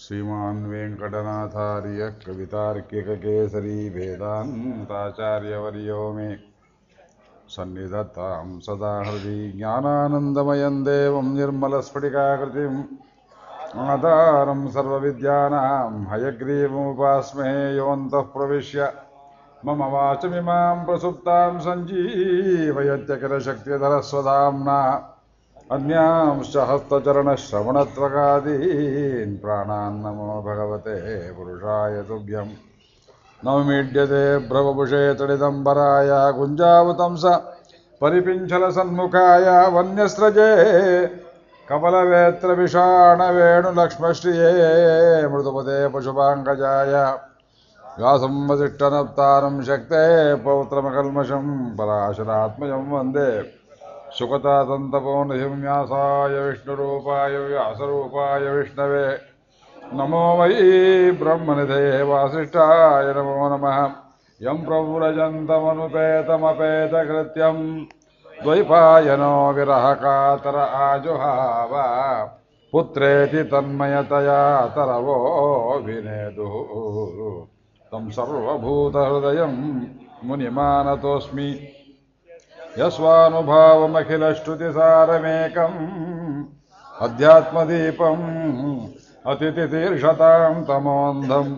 ಶ್ರೀಮಾನ್ ವೆಂಕಟನಾಥಾರ್ಯ ಕವಿತಾರ್ಕಿಕ ಕೇಸರಿ ವೇದಾಂತಾಚಾರ್ಯವರ್ಯೋ ಮೇ ಸನ್ನಿಧತ್ತಾಂ ಸದಾ ಹೃದಯ ಜ್ಞಾನಾನಂದಮಯಂ ದೇವಂ ನಿರ್ಮಲಸ್ಫಟಿಕಾಕೃತಿಂ ಆಧಾರಂ ಸರ್ವವಿದ್ಯಾನಾಂ ಹಯಗ್ರೀವముపాస్మే ಯೋಂತಃ ಪ್ರವಿಶ್ಯ ಮಮ ವಾಚಮಿಮಾಂ ಪ್ರಸುಪ್ತಾಂ ಸಂಜೀವಯತ್ಯಕರ ಶಕ್ತಿಧರ ಸ್ವಧಾಮ್ನಾ ಅನ್ಯಾಹ ಹಣಶ್ರವಣತ್ವಾದೀನ್ ಪ್ರಾನ್ನ ಭಗವತೆ ಪುರುಷಾ ತುಭ್ಯ ನವಮೀಡ್ಯ ಭ್ರವಪುಷೇ ತಳಿದ ಗುಂಜಾವತ ಪರಿಂಛಲನ್ಮುಖಾ ವನ್ಯಸ್ರಜೇ ಕಪಲವೇತ್ರಣುಲಕ್ಷ್ಮಶ್ರಿಯೇ ಮೃದುಪೇ ಪಶುಪಾಂಗ ವ್ಯಾಸಿಟ್ಟನಪ್ತಾನ ಶಕ್ತೇ ಪೌತ್ರಮಕಲ್ಮಷ ಪರಾಶರತ್ಮಜ ವಂದೇ सुगतातन्तपोनिधिव्यासाय विष्णुरूपाय व्यासरूपाय विष्णवे नमो मयि ब्रह्मनिधे वासिष्ठाय नमो नमः यं प्रव्रजन्तमनुपेतमपेतकृत्यं द्वैपायनो विरहकातर आजुहाव पुत्रेति तन्मयतया तरवो विनेदुः तं सर्वभूतहृदयं मुनिमानतोऽस्मि यस्वानुभावमखिलश्रुतिसारमेकम् अध्यात्मदीपम् अतिथितीर्षताम् तमोऽन्धम्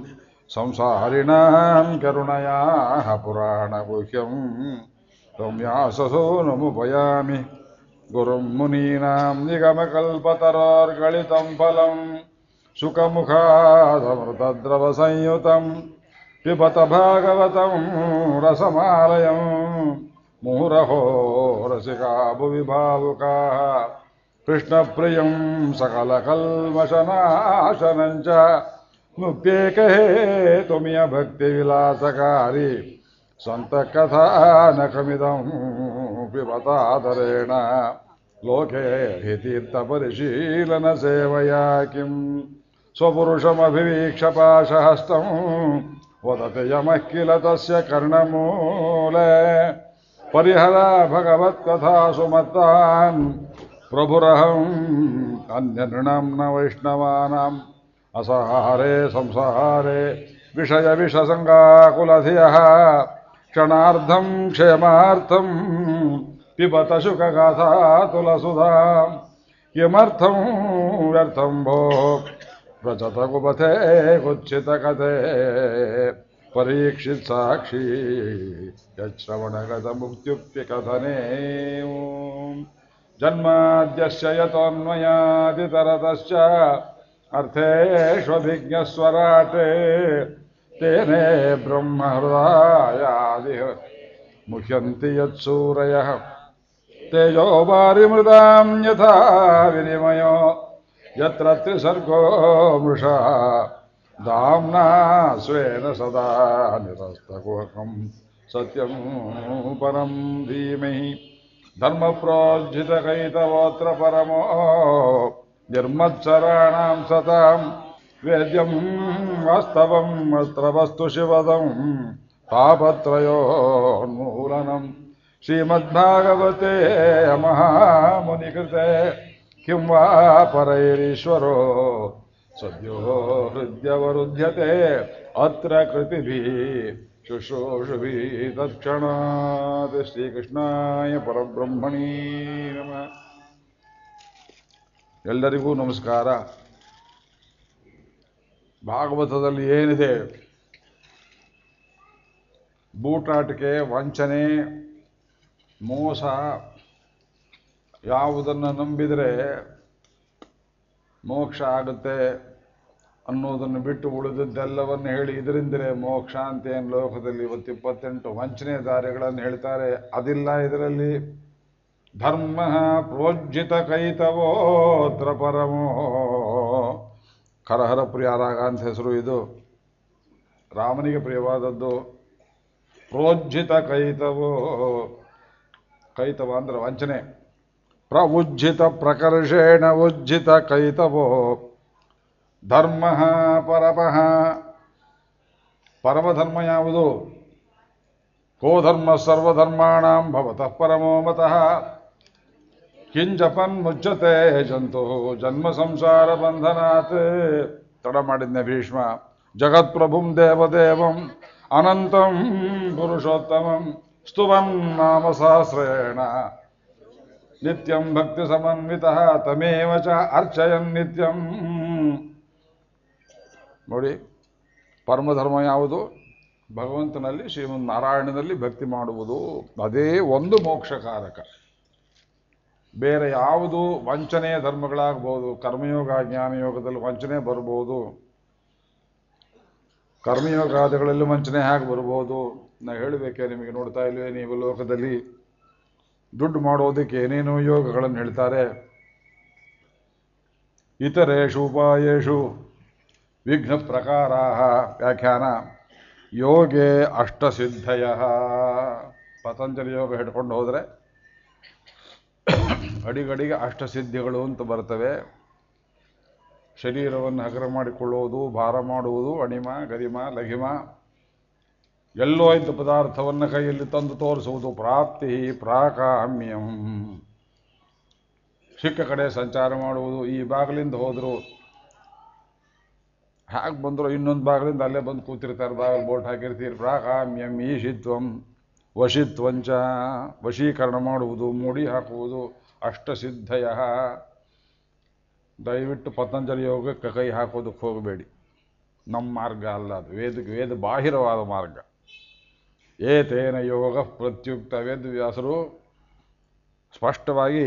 संसारिणाम् करुणयाः पुराणगुह्यम् त्वं याससोऽनुमुपयामि गुरुं मुनीनाम् निगमकल्पतरोर्गलितम् फलम् सुखमुखादमृतद्रवसंयुतम् पिबत भागवतम् रसमालयम् मुहुरहो रसिकाभुविभावुकाः कृष्णप्रियं सकलकल्मषनाशनं च मुप्येकहेतुमियभक्तिविलासकारी सन्तकथानकमिदं पिबतादरेण लोके हि तीर्थपरिशीलनसेवया किम् स्वपुरुषमभिवीक्षपाशहस्तं वदति यमः किल तस्य कर्णमूले परिहर भगवत्कथा सुमतान् प्रभुरहम् अन्यनृणां न वैष्णवानाम् असहारे संसहारे विषयविषसङ्गाकुलधियः क्षणार्धं क्षेमा पिबत शुकगाथातुलसुधा किमर्थं व्यर्थं भो व्रजतकुपथे कुत्सितकथे परीक्षित साक्षी यच्छ्रवणगतमुक्त्युक्त्य कथने जन्माद्यस्य यतोऽन्वयादितरतश्च अर्थेष्वभिज्ञस्वराट् तेने ब्रह्महृदायादिः मुह्यन्ति यत्सूरयः तेजो वारिमृदां यथा विनिमयो यत्र त्रिसर्गो मृषा दाम्ना स्वेन सदा निरस्तगुहकम् सत्यं परं धीमहि धर्मप्रार्जितकैतवोऽत्र परमो निर्मत्सराणां सतां वेद्यं वास्तवम् अत्र वस्तु शिवदं तापत्रयोन्मूलनं श्रीमद्भागवते महामुनिकृते किं वा परैरीश्वरो सद्यो हृद्यवरुध्यते अत्र कृतिभिः ಶುಶ್ರೂಷಭೀ तत्क्षणात् ಶ್ರೀಕೃಷ್ಣಾಯ ಪರಬ್ರಹ್ಮಣೀ ನಮ ಎಲ್ಲರಿಗೂ ನಮಸ್ಕಾರ ಭಾಗವತದಲ್ಲಿ ಏನಿದೆ ಬೂಟಾಟಿಕೆ ವಂಚನೆ ಮೋಸ ಯಾವುದನ್ನು ನಂಬಿದರೆ ಮೋಕ್ಷ ಆಗುತ್ತೆ ಅನ್ನೋದನ್ನು ಬಿಟ್ಟು ಉಳಿದದ್ದೆಲ್ಲವನ್ನು ಹೇಳಿ ಇದರಿಂದಲೇ ಮೋಕ್ಷ ಅಂತ ಏನು ಲೋಕದಲ್ಲಿ ಇವತ್ತು ಇಪ್ಪತ್ತೆಂಟು ವಂಚನೆ ದಾರಿಗಳನ್ನು ಹೇಳ್ತಾರೆ ಅದಿಲ್ಲ ಇದರಲ್ಲಿ ಧರ್ಮ ಪ್ರೋಜ್ಜಿತ ಕೈತವೋತ್ರ ಪರಮೋ ಕರಹರ ರಾಗ ಅಂತ ಹೆಸರು ಇದು ರಾಮನಿಗೆ ಪ್ರಿಯವಾದದ್ದು ಪ್ರೋಜ್ಜಿತ ಕೈತವೋ ಕೈತವ ಅಂದ್ರೆ ವಂಚನೆ ಪ್ರವುಜ್ಜಿತ ಪ್ರಕರ್ಷೇಣ ಉಜ್ಜಿತ ಕೈತವೋ ಧರ್ಮಃ ಪರಪಃ ಪರಮಧರ್ಮ ಯಾವುದು ಕೋ ಧರ್ಮ ಸರ್ವಧರ್ಮಾಣಾಂ ಭವತಃ ಪರಮೋ ಮತಃ ಕಿಂಜಪನ್ ಮುಚ್ಚತೆ ಜಂತು ಜನ್ಮ ಸಂಸಾರ ಬಂಧನಾತ್ ತಡ ಮಾಡಿದ್ನೆ ಭೀಷ್ಮ ಜಗತ್ಪ್ರಭುಂ ದೇವದೇವಂ ಅನಂತಂ ಪುರುಷೋತ್ತಮಂ ಸ್ತುವಂ ನಾಮ ಸಹಸ್ರೇಣ ನಿತ್ಯಂ ಭಕ್ತಿ ಸಮನ್ವಿತ ತಮೇವ ಚ ಅರ್ಚಯನ್ ನಿತ್ಯಂ ನೋಡಿ ಪರಮಧರ್ಮ ಯಾವುದು ಭಗವಂತನಲ್ಲಿ ಶ್ರೀಮಂತ ನಾರಾಯಣನಲ್ಲಿ ಭಕ್ತಿ ಮಾಡುವುದು ಅದೇ ಒಂದು ಮೋಕ್ಷಕಾರಕ ಬೇರೆ ಯಾವುದು ವಂಚನೆಯ ಧರ್ಮಗಳಾಗ್ಬೋದು ಕರ್ಮಯೋಗ ಜ್ಞಾನಯೋಗದಲ್ಲಿ ವಂಚನೆ ಬರ್ಬೋದು ಕರ್ಮಯೋಗಾದಿಗಳಲ್ಲಿ ವಂಚನೆ ಹೇಗೆ ಬರ್ಬೋದು ನಾ ಹೇಳಬೇಕೆ ನಿಮಗೆ ನೋಡ್ತಾ ಇಲ್ವೇ ನೀವು ಲೋಕದಲ್ಲಿ ದುಡ್ಡು ಮಾಡೋದಕ್ಕೆ ಏನೇನೋ ಯೋಗಗಳನ್ನು ಹೇಳ್ತಾರೆ ಇತರೇಷು ಉಪಾಯೇಶು ವಿಘ್ನ ಪ್ರಕಾರ ವ್ಯಾಖ್ಯಾನ ಯೋಗೇ ಅಷ್ಟಸಿದ್ಧಯ ಪತಂಜಲಿ ಯೋಗ ಹಿಡ್ಕೊಂಡು ಹೋದರೆ ಅಡಿಗಡಿಗೆ ಅಷ್ಟಸಿದ್ಧಿಗಳು ಅಂತ ಬರ್ತವೆ ಶರೀರವನ್ನು ಹಗರ ಮಾಡಿಕೊಳ್ಳುವುದು ಭಾರ ಮಾಡುವುದು ಅಣಿಮ ಗರಿಮ ಲಘಿಮ ಎಲ್ಲೋ ಇದ್ದ ಪದಾರ್ಥವನ್ನು ಕೈಯಲ್ಲಿ ತಂದು ತೋರಿಸುವುದು ಪ್ರಾಪ್ತಿ ಪ್ರಾಕಾಮ್ಯಂ ಸಿಕ್ಕ ಕಡೆ ಸಂಚಾರ ಮಾಡುವುದು ಈ ಬಾಗಿಲಿಂದ ಹೋದರೂ ಹ್ಯಾಕ್ ಬಂದರು ಇನ್ನೊಂದು ಭಾಗದಿಂದ ಅಲ್ಲೇ ಬಂದು ಕೂತಿರ್ತಾರೆ ಭಾಗ ಬೋಟ್ ಹಾಕಿರ್ತೀರಿ ಪ್ರಾಕಾಮ್ಯಂ ಎಂ ಈಶಿತ್ವಂ ವಶಿತ್ವಂಚ ವಶೀಕರಣ ಮಾಡುವುದು ಮೂಡಿ ಹಾಕುವುದು ಅಷ್ಟಸಿದ್ಧಯ ದಯವಿಟ್ಟು ಪತಂಜಲಿ ಯೋಗಕ್ಕೆ ಕೈ ಹಾಕೋದಕ್ಕೆ ಹೋಗಬೇಡಿ ನಮ್ಮ ಮಾರ್ಗ ಅಲ್ಲ ಅದು ವೇದ ವೇದ ಬಾಹಿರವಾದ ಮಾರ್ಗ ಏತೇನ ಯೋಗ ಪ್ರತ್ಯುಕ್ತ ವೇದವ್ಯಾಸರು ಸ್ಪಷ್ಟವಾಗಿ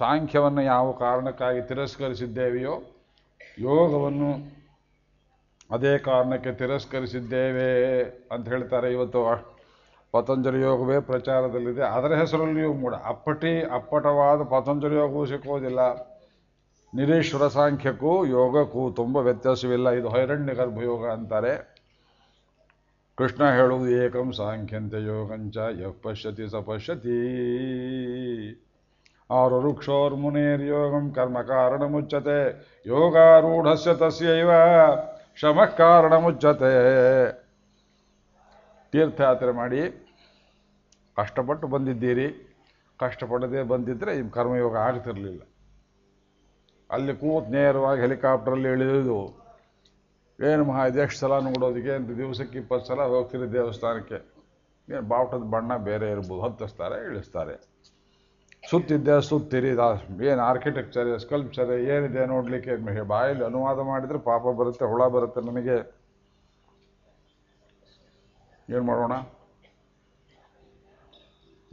ಸಾಂಖ್ಯವನ್ನು ಯಾವ ಕಾರಣಕ್ಕಾಗಿ ತಿರಸ್ಕರಿಸಿದ್ದೇವೆಯೋ ಯೋಗವನ್ನು ಅದೇ ಕಾರಣಕ್ಕೆ ತಿರಸ್ಕರಿಸಿದ್ದೇವೆ ಅಂತ ಹೇಳ್ತಾರೆ ಇವತ್ತು ಪತಂಜಲಿ ಯೋಗವೇ ಪ್ರಚಾರದಲ್ಲಿದೆ ಅದರ ಹೆಸರಲ್ಲಿಯೂ ಮೂಡ ಅಪ್ಪಟಿ ಅಪ್ಪಟವಾದ ಪತಂಜಲಿ ಯೋಗವೂ ಸಿಕ್ಕುವುದಿಲ್ಲ ನಿರೀಶ್ವರ ಸಾಂಖ್ಯಕ್ಕೂ ಯೋಗಕ್ಕೂ ತುಂಬ ವ್ಯತ್ಯಾಸವಿಲ್ಲ ಇದು ಹೈರಣ್ಯ ಗರ್ಭಯೋಗ ಅಂತಾರೆ ಕೃಷ್ಣ ಹೇಳುವುದು ಏಕಂ ಸಾಂಖ್ಯಂತ ಯೋಗಂಚ ಯ ಪಶ್ಯತಿ ಆರು ಪಶ್ಯತಿ ಆರು ಯೋಗಂ ಕರ್ಮ ಕಾರಣ ಮುಚ್ಚತೆ ಯೋಗಾರೂಢಸ್ಯ ತಸ್ಯೈವ ಶ್ರಮ ಕಾರಣ ಮುಚ್ಚತೆ ತೀರ್ಥಯಾತ್ರೆ ಮಾಡಿ ಕಷ್ಟಪಟ್ಟು ಬಂದಿದ್ದೀರಿ ಕಷ್ಟಪಡದೆ ಬಂದಿದ್ದರೆ ನಿಮ್ಮ ಕರ್ಮಯೋಗ ಆಗ್ತಿರಲಿಲ್ಲ ಅಲ್ಲಿ ಕೂತು ನೇರವಾಗಿ ಹೆಲಿಕಾಪ್ಟರಲ್ಲಿ ಇಳಿದು ಏನು ಮಹಾ ಇದೆಷ್ಟು ಸಲ ನೋಡೋದಕ್ಕೆ ಅಂತ ದಿವಸಕ್ಕೆ ಇಪ್ಪತ್ತು ಸಲ ಹೋಗ್ತೀರಿ ದೇವಸ್ಥಾನಕ್ಕೆ ಏನು ಬಾವುಟದ ಬಣ್ಣ ಬೇರೆ ಇರ್ಬೋದು ಹತ್ತಿಸ್ತಾರೆ ಇಳಿಸ್ತಾರೆ ಸುತ್ತಿದ್ದೆ ಸುತ್ತಿರಿ ಏನು ಆರ್ಕಿಟೆಕ್ಚರ್ ಸ್ಕಲ್ಪ್ಚರ್ ಏನಿದೆ ನೋಡಲಿಕ್ಕೆ ಬಾಯಲ್ಲಿ ಅನುವಾದ ಮಾಡಿದರೆ ಪಾಪ ಬರುತ್ತೆ ಹುಳ ಬರುತ್ತೆ ನನಗೆ ಏನು ಮಾಡೋಣ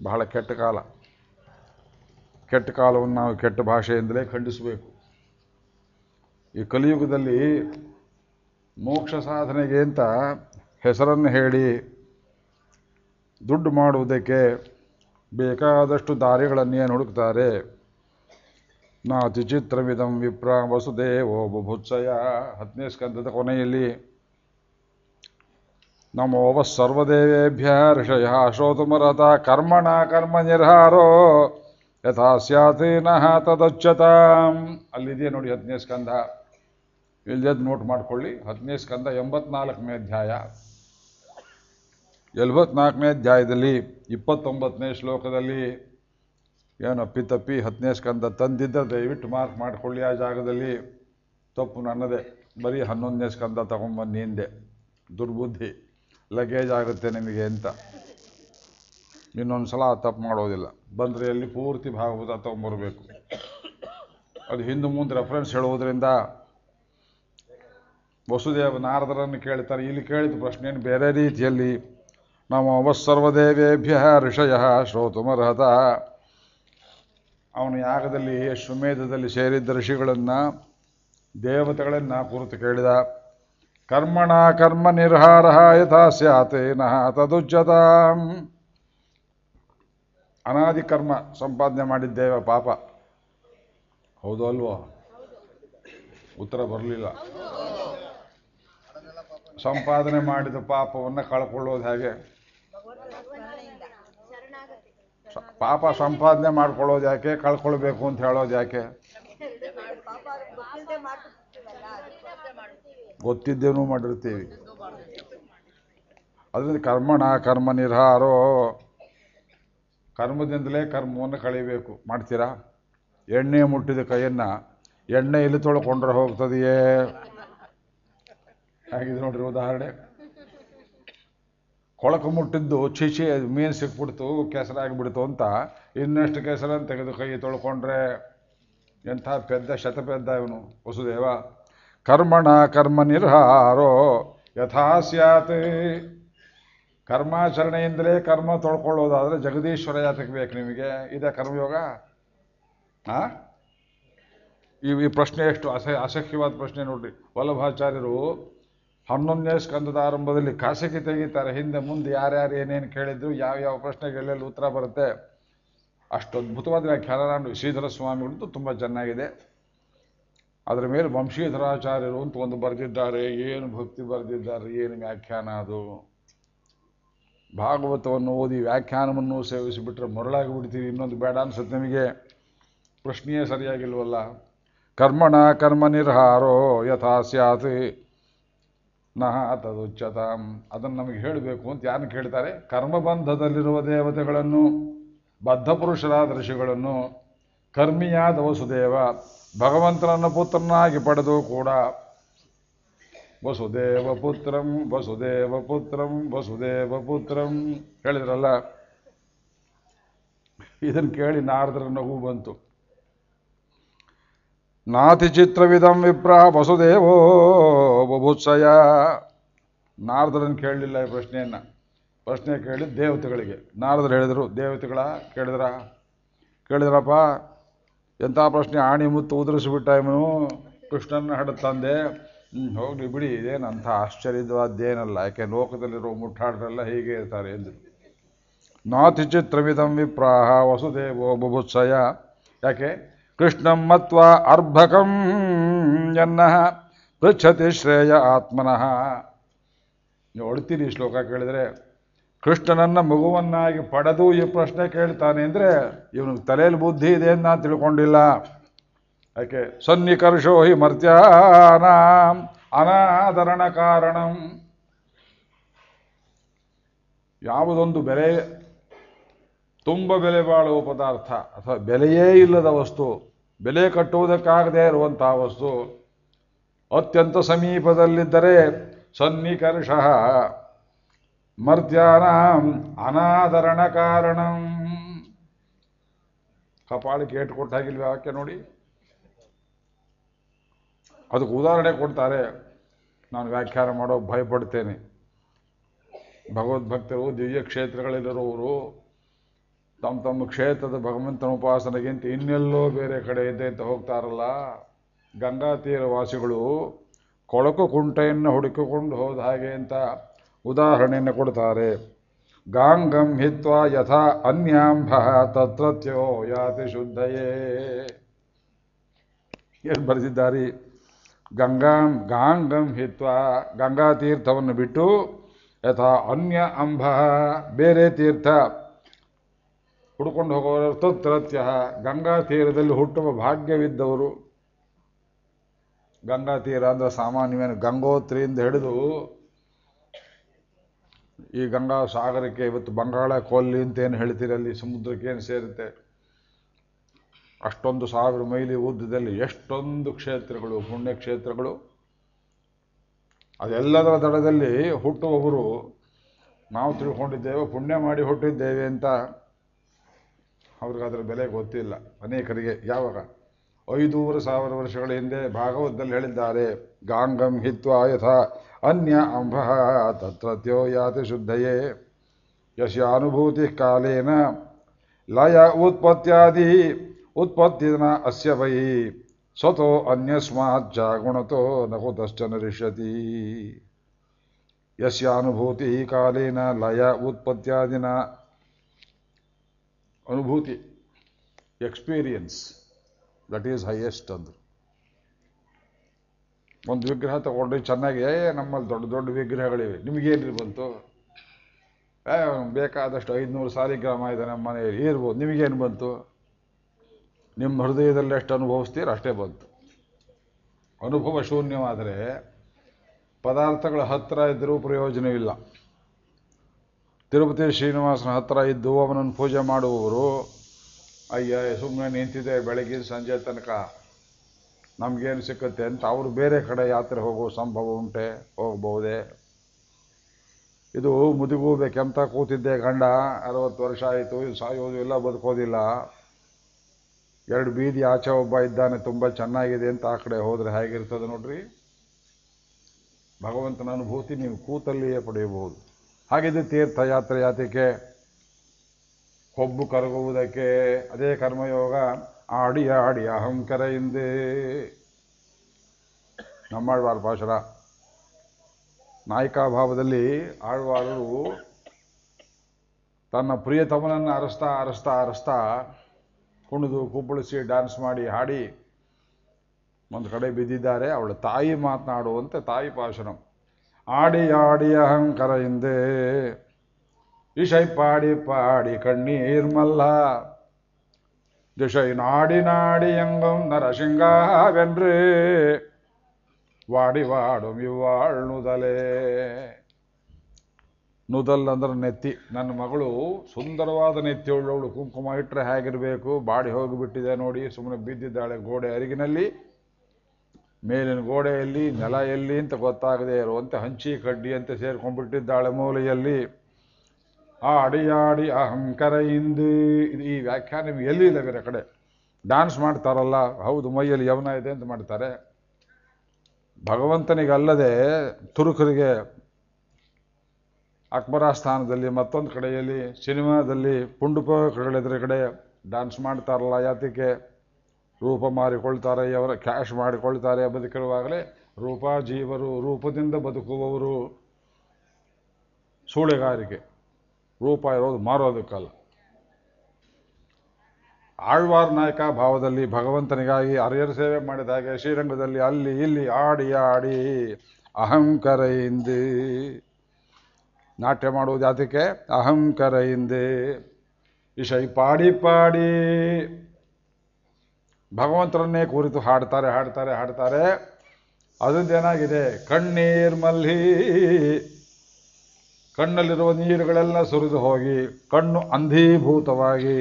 ಬಹಳ ಕೆಟ್ಟ ಕಾಲ ಕೆಟ್ಟ ಕಾಲವನ್ನು ನಾವು ಕೆಟ್ಟ ಭಾಷೆಯಿಂದಲೇ ಖಂಡಿಸಬೇಕು ಈ ಕಲಿಯುಗದಲ್ಲಿ ಮೋಕ್ಷ ಸಾಧನೆಗೆ ಅಂತ ಹೆಸರನ್ನು ಹೇಳಿ ದುಡ್ಡು ಮಾಡುವುದಕ್ಕೆ ಬೇಕಾದಷ್ಟು ದಾರಿಗಳನ್ನೇ ಹುಡುಕ್ತಾರೆ ನಾ ವಿಚಿತ್ರವಿಧಂ ವಿಪ್ರ ವಸುದೇವೋ ಬುಭುತ್ಸಯ ಹತ್ತನೇ ಸ್ಕಂದದ ಕೊನೆಯಲ್ಲಿ ನಮ್ಮ ಸರ್ವದೇವೇಭ್ಯ ಋಷಯ ಅಶೋತಮರತ ಕರ್ಮಣ ಕರ್ಮ ನಿರ್ಹಾರೋ ಯಥಾ ಸ್ಯಾತೀನ ತದಚ್ಯತ ಅಲ್ಲಿದೆಯೇ ನೋಡಿ ಹತ್ತನೇ ಸ್ಕಂದ ಇಲ್ಲದ್ದು ನೋಟ್ ಮಾಡ್ಕೊಳ್ಳಿ ಹತ್ತನೇ ಸ್ಕಂದ ಎಂಬತ್ನಾಲ್ಕನೇ ಅಧ್ಯಾಯ ಎಲ್ಬತ್ನಾಲ್ಕನೇ ಅಧ್ಯಾಯದಲ್ಲಿ ಇಪ್ಪತ್ತೊಂಬತ್ತನೇ ಶ್ಲೋಕದಲ್ಲಿ ಏನು ಅಪ್ಪಿತಪ್ಪಿ ಹತ್ತನೇ ಸ್ಕಂದ ತಂದಿದ್ದ ದಯವಿಟ್ಟು ಮಾರ್ಕ್ ಮಾಡಿಕೊಳ್ಳಿ ಆ ಜಾಗದಲ್ಲಿ ತಪ್ಪು ನನ್ನದೇ ಬರೀ ಹನ್ನೊಂದನೇ ಸ್ಕಂದ ತಗೊಂಬನ್ನಿ ಹಿಂದೆ ದುರ್ಬುದ್ಧಿ ಲಗೇಜ್ ಆಗುತ್ತೆ ನಿಮಗೆ ಅಂತ ಇನ್ನೊಂದು ಸಲ ತಪ್ಪು ಮಾಡೋದಿಲ್ಲ ಬಂದರೆ ಎಲ್ಲಿ ಪೂರ್ತಿ ಭಾಗವತ ತಗೊಂಬರ್ಬೇಕು ಅದು ಹಿಂದೆ ಮುಂದೆ ರೆಫರೆನ್ಸ್ ಹೇಳುವುದರಿಂದ ವಸುದೇವ ನಾರದರನ್ನು ಕೇಳ್ತಾರೆ ಇಲ್ಲಿ ಕೇಳಿದ ಪ್ರಶ್ನೆಯನ್ನು ಬೇರೆ ರೀತಿಯಲ್ಲಿ ನಮೋ ವಸ್ಸರ್ವದೇವೇಭ್ಯ ಋಷಯ ಶ್ರೋತುಮರ್ಹತ ಅವನು ಯಾಗದಲ್ಲಿ ಶ್ವಮೇಧದಲ್ಲಿ ಸೇರಿದ್ದ ಋಷಿಗಳನ್ನು ದೇವತೆಗಳನ್ನು ಕುರಿತು ಕೇಳಿದ ಕರ್ಮಣ ಕರ್ಮ ನಿರ್ಹಾರ ಯಥಾ ಸ್ಯಾತೇನಃ ತದುಜ್ಜತಾಂ ಅನಾದಿ ಕರ್ಮ ಸಂಪಾದನೆ ಮಾಡಿದ್ದೇವೆ ಪಾಪ ಹೌದು ಅಲ್ವೋ ಉತ್ತರ ಬರಲಿಲ್ಲ ಸಂಪಾದನೆ ಮಾಡಿದ ಪಾಪವನ್ನು ಕಳ್ಕೊಳ್ಳೋದು ಹಾಗೆ ಪಾಪ ಸಂಪಾದನೆ ಮಾಡ್ಕೊಳ್ಳೋದು ಯಾಕೆ ಕಳ್ಕೊಳ್ಬೇಕು ಅಂತ ಹೇಳೋದು ಯಾಕೆ ಗೊತ್ತಿದ್ದೇನೂ ಮಾಡಿರ್ತೀವಿ ಅದರಿಂದ ಕರ್ಮಣ ಕರ್ಮ ನಿರ್ಹಾರೋ ಕರ್ಮದಿಂದಲೇ ಕರ್ಮವನ್ನು ಕಳಿಬೇಕು ಮಾಡ್ತೀರಾ ಎಣ್ಣೆ ಮುಟ್ಟಿದ ಕೈಯನ್ನು ಎಣ್ಣೆ ಇಲ್ಲಿ ತೊಳ್ಕೊಂಡ್ರೆ ಹೋಗ್ತದೆಯೇ ಹಾಗಿದೆ ನೋಡ್ರಿ ಉದಾಹರಣೆ ಕೊಳಕು ಮುಟ್ಟಿದ್ದು ಚೀಚಿ ಮೀನು ಸಿಕ್ಬಿಡ್ತು ಕೆಸರಾಗಿಬಿಡ್ತು ಅಂತ ಇನ್ನಷ್ಟು ಕೆಸರನ್ನು ತೆಗೆದು ಕೈ ತೊಳ್ಕೊಂಡ್ರೆ ಎಂಥ ಪೆದ್ದ ಶತಪೆದ್ದ ಇವನು ವಸುದೇವ ಕರ್ಮಣ ಕರ್ಮ ನಿರ್ಹಾರೋ ಯಥಾ ಸ್ಯಾತ್ ಕರ್ಮಾಚರಣೆಯಿಂದಲೇ ಕರ್ಮ ತೊಳ್ಕೊಳ್ಳೋದಾದರೆ ಜಗದೀಶ್ವರ ಯಾತಕ್ಕೆ ಬೇಕು ನಿಮಗೆ ಇದೇ ಕರ್ಮಯೋಗ ಆ ಈ ಪ್ರಶ್ನೆ ಎಷ್ಟು ಅಸಹ್ಯವಾದ ಪ್ರಶ್ನೆ ನೋಡ್ರಿ ವಲ್ಲಭಾಚಾರ್ಯರು ಹನ್ನೊಂದನೇ ಸ್ಕಂದದ ಆರಂಭದಲ್ಲಿ ಖಾಸಗಿ ತೆಗಿತಾರೆ ಹಿಂದೆ ಮುಂದೆ ಯಾರ್ಯಾರು ಏನೇನು ಕೇಳಿದ್ರು ಯಾವ್ಯಾವ ಪ್ರಶ್ನೆಗೆ ಎಲ್ಲೆಲ್ಲಿ ಉತ್ತರ ಬರುತ್ತೆ ಅಷ್ಟು ಅದ್ಭುತವಾದ ವ್ಯಾಖ್ಯಾನ ಶ್ರೀಧರ ಸ್ವಾಮಿಗಳದ್ದು ತುಂಬ ಚೆನ್ನಾಗಿದೆ ಅದರ ಮೇಲೆ ವಂಶೀಧರಾಚಾರ್ಯರು ಅಂತ ಒಂದು ಬರೆದಿದ್ದಾರೆ ಏನು ಭಕ್ತಿ ಬರೆದಿದ್ದಾರೆ ಏನು ವ್ಯಾಖ್ಯಾನ ಅದು ಭಾಗವತವನ್ನು ಓದಿ ವ್ಯಾಖ್ಯಾನವನ್ನು ಸೇವಿಸಿಬಿಟ್ರೆ ಮರಳಾಗಿ ಬಿಡ್ತೀವಿ ಇನ್ನೊಂದು ಬೇಡ ಅನ್ಸುತ್ತೆ ನಿಮಗೆ ಪ್ರಶ್ನೆಯೇ ಸರಿಯಾಗಿಲ್ವಲ್ಲ ಕರ್ಮಣ ಕರ್ಮ ನಿರ್ಹಾರೋ ಯಥಾ ಸ್ಯಾತ್ ನಹ ತದುಚ್ಯತಾಂ ಅದನ್ನು ನಮಗೆ ಹೇಳಬೇಕು ಅಂತ ಯಾರನ್ನು ಕೇಳ್ತಾರೆ ಕರ್ಮಬಂಧದಲ್ಲಿರುವ ದೇವತೆಗಳನ್ನು ಬದ್ಧ ಪುರುಷರಾದ ಋಷಿಗಳನ್ನು ಕರ್ಮಿಯಾದ ವಸುದೇವ ಭಗವಂತನನ್ನು ಪುತ್ರನಾಗಿ ಪಡೆದು ಕೂಡ ವಸುದೇವ ಪುತ್ರಂ ವಸುದೇವ ಪುತ್ರಂ ವಸುದೇವ ಪುತ್ರಂ ಹೇಳಿದ್ರಲ್ಲ ಇದನ್ನು ಕೇಳಿ ನಾರದರ ನಗು ಬಂತು ನಾತಿ ಚಿತ್ರವಿಧಂ ವಿಪ್ರ ವಸುದೇವೋ ಬಭುತ್ಸಯ ನಾರದರನ್ನು ಕೇಳಲಿಲ್ಲ ಈ ಪ್ರಶ್ನೆಯನ್ನು ಪ್ರಶ್ನೆ ಕೇಳಿ ದೇವತೆಗಳಿಗೆ ನಾರದರು ಹೇಳಿದರು ದೇವತೆಗಳ ಕೇಳಿದ್ರ ಕೇಳಿದ್ರಪ್ಪ ಎಂಥ ಪ್ರಶ್ನೆ ಆಣಿ ಮುತ್ತು ಉದುರಿಸಿಬಿಟ್ಟ ಇವನು ಕೃಷ್ಣನ ಹಡ ತಂದೆ ಹೋಗಲಿ ಬಿಡಿ ಇದೇನು ಅಂಥ ಆಶ್ಚರ್ಯವಾದ್ದೇನಲ್ಲ ಯಾಕೆ ಲೋಕದಲ್ಲಿರೋ ಮುಟ್ಟಾಡ್ರೆಲ್ಲ ಹೀಗೆ ಇರ್ತಾರೆ ಎಂದು ನಾತಿ ಚಿತ್ರವಿಧಂ ವಿಪ್ರಾಹ ವಸುದೇವೋ ಬಭುತ್ಸಯ ಯಾಕೆ ಕೃಷ್ಣಂ ಮತ್ವ ಅರ್ಭಕಂ ಎನ್ನಹ ಪೃಚ್ಛತಿ ಶ್ರೇಯ ಆತ್ಮನಃ ನೀವು ಹೊಡ್ತೀರಿ ಶ್ಲೋಕ ಕೇಳಿದ್ರೆ ಕೃಷ್ಣನನ್ನ ಮಗುವನ್ನಾಗಿ ಪಡೆದು ಈ ಪ್ರಶ್ನೆ ಕೇಳ್ತಾನೆ ಅಂದರೆ ಇವನಿಗೆ ತಲೆಯಲ್ಲಿ ಬುದ್ಧಿ ಇದೆ ಅಂತ ನಾನು ತಿಳ್ಕೊಂಡಿಲ್ಲ ಯಾಕೆ ಸನ್ನಿಕರ್ಷೋ ಹಿ ಮರ್ತ್ಯ ಅನಾದರಣ ಕಾರಣಂ ಯಾವುದೊಂದು ಬೆಲೆ ತುಂಬ ಬೆಲೆ ಬಾಳುವ ಪದಾರ್ಥ ಅಥವಾ ಬೆಲೆಯೇ ಇಲ್ಲದ ವಸ್ತು ಬೆಲೆ ಕಟ್ಟುವುದಕ್ಕಾಗದೇ ಇರುವಂತಹ ವಸ್ತು ಅತ್ಯಂತ ಸಮೀಪದಲ್ಲಿದ್ದರೆ ಸನ್ನಿಕರ್ಷ ಮರ್ತ್ಯಾನ ಅನಾದರಣ ಕಾರಣ ಕಪಾಳಕ್ಕೆ ಏಟು ಕೊಟ್ಟಾಗಿಲ್ವ ಯಾಕೆ ನೋಡಿ ಅದಕ್ಕೆ ಉದಾಹರಣೆ ಕೊಡ್ತಾರೆ ನಾನು ವ್ಯಾಖ್ಯಾನ ಮಾಡೋ ಭಯಪಡ್ತೇನೆ ಭಗವದ್ಭಕ್ತರು ದಿವ್ಯ ಕ್ಷೇತ್ರಗಳಲ್ಲಿರುವವರು ತಮ್ಮ ತಮ್ಮ ಕ್ಷೇತ್ರದ ಭಗವಂತನ ಉಪಾಸನೆಗಿಂತ ಇನ್ನೆಲ್ಲೋ ಬೇರೆ ಕಡೆ ಇದೆ ಅಂತ ಹೋಗ್ತಾರಲ್ಲ ಗಂಗಾ ತೀರವಾಸಿಗಳು ಕೊಳಕು ಕುಂಟೆಯನ್ನು ಹುಡುಕಿಕೊಂಡು ಹೋದ ಹಾಗೆ ಅಂತ ಉದಾಹರಣೆಯನ್ನು ಕೊಡ್ತಾರೆ ಗಾಂಗಂ ಹಿತ್ವ ಯಥಾ ಅನ್ಯಾಂಭ ತತ್ರತ್ಯೋ ಯಾತಿ ಶುದ್ಧಯೇ ಏನು ಬರೆದಿದ್ದಾರೆ ಗಂಗಾಂ ಗಾಂಗಂ ಹಿತ್ವ ಗಂಗಾ ತೀರ್ಥವನ್ನು ಬಿಟ್ಟು ಯಥಾ ಅನ್ಯ ಅಂಬ ಬೇರೆ ತೀರ್ಥ ಹುಡ್ಕೊಂಡು ಹೋಗೋರು ತತ್ರತ್ಯ ಗಂಗಾ ತೀರದಲ್ಲಿ ಹುಟ್ಟುವ ಭಾಗ್ಯವಿದ್ದವರು ಗಂಗಾ ತೀರ ಅಂದ್ರೆ ಸಾಮಾನ್ಯವೇನು ಗಂಗೋತ್ರಿಯಿಂದ ಹಿಡಿದು ಈ ಗಂಗಾ ಸಾಗರಕ್ಕೆ ಇವತ್ತು ಬಂಗಾಳ ಕೊಲ್ಲಿ ಏನು ಹೇಳ್ತೀರಲ್ಲಿ ಸಮುದ್ರಕ್ಕೆ ಏನು ಸೇರುತ್ತೆ ಅಷ್ಟೊಂದು ಸಾವಿರ ಮೈಲಿ ಉದ್ದದಲ್ಲಿ ಎಷ್ಟೊಂದು ಕ್ಷೇತ್ರಗಳು ಪುಣ್ಯಕ್ಷೇತ್ರಗಳು ಅದೆಲ್ಲದರ ದಡದಲ್ಲಿ ಹುಟ್ಟುವವರು ನಾವು ತಿಳ್ಕೊಂಡಿದ್ದೇವೆ ಪುಣ್ಯ ಮಾಡಿ ಹುಟ್ಟಿದ್ದೇವೆ ಅಂತ ಅವ್ರಿಗೆ ಅದರ ಬೆಲೆ ಗೊತ್ತಿಲ್ಲ ಅನೇಕರಿಗೆ ಯಾವಾಗ 5000 ವರ್ಷಗಳ ಹಿಂದೆ ಭಾಗವತದಲ್ಲಿ ಹೇಳಿದ್ದಾರೆ ಗಂಗಂ ಹಿತ್ವಯಥ ಅನ್ಯಂ ಅಂಭಹ ತತ್ರದ್ಯೋ ಯಾತಿ ಶುದ್ಧಯೇ ಯಶಾನುಭೂತಿ ಕಾಲೇನ ಲಯ ಉತ್ಪದ್ಯಾದಿ ಉತ್ಪದ್ಯನ ಅಸ್ಯವೈ ಸ್ವತೋ ಅನ್ಯಸ್ಮಾಜಾ ಗುಣತೋ ನಹುದಷ್ಟನ ಋಷತಿ ಯಶಾನುಭೂತಿ ಕಾಲೇನ ಲಯ ಉತ್ಪದ್ಯಾದಿನ ಅನುಭೂತಿ ಎಕ್ಸ್‌ಪೀರಿಯೆನ್ಸ್ ದಟ್ ಈಸ್ ಹೈಯೆಸ್ಟ್ ಅಂದರು ಒಂದು ವಿಗ್ರಹ ತಗೊಂಡ್ರಿ ಚೆನ್ನಾಗಿ ಏ ನಮ್ಮಲ್ಲಿ ದೊಡ್ಡ ದೊಡ್ಡ ವಿಗ್ರಹಗಳಿವೆ ನಿಮಗೇನು ಬಂತು ಏ ಬೇಕಾದಷ್ಟು ಐದುನೂರು ಗ್ರಾಮ ಇದೆ ನಮ್ಮ ಮನೆಯಲ್ಲಿ ಇರ್ಬೋದು ನಿಮಗೇನು ಬಂತು ನಿಮ್ಮ ಹೃದಯದಲ್ಲಿ ಎಷ್ಟು ಅನುಭವಿಸ್ತೀರ ಅಷ್ಟೇ ಬಂತು ಅನುಭವ ಶೂನ್ಯವಾದರೆ ಪದಾರ್ಥಗಳ ಹತ್ತಿರ ಇದ್ದರೂ ಪ್ರಯೋಜನವಿಲ್ಲ ತಿರುಪತಿ ಶ್ರೀನಿವಾಸನ ಹತ್ತಿರ ಇದ್ದು ಅವನನ್ನು ಪೂಜೆ ಮಾಡುವವರು ಅಯ್ಯ ಸುಮ್ಮನೆ ನಿಂತಿದೆ ಬೆಳಗ್ಗೆ ಸಂಜೆ ತನಕ ನಮಗೇನು ಸಿಕ್ಕುತ್ತೆ ಅಂತ ಅವರು ಬೇರೆ ಕಡೆ ಯಾತ್ರೆ ಹೋಗೋ ಸಂಭವ ಉಂಟೆ ಹೋಗಬಹುದೇ ಇದು ಮುದುಗೂಬೆ ಕೂತಿದ್ದೆ ಗಂಡ ಅರವತ್ತು ವರ್ಷ ಆಯಿತು ಇದು ಸಾಯೋದು ಇಲ್ಲ ಬದುಕೋದಿಲ್ಲ ಎರಡು ಬೀದಿ ಆಚೆ ಒಬ್ಬ ಇದ್ದಾನೆ ತುಂಬ ಚೆನ್ನಾಗಿದೆ ಅಂತ ಆ ಕಡೆ ಹೋದರೆ ಹೇಗಿರ್ತದೆ ನೋಡ್ರಿ ಭಗವಂತನ ಅನುಭೂತಿ ನೀವು ಕೂತಲ್ಲಿಯೇ ಪಡೆಯಬಹುದು ಹಾಗಿದ್ದು ತೀರ್ಥಯಾತ್ರೆ ಯಾತಿಕೆ ಕೊಬ್ಬು ಕರಗುವುದಕ್ಕೆ ಅದೇ ಕರ್ಮಯೋಗ ಆಡಿ ಆಡಿ ಅಹಂಕಾರ ಹಿಂದೆ ನಮ್ಮಾಳ್ವಾರ ಆಳ್ವಾರ ನಾಯಕ ಭಾವದಲ್ಲಿ ಆಳ್ವಾರರು ತನ್ನ ಪ್ರಿಯತಮನನ್ನು ಅರಸ್ತಾ ಅರಸ್ತಾ ಅರಸ್ತಾ ಕುಣಿದು ಕುಪ್ಪಳಿಸಿ ಡ್ಯಾನ್ಸ್ ಮಾಡಿ ಹಾಡಿ ಒಂದು ಕಡೆ ಬಿದ್ದಿದ್ದಾರೆ ಅವಳ ತಾಯಿ ಮಾತನಾಡುವಂತೆ ತಾಯಿ ಭಾಷಣ ಆಡಿ ಆಡಿ ಅಹಂಕಾರ ಹಿಂದೆ இசை ಪಾಡಿ ಪಾಡಿ கண்ணீர் ದಿಶೈ ನಾಡಿ ನಾಡಿ ನಾಡಿ எங்கும் நரசிங்காவென்று வாடி ವಾಡಿ ವಾಡು ನುದಲೇ ನುದಲ್ ಅಂದ್ರೆ ನೆತ್ತಿ ನನ್ನ ಮಗಳು ಸುಂದರವಾದ ನೆತ್ತಿಯುಳ್ಳವಳು ಕುಂಕುಮ ಇಟ್ಟರೆ ಹೇಗಿರಬೇಕು ಬಾಡಿ ಹೋಗಿಬಿಟ್ಟಿದೆ ನೋಡಿ ಸುಮ್ಮನೆ ಬಿದ್ದಿದ್ದಾಳೆ ಗೋಡೆ ಅರಿಗಿನಲ್ಲಿ ಮೇಲಿನ ಗೋಡೆಯಲ್ಲಿ ನೆಲ ಎಲ್ಲಿ ಅಂತ ಗೊತ್ತಾಗದೆ ಇರುವಂತೆ ಹಂಚಿ ಕಡ್ಡಿ ಅಂತ ಸೇರ್ಕೊಂಡ್ಬಿಟ್ಟಿದ್ದಾಳೆ ಮೂಲೆಯಲ್ಲಿ ಆಡಿ ಆಡಿ ಅಹಂಕಾರ ಇಂದಿ ಇದು ಈ ವ್ಯಾಖ್ಯಾನ ಎಲ್ಲೂ ಇಲ್ಲ ಬೇರೆ ಕಡೆ ಡ್ಯಾನ್ಸ್ ಮಾಡ್ತಾರಲ್ಲ ಹೌದು ಮೈಯಲ್ಲಿ ಯವನ ಇದೆ ಅಂತ ಮಾಡ್ತಾರೆ ಭಗವಂತನಿಗಲ್ಲದೆ ತುರುಕರಿಗೆ ಸ್ಥಾನದಲ್ಲಿ ಮತ್ತೊಂದು ಕಡೆಯಲ್ಲಿ ಸಿನಿಮಾದಲ್ಲಿ ಪುಂಡುಪಗಳಿದ್ರ ಕಡೆ ಡ್ಯಾನ್ಸ್ ಮಾಡ್ತಾರಲ್ಲ ಯಾತಕ್ಕೆ ರೂಪ ಮಾರಿಕೊಳ್ತಾರೆ ಅವರ ಕ್ಯಾಶ್ ಮಾಡಿಕೊಳ್ತಾರೆ ಬದುಕಿರುವಾಗಲೇ ರೂಪ ಜೀವರು ರೂಪದಿಂದ ಬದುಕುವವರು ಸೂಳೆಗಾರಿಕೆ ರೂಪ ಇರೋದು ಮಾರೋದಕ್ಕಲ್ಲ ಆಳ್ವಾರ್ ನಾಯಕ ಭಾವದಲ್ಲಿ ಭಗವಂತನಿಗಾಗಿ ಹರಿಯರ ಸೇವೆ ಮಾಡಿದಾಗೆ ಶ್ರೀರಂಗದಲ್ಲಿ ಅಲ್ಲಿ ಇಲ್ಲಿ ಆಡಿ ಆಡಿ ಅಹಂಕರ ಹಿಂದೆ ನಾಟ್ಯ ಮಾಡುವುದು ಅದಕ್ಕೆ ಅಹಂಕಾರ ಹಿಂದೆ ಇಶೈ ಪಾಡಿ ಪಾಡಿ ಭಗವಂತರನ್ನೇ ಕುರಿತು ಹಾಡ್ತಾರೆ ಹಾಡ್ತಾರೆ ಹಾಡ್ತಾರೆ ಚೆನ್ನಾಗಿದೆ ಕಣ್ಣೀರ್ ಮಲ್ಲಿ ಕಣ್ಣಲ್ಲಿರುವ ನೀರುಗಳೆಲ್ಲ ಸುರಿದು ಹೋಗಿ ಕಣ್ಣು ಅಂಧೀಭೂತವಾಗಿ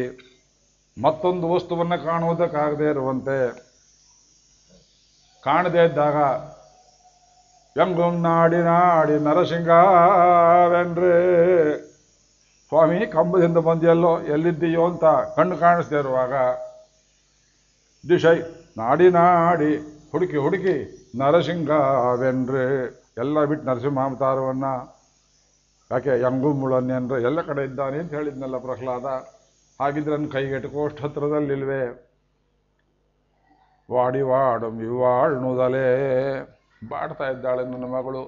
ಮತ್ತೊಂದು ವಸ್ತುವನ್ನು ಕಾಣುವುದಕ್ಕಾಗದೇ ಇರುವಂತೆ ಕಾಣದೇ ಇದ್ದಾಗ ನಾಡಿ ನಾಡಿ ನರಸಿಂಗವೆನ್ರೇ ಸ್ವಾಮಿ ಕಂಬದಿಂದ ಬಂದಿಯಲ್ಲೋ ಎಲ್ಲಿದ್ದೀಯೋ ಅಂತ ಕಣ್ಣು ಕಾಣಿಸ್ತಾ ಇರುವಾಗ ದಿಶೈ ನಾಡಿ ನಾಡಿ ಹುಡುಕಿ ಹುಡುಕಿ ನರಸಿಂಗವೆನ್ರೇ ಎಲ್ಲ ಬಿಟ್ಟು ನರಸಿಂಹ ಅವತಾರವನ್ನು ಯಾಕೆ ಯಂಗು ಮುಳನ್ನೆಂದ್ರೆ ಎಲ್ಲ ಕಡೆ ಇದ್ದಾನೆ ಅಂತ ಹೇಳಿದ್ನಲ್ಲ ಪ್ರಹ್ಲಾದ ಹಾಗಿದ್ರೆ ನನ್ನ ಅಷ್ಟು ಹತ್ರದಲ್ಲಿಲ್ವೇ ವಾಡಿ ವಾಡು ಯುವಾಳ್ನುದಲೇ ಬಾಡ್ತಾ ಇದ್ದಾಳೆ ನನ್ನ ಮಗಳು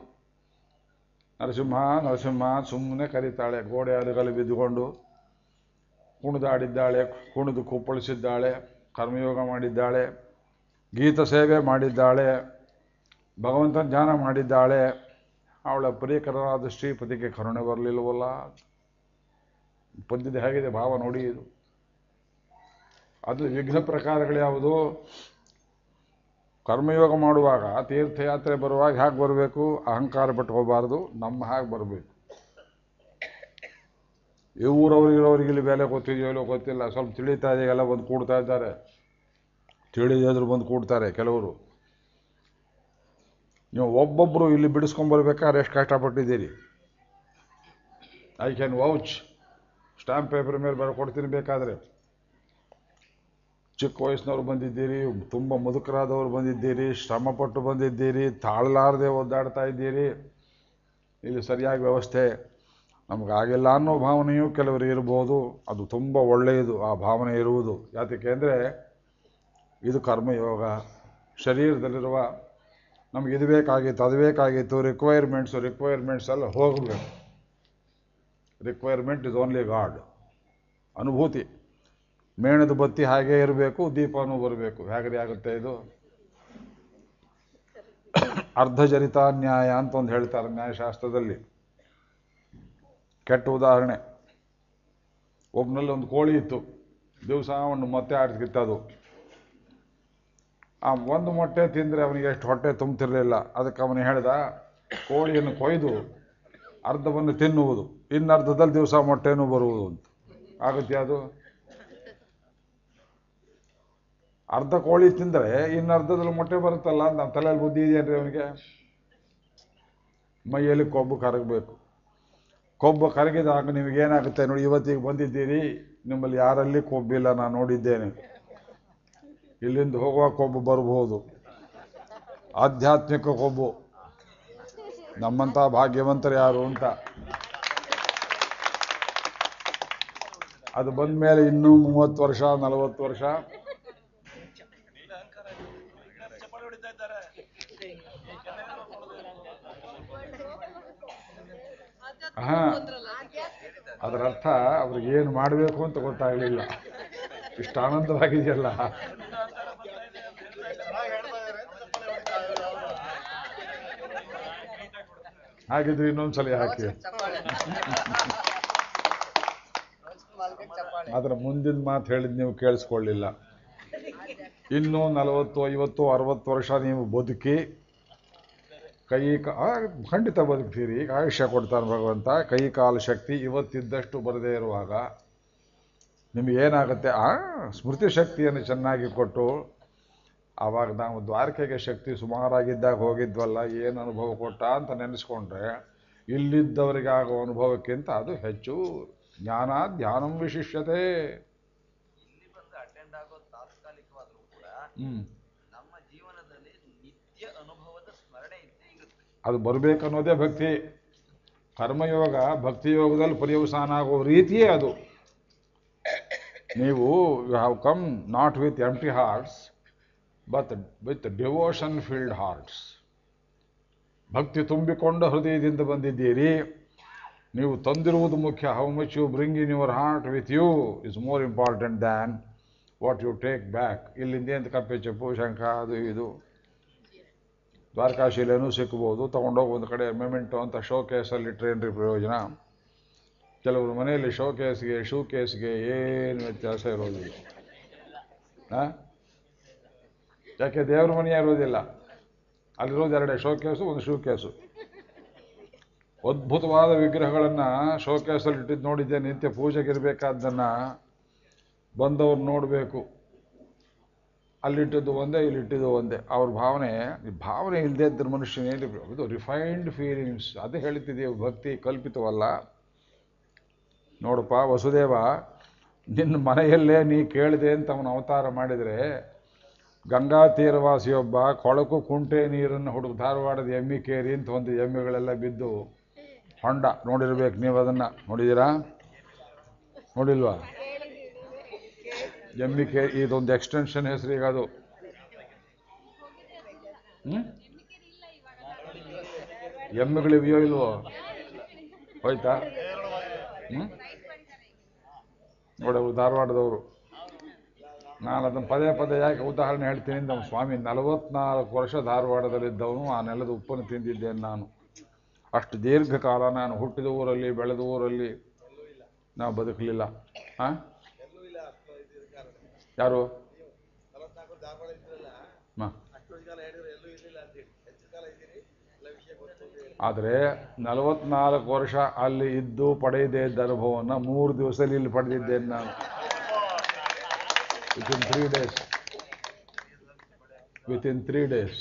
ನರಸಿಂಹ ನರಸಿಂಹ ಸುಮ್ಮನೆ ಕರೀತಾಳೆ ಗೋಡೆ ಅರುಗಲು ಬಿದ್ದುಕೊಂಡು ಕುಣಿದಾಡಿದ್ದಾಳೆ ಕುಣಿದು ಕುಪ್ಪಳಿಸಿದ್ದಾಳೆ ಕರ್ಮಯೋಗ ಮಾಡಿದ್ದಾಳೆ ಗೀತ ಸೇವೆ ಮಾಡಿದ್ದಾಳೆ ಭಗವಂತನ ಧ್ಯಾನ ಮಾಡಿದ್ದಾಳೆ ಅವಳ ಪ್ರಿಯಕರನಾದ ಶ್ರೀಪತಿಗೆ ಕರುಣೆ ಬರಲಿಲ್ಲವಲ್ಲ ಪದ್ಯದ ಹೇಗಿದೆ ಭಾವ ನೋಡಿ ಇದು ಅದು ವಿಘ್ನ ಪ್ರಕಾರಗಳು ಯಾವುದು ಕರ್ಮಯೋಗ ಮಾಡುವಾಗ ತೀರ್ಥಯಾತ್ರೆ ಬರುವಾಗ ಹೇಗೆ ಬರಬೇಕು ಅಹಂಕಾರ ಹೋಗಬಾರ್ದು ನಮ್ಮ ಹಾಗೆ ಬರಬೇಕು ಈ ಊರವ್ರಿಗಿರೋರಿಗೆ ಇಲ್ಲಿ ಬೆಲೆ ಗೊತ್ತಿದೆಯೋ ಇಲ್ಲೋ ಗೊತ್ತಿಲ್ಲ ಸ್ವಲ್ಪ ತಿಳಿತಾ ಇದೆಯಲ್ಲ ಬಂದು ಕೂಡ್ತಾ ಇದ್ದಾರೆ ತಿಳಿದಾದ್ರೂ ಬಂದು ಕೂಡ್ತಾರೆ ಕೆಲವರು ನೀವು ಒಬ್ಬೊಬ್ಬರು ಇಲ್ಲಿ ಬಿಡಿಸ್ಕೊಂಬರ್ಬೇಕಾದ್ರೆ ಎಷ್ಟು ಕಷ್ಟಪಟ್ಟಿದ್ದೀರಿ I can vouch stamp paper ಮೇಲೆ ಕೊಡ್ತೀನಿ ಬೇಕಾದರೆ ಚಿಕ್ಕ ವಯಸ್ಸಿನವ್ರು ಬಂದಿದ್ದೀರಿ ತುಂಬ ಮುದುಕರಾದವರು ಬಂದಿದ್ದೀರಿ ಶ್ರಮಪಟ್ಟು ಬಂದಿದ್ದೀರಿ ತಾಳಲಾರದೆ ಒದ್ದಾಡ್ತಾ ಇದ್ದೀರಿ ಇಲ್ಲಿ ಸರಿಯಾಗಿ ವ್ಯವಸ್ಥೆ ನಮಗಾಗಿಲ್ಲ ಅನ್ನೋ ಭಾವನೆಯೂ ಕೆಲವರು ಇರ್ಬೋದು ಅದು ತುಂಬ ಒಳ್ಳೆಯದು ಆ ಭಾವನೆ ಇರುವುದು ಯಾತಕ್ಕೆ ಅಂದರೆ ಇದು ಕರ್ಮಯೋಗ ಶರೀರದಲ್ಲಿರುವ ನಮ್ಗೆ ಇದು ಬೇಕಾಗಿತ್ತು ಅದು ಬೇಕಾಗಿತ್ತು ರಿಕ್ವೈರ್ಮೆಂಟ್ಸು ರಿಕ್ವೈರ್ಮೆಂಟ್ಸ್ ಎಲ್ಲ ಹೋಗಬೇಕು ರಿಕ್ವೈರ್ಮೆಂಟ್ ಇಸ್ ಓನ್ಲಿ ಗಾಡ್ ಅನುಭೂತಿ ಮೇಣದ ಬತ್ತಿ ಹಾಗೇ ಇರಬೇಕು ದೀಪನೂ ಬರಬೇಕು ಹೇಗ್ರಿ ಆಗುತ್ತೆ ಇದು ಅರ್ಧ ನ್ಯಾಯ ಅಂತ ಒಂದು ಹೇಳ್ತಾರೆ ನ್ಯಾಯಶಾಸ್ತ್ರದಲ್ಲಿ ಕೆಟ್ಟ ಉದಾಹರಣೆ ಒಬ್ಬನಲ್ಲಿ ಒಂದು ಕೋಳಿ ಇತ್ತು ದಿವಸ ಒಂದು ಮತ್ತೆ ಆಡ್ತಿತ್ತು ಅದು ಆ ಒಂದು ಮೊಟ್ಟೆ ತಿಂದರೆ ಅವನಿಗೆ ಎಷ್ಟು ಹೊಟ್ಟೆ ತುಂಬ್ತಿರಲಿಲ್ಲ ಅದಕ್ಕೆ ಅವನು ಹೇಳಿದ ಕೋಳಿಯನ್ನು ಕೊಯ್ದು ಅರ್ಧವನ್ನು ತಿನ್ನುವುದು ಇನ್ನರ್ಧದಲ್ಲಿ ದಿವಸ ಮೊಟ್ಟೆನೂ ಬರುವುದು ಅಂತ ಆಗುತ್ತೆ ಅದು ಅರ್ಧ ಕೋಳಿ ತಿಂದರೆ ಇನ್ನರ್ಧದಲ್ಲಿ ಮೊಟ್ಟೆ ಬರುತ್ತಲ್ಲ ನಮ್ಮ ತಲೆಯಲ್ಲಿ ಬುದ್ಧಿ ಇದೆಯೇನ್ರಿ ಅವನಿಗೆ ಮೈಯಲ್ಲಿ ಕೊಬ್ಬು ಕರಗಬೇಕು ಕೊಬ್ಬು ಕರಗಿದಾಗ ನಿಮಗೇನಾಗುತ್ತೆ ನೋಡಿ ಇವತ್ತಿಗೆ ಬಂದಿದ್ದೀರಿ ನಿಮ್ಮಲ್ಲಿ ಯಾರಲ್ಲಿ ಕೊಬ್ಬಿಲ್ಲ ನಾನು ನೋಡಿದ್ದೇನೆ ಇಲ್ಲಿಂದ ಹೋಗುವ ಕೊಬ್ಬು ಬರಬಹುದು ಆಧ್ಯಾತ್ಮಿಕ ಕೊಬ್ಬು ನಮ್ಮಂತ ಭಾಗ್ಯವಂತರು ಯಾರು ಅಂತ ಅದು ಬಂದ ಮೇಲೆ ಇನ್ನೂ ಮೂವತ್ತು ವರ್ಷ ನಲವತ್ತು ವರ್ಷ ಹಾ ಅದರ ಅರ್ಥ ಅವ್ರಿಗೆ ಏನು ಮಾಡಬೇಕು ಅಂತ ಗೊತ್ತಾಗಲಿಲ್ಲ ಇಷ್ಟು ಆನಂದವಾಗಿದೆಯಲ್ಲ ಹಾಗಿದ್ರೆ ಇನ್ನೊಂದ್ಸಲ ಹಾಕಿ ಆದ್ರೆ ಮುಂದಿನ ಮಾತು ಹೇಳಿದ್ ನೀವು ಕೇಳಿಸ್ಕೊಳ್ಳಿಲ್ಲ ಇನ್ನೂ ನಲವತ್ತು ಐವತ್ತು ಅರವತ್ತು ವರ್ಷ ನೀವು ಬದುಕಿ ಕೈ ಖಂಡಿತ ಬದುಕ್ತೀರಿ ಆಯುಷ್ಯ ಕೊಡ್ತಾನೆ ಭಗವಂತ ಕೈ ಕಾಲು ಶಕ್ತಿ ಇವತ್ತಿದ್ದಷ್ಟು ಬರದೇ ಇರುವಾಗ ಏನಾಗುತ್ತೆ ಆ ಸ್ಮೃತಿ ಶಕ್ತಿಯನ್ನು ಚೆನ್ನಾಗಿ ಕೊಟ್ಟು ಆವಾಗ ನಾವು ದ್ವಾರಕೆಗೆ ಶಕ್ತಿ ಸುಮಾರಾಗಿದ್ದಾಗ ಹೋಗಿದ್ವಲ್ಲ ಏನು ಅನುಭವ ಕೊಟ್ಟ ಅಂತ ನೆನೆಸ್ಕೊಂಡ್ರೆ ಇಲ್ಲಿದ್ದವರಿಗೆ ಆಗೋ ಅನುಭವಕ್ಕಿಂತ ಅದು ಹೆಚ್ಚು ಜ್ಞಾನ ಧ್ಯಾನಂ ವಿಶಿಷ್ಯತೆ ಅದು ಬರಬೇಕನ್ನೋದೇ ಭಕ್ತಿ ಕರ್ಮಯೋಗ ಭಕ್ತಿಯೋಗದಲ್ಲಿ ಪರ್ಯವಸಾನ ಆಗುವ ರೀತಿಯೇ ಅದು ನೀವು you have come not with empty hearts but with devotion filled hearts ಭಕ್ತಿ ತುಂಬಿಕೊಂಡ ಹೃದಯದಿಂದ ಬಂದಿದ್ದೀರಿ ನೀವು ತಂದಿರುವುದು ಮುಖ್ಯ how much you bring in your heart with you is more important than what you take back ಇಲ್ಲಿಂದ ಅಂತ ಕಪ್ಪೆ ಚಪ್ಪು ಶಂಖ ಅದು ಇದು ದ್ವಾರಕಾಶಿಲೇನೂ ಸಿಕ್ಕಬಹುದು ತೊಗೊಂಡೋಗಿ ಒಂದು ಕಡೆ ಮೆಮೆಂಟು ಅಂತ ಶೋ ಕೇಸಲ್ಲಿ ಟ್ರೇನ್ರಿ ಪ್ರಯೋಜನ ಕೆಲವರು ಮನೆಯಲ್ಲಿ ಶೋ ಕೇಸ್ಗೆ ಶೂ ಕೇಸ್ಗೆ ಏನು ವ್ಯತ್ಯಾಸ ಇರೋದಿಲ್ಲ ಹಾಂ ಯಾಕೆ ದೇವರ ಮನೆಯ ಇರೋದಿಲ್ಲ ಅಲ್ಲಿರೋದು ಎರಡೇ ಕೇಸು ಒಂದು ಕೇಸು ಅದ್ಭುತವಾದ ವಿಗ್ರಹಗಳನ್ನು ಶೋಕೇಸಲ್ಲಿ ಇಟ್ಟಿದ್ದು ನೋಡಿದ್ದೆ ನಿತ್ಯ ಪೂಜೆಗೆ ಇರಬೇಕಾದ್ದನ್ನು ಬಂದವ್ರು ನೋಡಬೇಕು ಅಲ್ಲಿಟ್ಟಿದ್ದು ಒಂದೇ ಇಲ್ಲಿಟ್ಟಿದ್ದು ಒಂದೇ ಅವ್ರ ಭಾವನೆ ಭಾವನೆ ಇಲ್ಲದೆ ಇದ್ದ ಮನುಷ್ಯನೇನು ಇದು ರಿಫೈನ್ಡ್ ಫೀಲಿಂಗ್ಸ್ ಅದು ಹೇಳ್ತಿದ್ದೀವಿ ಭಕ್ತಿ ಕಲ್ಪಿತವಲ್ಲ ನೋಡಪ್ಪ ವಸುದೇವ ನಿನ್ನ ಮನೆಯಲ್ಲೇ ನೀ ಕೇಳಿದೆ ಅಂತ ಅವನು ಅವತಾರ ಮಾಡಿದರೆ ಗಂಗಾ ತೀರವಾಸಿಯೊಬ್ಬ ಕೊಳಕು ಕುಂಟೆ ನೀರನ್ನು ಹುಡುಗ ಧಾರವಾಡದ ಎಮ್ಮಿ ಕೇರಿ ಅಂತ ಒಂದು ಎಮ್ಮೆಗಳೆಲ್ಲ ಬಿದ್ದು ಹೊಂಡ ನೋಡಿರ್ಬೇಕು ನೀವು ಅದನ್ನು ನೋಡಿದ್ದೀರಾ ನೋಡಿಲ್ವಾ ಎಮ್ಮಿ ಕೇರಿ ಇದೊಂದು ಎಕ್ಸ್ಟೆನ್ಷನ್ ಹೆಸರಿಗೆ ಅದು ಎಮ್ಮೆಗಳಿವೆಯೋ ಇಲ್ವೋ ಹೋಯ್ತಾ ಹ್ಞೂ ನೋಡವು ಧಾರವಾಡದವರು ನಾನು ಅದನ್ನು ಪದೇ ಪದೇ ಯಾಕೆ ಉದಾಹರಣೆ ಹೇಳ್ತೀನಿ ನಮ್ಮ ಸ್ವಾಮಿ ನಲವತ್ನಾಲ್ಕು ವರ್ಷ ಧಾರವಾಡದಲ್ಲಿದ್ದವನು ಆ ನೆಲದ ಉಪ್ಪನ್ನು ತಿಂದಿದ್ದೇನೆ ನಾನು ಅಷ್ಟು ದೀರ್ಘಕಾಲ ನಾನು ಹುಟ್ಟಿದ ಊರಲ್ಲಿ ಬೆಳೆದ ಊರಲ್ಲಿ ನಾವು ಬದುಕಲಿಲ್ಲ ಹಾ ಯಾರು ಆದರೆ ನಲವತ್ನಾಲ್ಕು ವರ್ಷ ಅಲ್ಲಿ ಇದ್ದು ಪಡೆಯದೇ ಇದ್ದ ಅನುಭವವನ್ನು ಮೂರು ದಿವಸದಲ್ಲಿ ಇಲ್ಲಿ ಪಡೆದಿದ್ದೇನೆ ನಾನು within three days. Within three days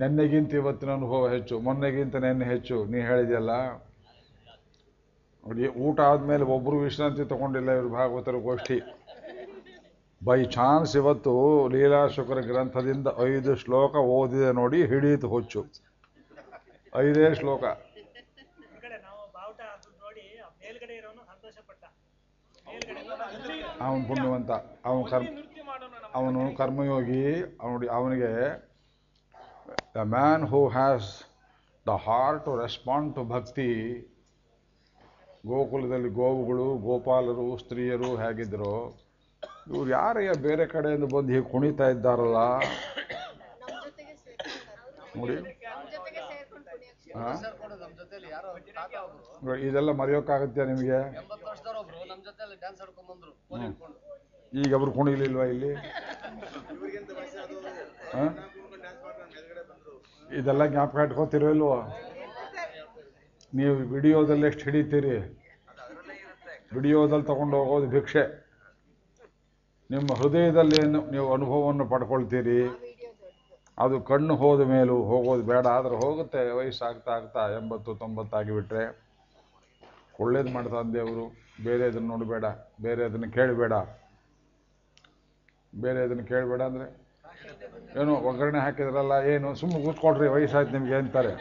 ನೆನ್ನೆಗಿಂತ ಇವತ್ತಿನ ಅನುಭವ ಹೆಚ್ಚು ಮೊನ್ನೆಗಿಂತ ನೆನ್ನೆ ಹೆಚ್ಚು ನೀ ಹೇಳಿದೆಯಲ್ಲ ಊಟ ಆದಮೇಲೆ ಒಬ್ಬರು ವಿಶ್ರಾಂತಿ ತಗೊಂಡಿಲ್ಲ ಇವರು ಭಾಗವತರ ಗೋಷ್ಠಿ ಬೈ ಚಾನ್ಸ್ ಇವತ್ತು ಲೀಲಾಶುಕರ ಗ್ರಂಥದಿಂದ ಐದು ಶ್ಲೋಕ ಓದಿದೆ ನೋಡಿ ಹಿಡಿಯಿತು ಹೊಚ್ಚು ಐದೇ ಶ್ಲೋಕ ಅವನು ಪುಣ್ಯವಂತ ಅವನು ಕರ್ಮ ಅವನು ಕರ್ಮಯೋಗಿ ಅವನು ಅವನಿಗೆ the man who has the heart to respond to ಭಕ್ತಿ ಗೋಕುಲದಲ್ಲಿ ಗೋವುಗಳು ಗೋಪಾಲರು ಸ್ತ್ರೀಯರು ಹೇಗಿದ್ದರು ಇವ್ರು ಯಾರಯ್ಯ ಬೇರೆ ಕಡೆಯಿಂದ ಬಂದು ಹೀಗೆ ಕುಣಿತಾ ಇದ್ದಾರಲ್ಲ ನೋಡಿ ಹಾಂ ಇದೆಲ್ಲ ಮರೆಯೋಕ್ಕಾಗತ್ತೆ ನಿಮಗೆ ಈಗ ಅವ್ರು ಕುಣಿಲಿಲ್ವಾ ಇಲ್ಲಿ ಇದೆಲ್ಲ ಜ್ಞಾಪಕ ಇಟ್ಕೋತಿರೋ ನೀವು ವಿಡಿಯೋದಲ್ಲಿ ಎಷ್ಟು ಹಿಡಿತೀರಿ ವಿಡಿಯೋದಲ್ಲಿ ತಗೊಂಡು ಹೋಗೋದು ಭಿಕ್ಷೆ ನಿಮ್ಮ ಹೃದಯದಲ್ಲಿ ನೀವು ಅನುಭವವನ್ನು ಪಡ್ಕೊಳ್ತೀರಿ ಅದು ಕಣ್ಣು ಹೋದ ಮೇಲೂ ಹೋಗೋದು ಬೇಡ ಆದರೆ ಹೋಗುತ್ತೆ ವಯಸ್ಸಾಗ್ತಾ ಆಗ್ತಾ ಎಂಬತ್ತು ತೊಂಬತ್ತಾಗಿಬಿಟ್ರೆ ಒಳ್ಳೇದು ಮಾಡ್ತಾನೆ ದೇವರು ಬೇರೆ ಇದನ್ನು ನೋಡಬೇಡ ಬೇರೆ ಅದನ್ನು ಕೇಳಬೇಡ ಬೇರೆ ಅದನ್ನು ಕೇಳಬೇಡ ಅಂದರೆ ಏನು ಒಗ್ಗರಣೆ ಹಾಕಿದ್ರಲ್ಲ ಏನು ಸುಮ್ಮನೆ ಕೂತ್ಕೊಡ್ರಿ ವಯಸ್ಸಾಯ್ತು ನಿಮ್ಗೆ ಅಂತಾರೆ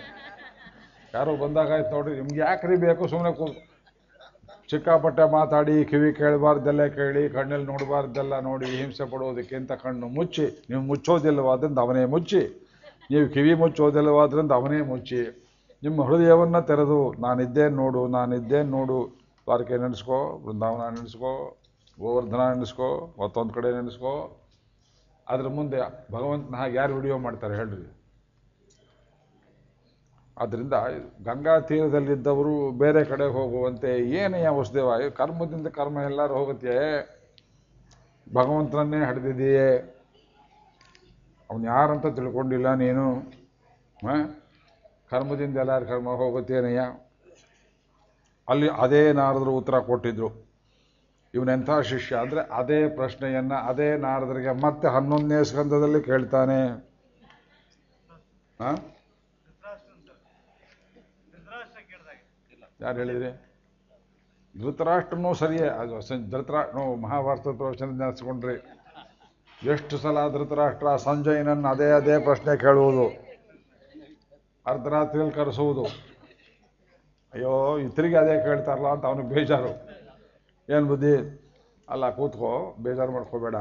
ಯಾರೋ ಬಂದಾಗ ಆಯ್ತು ನೋಡ್ರಿ ನಿಮ್ಗೆ ಯಾಕ್ರಿ ಬೇಕು ಸುಮ್ಮನೆ ಕೂತ್ ಸಿಕ್ಕಾಪಟ್ಟೆ ಮಾತಾಡಿ ಕಿವಿ ಕೇಳಬಾರ್ದೆಲ್ಲ ಕೇಳಿ ಕಣ್ಣಲ್ಲಿ ನೋಡಬಾರ್ದೆಲ್ಲ ನೋಡಿ ಹಿಂಸೆ ಪಡೋದಕ್ಕಿಂತ ಕಣ್ಣು ಮುಚ್ಚಿ ನೀವು ಮುಚ್ಚೋದಿಲ್ಲವಾದ್ರಿಂದ ಅವನೇ ಮುಚ್ಚಿ ನೀವು ಕಿವಿ ಮುಚ್ಚೋದಿಲ್ಲವಾದ್ರಿಂದ ಅವನೇ ಮುಚ್ಚಿ ನಿಮ್ಮ ಹೃದಯವನ್ನು ತೆರೆದು ನಾನಿದ್ದೇನು ನೋಡು ನಾನಿದ್ದೇನು ನೋಡು ದ್ವಾರಕೆ ನೆನೆಸ್ಕೋ ಬೃಂದಾವನ ನೆನೆಸ್ಕೋ ಗೋವರ್ಧನ ನೆನೆಸ್ಕೋ ಮತ್ತೊಂದು ಕಡೆ ನೆನೆಸ್ಕೋ ಅದ್ರ ಮುಂದೆ ಭಗವಂತನ ಹಾಗೆ ಯಾರು ವಿಡಿಯೋ ಮಾಡ್ತಾರೆ ಹೇಳ್ರಿ ಅದರಿಂದ ಗಂಗಾ ತೀರದಲ್ಲಿದ್ದವರು ಬೇರೆ ಕಡೆ ಹೋಗುವಂತೆ ಏನೇ ವಸುದೇವ ಕರ್ಮದಿಂದ ಕರ್ಮ ಎಲ್ಲರೂ ಹೋಗುತ್ತೆ ಭಗವಂತನನ್ನೇ ಹಿಡಿದಿದೆಯೇ ಅವನು ಯಾರಂತ ತಿಳ್ಕೊಂಡಿಲ್ಲ ನೀನು ಕರ್ಮದಿಂದ ಎಲ್ಲರ ಕರ್ಮ ಹೋಗುತ್ತೇನೆಯ ಅಲ್ಲಿ ಅದೇ ನಾರದರು ಉತ್ತರ ಕೊಟ್ಟಿದ್ರು ಇವನೆಂಥ ಶಿಷ್ಯ ಅಂದರೆ ಅದೇ ಪ್ರಶ್ನೆಯನ್ನು ಅದೇ ನಾರದರಿಗೆ ಮತ್ತೆ ಹನ್ನೊಂದನೇ ಸ್ಕಂದದಲ್ಲಿ ಕೇಳ್ತಾನೆ ಹಾಂ ಯಾರು ಹೇಳಿದ್ರಿ ಧೃತರಾಷ್ಟ್ರನೂ ಸರಿಯೇ ಅದು ಧೃತರಾ ಮಹಾಭಾರತ ಪ್ರವಚನ ನೆನೆಸ್ಕೊಂಡ್ರಿ ಎಷ್ಟು ಸಲ ಧೃತರಾಷ್ಟ್ರ ಸಂಜಯ್ನನ್ನು ಅದೇ ಅದೇ ಪ್ರಶ್ನೆ ಕೇಳುವುದು ಅರ್ಧರಾತ್ರಿಯಲ್ಲಿ ಕರೆಸುವುದು ಅಯ್ಯೋ ತಿರುಗಿ ಅದೇ ಕೇಳ್ತಾರಲ್ಲ ಅಂತ ಅವನಿಗೆ ಬೇಜಾರು ಏನು ಬುದ್ಧಿ ಅಲ್ಲ ಕೂತ್ಕೋ ಬೇಜಾರು ಮಾಡ್ಕೋಬೇಡ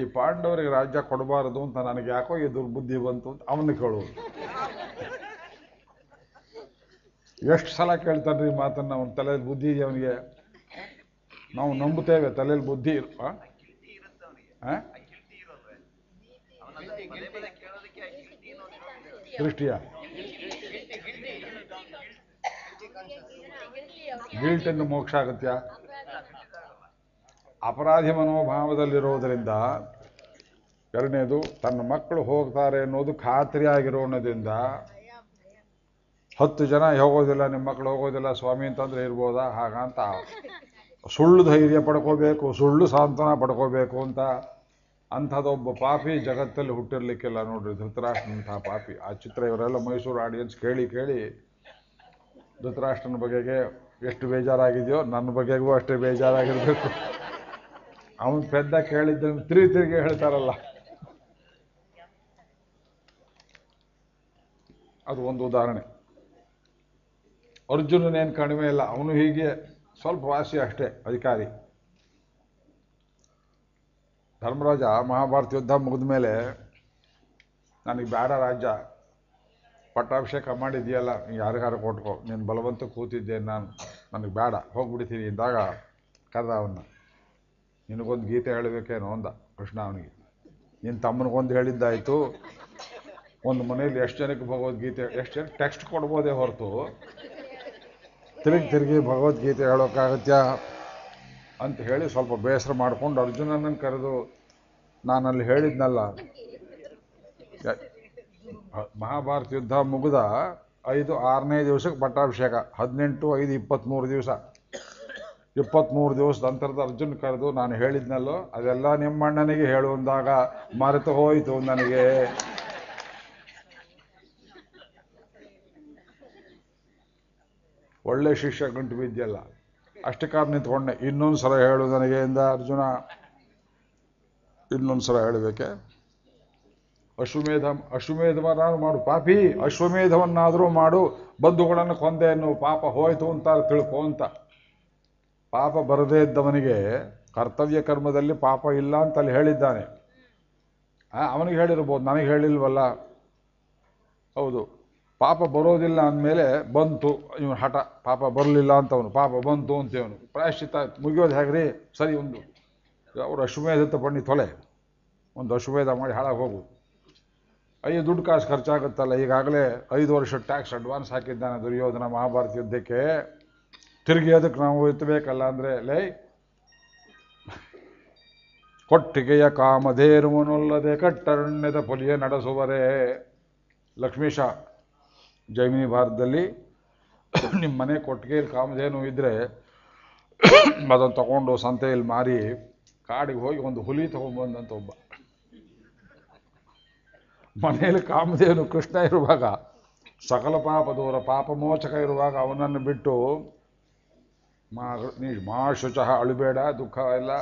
ಈ ಪಾಂಡವರಿಗೆ ರಾಜ್ಯ ಕೊಡಬಾರದು ಅಂತ ನನಗೆ ಯಾಕೋ ಈ ದುರ್ಬುದ್ಧಿ ಬಂತು ಅಂತ ಅವನು ಕೇಳುವುದು ಎಷ್ಟು ಸಲ ಕೇಳ್ತಾನೆ ಈ ಮಾತನ್ನು ಅವನ ತಲೆಯಲ್ಲಿ ಬುದ್ಧಿ ಇದೆ ಅವನಿಗೆ ನಾವು ನಂಬುತ್ತೇವೆ ತಲೆಯಲ್ಲಿ ಬುದ್ಧಿ ಇರುವ ದೃಷ್ಟಿಯ ಎಂದು ಮೋಕ್ಷ ಆಗತ್ಯ ಅಪರಾಧಿ ಮನೋಭಾವದಲ್ಲಿರೋದರಿಂದ ಎರಡನೇದು ತನ್ನ ಮಕ್ಕಳು ಹೋಗ್ತಾರೆ ಅನ್ನೋದು ಖಾತ್ರಿ ಆಗಿರೋಣದಿಂದ ಹತ್ತು ಜನ ಹೋಗೋದಿಲ್ಲ ನಿಮ್ಮ ಮಕ್ಕಳು ಹೋಗೋದಿಲ್ಲ ಸ್ವಾಮಿ ಅಂತಂದ್ರೆ ಇರ್ಬೋದಾ ಹಾಗಂತ ಸುಳ್ಳು ಧೈರ್ಯ ಪಡ್ಕೋಬೇಕು ಸುಳ್ಳು ಸಾಂತ್ವನ ಪಡ್ಕೋಬೇಕು ಅಂತ ಅಂಥದ್ದೊಬ್ಬ ಪಾಪಿ ಜಗತ್ತಲ್ಲಿ ಹುಟ್ಟಿರ್ಲಿಕ್ಕಿಲ್ಲ ನೋಡ್ರಿ ಧೃತರಾಷ್ಟ್ರಂತಹ ಪಾಪಿ ಆ ಚಿತ್ರ ಇವರೆಲ್ಲ ಮೈಸೂರು ಆಡಿಯನ್ಸ್ ಕೇಳಿ ಕೇಳಿ ಧೃತರಾಷ್ಟ್ರನ ಬಗೆಗೆ ಎಷ್ಟು ಬೇಜಾರಾಗಿದೆಯೋ ನನ್ನ ಬಗೆಗೂ ಅಷ್ಟೇ ಬೇಜಾರಾಗಿರ್ಬೇಕು ಅವನು ಪೆದ್ದ ಕೇಳಿದ್ದನ್ನು ತಿರುಗಿ ತಿರುಗಿ ಹೇಳ್ತಾರಲ್ಲ ಅದು ಒಂದು ಉದಾಹರಣೆ ಅರ್ಜುನನೇನು ಕಡಿಮೆ ಇಲ್ಲ ಅವನು ಹೀಗೆ ಸ್ವಲ್ಪ ವಾಸಿ ಅಷ್ಟೇ ಅಧಿಕಾರಿ ಧರ್ಮರಾಜ ಮಹಾಭಾರತ ಯುದ್ಧ ಮುಗಿದ ಮೇಲೆ ನನಗೆ ಬೇಡ ರಾಜ್ಯ ಪಟ್ಟಾಭಿಷೇಕ ಮಾಡಿದೆಯಲ್ಲ ಯಾರಿಗಾರು ಕೊಟ್ಕೋ ನೀನು ಬಲವಂತ ಕೂತಿದ್ದೆ ನಾನು ನನಗೆ ಬೇಡ ಹೋಗ್ಬಿಡ್ತೀನಿ ಇದ್ದಾಗ ಕದ ಅವನ್ನ ನಿನಗೊಂದು ಗೀತೆ ಹೇಳಬೇಕೇನೋ ಅಂದ ಕೃಷ್ಣ ಅವನಿಗೆ ನಿನ್ನ ತಮ್ಮನಿಗೊಂದು ಹೇಳಿದ್ದಾಯಿತು ಒಂದು ಮನೆಯಲ್ಲಿ ಎಷ್ಟು ಜನಕ್ಕೆ ಭಗವದ್ಗೀತೆ ಎಷ್ಟು ಜನ ಟೆಕ್ಸ್ಟ್ ಕೊಡ್ಬೋದೇ ಹೊರತು ತಿರುಗಿ ತಿರುಗಿ ಭಗವದ್ಗೀತೆ ಹೇಳೋಕ್ಕಾಗತ್ಯ ಅಂತ ಹೇಳಿ ಸ್ವಲ್ಪ ಬೇಸರ ಮಾಡಿಕೊಂಡು ಅರ್ಜುನನನ್ನು ಕರೆದು ನಾನಲ್ಲಿ ಹೇಳಿದ್ನಲ್ಲ ಮಹಾಭಾರತ ಯುದ್ಧ ಮುಗಿದ ಐದು ಆರನೇ ದಿವಸಕ್ಕೆ ಪಟ್ಟಾಭಿಷೇಕ ಹದಿನೆಂಟು ಐದು ಇಪ್ಪತ್ತ್ಮೂರು ದಿವಸ ಇಪ್ಪತ್ತ್ಮೂರು ದಿವಸದ ನಂತರದ ಅರ್ಜುನ್ ಕರೆದು ನಾನು ಹೇಳಿದ್ನಲ್ಲೋ ಅದೆಲ್ಲ ನಿಮ್ಮಣ್ಣನಿಗೆ ಅಂದಾಗ ಮರೆತು ಹೋಯಿತು ನನಗೆ ಒಳ್ಳೆ ಶಿಷ್ಯ ಗಂಟು ಬಿದ್ದಿಲ್ಲ ಅಷ್ಟಕ್ಕಾಗಿ ನಿಂತ್ಕೊಂಡೆ ಇನ್ನೊಂದು ಸಲ ಹೇಳು ನನಗೆ ಎಂದ ಅರ್ಜುನ ಇನ್ನೊಂದು ಸಲ ಹೇಳಬೇಕೆ ಅಶ್ವಮೇಧ ಅಶ್ವಮೇಧವನ್ನಾದ್ರು ಮಾಡು ಪಾಪಿ ಅಶ್ವಮೇಧವನ್ನಾದರೂ ಮಾಡು ಬಂಧುಗಳನ್ನು ಕೊಂದೆ ನೋವು ಪಾಪ ಹೋಯ್ತು ಅಂತ ತಿಳ್ಕೊ ಅಂತ ಪಾಪ ಬರದೇ ಇದ್ದವನಿಗೆ ಕರ್ತವ್ಯ ಕರ್ಮದಲ್ಲಿ ಪಾಪ ಇಲ್ಲ ಅಂತ ಅಲ್ಲಿ ಹೇಳಿದ್ದಾನೆ ಅವನಿಗೆ ಹೇಳಿರ್ಬೋದು ನನಗೆ ಹೇಳಿಲ್ವಲ್ಲ ಹೌದು ಪಾಪ ಬರೋದಿಲ್ಲ ಅಂದಮೇಲೆ ಬಂತು ಇವನು ಹಠ ಪಾಪ ಬರಲಿಲ್ಲ ಅಂತವನು ಪಾಪ ಬಂತು ಅಂತೇವನು ಪ್ರಾಯಶ್ಚಿತ ಪ್ರಾಯಶ್ಚಿತ್ತ ಮುಗಿಯೋದು ಹೇಗ್ರಿ ಸರಿ ಒಂದು ಅವರು ಅಶ್ವಮೇಧ ಪಣಿ ತೊಲೆ ಒಂದು ಅಶ್ವಮೇಧ ಮಾಡಿ ಹಾಳಾಗಿ ಹೋಗುದು ಅಯ್ಯೋ ದುಡ್ಡು ಕಾಸು ಖರ್ಚಾಗುತ್ತಲ್ಲ ಈಗಾಗಲೇ ಐದು ವರ್ಷ ಟ್ಯಾಕ್ಸ್ ಅಡ್ವಾನ್ಸ್ ಹಾಕಿದ್ದಾನೆ ದುರ್ಯೋಧನ ಮಹಾಭಾರತ ಯುದ್ಧಕ್ಕೆ ತಿರುಗಿ ಅದಕ್ಕೆ ನಾವು ಎತ್ತಬೇಕಲ್ಲ ಅಂದರೆ ಲೈ ಕೊಟ್ಟಿಗೆಯ ಕಾಮಧೇರುವನೊಲ್ಲದೆ ಕಟ್ಟರಣ್ಯದ ಪೊಲಿಯ ನಡೆಸುವರೇ ಲಕ್ಷ್ಮೀಶ ಜೈಮಿನಿ ಭಾರತದಲ್ಲಿ ನಿಮ್ಮ ಮನೆ ಕೊಟ್ಟಿಗೆಯಲ್ಲಿ ಕಾಮಧೇನು ಇದ್ದರೆ ಅದನ್ನು ತಗೊಂಡು ಸಂತೆಯಲ್ಲಿ ಮಾರಿ ಕಾಡಿಗೆ ಹೋಗಿ ಒಂದು ಹುಲಿ ತೊಗೊಂಡ್ಬಂದಂತ ಒಬ್ಬ ಮನೆಯಲ್ಲಿ ಕಾಮಧೇನು ಕೃಷ್ಣ ಇರುವಾಗ ಸಕಲ ಪಾಪ ಮೋಚಕ ಇರುವಾಗ ಅವನನ್ನು ಬಿಟ್ಟು ಮಾ ನೀ ಮಾ ಶುಚಃ ಅಳುಬೇಡ ದುಃಖ ಇಲ್ಲ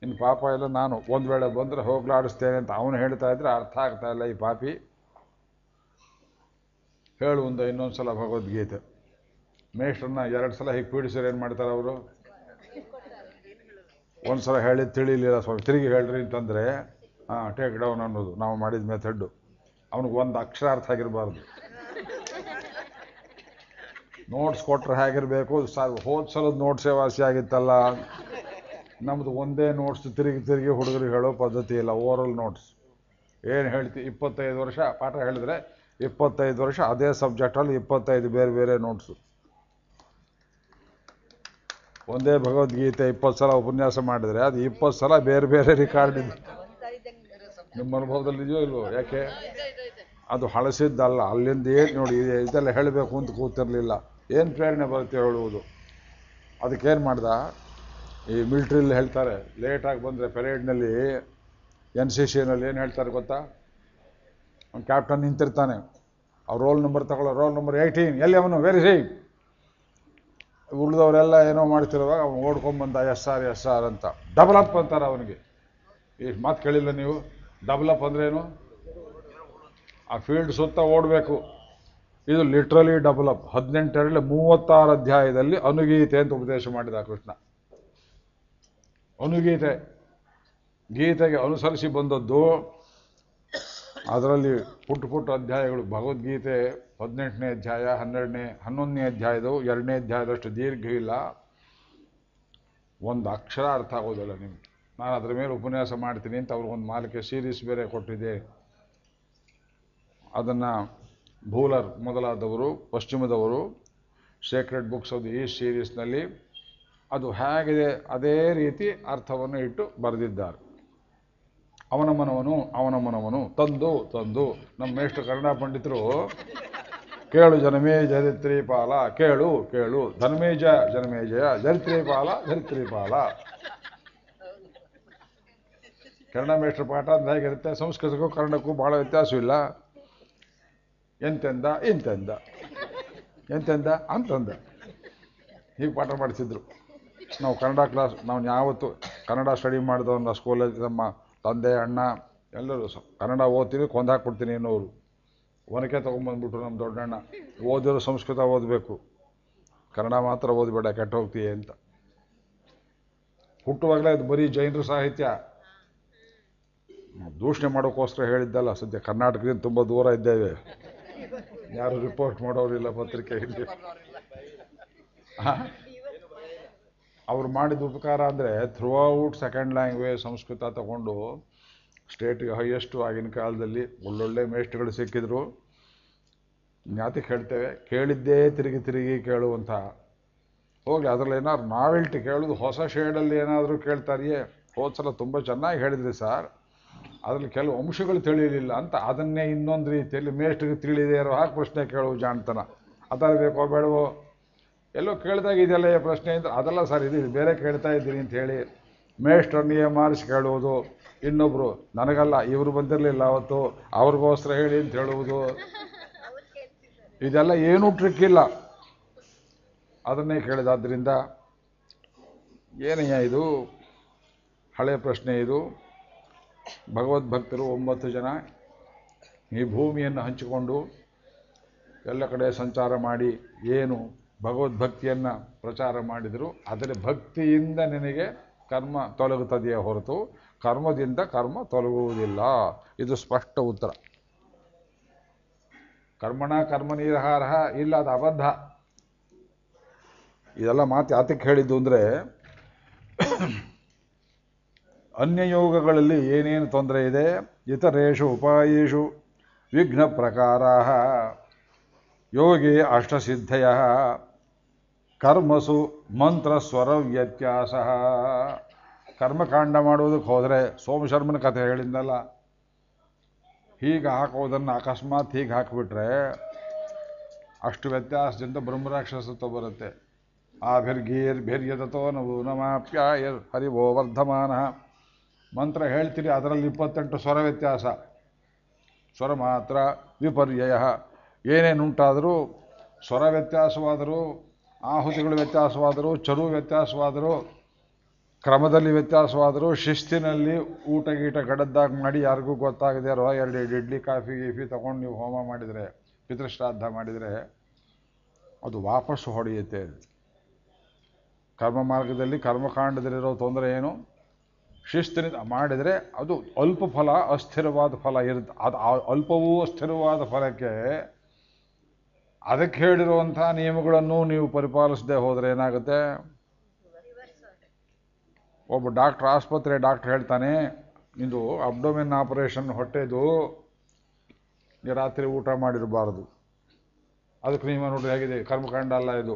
ನಿನ್ನ ಪಾಪ ಎಲ್ಲ ನಾನು ಒಂದು ವೇಳೆ ಬಂದರೆ ಹೋಗ್ಲಾಡಿಸ್ತೇನೆ ಅಂತ ಅವನು ಹೇಳ್ತಾ ಇದ್ರೆ ಅರ್ಥ ಆಗ್ತಾ ಇಲ್ಲ ಈ ಪಾಪಿ ಹೇಳು ಒಂದು ಇನ್ನೊಂದು ಸಲ ಭಗವದ್ಗೀತೆ ಮೇಷ್ಟ್ರನ್ನ ಎರಡು ಸಲ ಹೀಗೆ ಪೀಡಿಸಿದ್ರೆ ಏನು ಮಾಡ್ತಾರೆ ಅವರು ಒಂದು ಸಲ ಹೇಳಿ ತಿಳಿಲಿಲ್ಲ ಸ್ವಾಮಿ ತಿರುಗಿ ಹೇಳ್ರಿ ಅಂತಂದರೆ ಹಾಂ ಟೇಕ್ ಡೌನ್ ಅನ್ನೋದು ನಾವು ಮಾಡಿದ ಮೆಥಡ್ಡು ಅವನಿಗೆ ಒಂದು ಅಕ್ಷರ ಅರ್ಥ ಆಗಿರಬಾರ್ದು ನೋಟ್ಸ್ ಕೊಟ್ಟರೆ ಹೇಗಿರಬೇಕು ಹೋದ ಸಲದ ನೋಟ್ಸೇ ವಾಸಿ ಆಗಿತ್ತಲ್ಲ ನಮ್ಮದು ಒಂದೇ ನೋಟ್ಸ್ ತಿರುಗಿ ತಿರುಗಿ ಹುಡುಗರಿಗೆ ಹೇಳೋ ಪದ್ಧತಿ ಇಲ್ಲ ಓರಲ್ ನೋಟ್ಸ್ ಏನು ಹೇಳ್ತಿ ಇಪ್ಪತ್ತೈದು ವರ್ಷ ಪಾಠ ಹೇಳಿದ್ರೆ ಇಪ್ಪತ್ತೈದು ವರ್ಷ ಅದೇ ಸಬ್ಜೆಕ್ಟಲ್ಲಿ ಇಪ್ಪತ್ತೈದು ಬೇರೆ ಬೇರೆ ನೋಟ್ಸು ಒಂದೇ ಭಗವದ್ಗೀತೆ ಇಪ್ಪತ್ತು ಸಲ ಉಪನ್ಯಾಸ ಮಾಡಿದರೆ ಅದು ಇಪ್ಪತ್ತು ಸಲ ಬೇರೆ ಬೇರೆ ರೆಕಾರ್ಡ್ ಇದೆ ನಿಮ್ಮ ಅನುಭವದಲ್ಲಿ ಇದೆಯೋ ಇಲ್ವೋ ಯಾಕೆ ಅದು ಹಳಸಿದ್ದಲ್ಲ ಅಲ್ಲಿಂದ ಏನು ನೋಡಿ ಇದೆಲ್ಲ ಹೇಳಬೇಕು ಅಂತ ಕೂತಿರಲಿಲ್ಲ ಏನು ಪ್ರೇರಣೆ ಬರುತ್ತೆ ಹೇಳುವುದು ಅದಕ್ಕೇನು ಮಾಡ್ದ ಈ ಮಿಲ್ಟ್ರಿಲಿ ಹೇಳ್ತಾರೆ ಲೇಟಾಗಿ ಬಂದರೆ ಪೆರೇಡ್ನಲ್ಲಿ ಎನ್ ಸಿ ಸಿನಲ್ಲಿ ಏನು ಹೇಳ್ತಾರೆ ಗೊತ್ತಾ ಅವ್ನು ಕ್ಯಾಪ್ಟನ್ ನಿಂತಿರ್ತಾನೆ ಅವ್ರ ರೋಲ್ ನಂಬರ್ ತಗೊಳ್ಳೋ ರೋಲ್ ನಂಬರ್ ಏಯ್ಟೀನ್ ಎಲ್ಲಿ ಅವನು ವೆರಿ ಸೈ ಉಳಿದವರೆಲ್ಲ ಏನೋ ಮಾಡ್ತಿರುವಾಗ ಅವ್ನು ಓಡ್ಕೊಂಬಂದ ಎಸ್ ಆರ್ ಎಸ್ ಆರ್ ಅಂತ ಡಬಲ್ ಅಪ್ ಅಂತಾರೆ ಅವನಿಗೆ ಈ ಮಾತು ಕೇಳಿಲ್ಲ ನೀವು ಡಬಲ್ ಅಪ್ ಅಂದ್ರೇನು ಆ ಫೀಲ್ಡ್ ಸುತ್ತ ಓಡಬೇಕು ಇದು ಲಿಟ್ರಲಿ ಡಬಲ್ ಅಪ್ ಹದಿನೆಂಟರಲ್ಲಿ ಮೂವತ್ತಾರು ಅಧ್ಯಾಯದಲ್ಲಿ ಅನುಗೀತೆ ಅಂತ ಉಪದೇಶ ಮಾಡಿದ ಕೃಷ್ಣ ಅನುಗೀತೆ ಗೀತೆಗೆ ಅನುಸರಿಸಿ ಬಂದದ್ದು ಅದರಲ್ಲಿ ಪುಟ್ಟ ಪುಟ್ಟ ಅಧ್ಯಾಯಗಳು ಭಗವದ್ಗೀತೆ ಹದಿನೆಂಟನೇ ಅಧ್ಯಾಯ ಹನ್ನೆರಡನೇ ಹನ್ನೊಂದನೇ ಅಧ್ಯಾಯದವು ಎರಡನೇ ಅಧ್ಯಾಯದಷ್ಟು ದೀರ್ಘ ಇಲ್ಲ ಒಂದು ಅಕ್ಷರ ಅರ್ಥ ಆಗೋದಿಲ್ಲ ನಿಮ್ಗೆ ನಾನು ಅದರ ಮೇಲೆ ಉಪನ್ಯಾಸ ಮಾಡ್ತೀನಿ ಅಂತ ಅವ್ರಿಗೊಂದು ಮಾಲಿಕೆ ಸೀರೀಸ್ ಬೇರೆ ಕೊಟ್ಟಿದೆ ಅದನ್ನು ಭೂಲರ್ ಮೊದಲಾದವರು ಪಶ್ಚಿಮದವರು ಸೀಕ್ರೆಟ್ ಬುಕ್ಸ್ ಆಫ್ ದಿ ಈ ಸೀರೀಸ್ನಲ್ಲಿ ಅದು ಹೇಗಿದೆ ಅದೇ ರೀತಿ ಅರ್ಥವನ್ನು ಇಟ್ಟು ಬರೆದಿದ್ದಾರೆ ಅವನ ಮನವನು ಅವನ ಮನವನು ತಂದು ತಂದು ನಮ್ಮ ಮೇಷ್ಟ್ರು ಕನ್ನಡ ಪಂಡಿತರು ಕೇಳು ಜನಮೇ ಜರಿತ್ರಿ ಪಾಲ ಕೇಳು ಕೇಳು ಧನಮೇಜ ಜನಮೇಜಯ ಜರಿತ್ರಿ ಪಾಲ ಜರಿತ್ರಿ ಪಾಲ ಕನ್ನಡ ಮೇಷ್ಟ್ರ ಪಾಠ ಅಂತ ಹೇಗಿರುತ್ತೆ ಸಂಸ್ಕೃತಕ್ಕೂ ಕನ್ನಡಕ್ಕೂ ಭಾಳ ವ್ಯತ್ಯಾಸವಿಲ್ಲ ಎಂತೆಂದ ಎಂತೆಂದ ಎಂತೆಂದ ಅಂತಂದ ಹೀಗೆ ಪಾಠ ಮಾಡಿಸಿದ್ರು ನಾವು ಕನ್ನಡ ಕ್ಲಾಸ್ ನಾವು ಯಾವತ್ತು ಕನ್ನಡ ಸ್ಟಡಿ ಮಾಡಿದವನ್ನ ಸ್ಕೂಲಲ್ಲಿ ನಮ್ಮ ತಂದೆ ಅಣ್ಣ ಎಲ್ಲರೂ ಕನ್ನಡ ಓದ್ತೀನಿ ಕೊಂದಾಕ್ಬಿಡ್ತೀನಿ ಅನ್ನೋರು ಒನಕೆ ತೊಗೊಂಬಂದ್ಬಿಟ್ರು ನಮ್ಮ ದೊಡ್ಡಣ್ಣ ಓದಿರೋ ಸಂಸ್ಕೃತ ಓದಬೇಕು ಕನ್ನಡ ಮಾತ್ರ ಓದಬೇಡ ಕೆಟ್ಟ ಹೋಗ್ತೀಯ ಅಂತ ಹುಟ್ಟುವಾಗಲೇ ಅದು ಬರೀ ಜೈನರು ಸಾಹಿತ್ಯ ದೂಷಣೆ ಮಾಡೋಕ್ಕೋಸ್ಕರ ಹೇಳಿದ್ದಲ್ಲ ಸದ್ಯ ಕರ್ನಾಟಕದಿಂದ ತುಂಬ ದೂರ ಇದ್ದೇವೆ ಯಾರು ರಿಪೋರ್ಟ್ ಮಾಡೋರಿಲ್ಲ ಪತ್ರಿಕೆಯಲ್ಲಿ ಅವ್ರು ಮಾಡಿದ ಉಪಕಾರ ಅಂದರೆ throughout second language Sanskrit ತಗೊಂಡು ಸ್ಟೇಟಿಗೆ ಹೈಯೆಸ್ಟು ಆಗಿನ ಕಾಲದಲ್ಲಿ ಒಳ್ಳೊಳ್ಳೆ ಮೇಷ್ಟ್ರುಗಳು ಸಿಕ್ಕಿದ್ರು ಜ್ಞಾತಿ ಕೇಳ್ತೇವೆ ಕೇಳಿದ್ದೇ ತಿರುಗಿ ತಿರುಗಿ ಕೇಳುವಂಥ ಹೋಗಿ ಅದರಲ್ಲಿ ಏನಾದ್ರು ನಾವೆಲ್ಟಿ ಕೇಳೋದು ಹೊಸ ಶೇಡಲ್ಲಿ ಏನಾದರೂ ಕೇಳ್ತಾರಿಯೇ ಹೋದ ಸಲ ತುಂಬ ಚೆನ್ನಾಗಿ ಹೇಳಿದ್ರಿ ಸರ್ ಅದರಲ್ಲಿ ಕೆಲವು ಅಂಶಗಳು ತಿಳಿಯಲಿಲ್ಲ ಅಂತ ಅದನ್ನೇ ಇನ್ನೊಂದು ರೀತಿಯಲ್ಲಿ ಮೇಷ್ಟ್ರಿಗೆ ತಿಳಿದೇ ಇರೋ ಪ್ರಶ್ನೆ ಕೇಳುವ ಜಾಣ್ತನ ಅದಾಗಬೇಕೋ ಬೇಕೋ ಬೇಡವೋ ಎಲ್ಲೋ ಕೇಳಿದಾಗ ಇದೆಲ್ಲ ಪ್ರಶ್ನೆ ಅಂತ ಅದೆಲ್ಲ ಸರ್ ಇದು ಬೇರೆ ಕೇಳ್ತಾ ಇದ್ದೀನಿ ಅಂತ ಹೇಳಿ ಮೇಷ್ಟ್ರನ್ನೇ ಮಾಡಿಸಿ ಕೇಳುವುದು ಇನ್ನೊಬ್ಬರು ನನಗಲ್ಲ ಇವರು ಬಂದಿರಲಿಲ್ಲ ಅವತ್ತು ಅವ್ರಿಗೋಸ್ಕರ ಹೇಳಿ ಅಂತ ಹೇಳುವುದು ಇದೆಲ್ಲ ಏನೂ ಟ್ರಿಕ್ ಇಲ್ಲ ಅದನ್ನೇ ಕೇಳಿದಾದ್ರಿಂದ ಏನಯ್ಯ ಇದು ಹಳೆ ಪ್ರಶ್ನೆ ಇದು ಭಗವದ್ಭಕ್ತರು ಒಂಬತ್ತು ಜನ ಈ ಭೂಮಿಯನ್ನು ಹಂಚಿಕೊಂಡು ಎಲ್ಲ ಕಡೆ ಸಂಚಾರ ಮಾಡಿ ಏನು ಭಗವದ್ಭಕ್ತಿಯನ್ನು ಪ್ರಚಾರ ಮಾಡಿದರು ಆದರೆ ಭಕ್ತಿಯಿಂದ ನಿನಗೆ ಕರ್ಮ ತೊಲಗುತ್ತದೆಯೇ ಹೊರತು ಕರ್ಮದಿಂದ ಕರ್ಮ ತೊಲಗುವುದಿಲ್ಲ ಇದು ಸ್ಪಷ್ಟ ಉತ್ತರ ಕರ್ಮಣ ಕರ್ಮ ಇಲ್ಲ ಅದು ಅಬದ್ಧ ಇದೆಲ್ಲ ಮಾತು ಯಾತಕ್ಕೆ ಹೇಳಿದ್ದು ಅಂದರೆ ಯೋಗಗಳಲ್ಲಿ ಏನೇನು ತೊಂದರೆ ಇದೆ ಇತರೇಷು ಉಪಾಯೇಷು ವಿಘ್ನ ಪ್ರಕಾರ ಯೋಗಿ ಅಷ್ಟಸಿದ್ಧಯ ಕರ್ಮಸು ಮಂತ್ರ ಸ್ವರ ವ್ಯತ್ಯಾಸ ಕರ್ಮಕಾಂಡ ಮಾಡುವುದಕ್ಕೆ ಹೋದರೆ ಸೋಮಶರ್ಮನ ಕಥೆ ಹೇಳಿದ್ದಲ್ಲ ಹೀಗೆ ಹಾಕೋದನ್ನು ಅಕಸ್ಮಾತ್ ಹೀಗೆ ಹಾಕಿಬಿಟ್ರೆ ಅಷ್ಟು ವ್ಯತ್ಯಾಸದಿಂದ ಬ್ರಹ್ಮರಾಕ್ಷಸತ್ವ ಬರುತ್ತೆ ಆ ಭಿರ್ಗೀರ್ ಭಿರ್ಯದತೋ ನವು ನಮಾಪ್ಯಾಯರ್ ಹರಿವೋ ವರ್ಧಮಾನ ಮಂತ್ರ ಹೇಳ್ತೀರಿ ಅದರಲ್ಲಿ ಇಪ್ಪತ್ತೆಂಟು ಸ್ವರ ವ್ಯತ್ಯಾಸ ಸ್ವರ ಮಾತ್ರ ವಿಪರ್ಯಯ ಏನೇನುಂಟಾದರೂ ಸ್ವರ ವ್ಯತ್ಯಾಸವಾದರೂ ಆಹುತಿಗಳು ವ್ಯತ್ಯಾಸವಾದರೂ ಚರು ವ್ಯತ್ಯಾಸವಾದರೂ ಕ್ರಮದಲ್ಲಿ ವ್ಯತ್ಯಾಸವಾದರೂ ಶಿಸ್ತಿನಲ್ಲಿ ಊಟ ಗೀಟ ಗಡದ್ದಾಗಿ ಮಾಡಿ ಯಾರಿಗೂ ಗೊತ್ತಾಗದೆ ಇರೋ ಎರಡು ಎರಡು ಇಡ್ಲಿ ಕಾಫಿ ಗೀಫಿ ತೊಗೊಂಡು ನೀವು ಹೋಮ ಮಾಡಿದರೆ ಪಿತೃಶ್ರಾದ್ದ ಮಾಡಿದರೆ ಅದು ವಾಪಸ್ಸು ಹೊಡೆಯುತ್ತೆ ಕರ್ಮ ಮಾರ್ಗದಲ್ಲಿ ಕರ್ಮಕಾಂಡದಲ್ಲಿರೋ ತೊಂದರೆ ಏನು ಶಿಸ್ತಿನಿಂದ ಮಾಡಿದರೆ ಅದು ಅಲ್ಪ ಫಲ ಅಸ್ಥಿರವಾದ ಫಲ ಇರುತ್ತೆ ಅದು ಅಲ್ಪವೂ ಅಸ್ಥಿರವಾದ ಫಲಕ್ಕೆ ಅದಕ್ಕೆ ಹೇಳಿರುವಂಥ ನಿಯಮಗಳನ್ನು ನೀವು ಪರಿಪಾಲಿಸದೆ ಹೋದರೆ ಏನಾಗುತ್ತೆ ಒಬ್ಬ ಡಾಕ್ಟರ್ ಆಸ್ಪತ್ರೆ ಡಾಕ್ಟ್ರ್ ಹೇಳ್ತಾನೆ ಇದು ಅಬ್ಡೊಮಿನ್ ಆಪರೇಷನ್ ಹೊಟ್ಟೆದು ರಾತ್ರಿ ಊಟ ಮಾಡಿರಬಾರ್ದು ಅದಕ್ಕೆ ನಿಯಮ ನೋಡ್ರಿ ಹೇಗಿದೆ ಕರ್ಮಕಾಂಡ ಅಲ್ಲ ಇದು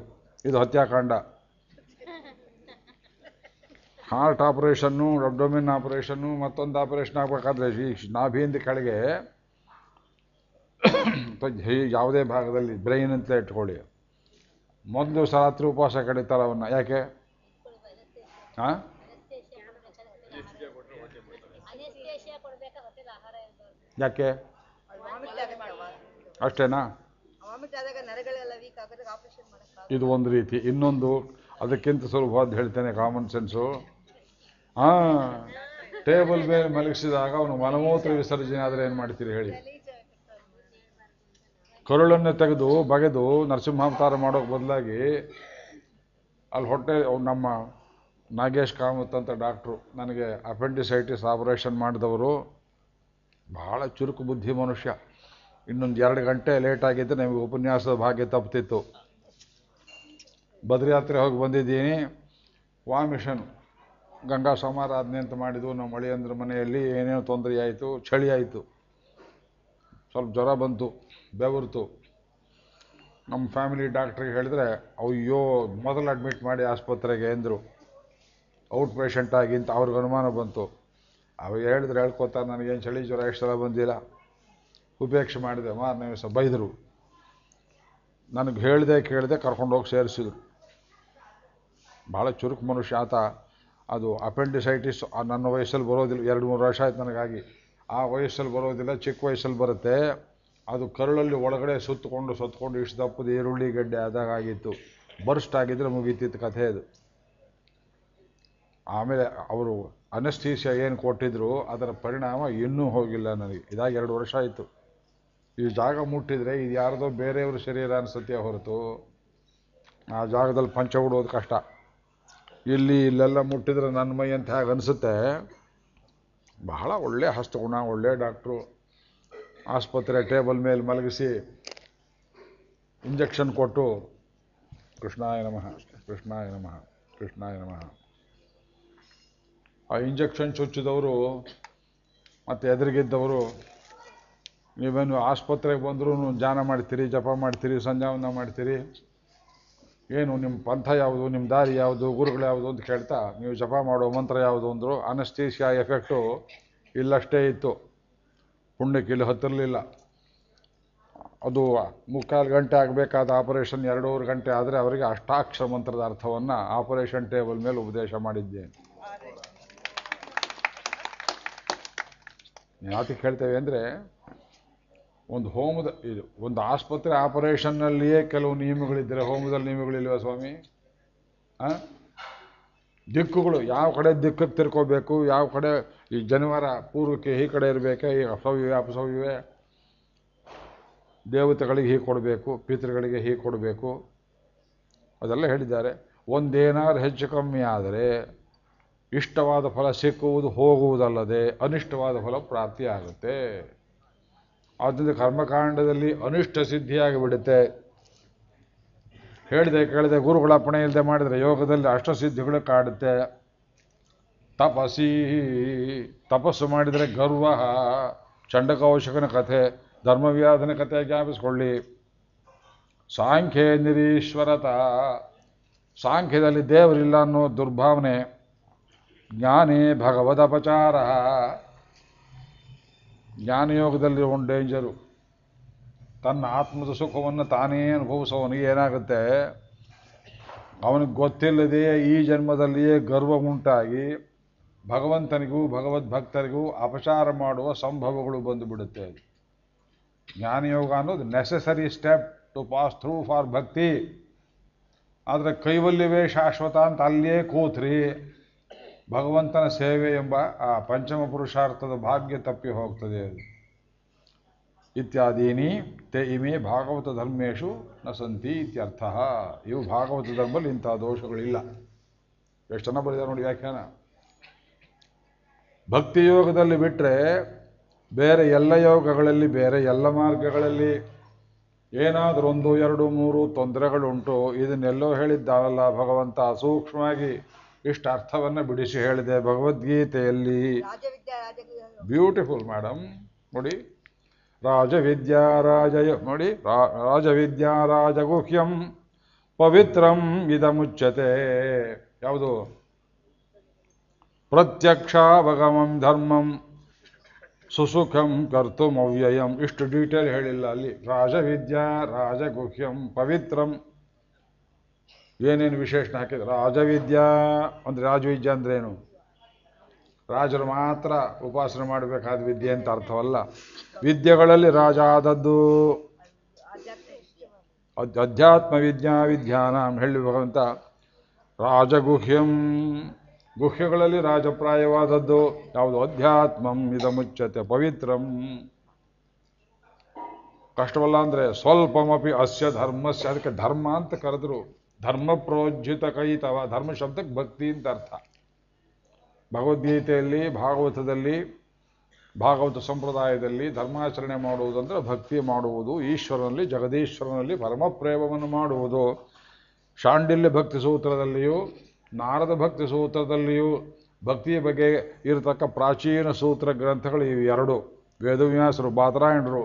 ಇದು ಹತ್ಯಾಕಾಂಡ ಹಾರ್ಟ್ ಆಪರೇಷನ್ನು ಅಬ್ಡೊಮಿನ್ ಆಪರೇಷನ್ನು ಮತ್ತೊಂದು ಆಪರೇಷನ್ ಆಗಬೇಕಾದ್ರೆ ಈ ನಾಭಿಯಿಂದ ಕೆಳಗೆ ಯಾವುದೇ ಭಾಗದಲ್ಲಿ ಬ್ರೈನ್ ಅಂತ ಇಟ್ಕೊಳ್ಳಿ ಮೊದಲು ಸಹ ರಾತ್ರಿ ಉಪವಾಸ ಕಡಿತಾರೆ ಅವನ್ನ ಯಾಕೆ ಹಾಂ ಯಾಕೆ ಅಷ್ಟೇನಾ ಇದು ಒಂದು ರೀತಿ ಇನ್ನೊಂದು ಅದಕ್ಕಿಂತ ಸ್ವಲ್ಪ ಅಂತ ಹೇಳ್ತೇನೆ ಕಾಮನ್ ಸೆನ್ಸು ಹಾಂ ಟೇಬಲ್ ಮೇಲೆ ಮಲಗಿಸಿದಾಗ ಅವನು ಮಲಮೂತ್ರ ವಿಸರ್ಜನೆ ಆದರೆ ಏನು ಮಾಡ್ತೀರಿ ಹೇಳಿ ಕರುಳನ್ನು ತೆಗೆದು ಬಗೆದು ನರಸಿಂಹಾವತಾರ ಮಾಡೋಕೆ ಬದಲಾಗಿ ಅಲ್ಲಿ ಹೊಟ್ಟೆ ನಮ್ಮ ನಾಗೇಶ್ ಕಾಮತ್ ಅಂತ ಡಾಕ್ಟ್ರು ನನಗೆ ಅಪೆಂಡಿಸೈಟಿಸ್ ಆಪರೇಷನ್ ಮಾಡಿದವರು ಭಾಳ ಚುರುಕು ಬುದ್ಧಿ ಮನುಷ್ಯ ಇನ್ನೊಂದು ಎರಡು ಗಂಟೆ ಲೇಟ್ ಆಗಿದ್ದರೆ ನಮಗೆ ಉಪನ್ಯಾಸದ ಭಾಗ್ಯ ತಪ್ಪುತ್ತಿತ್ತು ಬದ್ರಿಯಾತ್ರೆ ಹೋಗಿ ಬಂದಿದ್ದೀನಿ ವಾ ಮಿಷನ್ ಗಂಗಾ ಸಮಾರಾಧನೆ ಅಂತ ಮಾಡಿದ್ವು ನಮ್ಮ ಅಂದ್ರ ಮನೆಯಲ್ಲಿ ಏನೇನು ತೊಂದರೆ ಆಯಿತು ಚಳಿ ಆಯಿತು ಸ್ವಲ್ಪ ಜ್ವರ ಬಂತು ಬೆವರ್ತು ನಮ್ಮ ಫ್ಯಾಮಿಲಿ ಡಾಕ್ಟ್ರಿಗೆ ಹೇಳಿದ್ರೆ ಅಯ್ಯೋ ಮೊದಲು ಅಡ್ಮಿಟ್ ಮಾಡಿ ಆಸ್ಪತ್ರೆಗೆ ಎಂದರು ಔಟ್ ಪೇಷಂಟ್ ಆಗಿ ಅಂತ ಅವ್ರಿಗೆ ಅನುಮಾನ ಬಂತು ಅವಾಗ ಹೇಳಿದ್ರೆ ಹೇಳ್ಕೊತಾರೆ ನನಗೇನು ಚಳಿ ಜ್ವರ ಎಷ್ಟು ಸಲ ಬಂದಿಲ್ಲ ಉಪೇಕ್ಷೆ ಮಾಡಿದೆ ಮಾರನೇ ದಿವಸ ಬೈದರು ನನಗೆ ಹೇಳಿದೆ ಕೇಳಿದೆ ಕರ್ಕೊಂಡೋಗಿ ಸೇರಿಸಿದ್ರು ಭಾಳ ಚುರುಕು ಮನುಷ್ಯ ಆತ ಅದು ಅಪೆಂಡಿಸೈಟಿಸ್ ನನ್ನ ವಯಸ್ಸಲ್ಲಿ ಬರೋದಿಲ್ಲ ಎರಡು ಮೂರು ವರ್ಷ ಆಯ್ತು ನನಗಾಗಿ ಆ ವಯಸ್ಸಲ್ಲಿ ಬರೋದಿಲ್ಲ ಚಿಕ್ಕ ವಯಸ್ಸಲ್ಲಿ ಬರುತ್ತೆ ಅದು ಕರುಳಲ್ಲಿ ಒಳಗಡೆ ಸುತ್ತಕೊಂಡು ಸುತ್ತಕೊಂಡು ಇಷ್ಟು ದಪ್ಪದ ಈರುಳ್ಳಿ ಗಡ್ಡೆ ಆದಾಗ ಆಗಿತ್ತು ಬರ್ಸ್ಟ್ ಆಗಿದ್ರೆ ಮುಗೀತಿತ್ತು ಕಥೆ ಅದು ಆಮೇಲೆ ಅವರು ಅನಸ್ಥೀಸಿಯಾ ಏನು ಕೊಟ್ಟಿದ್ರು ಅದರ ಪರಿಣಾಮ ಇನ್ನೂ ಹೋಗಿಲ್ಲ ನನಗೆ ಇದಾಗ ಎರಡು ವರ್ಷ ಆಯಿತು ಈ ಜಾಗ ಮುಟ್ಟಿದರೆ ಇದು ಯಾರದೋ ಬೇರೆಯವ್ರ ಶರೀರ ಅನಿಸುತ್ತೆ ಹೊರತು ಆ ಜಾಗದಲ್ಲಿ ಪಂಚ ಉಡೋದು ಕಷ್ಟ ಇಲ್ಲಿ ಇಲ್ಲೆಲ್ಲ ಮುಟ್ಟಿದ್ರೆ ನನ್ನ ಮೈ ಅಂತ ಹೇಗೆ ಅನಿಸುತ್ತೆ ಬಹಳ ಒಳ್ಳೆಯ ಹಸ್ತಗುಣ ಒಳ್ಳೆಯ ಡಾಕ್ಟ್ರು ಆಸ್ಪತ್ರೆ ಟೇಬಲ್ ಮೇಲೆ ಮಲಗಿಸಿ ಇಂಜೆಕ್ಷನ್ ಕೊಟ್ಟು ಕೃಷ್ಣಾಯ ನಮಃ ಕೃಷ್ಣಾಯ ನಮಃ ಕೃಷ್ಣಾಯ ನಮಃ ಆ ಇಂಜೆಕ್ಷನ್ ಚುಚ್ಚಿದವರು ಮತ್ತು ಎದುರಿಗಿದ್ದವರು ನೀವೇನು ಆಸ್ಪತ್ರೆಗೆ ಬಂದರೂ ಜಾನ ಮಾಡ್ತೀರಿ ಜಪ ಮಾಡ್ತೀರಿ ಸಂಜಾವನ ಮಾಡ್ತೀರಿ ಏನು ನಿಮ್ಮ ಪಂಥ ಯಾವುದು ನಿಮ್ಮ ದಾರಿ ಯಾವುದು ಗುರುಗಳು ಯಾವುದು ಅಂತ ಕೇಳ್ತಾ ನೀವು ಜಪ ಮಾಡೋ ಮಂತ್ರ ಯಾವುದು ಅಂದರು ಅನಸ್ಟೀಸಿಯಾ ಎಫೆಕ್ಟು ಇಲ್ಲಷ್ಟೇ ಇತ್ತು ಪುಣ್ಯಕ್ಕಿಲ್ಲಿ ಇಲ್ಲಿ ಹತ್ತಿರಲಿಲ್ಲ ಅದು ಮುಕ್ಕಾಲು ಗಂಟೆ ಆಗಬೇಕಾದ ಆಪರೇಷನ್ ಎರಡೂವರೆ ಗಂಟೆ ಆದರೆ ಅವರಿಗೆ ಅಷ್ಟಾಕ್ಷರ ಮಂತ್ರದ ಅರ್ಥವನ್ನು ಆಪರೇಷನ್ ಟೇಬಲ್ ಮೇಲೆ ಉಪದೇಶ ಮಾಡಿದ್ದೇನೆ ಯಾತಕ್ಕೆ ಹೇಳ್ತೇವೆ ಅಂದರೆ ಒಂದು ಹೋಮದ ಇದು ಒಂದು ಆಸ್ಪತ್ರೆ ಆಪರೇಷನ್ನಲ್ಲಿಯೇ ಕೆಲವು ನಿಯಮಗಳಿದ್ದರೆ ಹೋಮದಲ್ಲಿ ನಿಯಮಗಳಿಲ್ವ ಸ್ವಾಮಿ ಹಾಂ ದಿಕ್ಕುಗಳು ಯಾವ ಕಡೆ ದಿಕ್ಕಕ್ಕೆ ತಿರ್ಕೋಬೇಕು ಯಾವ ಕಡೆ ಈ ಜನವಾರ ಪೂರ್ವಕ್ಕೆ ಈ ಕಡೆ ಇರಬೇಕೆ ಈ ಅಸವ್ಯ ಅಪಸವ್ಯವೇ ದೇವತೆಗಳಿಗೆ ಹೀಗೆ ಕೊಡಬೇಕು ಪಿತೃಗಳಿಗೆ ಹೀಗೆ ಕೊಡಬೇಕು ಅದೆಲ್ಲ ಹೇಳಿದ್ದಾರೆ ಒಂದೇನಾದ್ರು ಹೆಚ್ಚು ಕಮ್ಮಿ ಆದರೆ ಇಷ್ಟವಾದ ಫಲ ಸಿಕ್ಕುವುದು ಹೋಗುವುದಲ್ಲದೆ ಅನಿಷ್ಟವಾದ ಫಲ ಪ್ರಾಪ್ತಿಯಾಗುತ್ತೆ ಆದ್ದರಿಂದ ಕರ್ಮಕಾಂಡದಲ್ಲಿ ಅನಿಷ್ಟ ಸಿದ್ಧಿಯಾಗಿಬಿಡುತ್ತೆ ಬಿಡುತ್ತೆ ಹೇಳಿದೆ ಕೇಳಿದೆ ಗುರುಗಳ ಪುಣೆ ಇಲ್ಲದೆ ಮಾಡಿದರೆ ಯೋಗದಲ್ಲಿ ಅಷ್ಟಸಿದ್ಧಿಗಳು ಕಾಡುತ್ತೆ ತಪಸಿ ತಪಸ್ಸು ಮಾಡಿದರೆ ಗರ್ವ ಚಂಡಕೌಶಕನ ಕಥೆ ಧರ್ಮವ್ಯಾಧನ ಕಥೆ ಜ್ಞಾಪಿಸ್ಕೊಳ್ಳಿ ಸಾಂಖ್ಯೆ ನಿರೀಶ್ವರತ ಸಾಂಖ್ಯದಲ್ಲಿ ದೇವರಿಲ್ಲ ಅನ್ನೋ ದುರ್ಭಾವನೆ ಜ್ಞಾನೇ ಭಗವದಪಚಾರ ಜ್ಞಾನಯೋಗದಲ್ಲಿ ಒಂದು ಡೇಂಜರು ತನ್ನ ಆತ್ಮದ ಸುಖವನ್ನು ತಾನೇ ಅನುಭವಿಸೋವನಿಗೆ ಏನಾಗುತ್ತೆ ಅವನಿಗೆ ಗೊತ್ತಿಲ್ಲದೆಯೇ ಈ ಜನ್ಮದಲ್ಲಿಯೇ ಗರ್ವ ಉಂಟಾಗಿ ಭಗವಂತನಿಗೂ ಭಗವದ್ಭಕ್ತರಿಗೂ ಅಪಚಾರ ಮಾಡುವ ಸಂಭವಗಳು ಬಂದುಬಿಡುತ್ತೆ ಜ್ಞಾನಯೋಗ ಅನ್ನೋದು necessary step to pass through for ಭಕ್ತಿ ಆದರೆ ಕೈವಲ್ಯವೇ ಶಾಶ್ವತ ಅಂತ ಅಲ್ಲೇ ಕೂತ್ರಿ ಭಗವಂತನ ಸೇವೆ ಎಂಬ ಆ ಪಂಚಮ ಪುರುಷಾರ್ಥದ ಭಾಗ್ಯ ತಪ್ಪಿ ಹೋಗ್ತದೆ ಅದು ಇತ್ಯಾದೀನಿ ತೇ ಇಮೆ ಧರ್ಮೇಶು ನ ಸಂತಿ ಇತ್ಯರ್ಥ ಇವು ಭಾಗವತ ಧರ್ಮದಲ್ಲಿ ಇಂಥ ದೋಷಗಳಿಲ್ಲ ಎಷ್ಟು ಜನ ಬರೆದ ನೋಡಿ ವ್ಯಾಖ್ಯಾನ ಭಕ್ತಿಯೋಗದಲ್ಲಿ ಬಿಟ್ಟರೆ ಬೇರೆ ಎಲ್ಲ ಯೋಗಗಳಲ್ಲಿ ಬೇರೆ ಎಲ್ಲ ಮಾರ್ಗಗಳಲ್ಲಿ ಏನಾದರೂ ಒಂದು ಎರಡು ಮೂರು ತೊಂದರೆಗಳುಂಟು ಇದನ್ನೆಲ್ಲೋ ಹೇಳಿದ್ದಾರಲ್ಲ ಭಗವಂತ ಸೂಕ್ಷ್ಮವಾಗಿ ಇಷ್ಟು ಅರ್ಥವನ್ನು ಬಿಡಿಸಿ ಹೇಳಿದೆ ಭಗವದ್ಗೀತೆಯಲ್ಲಿ ಬ್ಯೂಟಿಫುಲ್ ಮೇಡಮ್ ನೋಡಿ రాజవిద్యారాజయ ನೋಡಿ రాజవిద్యారాజగుహ్యం ಪವಿತ್ರಂ ಮುಚ್ಚತೆ ಯಾವುದು ಪ್ರತ್ಯಕ್ಷಾವಗಮಂ ಧರ್ಮಂ ಸುಸುಖಂ ಕರ್ತು ಅವ್ಯಯಂ ಇಷ್ಟು ಡೀಟೇಲ್ ಹೇಳಿಲ್ಲ ಅಲ್ಲಿ ರಾಜವಿದ್ಯಾ ರಾಜಗುಹ್ಯಂ ಪವಿತ್ರಂ ಏನೇನು ವಿಶೇಷಣ ಹಾಕಿದ್ರು ರಾಜವಿದ್ಯಾ ಅಂದ್ರೆ ರಾಜವಿದ್ಯಾ ಅಂದ್ರೇನು ರಾಜರು ಮಾತ್ರ ಉಪಾಸನೆ ಮಾಡಬೇಕಾದ ವಿದ್ಯೆ ಅಂತ ಅರ್ಥವಲ್ಲ ವಿದ್ಯೆಗಳಲ್ಲಿ ರಾಜ ಆದದ್ದು ಅಧ್ಯಾತ್ಮ ವಿದ್ಯಾ ವಿಜ್ಞಾನ ಹೇಳಿ ಭಗವಂತ ರಾಜಗುಹ್ಯಂ ಗುಹ್ಯಗಳಲ್ಲಿ ರಾಜಪ್ರಾಯವಾದದ್ದು ಯಾವುದು ಅಧ್ಯಾತ್ಮಂ ಇದ ಮುಚ್ಚತೆ ಪವಿತ್ರಂ ಕಷ್ಟವಲ್ಲ ಅಂದ್ರೆ ಸ್ವಲ್ಪಮಪಿ ಅಸ್ಯ ಧರ್ಮಸ್ಯ ಅದಕ್ಕೆ ಧರ್ಮ ಅಂತ ಕರೆದ್ರು ಧರ್ಮ ಪ್ರೋಜ್ಜಿತ ಕೈತವ ಧರ್ಮ ಶಬ್ದಕ್ಕೆ ಭಕ್ತಿ ಅಂತ ಅರ್ಥ ಭಗವದ್ಗೀತೆಯಲ್ಲಿ ಭಾಗವತದಲ್ಲಿ ಭಾಗವತ ಸಂಪ್ರದಾಯದಲ್ಲಿ ಧರ್ಮಾಚರಣೆ ಮಾಡುವುದಂದರೆ ಭಕ್ತಿ ಮಾಡುವುದು ಈಶ್ವರನಲ್ಲಿ ಜಗದೀಶ್ವರನಲ್ಲಿ ಪರಮಪ್ರೇಮವನ್ನು ಮಾಡುವುದು ಶಾಂಡಿಲ್ಯ ಭಕ್ತಿ ಸೂತ್ರದಲ್ಲಿಯೂ ನಾರದ ಭಕ್ತಿ ಸೂತ್ರದಲ್ಲಿಯೂ ಭಕ್ತಿಯ ಬಗ್ಗೆ ಇರತಕ್ಕ ಪ್ರಾಚೀನ ಸೂತ್ರ ಗ್ರಂಥಗಳು ಇವು ಎರಡು ವೇದವ್ಯಾಸರು ಬಾತರಾಯಣರು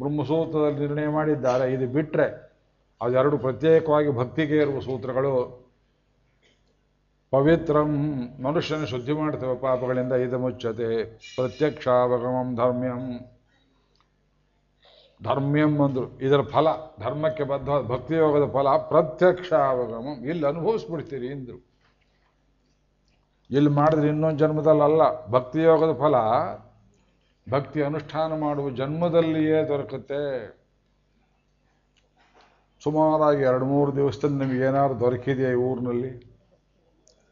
ಬ್ರಹ್ಮಸೂತ್ರದಲ್ಲಿ ನಿರ್ಣಯ ಮಾಡಿದ್ದಾರೆ ಇದು ಬಿಟ್ಟರೆ ಅದೆರಡು ಪ್ರತ್ಯೇಕವಾಗಿ ಭಕ್ತಿಗೆ ಇರುವ ಸೂತ್ರಗಳು ಪವಿತ್ರಂ ಮನುಷ್ಯನ ಶುದ್ಧಿ ಮಾಡ್ತೇವೆ ಪಾಪಗಳಿಂದ ಇದು ಮುಚ್ಚತೆ ಪ್ರತ್ಯಕ್ಷಾವಗಮಂ ಧರ್ಮ್ಯಂ ಧರ್ಮ್ಯಂ ಅಂದರು ಇದರ ಫಲ ಧರ್ಮಕ್ಕೆ ಭಕ್ತಿ ಭಕ್ತಿಯೋಗದ ಫಲ ಪ್ರತ್ಯಕ್ಷ ಅವಗಮಂ ಇಲ್ಲಿ ಅನುಭವಿಸ್ಬಿಡ್ತೀರಿ ಅಂದರು ಇಲ್ಲಿ ಮಾಡಿದ್ರೆ ಇನ್ನೊಂದು ಜನ್ಮದಲ್ಲಲ್ಲ ಭಕ್ತಿಯೋಗದ ಫಲ ಭಕ್ತಿ ಅನುಷ್ಠಾನ ಮಾಡುವ ಜನ್ಮದಲ್ಲಿಯೇ ದೊರಕುತ್ತೆ ಸುಮಾರಾಗಿ ಎರಡು ಮೂರು ದಿವಸದಲ್ಲಿ ನಿಮ್ಗೆ ದೊರಕಿದೆಯಾ ಈ ಊರಿನಲ್ಲಿ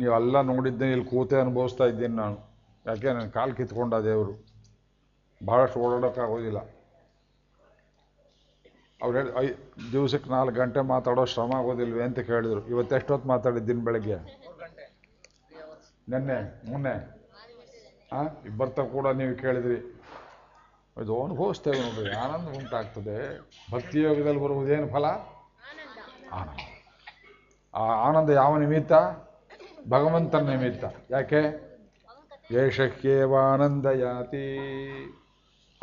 ನೀವೆಲ್ಲ ನೋಡಿದ್ದೆ ಇಲ್ಲಿ ಕೂತೆ ಅನುಭವಿಸ್ತಾ ಇದ್ದೀನಿ ನಾನು ಯಾಕೆ ನಾನು ಕಾಲು ಕಿತ್ಕೊಂಡ ದೇವರು ಭಾಳಷ್ಟು ಓಡಾಡೋಕ್ಕಾಗೋದಿಲ್ಲ ಅವ್ರು ಹೇಳಿ ಐ ದಿವಸಕ್ಕೆ ನಾಲ್ಕು ಗಂಟೆ ಮಾತಾಡೋ ಶ್ರಮ ಆಗೋದಿಲ್ವೇ ಅಂತ ಕೇಳಿದರು ಇವತ್ತೆಷ್ಟೊತ್ತು ಮಾತಾಡಿದ್ದೀನಿ ಬೆಳಗ್ಗೆ ನಿನ್ನೆ ಮೊನ್ನೆ ಹಾಂ ಇಬ್ಬರ್ತ ಕೂಡ ನೀವು ಕೇಳಿದ್ರಿ ಇದು ಅನುಭವಿಸ್ತೇವೆ ನೋಡ್ರಿ ಆನಂದ ಉಂಟಾಗ್ತದೆ ಭಕ್ತಿ ಯೋಗದಲ್ಲಿ ಬರುವುದೇನು ಫಲ ಆನಂದ ಆ ಆನಂದ ಯಾವ ನಿಮಿತ್ತ ಭಗವಂತನ ನಿಮಿತ್ತ ಯಾಕೆ ಯಾತಿ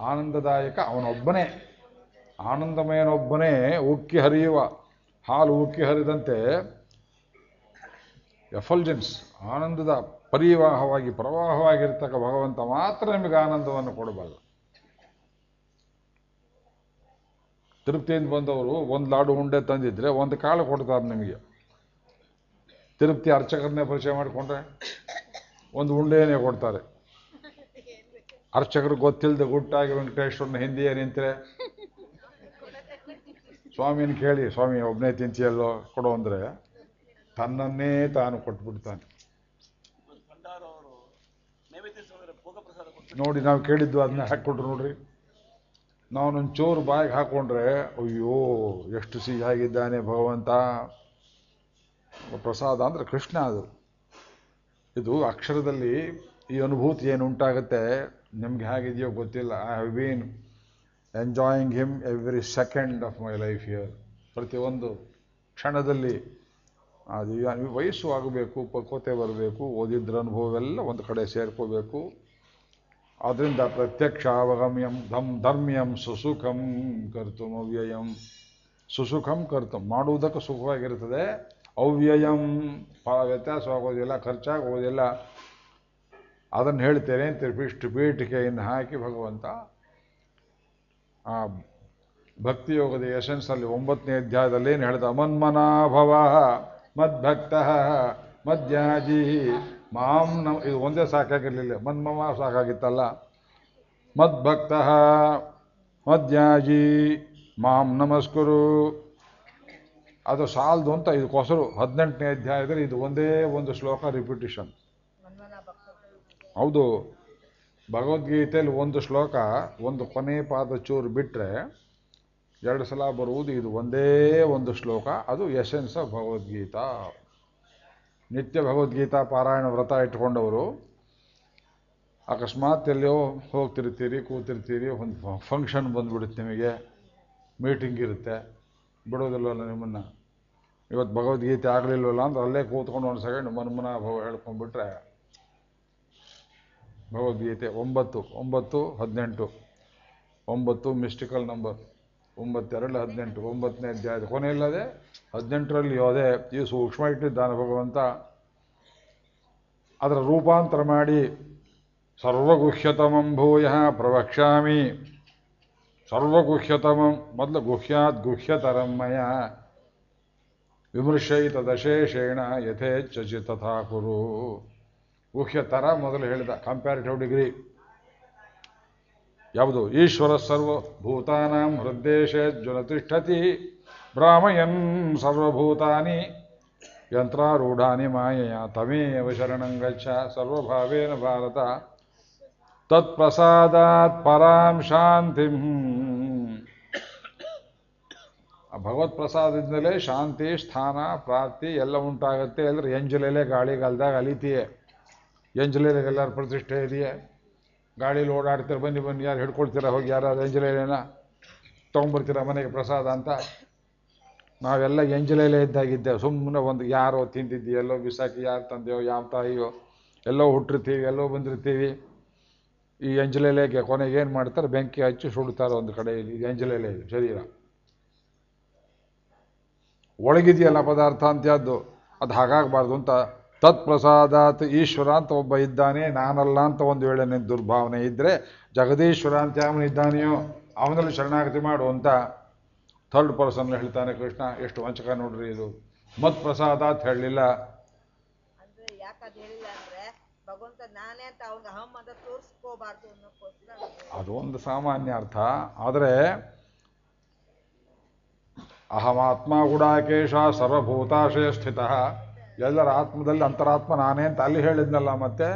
ಆನಂದದಾಯಕ ಅವನೊಬ್ಬನೇ ಆನಂದಮಯನೊಬ್ಬನೇ ಉಕ್ಕಿ ಹರಿಯುವ ಹಾಲು ಉಕ್ಕಿ ಹರಿದಂತೆ ಎಫಲ್ಜೆನ್ಸ್ ಆನಂದದ ಪರಿವಾಹವಾಗಿ ಪ್ರವಾಹವಾಗಿರ್ತಕ್ಕ ಭಗವಂತ ಮಾತ್ರ ನಿಮಗೆ ಆನಂದವನ್ನು ಕೊಡಬಲ್ಲ ತೃಪ್ತಿಯಿಂದ ಬಂದವರು ಒಂದು ಲಾಡು ಉಂಡೆ ತಂದಿದ್ರೆ ಒಂದು ಕಾಳು ಕೊಡ್ತಾರೆ ನಿಮಗೆ ತಿರುಪ್ತಿ ಅರ್ಚಕರನ್ನೇ ಪರಿಚಯ ಮಾಡಿಕೊಂಡ್ರೆ ಒಂದು ಉಂಡೆಯನ್ನೇ ಕೊಡ್ತಾರೆ ಅರ್ಚಕರು ಗೊತ್ತಿಲ್ಲದೆ ಗುಟ್ಟಾಗಿ ವೆಂಕಟೇಶ್ವರನ ಹಿಂದಿಯೇ ನಿಂತರೆ ಸ್ವಾಮಿನ ಕೇಳಿ ಸ್ವಾಮಿ ಒಬ್ಬನೇ ತಿಂತಿಯಲ್ಲೋ ಕೊಡು ಅಂದರೆ ತನ್ನನ್ನೇ ತಾನು ಕೊಟ್ಬಿಡ್ತಾನೆ ನೋಡಿ ನಾವು ಕೇಳಿದ್ದು ಅದನ್ನ ಹಾಕ್ಕೊಟ್ರು ನೋಡ್ರಿ ನಾವೊಂದು ಚೋರು ಬಾಯಿಗೆ ಹಾಕ್ಕೊಂಡ್ರೆ ಅಯ್ಯೋ ಎಷ್ಟು ಆಗಿದ್ದಾನೆ ಭಗವಂತ ಪ್ರಸಾದ ಅಂದರೆ ಕೃಷ್ಣ ಅದು ಇದು ಅಕ್ಷರದಲ್ಲಿ ಈ ಅನುಭೂತಿ ಏನು ಉಂಟಾಗುತ್ತೆ ನಿಮ್ಗೆ ಹೇಗಿದೆಯೋ ಗೊತ್ತಿಲ್ಲ I have been enjoying him every second of my life year ಪ್ರತಿಯೊಂದು ಕ್ಷಣದಲ್ಲಿ ಅದು ವಯಸ್ಸು ಆಗಬೇಕು ಪಕ್ವತೆ ಬರಬೇಕು ಓದಿದ್ರ ಅನುಭವವೆಲ್ಲ ಒಂದು ಕಡೆ ಸೇರ್ಕೋಬೇಕು ಆದ್ದರಿಂದ ಪ್ರತ್ಯಕ್ಷ ಅವಗಮ್ಯಂ ಧಮ್ ಧರ್ಮ್ಯಂ ಸುಸುಖಂ ಕರ್ತು ಅವ್ಯಯಂ ಸುಸುಖಂ ಕರ್ತು ಮಾಡುವುದಕ್ಕೆ ಸುಖವಾಗಿರ್ತದೆ ಅವ್ಯಯಂ ಭಾಳ ವ್ಯತ್ಯಾಸವಾಗೋದಿಲ್ಲ ಖರ್ಚಾಗೋದಿಲ್ಲ ಅದನ್ನು ಹೇಳ್ತೇನೆ ಅಂತ ಇಷ್ಟು ಪೀಠಿಕೆಯನ್ನು ಹಾಕಿ ಭಗವಂತ ಆ ಭಕ್ತಿಯೋಗದ ಯಶನ್ಸಲ್ಲಿ ಒಂಬತ್ತನೇ ಅಧ್ಯಾಯದಲ್ಲಿ ಏನು ಹೇಳಿದ ಮನ್ಮನಾಭವ ಮದ್ಭಕ್ತ ಮದ್ಯಾಜಿ ಮಾಂ ನಮ್ ಇದು ಒಂದೇ ಸಾಕಾಗಿರಲಿಲ್ಲ ಮನ್ಮಮ ಸಾಕಾಗಿತ್ತಲ್ಲ ಮದ್ಭಕ್ತ ಮದ್ಯಾಜಿ ಮಾಂ ನಮಸ್ಕುರು ಅದು ಸಾಲದು ಅಂತ ಇದಕ್ಕೋಸರು ಹದಿನೆಂಟನೇ ಅಧ್ಯಾಯದಲ್ಲಿ ಇದು ಒಂದೇ ಒಂದು ಶ್ಲೋಕ ರಿಪಿಟೇಷನ್ ಹೌದು ಭಗವದ್ಗೀತೆಯಲ್ಲಿ ಒಂದು ಶ್ಲೋಕ ಒಂದು ಕೊನೆ ಪಾದ ಚೂರು ಬಿಟ್ಟರೆ ಎರಡು ಸಲ ಬರುವುದು ಇದು ಒಂದೇ ಒಂದು ಶ್ಲೋಕ ಅದು ಎಸೆನ್ಸ್ ಆಫ್ ಭಗವದ್ಗೀತಾ ನಿತ್ಯ ಭಗವದ್ಗೀತಾ ಪಾರಾಯಣ ವ್ರತ ಇಟ್ಕೊಂಡವರು ಅಕಸ್ಮಾತ್ ಎಲ್ಲಿಯೋ ಹೋಗ್ತಿರ್ತೀರಿ ಕೂತಿರ್ತೀರಿ ಒಂದು ಫಂಕ್ಷನ್ ಬಂದ್ಬಿಡುತ್ತೆ ನಿಮಗೆ ಮೀಟಿಂಗ್ ಇರುತ್ತೆ ಬಿಡೋದಿಲ್ಲಲ್ಲ ನಿಮ್ಮನ್ನು ಇವತ್ತು ಭಗವದ್ಗೀತೆ ಆಗಲಿಲ್ಲವಲ್ಲ ಅಂದ್ರೆ ಅಲ್ಲೇ ಕೂತ್ಕೊಂಡು ಒಂದು ಸೆಕೆಂಡ್ ಮನ ಭಾವ ಹೇಳ್ಕೊಂಡ್ಬಿಟ್ರೆ ಭಗವದ್ಗೀತೆ ಒಂಬತ್ತು ಒಂಬತ್ತು ಹದಿನೆಂಟು ಒಂಬತ್ತು ಮಿಸ್ಟಿಕಲ್ ನಂಬರ್ ಒಂಬತ್ತೆರಡು ಹದಿನೆಂಟು ಒಂಬತ್ತನೇ ಅಧ್ಯಾಯ ಕೊನೆ ಇಲ್ಲದೆ ಹದಿನೆಂಟರಲ್ಲಿ ಯಾವುದೇ ಈ ಸೂಕ್ಷ್ಮ ಇಟ್ಟಿದ್ದಾನೆ ಭಗವಂತ ಅದರ ರೂಪಾಂತರ ಮಾಡಿ ಸರ್ವಗುಹ್ಯತಮಂಭೂಯ ಪ್ರವಕ್ಷಾಮಿ ಸರ್ವಗುಹ್ಯತಮಂ ಮೊದಲು ಗುಹ್ಯಾತ್ ಗುಹ್ಯತರಂ ಮಯ ತದಶೇಷೇಣ ಯಥೇಚ್ಛಿ ತಥಾ ಕುರು ಗುಹ್ಯತರ ಮೊದಲು ಹೇಳಿದ ಕಂಪ್ಯಾರಿಟಿವ್ ಡಿಗ್ರಿ ಯಾವುದು ಈಶ್ವರ ಸರ್ವ ಸರ್ವಭೂತಾನಾಂ ಹೃದ್ದೇಶ ಜ್ವಲತಿಷ್ಠತಿ ಬ್ರಾಹ್ಮಯನ್ ಸರ್ವಭೂತಾನಿ ಯಂತ್ರಾರೂಢಾನಿ ಮಾಯೆಯ ತಮೇವ ಶರಣಂಗಚ್ಚ ಸರ್ವಭಾವೇನ ಭಾರತ ತತ್ ತತ್ಪ್ರಸಾದಾತ್ ಪರಾಂ ಶಾಂತಿ ಆ ಭಗವತ್ ಪ್ರಸಾದದಿಂದಲೇ ಶಾಂತಿ ಸ್ಥಾನ ಪ್ರಾಪ್ತಿ ಎಲ್ಲ ಉಂಟಾಗುತ್ತೆ ಎಲ್ಲರೂ ಎಂಜಲೇಲೆ ಗಾಳಿಗಾಲ್ದಾಗ ಅಲಿತೀಯೇ ಎಂಜಲೇಲೆಗೆಲ್ಲರ ಪ್ರತಿಷ್ಠೆ ಇದೆಯೇ ಗಾಡೀಲಿ ಓಡಾಡ್ತೀರ ಬನ್ನಿ ಬನ್ನಿ ಯಾರು ಹಿಡ್ಕೊಳ್ತೀರ ಹೋಗಿ ಯಾರಾದ್ರು ಎಂಜಲೇಲೆನ ತೊಗೊಂಡ್ಬರ್ತೀರ ಮನೆಗೆ ಪ್ರಸಾದ ಅಂತ ನಾವೆಲ್ಲ ಎಂಜಲೇಲೆ ಇದ್ದಾಗಿದ್ದೆ ಸುಮ್ಮನೆ ಒಂದು ಯಾರೋ ತಿಂದಿದ್ದೀವಿ ಎಲ್ಲೋ ಬಿಸಾಕಿ ಯಾರು ತಂದೆಯೋ ಯಾವ ತಾಯಿಯೋ ಎಲ್ಲೋ ಹುಟ್ಟಿರ್ತೀವಿ ಎಲ್ಲೋ ಬಂದಿರ್ತೀವಿ ಈ ಅಂಜಲೆಲೆಗೆ ಕೊನೆಗೆ ಏನು ಮಾಡ್ತಾರೆ ಬೆಂಕಿ ಹಚ್ಚಿ ಸುಡ್ತಾರೆ ಒಂದು ಕಡೆಯಲ್ಲಿ ಇದು ಎಂಜಲೆಲೆ ಶರೀರ ಒಳಗಿದೆಯಲ್ಲ ಪದಾರ್ಥ ಅಂತ್ಯದ್ದು ಅದು ಹಾಗಾಗಬಾರ್ದು ಅಂತ ತತ್ಪ್ರಸಾದಾತ್ ಈಶ್ವರ ಅಂತ ಒಬ್ಬ ಇದ್ದಾನೆ ನಾನಲ್ಲ ಅಂತ ಒಂದು ವೇಳೆ ನಿನ್ನ ದುರ್ಭಾವನೆ ಇದ್ದರೆ ಜಗದೀಶ್ವರ ಅಂತ ಇದ್ದಾನೆಯೋ ಅವನಲ್ಲಿ ಶರಣಾಗತಿ ಮಾಡು ಅಂತ ಥರ್ಡ್ ಪರ್ಸನ್ ಹೇಳ್ತಾನೆ ಕೃಷ್ಣ ಎಷ್ಟು ವಂಚಕ ನೋಡ್ರಿ ಇದು ಮತ್ ಪ್ರಸಾದಾತ್ ಹೇಳಲಿಲ್ಲ ನಾನೇ ಅಂತ ಅಂತ ಅದೊಂದು ಸಾಮಾನ್ಯ ಅರ್ಥ ಆದರೆ ಅಹಮಾತ್ಮ ಕೇಶ ಸರ್ವಭೂತಾಶಯ ಸ್ಥಿತ ಎಲ್ಲರ ಆತ್ಮದಲ್ಲಿ ಅಂತರಾತ್ಮ ನಾನೇ ಅಂತ ಅಲ್ಲಿ ಹೇಳಿದ್ನಲ್ಲ ಮತ್ತೆ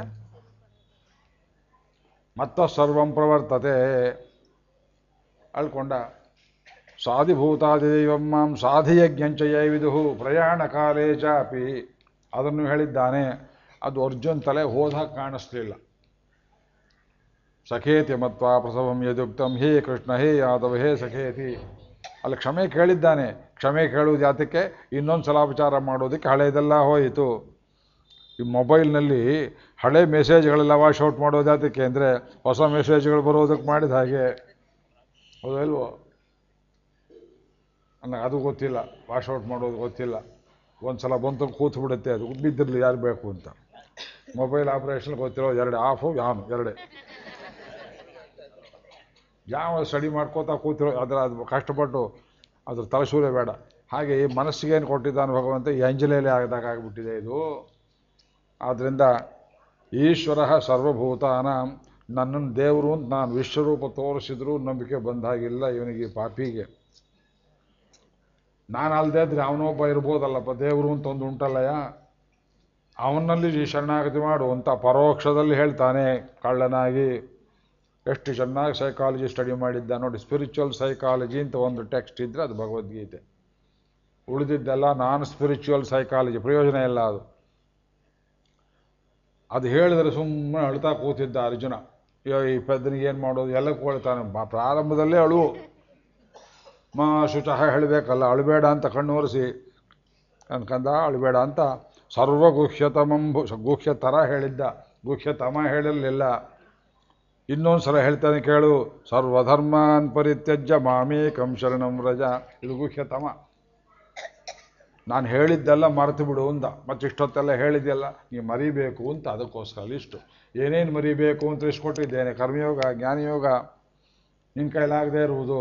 ಮತ್ತ ಸರ್ವಂ ಪ್ರವರ್ತತೆ ಅಳ್ಕೊಂಡ ಸಾಧಿಭೂತಾದಿದೈವಂ ಮಾಂ ಸಾಧಿಯಜ್ಞಂಚ ಪ್ರಯಾಣ ಕಾಲೇ ಚಾಪಿ ಅದನ್ನು ಹೇಳಿದ್ದಾನೆ ಅದು ಅರ್ಜುನ್ ತಲೆ ಹೋದಾಗ ಕಾಣಿಸ್ಲಿಲ್ಲ ಸಖೇತಿ ಆ ಪ್ರಸವಂ ಯದುಕ್ತಂ ಹೇ ಕೃಷ್ಣ ಹೇ ಯಾದವ ಹೇ ಸಖೇತಿ ಅಲ್ಲಿ ಕ್ಷಮೆ ಕೇಳಿದ್ದಾನೆ ಕ್ಷಮೆ ಕೇಳುವುದು ಯಾತಕ್ಕೆ ಇನ್ನೊಂದು ಸಲ ವಿಚಾರ ಮಾಡೋದಕ್ಕೆ ಹಳೆಯದೆಲ್ಲ ಹೋಯಿತು ಈ ಮೊಬೈಲ್ನಲ್ಲಿ ಹಳೆ ಮೆಸೇಜ್ಗಳೆಲ್ಲ ವಾಶ್ ಔಟ್ ಮಾಡೋದು ಯಾತಕ್ಕೆ ಅಂದರೆ ಹೊಸ ಮೆಸೇಜ್ಗಳು ಬರೋದಕ್ಕೆ ಮಾಡಿದ ಹಾಗೆ ಹೌದಲ್ವೋ ಅನ್ನ ಅದು ಗೊತ್ತಿಲ್ಲ ವಾಶ್ ಔಟ್ ಮಾಡೋದು ಗೊತ್ತಿಲ್ಲ ಒಂದು ಸಲ ಬಂತು ಕೂತ್ಬಿಡುತ್ತೆ ಅದು ಬಿದ್ದಿರಲಿ ಯಾರು ಬೇಕು ಅಂತ ಮೊಬೈಲ್ ಆಪರೇಷನ್ ಗೊತ್ತಿರೋ ಎರಡು ಆಫು ಯಾನು ಎರಡೇ ಯಾವ ಸ್ಟಡಿ ಮಾಡ್ಕೋತಾ ಕೂತಿರೋ ಅದ್ರ ಅದು ಕಷ್ಟಪಟ್ಟು ಅದ್ರ ತಲೆಶೂರೇ ಬೇಡ ಹಾಗೆ ಈ ಮನಸ್ಸಿಗೆ ಏನು ಕೊಟ್ಟಿದ್ದಾನೆ ಭಗವಂತ ಈ ಅಂಜಲೆಯಲ್ಲಿ ಆಗದಾಗ ಆಗ್ಬಿಟ್ಟಿದೆ ಇದು ಆದ್ರಿಂದ ಈಶ್ವರ ಸರ್ವಭೂತಾನ ನನ್ನನ್ನು ದೇವರು ಅಂತ ನಾನು ವಿಶ್ವರೂಪ ತೋರಿಸಿದ್ರು ನಂಬಿಕೆ ಬಂದಾಗಿಲ್ಲ ಇವನಿಗೆ ಪಾಪಿಗೆ ನಾನು ಅಲ್ಲದೆ ಇದ್ರೆ ಅವನೊಬ್ಬ ಇರ್ಬೋದಲ್ಲಪ್ಪ ದೇವರು ಅಂತ ಒಂದು ಉಂಟಲ್ಲಯ್ಯ ಅವನಲ್ಲಿ ಶರಣಾಗತಿ ಮಾಡು ಅಂತ ಪರೋಕ್ಷದಲ್ಲಿ ಹೇಳ್ತಾನೆ ಕಳ್ಳನಾಗಿ ಎಷ್ಟು ಚೆನ್ನಾಗಿ ಸೈಕಾಲಜಿ ಸ್ಟಡಿ ಮಾಡಿದ್ದ ನೋಡಿ ಸ್ಪಿರಿಚುವಲ್ ಸೈಕಾಲಜಿ ಅಂತ ಒಂದು ಟೆಕ್ಸ್ಟ್ ಇದ್ದರೆ ಅದು ಭಗವದ್ಗೀತೆ ಉಳಿದಿದ್ದೆಲ್ಲ ನಾನ್ ಸ್ಪಿರಿಚುವಲ್ ಸೈಕಾಲಜಿ ಪ್ರಯೋಜನ ಇಲ್ಲ ಅದು ಅದು ಹೇಳಿದರೆ ಸುಮ್ಮನೆ ಅಳ್ತಾ ಕೂತಿದ್ದ ಅರ್ಜುನ ಅಯ್ಯೋ ಈ ಪೆದ್ದನಿಗೆ ಏನು ಮಾಡೋದು ಎಲ್ಲ ಕೊಳ್ತಾನೆ ಪ್ರಾರಂಭದಲ್ಲೇ ಅಳು ಮಾ ಶುಚ ಹೇಳಬೇಕಲ್ಲ ಅಳಬೇಡ ಅಂತ ಕಣ್ಣು ಒರೆಸಿ ಅನ್ಕಂದ ಅಳಬೇಡ ಅಂತ ಸರ್ವಗುಹ್ಯತಮಂಭು ಗುಹ್ಯತರ ಹೇಳಿದ್ದ ಗುಹ್ಯತಮ ಹೇಳಲಿಲ್ಲ ಇನ್ನೊಂದು ಸಲ ಹೇಳ್ತಾನೆ ಕೇಳು ಸರ್ವಧರ್ಮಾನ್ ಪರಿತ್ಯಜ್ಯ ಮಾಮೇಕಂ ಶರಣಂ ರಜ ಇದು ಗುಹ್ಯತಮ ನಾನು ಹೇಳಿದ್ದೆಲ್ಲ ಮರೆತು ಬಿಡು ಅಂತ ಮತ್ತಿಷ್ಟೊತ್ತೆಲ್ಲ ಹೇಳಿದ್ದೆಲ್ಲ ನೀವು ಮರಿಬೇಕು ಅಂತ ಅದಕ್ಕೋಸ್ಕರ ಇಷ್ಟು ಏನೇನು ಮರಿಬೇಕು ಅಂತ ಇಸ್ಕೊಟ್ಟಿದ್ದೇನೆ ಕರ್ಮಯೋಗ ಜ್ಞಾನಯೋಗ ನಿನ್ನ ಕೈಲಾಗದೇ ಇರುವುದು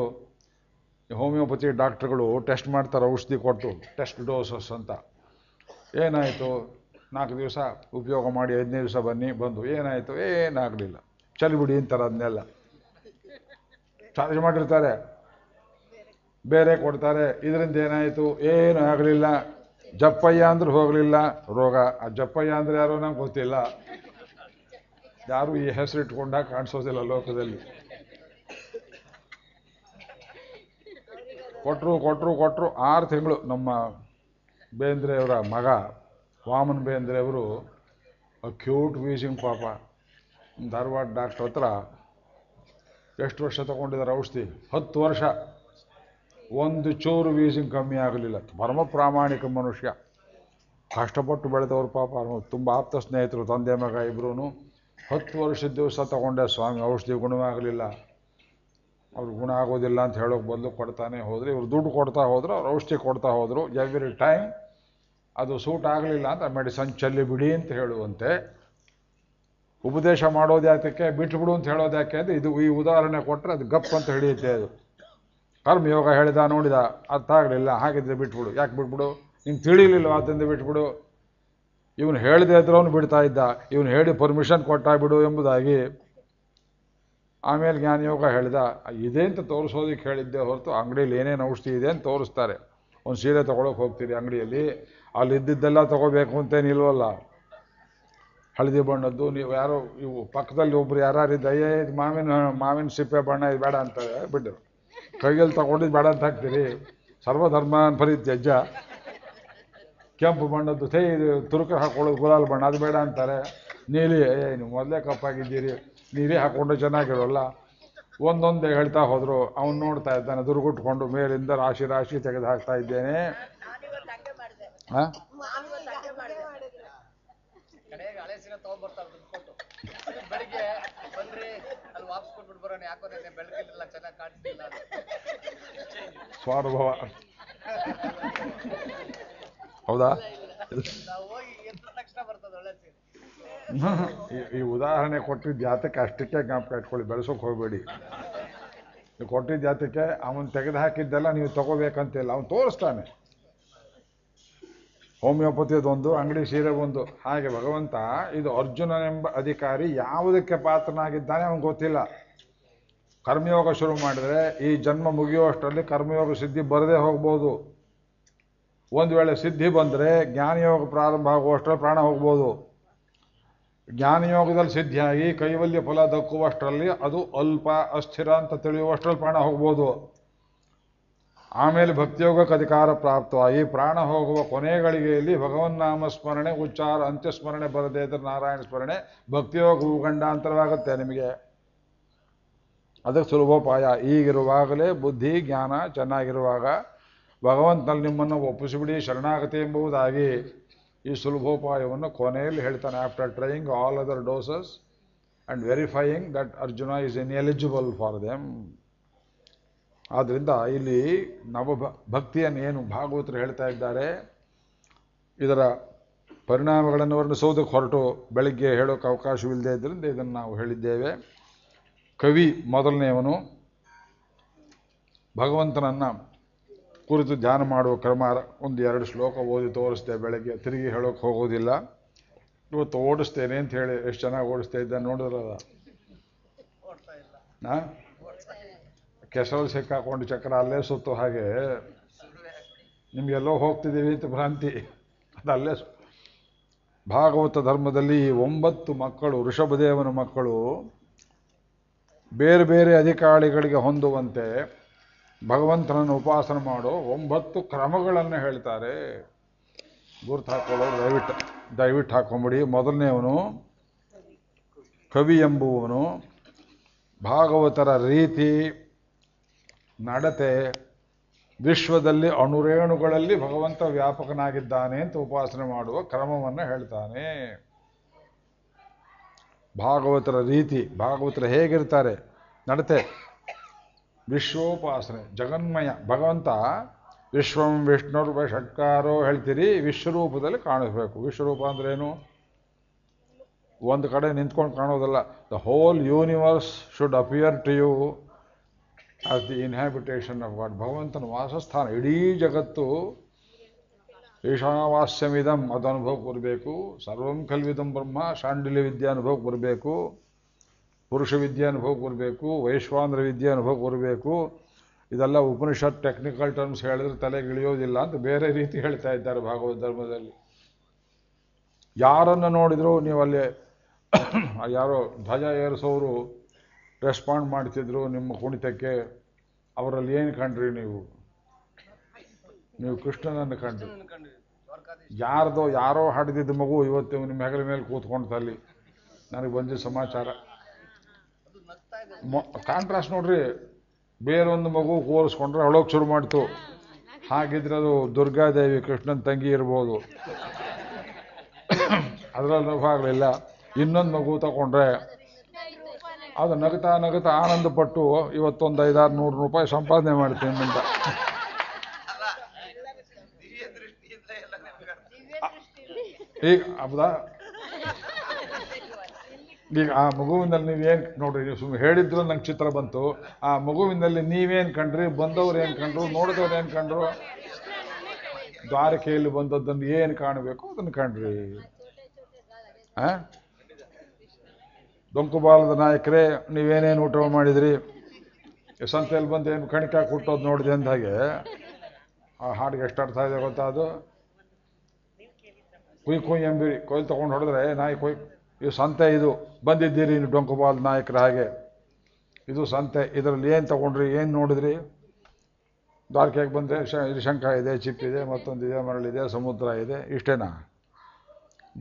ಹೋಮಿಯೋಪತಿ ಡಾಕ್ಟ್ರುಗಳು ಟೆಸ್ಟ್ ಮಾಡ್ತಾರೆ ಔಷಧಿ ಕೊಟ್ಟು ಟೆಸ್ಟ್ ಡೋಸಸ್ ಅಂತ ಏನಾಯಿತು ನಾಲ್ಕು ದಿವಸ ಉಪಯೋಗ ಮಾಡಿ ಐದನೇ ದಿವಸ ಬನ್ನಿ ಬಂದು ಏನಾಯಿತು ಏನಾಗಲಿಲ್ಲ ಚಲಿಬಿಡಿ ಅಂತಾರೆ ಅದನ್ನೆಲ್ಲ ಚಾರ್ಜ್ ಮಾಡಿರ್ತಾರೆ ಬೇರೆ ಕೊಡ್ತಾರೆ ಇದರಿಂದ ಏನಾಯಿತು ಏನೂ ಆಗಲಿಲ್ಲ ಜಪ್ಪಯ್ಯ ಅಂದ್ರೆ ಹೋಗಲಿಲ್ಲ ರೋಗ ಆ ಜಪ್ಪಯ್ಯ ಅಂದರೆ ಯಾರೋ ನಂಗೆ ಗೊತ್ತಿಲ್ಲ ಯಾರು ಈ ಹೆಸರು ಇಟ್ಕೊಂಡ ಕಾಣಿಸೋದಿಲ್ಲ ಲೋಕದಲ್ಲಿ ಕೊಟ್ಟರು ಕೊಟ್ಟರು ಕೊಟ್ಟರು ಆರು ತಿಂಗಳು ನಮ್ಮ ಬೇಂದ್ರೆಯವರ ಮಗ ವಾಮನ್ ಬೇಂದ್ರೆಯವರು ಅಕ್ಯೂಟ್ ವೀಸಿಂಗ್ ಪಾಪ ಧಾರವಾಡ ಡಾಕ್ಟ್ರ್ ಹತ್ರ ಎಷ್ಟು ವರ್ಷ ತಗೊಂಡಿದ್ದಾರೆ ಔಷಧಿ ಹತ್ತು ವರ್ಷ ಒಂದು ಚೂರು ವೀಸಿಂಗ್ ಕಮ್ಮಿ ಆಗಲಿಲ್ಲ ಪರಮ ಪ್ರಾಮಾಣಿಕ ಮನುಷ್ಯ ಕಷ್ಟಪಟ್ಟು ಬೆಳೆದವರು ಪಾಪ ತುಂಬ ಆಪ್ತ ಸ್ನೇಹಿತರು ತಂದೆ ಮಗ ಇಬ್ಬರೂ ಹತ್ತು ವರ್ಷದ ದಿವಸ ತಗೊಂಡೆ ಸ್ವಾಮಿ ಔಷಧಿ ಗುಣವಾಗಲಿಲ್ಲ ಅವ್ರಿಗೆ ಗುಣ ಆಗೋದಿಲ್ಲ ಅಂತ ಹೇಳೋಕೆ ಬದಲು ಕೊಡ್ತಾನೆ ಹೋದರೆ ಇವ್ರು ದುಡ್ಡು ಕೊಡ್ತಾ ಹೋದರು ಅವ್ರು ಔಷಧಿ ಕೊಡ್ತಾ ಹೋದರು ಎವ್ರಿ ಟೈಮ್ ಅದು ಸೂಟ್ ಆಗಲಿಲ್ಲ ಅಂತ ಮೆಡಿಸನ್ ಚೆಲ್ಲಿ ಬಿಡಿ ಅಂತ ಹೇಳುವಂತೆ ಉಪದೇಶ ಮಾಡೋದು ಯಾತಕ್ಕೆ ಬಿಟ್ಟು ಅಂತ ಹೇಳೋದು ಯಾಕೆ ಅಂದರೆ ಇದು ಈ ಉದಾಹರಣೆ ಕೊಟ್ಟರೆ ಅದು ಗಪ್ ಅಂತ ಹಿಡಿಯುತ್ತೆ ಅದು ಕರ್ಮಯೋಗ ಹೇಳಿದ ನೋಡಿದ ಅರ್ಥ ಆಗಲಿಲ್ಲ ಹಾಗಿದ್ರೆ ಬಿಟ್ಬಿಡು ಯಾಕೆ ಬಿಟ್ಬಿಡು ನಿಂಗೆ ತಿಳಿಲಿಲ್ಲ ಆದ್ದರಿಂದ ಬಿಟ್ಬಿಡು ಇವನು ಹೇಳಿದೆ ಅವನು ಬಿಡ್ತಾ ಇದ್ದ ಇವನು ಹೇಳಿ ಪರ್ಮಿಷನ್ ಕೊಟ್ಟಾಗ್ಬಿಡು ಬಿಡು ಎಂಬುದಾಗಿ ಆಮೇಲೆ ಜ್ಞಾನಯೋಗ ಹೇಳಿದ ಇದೆ ಅಂತ ತೋರಿಸೋದಕ್ಕೆ ಹೇಳಿದ್ದೆ ಹೊರತು ಅಂಗಡಿಯಲ್ಲಿ ಏನೇನು ಔಷಧಿ ಇದೆ ಅಂತ ತೋರಿಸ್ತಾರೆ ಒಂದು ಸೀರೆ ತೊಗೊಳಕ್ಕೆ ಹೋಗ್ತೀರಿ ಅಂಗಡಿಯಲ್ಲಿ ಇದ್ದಿದ್ದೆಲ್ಲ ತೊಗೋಬೇಕು ಅಂತೇನಿಲ್ವಲ್ಲ ಹಳದಿ ಬಣ್ಣದ್ದು ನೀವು ಯಾರೋ ಇವು ಪಕ್ಕದಲ್ಲಿ ಒಬ್ರು ಯಾರು ದಯ ಇದು ಮಾವಿನ ಮಾವಿನ ಸಿಪ್ಪೆ ಬಣ್ಣ ಇದು ಬೇಡ ಅಂತ ಬಿಟ್ಟರು ಕೈಯಲ್ಲಿ ತಗೊಂಡಿದ್ದು ಬೇಡ ಅಂತ ಹಾಕ್ತೀರಿ ಸರ್ವಧರ್ಮ ಫರಿ ಕೆಂಪು ಬಣ್ಣದ್ದು ಥೇ ಇದು ತುರುಕ ಹಾಕೊಳ್ಳೋದು ಗುಲಾಲ್ ಬಣ್ಣ ಅದು ಬೇಡ ಅಂತಾರೆ ನೀಲಿ ನೀವು ಮೊದಲೇ ಕಪ್ಪಾಗಿದ್ದೀರಿ ನೀರೇ ಹಾಕೊಂಡು ಚೆನ್ನಾಗಿರೋಲ್ಲ ಒಂದೊಂದೇ ಹೇಳ್ತಾ ಹೋದ್ರು ಅವನ್ ನೋಡ್ತಾ ಇದ್ದಾನೆ ದುರ್ಗುಟ್ಕೊಂಡು ಮೇಲಿಂದ ರಾಶಿ ರಾಶಿ ತೆಗೆದು ಹಾಕ್ತಾ ಇದ್ದೇನೆ ಸ್ವಾನುಭವ ಹೌದಾ ಈ ಉದಾಹರಣೆ ಕೊಟ್ಟಿದ್ದ ಜಾತಕ್ಕೆ ಅಷ್ಟಕ್ಕೆ ಜ್ಞಾಪಕ ಇಟ್ಕೊಳ್ಳಿ ಬೆಳೆಸೋಕೆ ಹೋಗಬೇಡಿ ಕೊಟ್ಟಿದ್ದ ಜಾತಕ್ಕೆ ಅವನು ತೆಗೆದು ಹಾಕಿದ್ದೆಲ್ಲ ನೀವು ತಗೋಬೇಕಂತಿಲ್ಲ ಅವನು ತೋರಿಸ್ತಾನೆ ಹೋಮಿಯೋಪತಿಯದೊಂದು ಅಂಗಡಿ ಸೀರೆ ಒಂದು ಹಾಗೆ ಭಗವಂತ ಇದು ಅರ್ಜುನನೆಂಬ ಅಧಿಕಾರಿ ಯಾವುದಕ್ಕೆ ಪಾತ್ರನಾಗಿದ್ದಾನೆ ಅವನಿಗೆ ಗೊತ್ತಿಲ್ಲ ಕರ್ಮಯೋಗ ಶುರು ಮಾಡಿದರೆ ಈ ಜನ್ಮ ಮುಗಿಯುವಷ್ಟರಲ್ಲಿ ಕರ್ಮಯೋಗ ಸಿದ್ಧಿ ಬರದೇ ಹೋಗ್ಬೋದು ಒಂದು ವೇಳೆ ಸಿದ್ಧಿ ಬಂದರೆ ಜ್ಞಾನಯೋಗ ಪ್ರಾರಂಭ ಆಗುವಷ್ಟರಲ್ಲಿ ಪ್ರಾಣ ಹೋಗ್ಬೋದು ಜ್ಞಾನಯೋಗದಲ್ಲಿ ಸಿದ್ಧಿಯಾಗಿ ಕೈವಲ್ಯ ಫಲ ದಕ್ಕುವಷ್ಟರಲ್ಲಿ ಅದು ಅಲ್ಪ ಅಸ್ಥಿರ ಅಂತ ತಿಳಿಯುವಷ್ಟರಲ್ಲಿ ಪ್ರಾಣ ಹೋಗ್ಬೋದು ಆಮೇಲೆ ಭಕ್ತಿಯೋಗಕ್ಕೆ ಅಧಿಕಾರ ಪ್ರಾಪ್ತವಾಗಿ ಪ್ರಾಣ ಹೋಗುವ ಕೊನೆಗಳಿಗೆಯಲ್ಲಿ ನಾಮ ಸ್ಮರಣೆ ಉಚ್ಚಾರ ಅಂತ್ಯಸ್ಮರಣೆ ಬರದೇ ಇದ್ರೆ ನಾರಾಯಣ ಸ್ಮರಣೆ ಭಕ್ತಿಯೋಗವು ಅಂತರವಾಗುತ್ತೆ ನಿಮಗೆ ಅದಕ್ಕೆ ಸುಲಭೋಪಾಯ ಈಗಿರುವಾಗಲೇ ಬುದ್ಧಿ ಜ್ಞಾನ ಚೆನ್ನಾಗಿರುವಾಗ ಭಗವಂತನಲ್ಲಿ ನಿಮ್ಮನ್ನು ಒಪ್ಪಿಸಿಬಿಡಿ ಶರಣಾಗತಿ ಎಂಬುದಾಗಿ ಈ ಸುಲಭೋಪಾಯವನ್ನು ಕೊನೆಯಲ್ಲಿ ಹೇಳ್ತಾನೆ after trying all other doses and verifying that Arjuna is in eligible for them ಆದ್ದರಿಂದ ಇಲ್ಲಿ ನವ ಭಕ್ತಿಯನ್ನು ಏನು ಭಾಗವತರು ಹೇಳ್ತಾ ಇದ್ದಾರೆ ಇದರ ಪರಿಣಾಮಗಳನ್ನು ವರ್ಣಿಸೋದಕ್ಕೆ ಹೊರಟು ಬೆಳಗ್ಗೆ ಹೇಳೋಕೆ ಅವಕಾಶವಿಲ್ಲದೆ ಇದರಿಂದ ಇದನ್ನು ನಾವು ಹೇಳಿದ್ದೇವೆ ಕವಿ ಮೊದಲನೆಯವನು ಭಗವಂತನನ್ನು ಕುರಿತು ಧ್ಯಾನ ಮಾಡುವ ಕ್ರಮ ಒಂದು ಎರಡು ಶ್ಲೋಕ ಓದಿ ತೋರಿಸ್ತೆ ಬೆಳಗ್ಗೆ ತಿರುಗಿ ಹೇಳೋಕೆ ಹೋಗೋದಿಲ್ಲ ಇವತ್ತು ಓಡಿಸ್ತೇನೆ ಅಂತ ಹೇಳಿ ಎಷ್ಟು ಚೆನ್ನಾಗಿ ಓಡಿಸ್ತಾ ಇದ್ದ ನೋಡಿದ್ರಲ್ಲ ಕೆಸರು ಸಿಕ್ಕಾಕೊಂಡು ಚಕ್ರ ಅಲ್ಲೇ ಸುತ್ತು ಹಾಗೆ ನಿಮಗೆಲ್ಲೋ ಹೋಗ್ತಿದ್ದೀವಿ ಅಂತ ಭ್ರಾಂತಿ ಅದು ಅಲ್ಲೇ ಭಾಗವತ ಧರ್ಮದಲ್ಲಿ ಒಂಬತ್ತು ಮಕ್ಕಳು ಋಷಭದೇವನ ಮಕ್ಕಳು ಬೇರೆ ಬೇರೆ ಅಧಿಕಾರಿಗಳಿಗೆ ಹೊಂದುವಂತೆ ಭಗವಂತನನ್ನು ಉಪಾಸನೆ ಮಾಡೋ ಒಂಬತ್ತು ಕ್ರಮಗಳನ್ನು ಹೇಳ್ತಾರೆ ಗುರುತು ಹಾಕೊಳ್ಳೋರು ದಯವಿಟ್ಟು ದಯವಿಟ್ಟು ಹಾಕೊಂಬಿಡಿ ಮೊದಲನೇವನು ಕವಿ ಎಂಬುವನು ಭಾಗವತರ ರೀತಿ ನಡತೆ ವಿಶ್ವದಲ್ಲಿ ಅಣುರೇಣುಗಳಲ್ಲಿ ಭಗವಂತ ವ್ಯಾಪಕನಾಗಿದ್ದಾನೆ ಅಂತ ಉಪಾಸನೆ ಮಾಡುವ ಕ್ರಮವನ್ನು ಹೇಳ್ತಾನೆ ಭಾಗವತರ ರೀತಿ ಭಾಗವತರ ಹೇಗಿರ್ತಾರೆ ನಡತೆ ವಿಶ್ವೋಪಾಸನೆ ಜಗನ್ಮಯ ಭಗವಂತ ವಿಶ್ವಂ ವಿಷ್ಣುರ್ವ ಷಟ್ಕಾರೋ ಹೇಳ್ತೀರಿ ವಿಶ್ವರೂಪದಲ್ಲಿ ಕಾಣಿಸ್ಬೇಕು ವಿಶ್ವರೂಪ ಅಂದ್ರೇನು ಒಂದು ಕಡೆ ನಿಂತ್ಕೊಂಡು ಕಾಣೋದಲ್ಲ the whole universe should appear to you as the inhabitation of God ಭಗವಂತನ ವಾಸಸ್ಥಾನ ಇಡೀ ಜಗತ್ತು ಈಶಾವಾಸ್ಯಮಿದಂ ಅದು ಅನುಭವಕ್ಕೆ ಬರಬೇಕು ಸರ್ವಂ ಕಲ್ವಿದಂ ಬ್ರಹ್ಮ ಶಾಂಡಿಲಿ ವಿದ್ಯೆ ಅನುಭವಕ್ಕೆ ಬರಬೇಕು ಪುರುಷ ವಿದ್ಯೆ ಅನುಭವ ಬರಬೇಕು ವೈಶ್ವಾಂಧ್ರ ವಿದ್ಯೆ ಅನುಭವ ಬರಬೇಕು ಇದೆಲ್ಲ ಉಪನಿಷತ್ ಟೆಕ್ನಿಕಲ್ ಟರ್ಮ್ಸ್ ಹೇಳಿದ್ರೆ ತಲೆಗಿಳಿಯೋದಿಲ್ಲ ಅಂತ ಬೇರೆ ರೀತಿ ಹೇಳ್ತಾ ಇದ್ದಾರೆ ಭಾಗವತ ಧರ್ಮದಲ್ಲಿ ಯಾರನ್ನು ನೋಡಿದ್ರು ನೀವು ಅಲ್ಲಿ ಯಾರೋ ಧ್ವಜ ಏರಿಸೋರು ರೆಸ್ಪಾಂಡ್ ಮಾಡ್ತಿದ್ರು ನಿಮ್ಮ ಕುಣಿತಕ್ಕೆ ಅವರಲ್ಲಿ ಏನು ಕಂಡ್ರಿ ನೀವು ನೀವು ಕೃಷ್ಣನನ್ನು ಕಂಡ್ರಿ ಯಾರ್ದೋ ಯಾರೋ ಹಾಡಿದ್ದ ಮಗು ಇವತ್ತು ನಿಮ್ಮ ಹೆಗಲ ಮೇಲೆ ಕೂತ್ಕೊಂಡು ತಲ್ಲಿ ನನಗೆ ಬಂದಿದ್ದ ಸಮಾಚಾರ ಕಾಂಟ್ರಾಸ್ಟ್ ನೋಡ್ರಿ ಬೇರೊಂದು ಮಗು ಹೋಲಿಸ್ಕೊಂಡ್ರೆ ಅಳೋಕೆ ಶುರು ಮಾಡ್ತು ಹಾಗಿದ್ರೆ ಅದು ದುರ್ಗಾದೇವಿ ಕೃಷ್ಣನ್ ತಂಗಿ ಇರ್ಬೋದು ಅದರಲ್ಲಿ ಆಗಲಿಲ್ಲ ಇನ್ನೊಂದು ಮಗು ತಗೊಂಡ್ರೆ ಅದು ನಗತಾ ನಗತಾ ಆನಂದ ಪಟ್ಟು ಇವತ್ತೊಂದು ಐದಾರು ನೂರು ರೂಪಾಯಿ ಸಂಪಾದನೆ ಮಾಡ್ತೀನಿ ಅಂತ ಈಗ ಈಗ ಆ ಮಗುವಿನಲ್ಲಿ ನೀವೇನು ನೋಡ್ರಿ ನೀವು ಸುಮ್ಮನೆ ಹೇಳಿದ್ರು ನಂಗೆ ಚಿತ್ರ ಬಂತು ಆ ಮಗುವಿನಲ್ಲಿ ನೀವೇನು ಕಂಡ್ರಿ ಬಂದವ್ರು ಏನು ಕಂಡ್ರು ನೋಡಿದವ್ರು ಏನು ಕಂಡ್ರು ದ್ವಾರಕೆಯಲ್ಲಿ ಬಂದದ್ದನ್ನು ಏನು ಕಾಣಬೇಕು ಅದನ್ನು ಕಂಡ್ರಿ ದೊಂಕು ದೊಂಕುಬಾಲದ ನಾಯಕರೇ ನೀವೇನೇನು ಊಟ ಮಾಡಿದ್ರಿ ಸಂತೆಯಲ್ಲಿ ಬಂದು ಏನು ಕಣಿಕ ಕೊಟ್ಟೋದು ನೋಡಿದೆ ಅಂದಾಗೆ ಆ ಹಾಡಿಗೆ ಎಷ್ಟು ಅರ್ಥ ಇದೆ ಗೊತ್ತಾ ಅದು ಕುಯ್ ಕುಯ್ ಎಂಬಿರಿ ಕೊಯ್ ತೊಗೊಂಡು ಹೊಡೆದ್ರೆ ನಾಯಿ ಕೊಯ್ ಇದು ಸಂತೆ ಇದು ಬಂದಿದ್ದೀರಿ ನೀವು ಡೊಂಕುಬಾಲ್ ನಾಯಕರ ಹಾಗೆ ಇದು ಸಂತೆ ಇದರಲ್ಲಿ ಏನು ತೊಗೊಂಡ್ರಿ ಏನು ನೋಡಿದ್ರಿ ದ್ವಾರಕೆಗೆ ಬಂದರೆ ಇದೆ ಶಂಖ ಇದೆ ಚಿಪ್ಪಿದೆ ಮತ್ತೊಂದಿದೆ ಮರಳಿದೆ ಸಮುದ್ರ ಇದೆ ಇಷ್ಟೇನಾ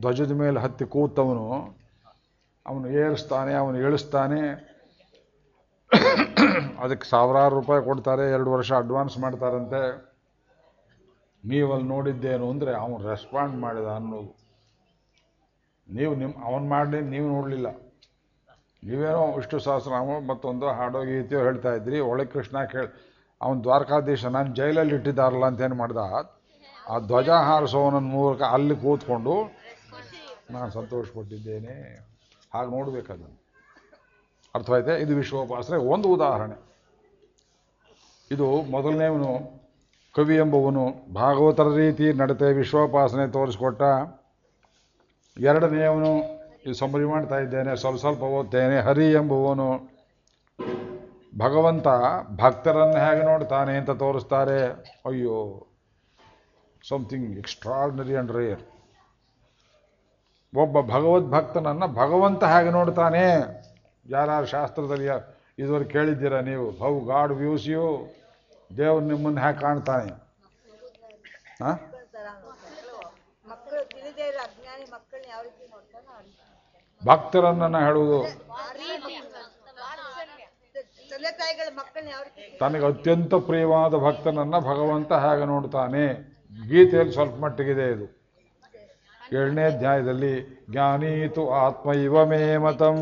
ಧ್ವಜದ ಮೇಲೆ ಹತ್ತಿ ಕೂತವನು ಅವನು ಏರಿಸ್ತಾನೆ ಅವನು ಇಳಿಸ್ತಾನೆ ಅದಕ್ಕೆ ಸಾವಿರಾರು ರೂಪಾಯಿ ಕೊಡ್ತಾರೆ ಎರಡು ವರ್ಷ ಅಡ್ವಾನ್ಸ್ ಮಾಡ್ತಾರಂತೆ ನೀವಲ್ಲಿ ನೋಡಿದ್ದೇನು ಅಂದರೆ ಅವನು ರೆಸ್ಪಾಂಡ್ ಮಾಡಿದ ಅನ್ನೋದು ನೀವು ನಿಮ್ಮ ಅವನು ಮಾಡಲಿ ನೀವು ನೋಡಲಿಲ್ಲ ನೀವೇನೋ ವಿಷ್ಣು ಸಹಸ್ರನಾಮ ಮತ್ತೊಂದು ಹಾಡೋ ಗೀತೆಯೋ ಹೇಳ್ತಾ ಇದ್ರಿ ಒಳೆ ಕೃಷ್ಣ ಕೇಳಿ ಅವನು ದ್ವಾರಕಾಧೀಶ ನಾನು ಜೈಲಲ್ಲಿ ಇಟ್ಟಿದ್ದಾರಲ್ಲ ಅಂತ ಏನು ಮಾಡ್ದ ಆ ಧ್ವಜ ಹಾರಿಸೋನ ಮೂಲಕ ಅಲ್ಲಿ ಕೂತ್ಕೊಂಡು ನಾನು ಸಂತೋಷ ಸಂತೋಷಪಟ್ಟಿದ್ದೇನೆ ಹಾಗೆ ನೋಡಬೇಕು ಅರ್ಥ ಅರ್ಥವಾಯ್ತೆ ಇದು ವಿಶ್ವೋಪಾಸನೆ ಒಂದು ಉದಾಹರಣೆ ಇದು ಮೊದಲನೇವನು ಕವಿ ಎಂಬುವನು ಭಾಗವತರ ರೀತಿ ನಡತೆ ವಿಶ್ವೋಪಾಸನೆ ತೋರಿಸ್ಕೊಟ್ಟ ಎರಡನೆಯವನು ಈ ಸಂಬರಿ ಮಾಡ್ತಾ ಇದ್ದೇನೆ ಸ್ವಲ್ಪ ಸ್ವಲ್ಪ ಓದ್ತೇನೆ ಹರಿ ಎಂಬುವನು ಭಗವಂತ ಭಕ್ತರನ್ನು ಹೇಗೆ ನೋಡ್ತಾನೆ ಅಂತ ತೋರಿಸ್ತಾರೆ ಅಯ್ಯೋ ಸಮಥಿಂಗ್ ಎಕ್ಸ್ಟ್ರಾರ್ಡಿನರಿ ಅಂಡ್ ರೇರ್ ಒಬ್ಬ ಭಗವದ್ ಭಕ್ತನನ್ನು ಭಗವಂತ ಹೇಗೆ ನೋಡ್ತಾನೆ ಯಾರ್ಯಾರು ಶಾಸ್ತ್ರದಲ್ಲಿ ಇದುವರೆಗೆ ಕೇಳಿದ್ದೀರಾ ನೀವು ಹೌ ಗಾಡ್ ವ್ಯೂಸ್ ಯು ದೇವ್ರು ನಿಮ್ಮನ್ನು ಹೇಗೆ ಕಾಣ್ತಾನೆ ಹಾಂ ಭಕ್ತರನ್ನ ಹೇಳುವುದು ತನಗೆ ಅತ್ಯಂತ ಪ್ರಿಯವಾದ ಭಕ್ತನನ್ನ ಭಗವಂತ ಹೇಗೆ ನೋಡ್ತಾನೆ ಗೀತೆಯಲ್ಲಿ ಸ್ವಲ್ಪ ಮಟ್ಟಿಗಿದೆ ಇದು ಏಳನೇ ಅಧ್ಯಾಯದಲ್ಲಿ ಜ್ಞಾನೀತು ಆತ್ಮ ಇವ ಮೇ ಮತಂ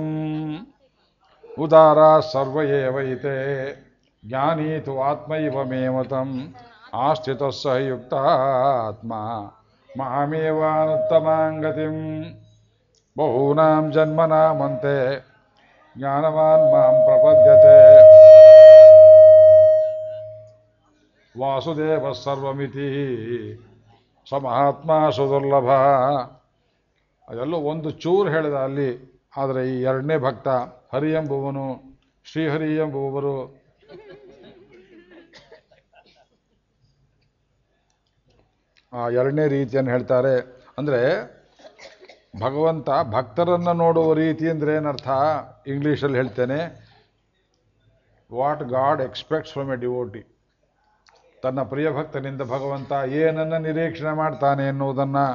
ಉದಾರ ಸರ್ವ ಜ್ಞಾನೀತು ಆತ್ಮ ಇವ ಮೇ ಮತಂ ಆಸ್ಥಿತ ಆತ್ಮ ಮಾಮೇವಾನುತ್ತಮಾಂಗತಿಂ ಬಹೂನಾಂ ಜನ್ಮನಾಮಂತೆ ಜ್ಞಾನವಾನ್ ಮಾಂ ಪ್ರಪದ್ಯತೆ ವಾಸುದೇವ ಸರ್ವಮಿತಿ ಸ ಮಹಾತ್ಮ ಸುದುರ್ಲಭ ಅದೆಲ್ಲೋ ಒಂದು ಚೂರು ಹೇಳಿದ ಅಲ್ಲಿ ಆದರೆ ಈ ಎರಡನೇ ಭಕ್ತ ಹರಿ ಎಂಬುವನು ಶ್ರೀಹರಿ ಎಂಬುವವರು ಆ ಎರಡನೇ ರೀತಿಯನ್ನು ಹೇಳ್ತಾರೆ ಅಂದರೆ ಭಗವಂತ ಭಕ್ತರನ್ನು ನೋಡುವ ರೀತಿ ಅಂದರೆ ಏನರ್ಥ ಇಂಗ್ಲೀಷಲ್ಲಿ ಹೇಳ್ತೇನೆ what God expects from a devotee ತನ್ನ ಪ್ರಿಯ ಭಕ್ತನಿಂದ ಭಗವಂತ ಏನನ್ನು ನಿರೀಕ್ಷಣೆ ಮಾಡ್ತಾನೆ ಎನ್ನುವುದನ್ನು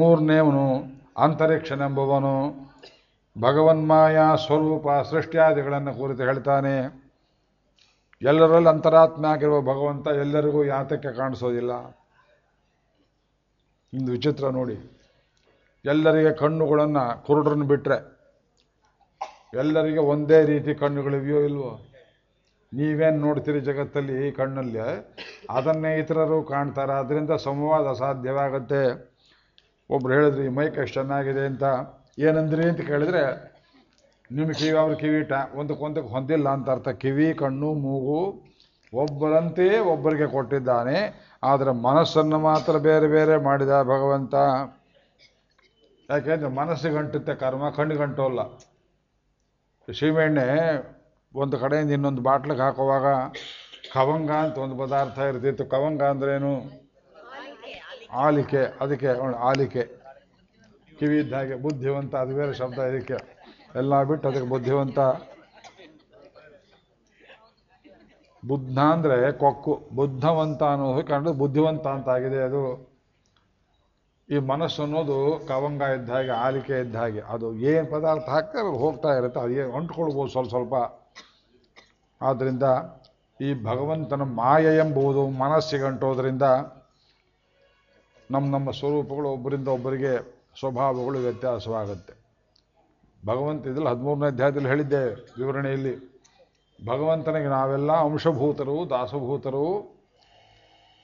ಮೂರನೇವನು ಅಂತರಿಕ್ಷನೆಂಬುವನು ಭಗವನ್ಮಾಯ ಸ್ವರೂಪ ಸೃಷ್ಟಿಯಾದಿಗಳನ್ನು ಕುರಿತು ಹೇಳ್ತಾನೆ ಎಲ್ಲರಲ್ಲಿ ಅಂತರಾತ್ಮ ಆಗಿರುವ ಭಗವಂತ ಎಲ್ಲರಿಗೂ ಯಾತಕ್ಕೆ ಕಾಣಿಸೋದಿಲ್ಲ ಇಂದು ವಿಚಿತ್ರ ನೋಡಿ ಎಲ್ಲರಿಗೆ ಕಣ್ಣುಗಳನ್ನು ಕುರುಡ್ರನ್ನ ಬಿಟ್ಟರೆ ಎಲ್ಲರಿಗೆ ಒಂದೇ ರೀತಿ ಕಣ್ಣುಗಳಿವೆಯೋ ಇಲ್ವೋ ನೀವೇನು ನೋಡ್ತೀರಿ ಜಗತ್ತಲ್ಲಿ ಈ ಕಣ್ಣಲ್ಲಿ ಅದನ್ನೇ ಇತರರು ಕಾಣ್ತಾರೆ ಅದರಿಂದ ಸಂವಾದ ಸಾಧ್ಯವಾಗತ್ತೆ ಒಬ್ರು ಹೇಳಿದ್ರಿ ಈ ಮೈಕ್ ಎಷ್ಟು ಚೆನ್ನಾಗಿದೆ ಅಂತ ಏನಂದ್ರಿ ಅಂತ ಕೇಳಿದ್ರೆ ನಿಮ್ಮ ಕಿವಿ ಅವ್ರ ಕಿವಿಟ ಒಂದಕ್ಕೊಂದಕ್ಕೆ ಹೊಂದಿಲ್ಲ ಅಂತ ಅರ್ಥ ಕಿವಿ ಕಣ್ಣು ಮೂಗು ಒಬ್ಬರಂತೆಯೇ ಒಬ್ಬರಿಗೆ ಕೊಟ್ಟಿದ್ದಾನೆ ಆದರೆ ಮನಸ್ಸನ್ನು ಮಾತ್ರ ಬೇರೆ ಬೇರೆ ಮಾಡಿದ ಭಗವಂತ ಮನಸ್ಸು ಗಂಟುತ್ತೆ ಕರ್ಮ ಕಣ್ಣಿಗಂಟೋಲ್ಲ ಸೀಮೆಣ್ಣೆ ಒಂದು ಕಡೆಯಿಂದ ಇನ್ನೊಂದು ಬಾಟ್ಲಿಗೆ ಹಾಕುವಾಗ ಕವಂಗ ಅಂತ ಒಂದು ಪದಾರ್ಥ ಇರ್ತಿತ್ತು ಕವಂಗ ಅಂದ್ರೇನು ಆಲಿಕೆ ಅದಕ್ಕೆ ಆಲಿಕೆ ಕಿವಿ ಇದ್ದ ಹಾಗೆ ಬುದ್ಧಿವಂತ ಅದು ಬೇರೆ ಶಬ್ದ ಇದಕ್ಕೆ ಎಲ್ಲ ಬಿಟ್ಟು ಅದಕ್ಕೆ ಬುದ್ಧಿವಂತ ಬುದ್ಧ ಅಂದರೆ ಕೊಕ್ಕು ಬುದ್ಧವಂತ ಅನ್ನೋದು ಕಂಡು ಬುದ್ಧಿವಂತ ಅಂತ ಆಗಿದೆ ಅದು ಈ ಮನಸ್ಸು ಅನ್ನೋದು ಕವಂಗ ಇದ್ದ ಹಾಗೆ ಆಲಿಕೆ ಇದ್ದ ಹಾಗೆ ಅದು ಏನು ಪದಾರ್ಥ ಹಾಕ್ತಾರೆ ಹೋಗ್ತಾ ಇರುತ್ತೆ ಏನು ಅಂಟ್ಕೊಳ್ಬೋದು ಸ್ವಲ್ಪ ಸ್ವಲ್ಪ ಆದ್ದರಿಂದ ಈ ಭಗವಂತನ ಮಾಯ ಎಂಬುದು ಮನಸ್ಸಿಗೆ ಅಂಟೋದ್ರಿಂದ ನಮ್ಮ ನಮ್ಮ ಸ್ವರೂಪಗಳು ಒಬ್ಬರಿಂದ ಒಬ್ಬರಿಗೆ ಸ್ವಭಾವಗಳು ವ್ಯತ್ಯಾಸವಾಗುತ್ತೆ ಭಗವಂತ ಇದರಲ್ಲಿ ಹದಿಮೂರನೇ ಅಧ್ಯಾಯದಲ್ಲಿ ಹೇಳಿದ್ದೆ ವಿವರಣೆಯಲ್ಲಿ ಭಗವಂತನಿಗೆ ನಾವೆಲ್ಲ ಅಂಶಭೂತರು ದಾಸಭೂತರು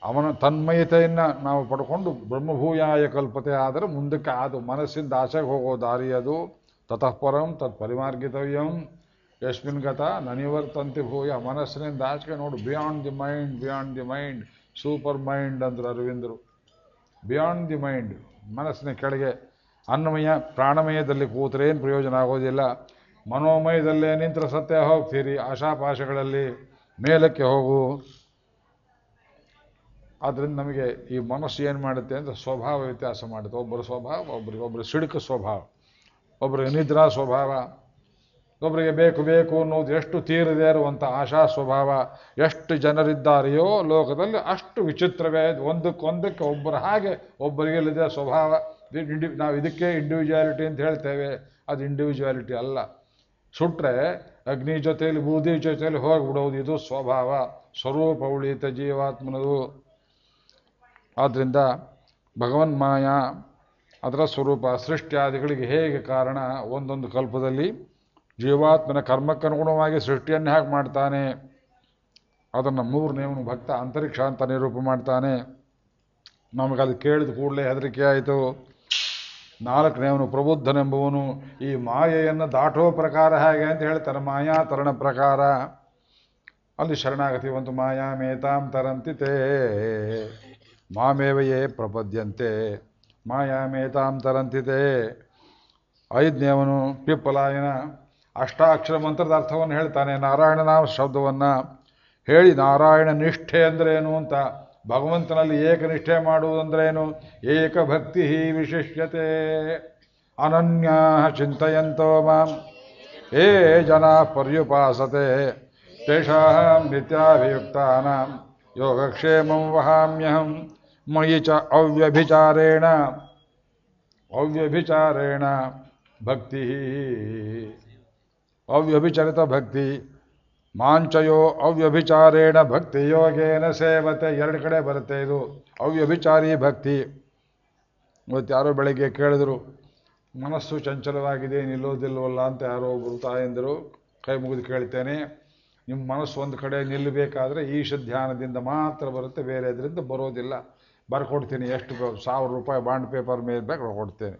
ಅವನ ತನ್ಮಯತೆಯನ್ನು ನಾವು ಪಡ್ಕೊಂಡು ಬ್ರಹ್ಮಭೂಯಾಯ ಕಲ್ಪತೆ ಆದರೆ ಮುಂದಕ್ಕೆ ಅದು ಮನಸ್ಸಿಂದ ಆಸೆಗೆ ಹೋಗೋ ದಾರಿ ಅದು ತತಃಪರಂ ತತ್ ಪರಿಮಾರ್ಗಿತವ್ಯಂ ಯಶ್ಮಿನ್ ಗತ ನನಿವರ್ತಂತಿ ಭೂಯ ಮನಸ್ಸಿನಿಂದ ಆಚೆಗೆ ನೋಡು beyond the mind beyond the mind super mind ಅಂದರು ಅರವಿಂದರು ಬಿಯಾಂಡ್ ದಿ ಮೈಂಡ್ ಮನಸ್ಸಿನ ಕೆಳಗೆ ಅನ್ನಮಯ ಪ್ರಾಣಮಯದಲ್ಲಿ ಕೂತ್ರೆ ಏನು ಪ್ರಯೋಜನ ಆಗೋದಿಲ್ಲ ಮನೋಮಯದಲ್ಲೇ ನಿಂತರ ಸತ್ಯ ಹೋಗ್ತೀರಿ ಆಶಾಪಾಶಗಳಲ್ಲಿ ಮೇಲಕ್ಕೆ ಹೋಗು ಆದ್ದರಿಂದ ನಮಗೆ ಈ ಮನಸ್ಸು ಏನು ಮಾಡುತ್ತೆ ಅಂದರೆ ಸ್ವಭಾವ ವ್ಯತ್ಯಾಸ ಮಾಡುತ್ತೆ ಒಬ್ಬರ ಸ್ವಭಾವ ಒಬ್ಬರಿಗೆ ಒಬ್ಬರು ಸಿಡುಕು ಸ್ವಭಾವ ಒಬ್ಬರಿಗೆ ನಿದ್ರಾ ಸ್ವಭಾವ ಒಬ್ಬರಿಗೆ ಬೇಕು ಬೇಕು ಅನ್ನೋದು ಎಷ್ಟು ತೀರದೇ ಇರುವಂಥ ಆಶಾ ಸ್ವಭಾವ ಎಷ್ಟು ಜನರಿದ್ದಾರೆಯೋ ಲೋಕದಲ್ಲಿ ಅಷ್ಟು ವಿಚಿತ್ರವೇ ಒಂದಕ್ಕೊಂದಕ್ಕೆ ಒಬ್ಬರ ಹಾಗೆ ಒಬ್ಬರಿಗೆ ಇಲ್ಲದೆ ಸ್ವಭಾವ ಇಂಡಿ ನಾವು ಇದಕ್ಕೆ ಇಂಡಿವಿಜುವಾಲಿಟಿ ಅಂತ ಹೇಳ್ತೇವೆ ಅದು ಇಂಡಿವಿಜುವಾಲಿಟಿ ಅಲ್ಲ ಸುಟ್ಟರೆ ಅಗ್ನಿ ಜೊತೆಯಲ್ಲಿ ಬೂದಿ ಜೊತೆಯಲ್ಲಿ ಹೋಗಿಬಿಡೋದು ಇದು ಸ್ವಭಾವ ಸ್ವರೂಪ ಉಳಿತ ಜೀವಾತ್ಮನದು ಆದ್ದರಿಂದ ಮಾಯಾ ಅದರ ಸ್ವರೂಪ ಸೃಷ್ಟಿಯಾದಿಗಳಿಗೆ ಹೇಗೆ ಕಾರಣ ಒಂದೊಂದು ಕಲ್ಪದಲ್ಲಿ ಜೀವಾತ್ಮನ ಕರ್ಮಕ್ಕನುಗುಣವಾಗಿ ಸೃಷ್ಟಿಯನ್ನು ಹೇಗೆ ಮಾಡ್ತಾನೆ ಅದನ್ನು ಮೂರನೇವನು ಭಕ್ತ ಅಂತರಿಕ್ಷ ಅಂತ ನಿರೂಪ ಮಾಡ್ತಾನೆ ನಮಗದು ಕೇಳಿದ ಕೂಡಲೇ ಹೆದರಿಕೆ ಆಯಿತು ನಾಲ್ಕನೇವನು ಪ್ರಬುದ್ಧನೆಂಬುವನು ಈ ಮಾಯೆಯನ್ನು ದಾಟೋ ಪ್ರಕಾರ ಹೇಗೆ ಅಂತ ಮಾಯಾ ತರಣ ಪ್ರಕಾರ ಅಲ್ಲಿ ಶರಣಾಗತಿ ಒಂದು ಮಾಯಾ ಮೇತಾಂ ತರಂತಿತೇ ಮಾಮೇವೆಯೇ ಪ್ರಪದ್ಯಂತೆ ಮಾಯಾಮೇತಾಂ ತರಂತಿದೆ ಐದನೇವನು ಪಿಪ್ಪಲಾಯನ ಅಷ್ಟಾಕ್ಷರ ಮಂತ್ರದ ಅರ್ಥವನ್ನು ಹೇಳ್ತಾನೆ ನಾರಾಯಣ ನಾಮ ಶಬ್ದವನ್ನು ಹೇಳಿ ನಾರಾಯಣ ನಿಷ್ಠೆ ಅಂದ್ರೇನು ಅಂತ ಭಗವಂತನಲ್ಲಿ ಏಕನಿಷ್ಠೆ ಮಾಡುವುದಂದ್ರೇನು ಏಕಭಕ್ತಿ ವಿಶಿಷ್ಯತೆ ಅನನ್ಯಾ ಚಿಂತೆಯಂತೋ ಮಾಂ ಏ ಜನ ಪರ್ಯುಪಾಸತೆ ತೇಷಾಹಂ ನಿತ್ಯಾಭಿಯುಕ್ತಾನಾಂ ಯೋಗಕ್ಷೇಮಂ ವಹಾಮ್ಯಹಂ ಮಯಿ ಚ ಅವ್ಯಭಿಚಾರೇಣ ಅವ್ಯಭಿಚಾರೇಣ ಭಕ್ತಿ ಅವ್ಯಭಿಚರಿತ ಭಕ್ತಿ ಮಾಂಚಯೋ ಅವ್ಯಭಿಚಾರೇಣ ಭಕ್ತಿ ಯೋಗೇನ ಸೇವತೆ ಎರಡು ಕಡೆ ಬರುತ್ತೆ ಇದು ಅವ್ಯಭಿಚಾರಿ ಭಕ್ತಿ ಇವತ್ತು ಯಾರೋ ಬೆಳಗ್ಗೆ ಕೇಳಿದ್ರು ಮನಸ್ಸು ಚಂಚಲವಾಗಿದೆ ನಿಲ್ಲೋದಿಲ್ವಲ್ಲ ಅಂತ ಯಾರೋ ಒಬ್ಬರು ತಾಯಂದರು ಕೈ ಮುಗಿದು ಕೇಳ್ತೇನೆ ನಿಮ್ಮ ಮನಸ್ಸು ಒಂದು ಕಡೆ ನಿಲ್ಲಬೇಕಾದ್ರೆ ಈಶ ಧ್ಯಾನದಿಂದ ಮಾತ್ರ ಬರುತ್ತೆ ಬೇರೆ ಅದರಿಂದ ಬರೋದಿಲ್ಲ ಬರ್ಕೊಡ್ತೀನಿ ಎಷ್ಟು ಸಾವಿರ ರೂಪಾಯಿ ಬಾಂಡ್ ಪೇಪರ್ ಮೇಲೆ ಬೇಕು ಕೊಡ್ತೇನೆ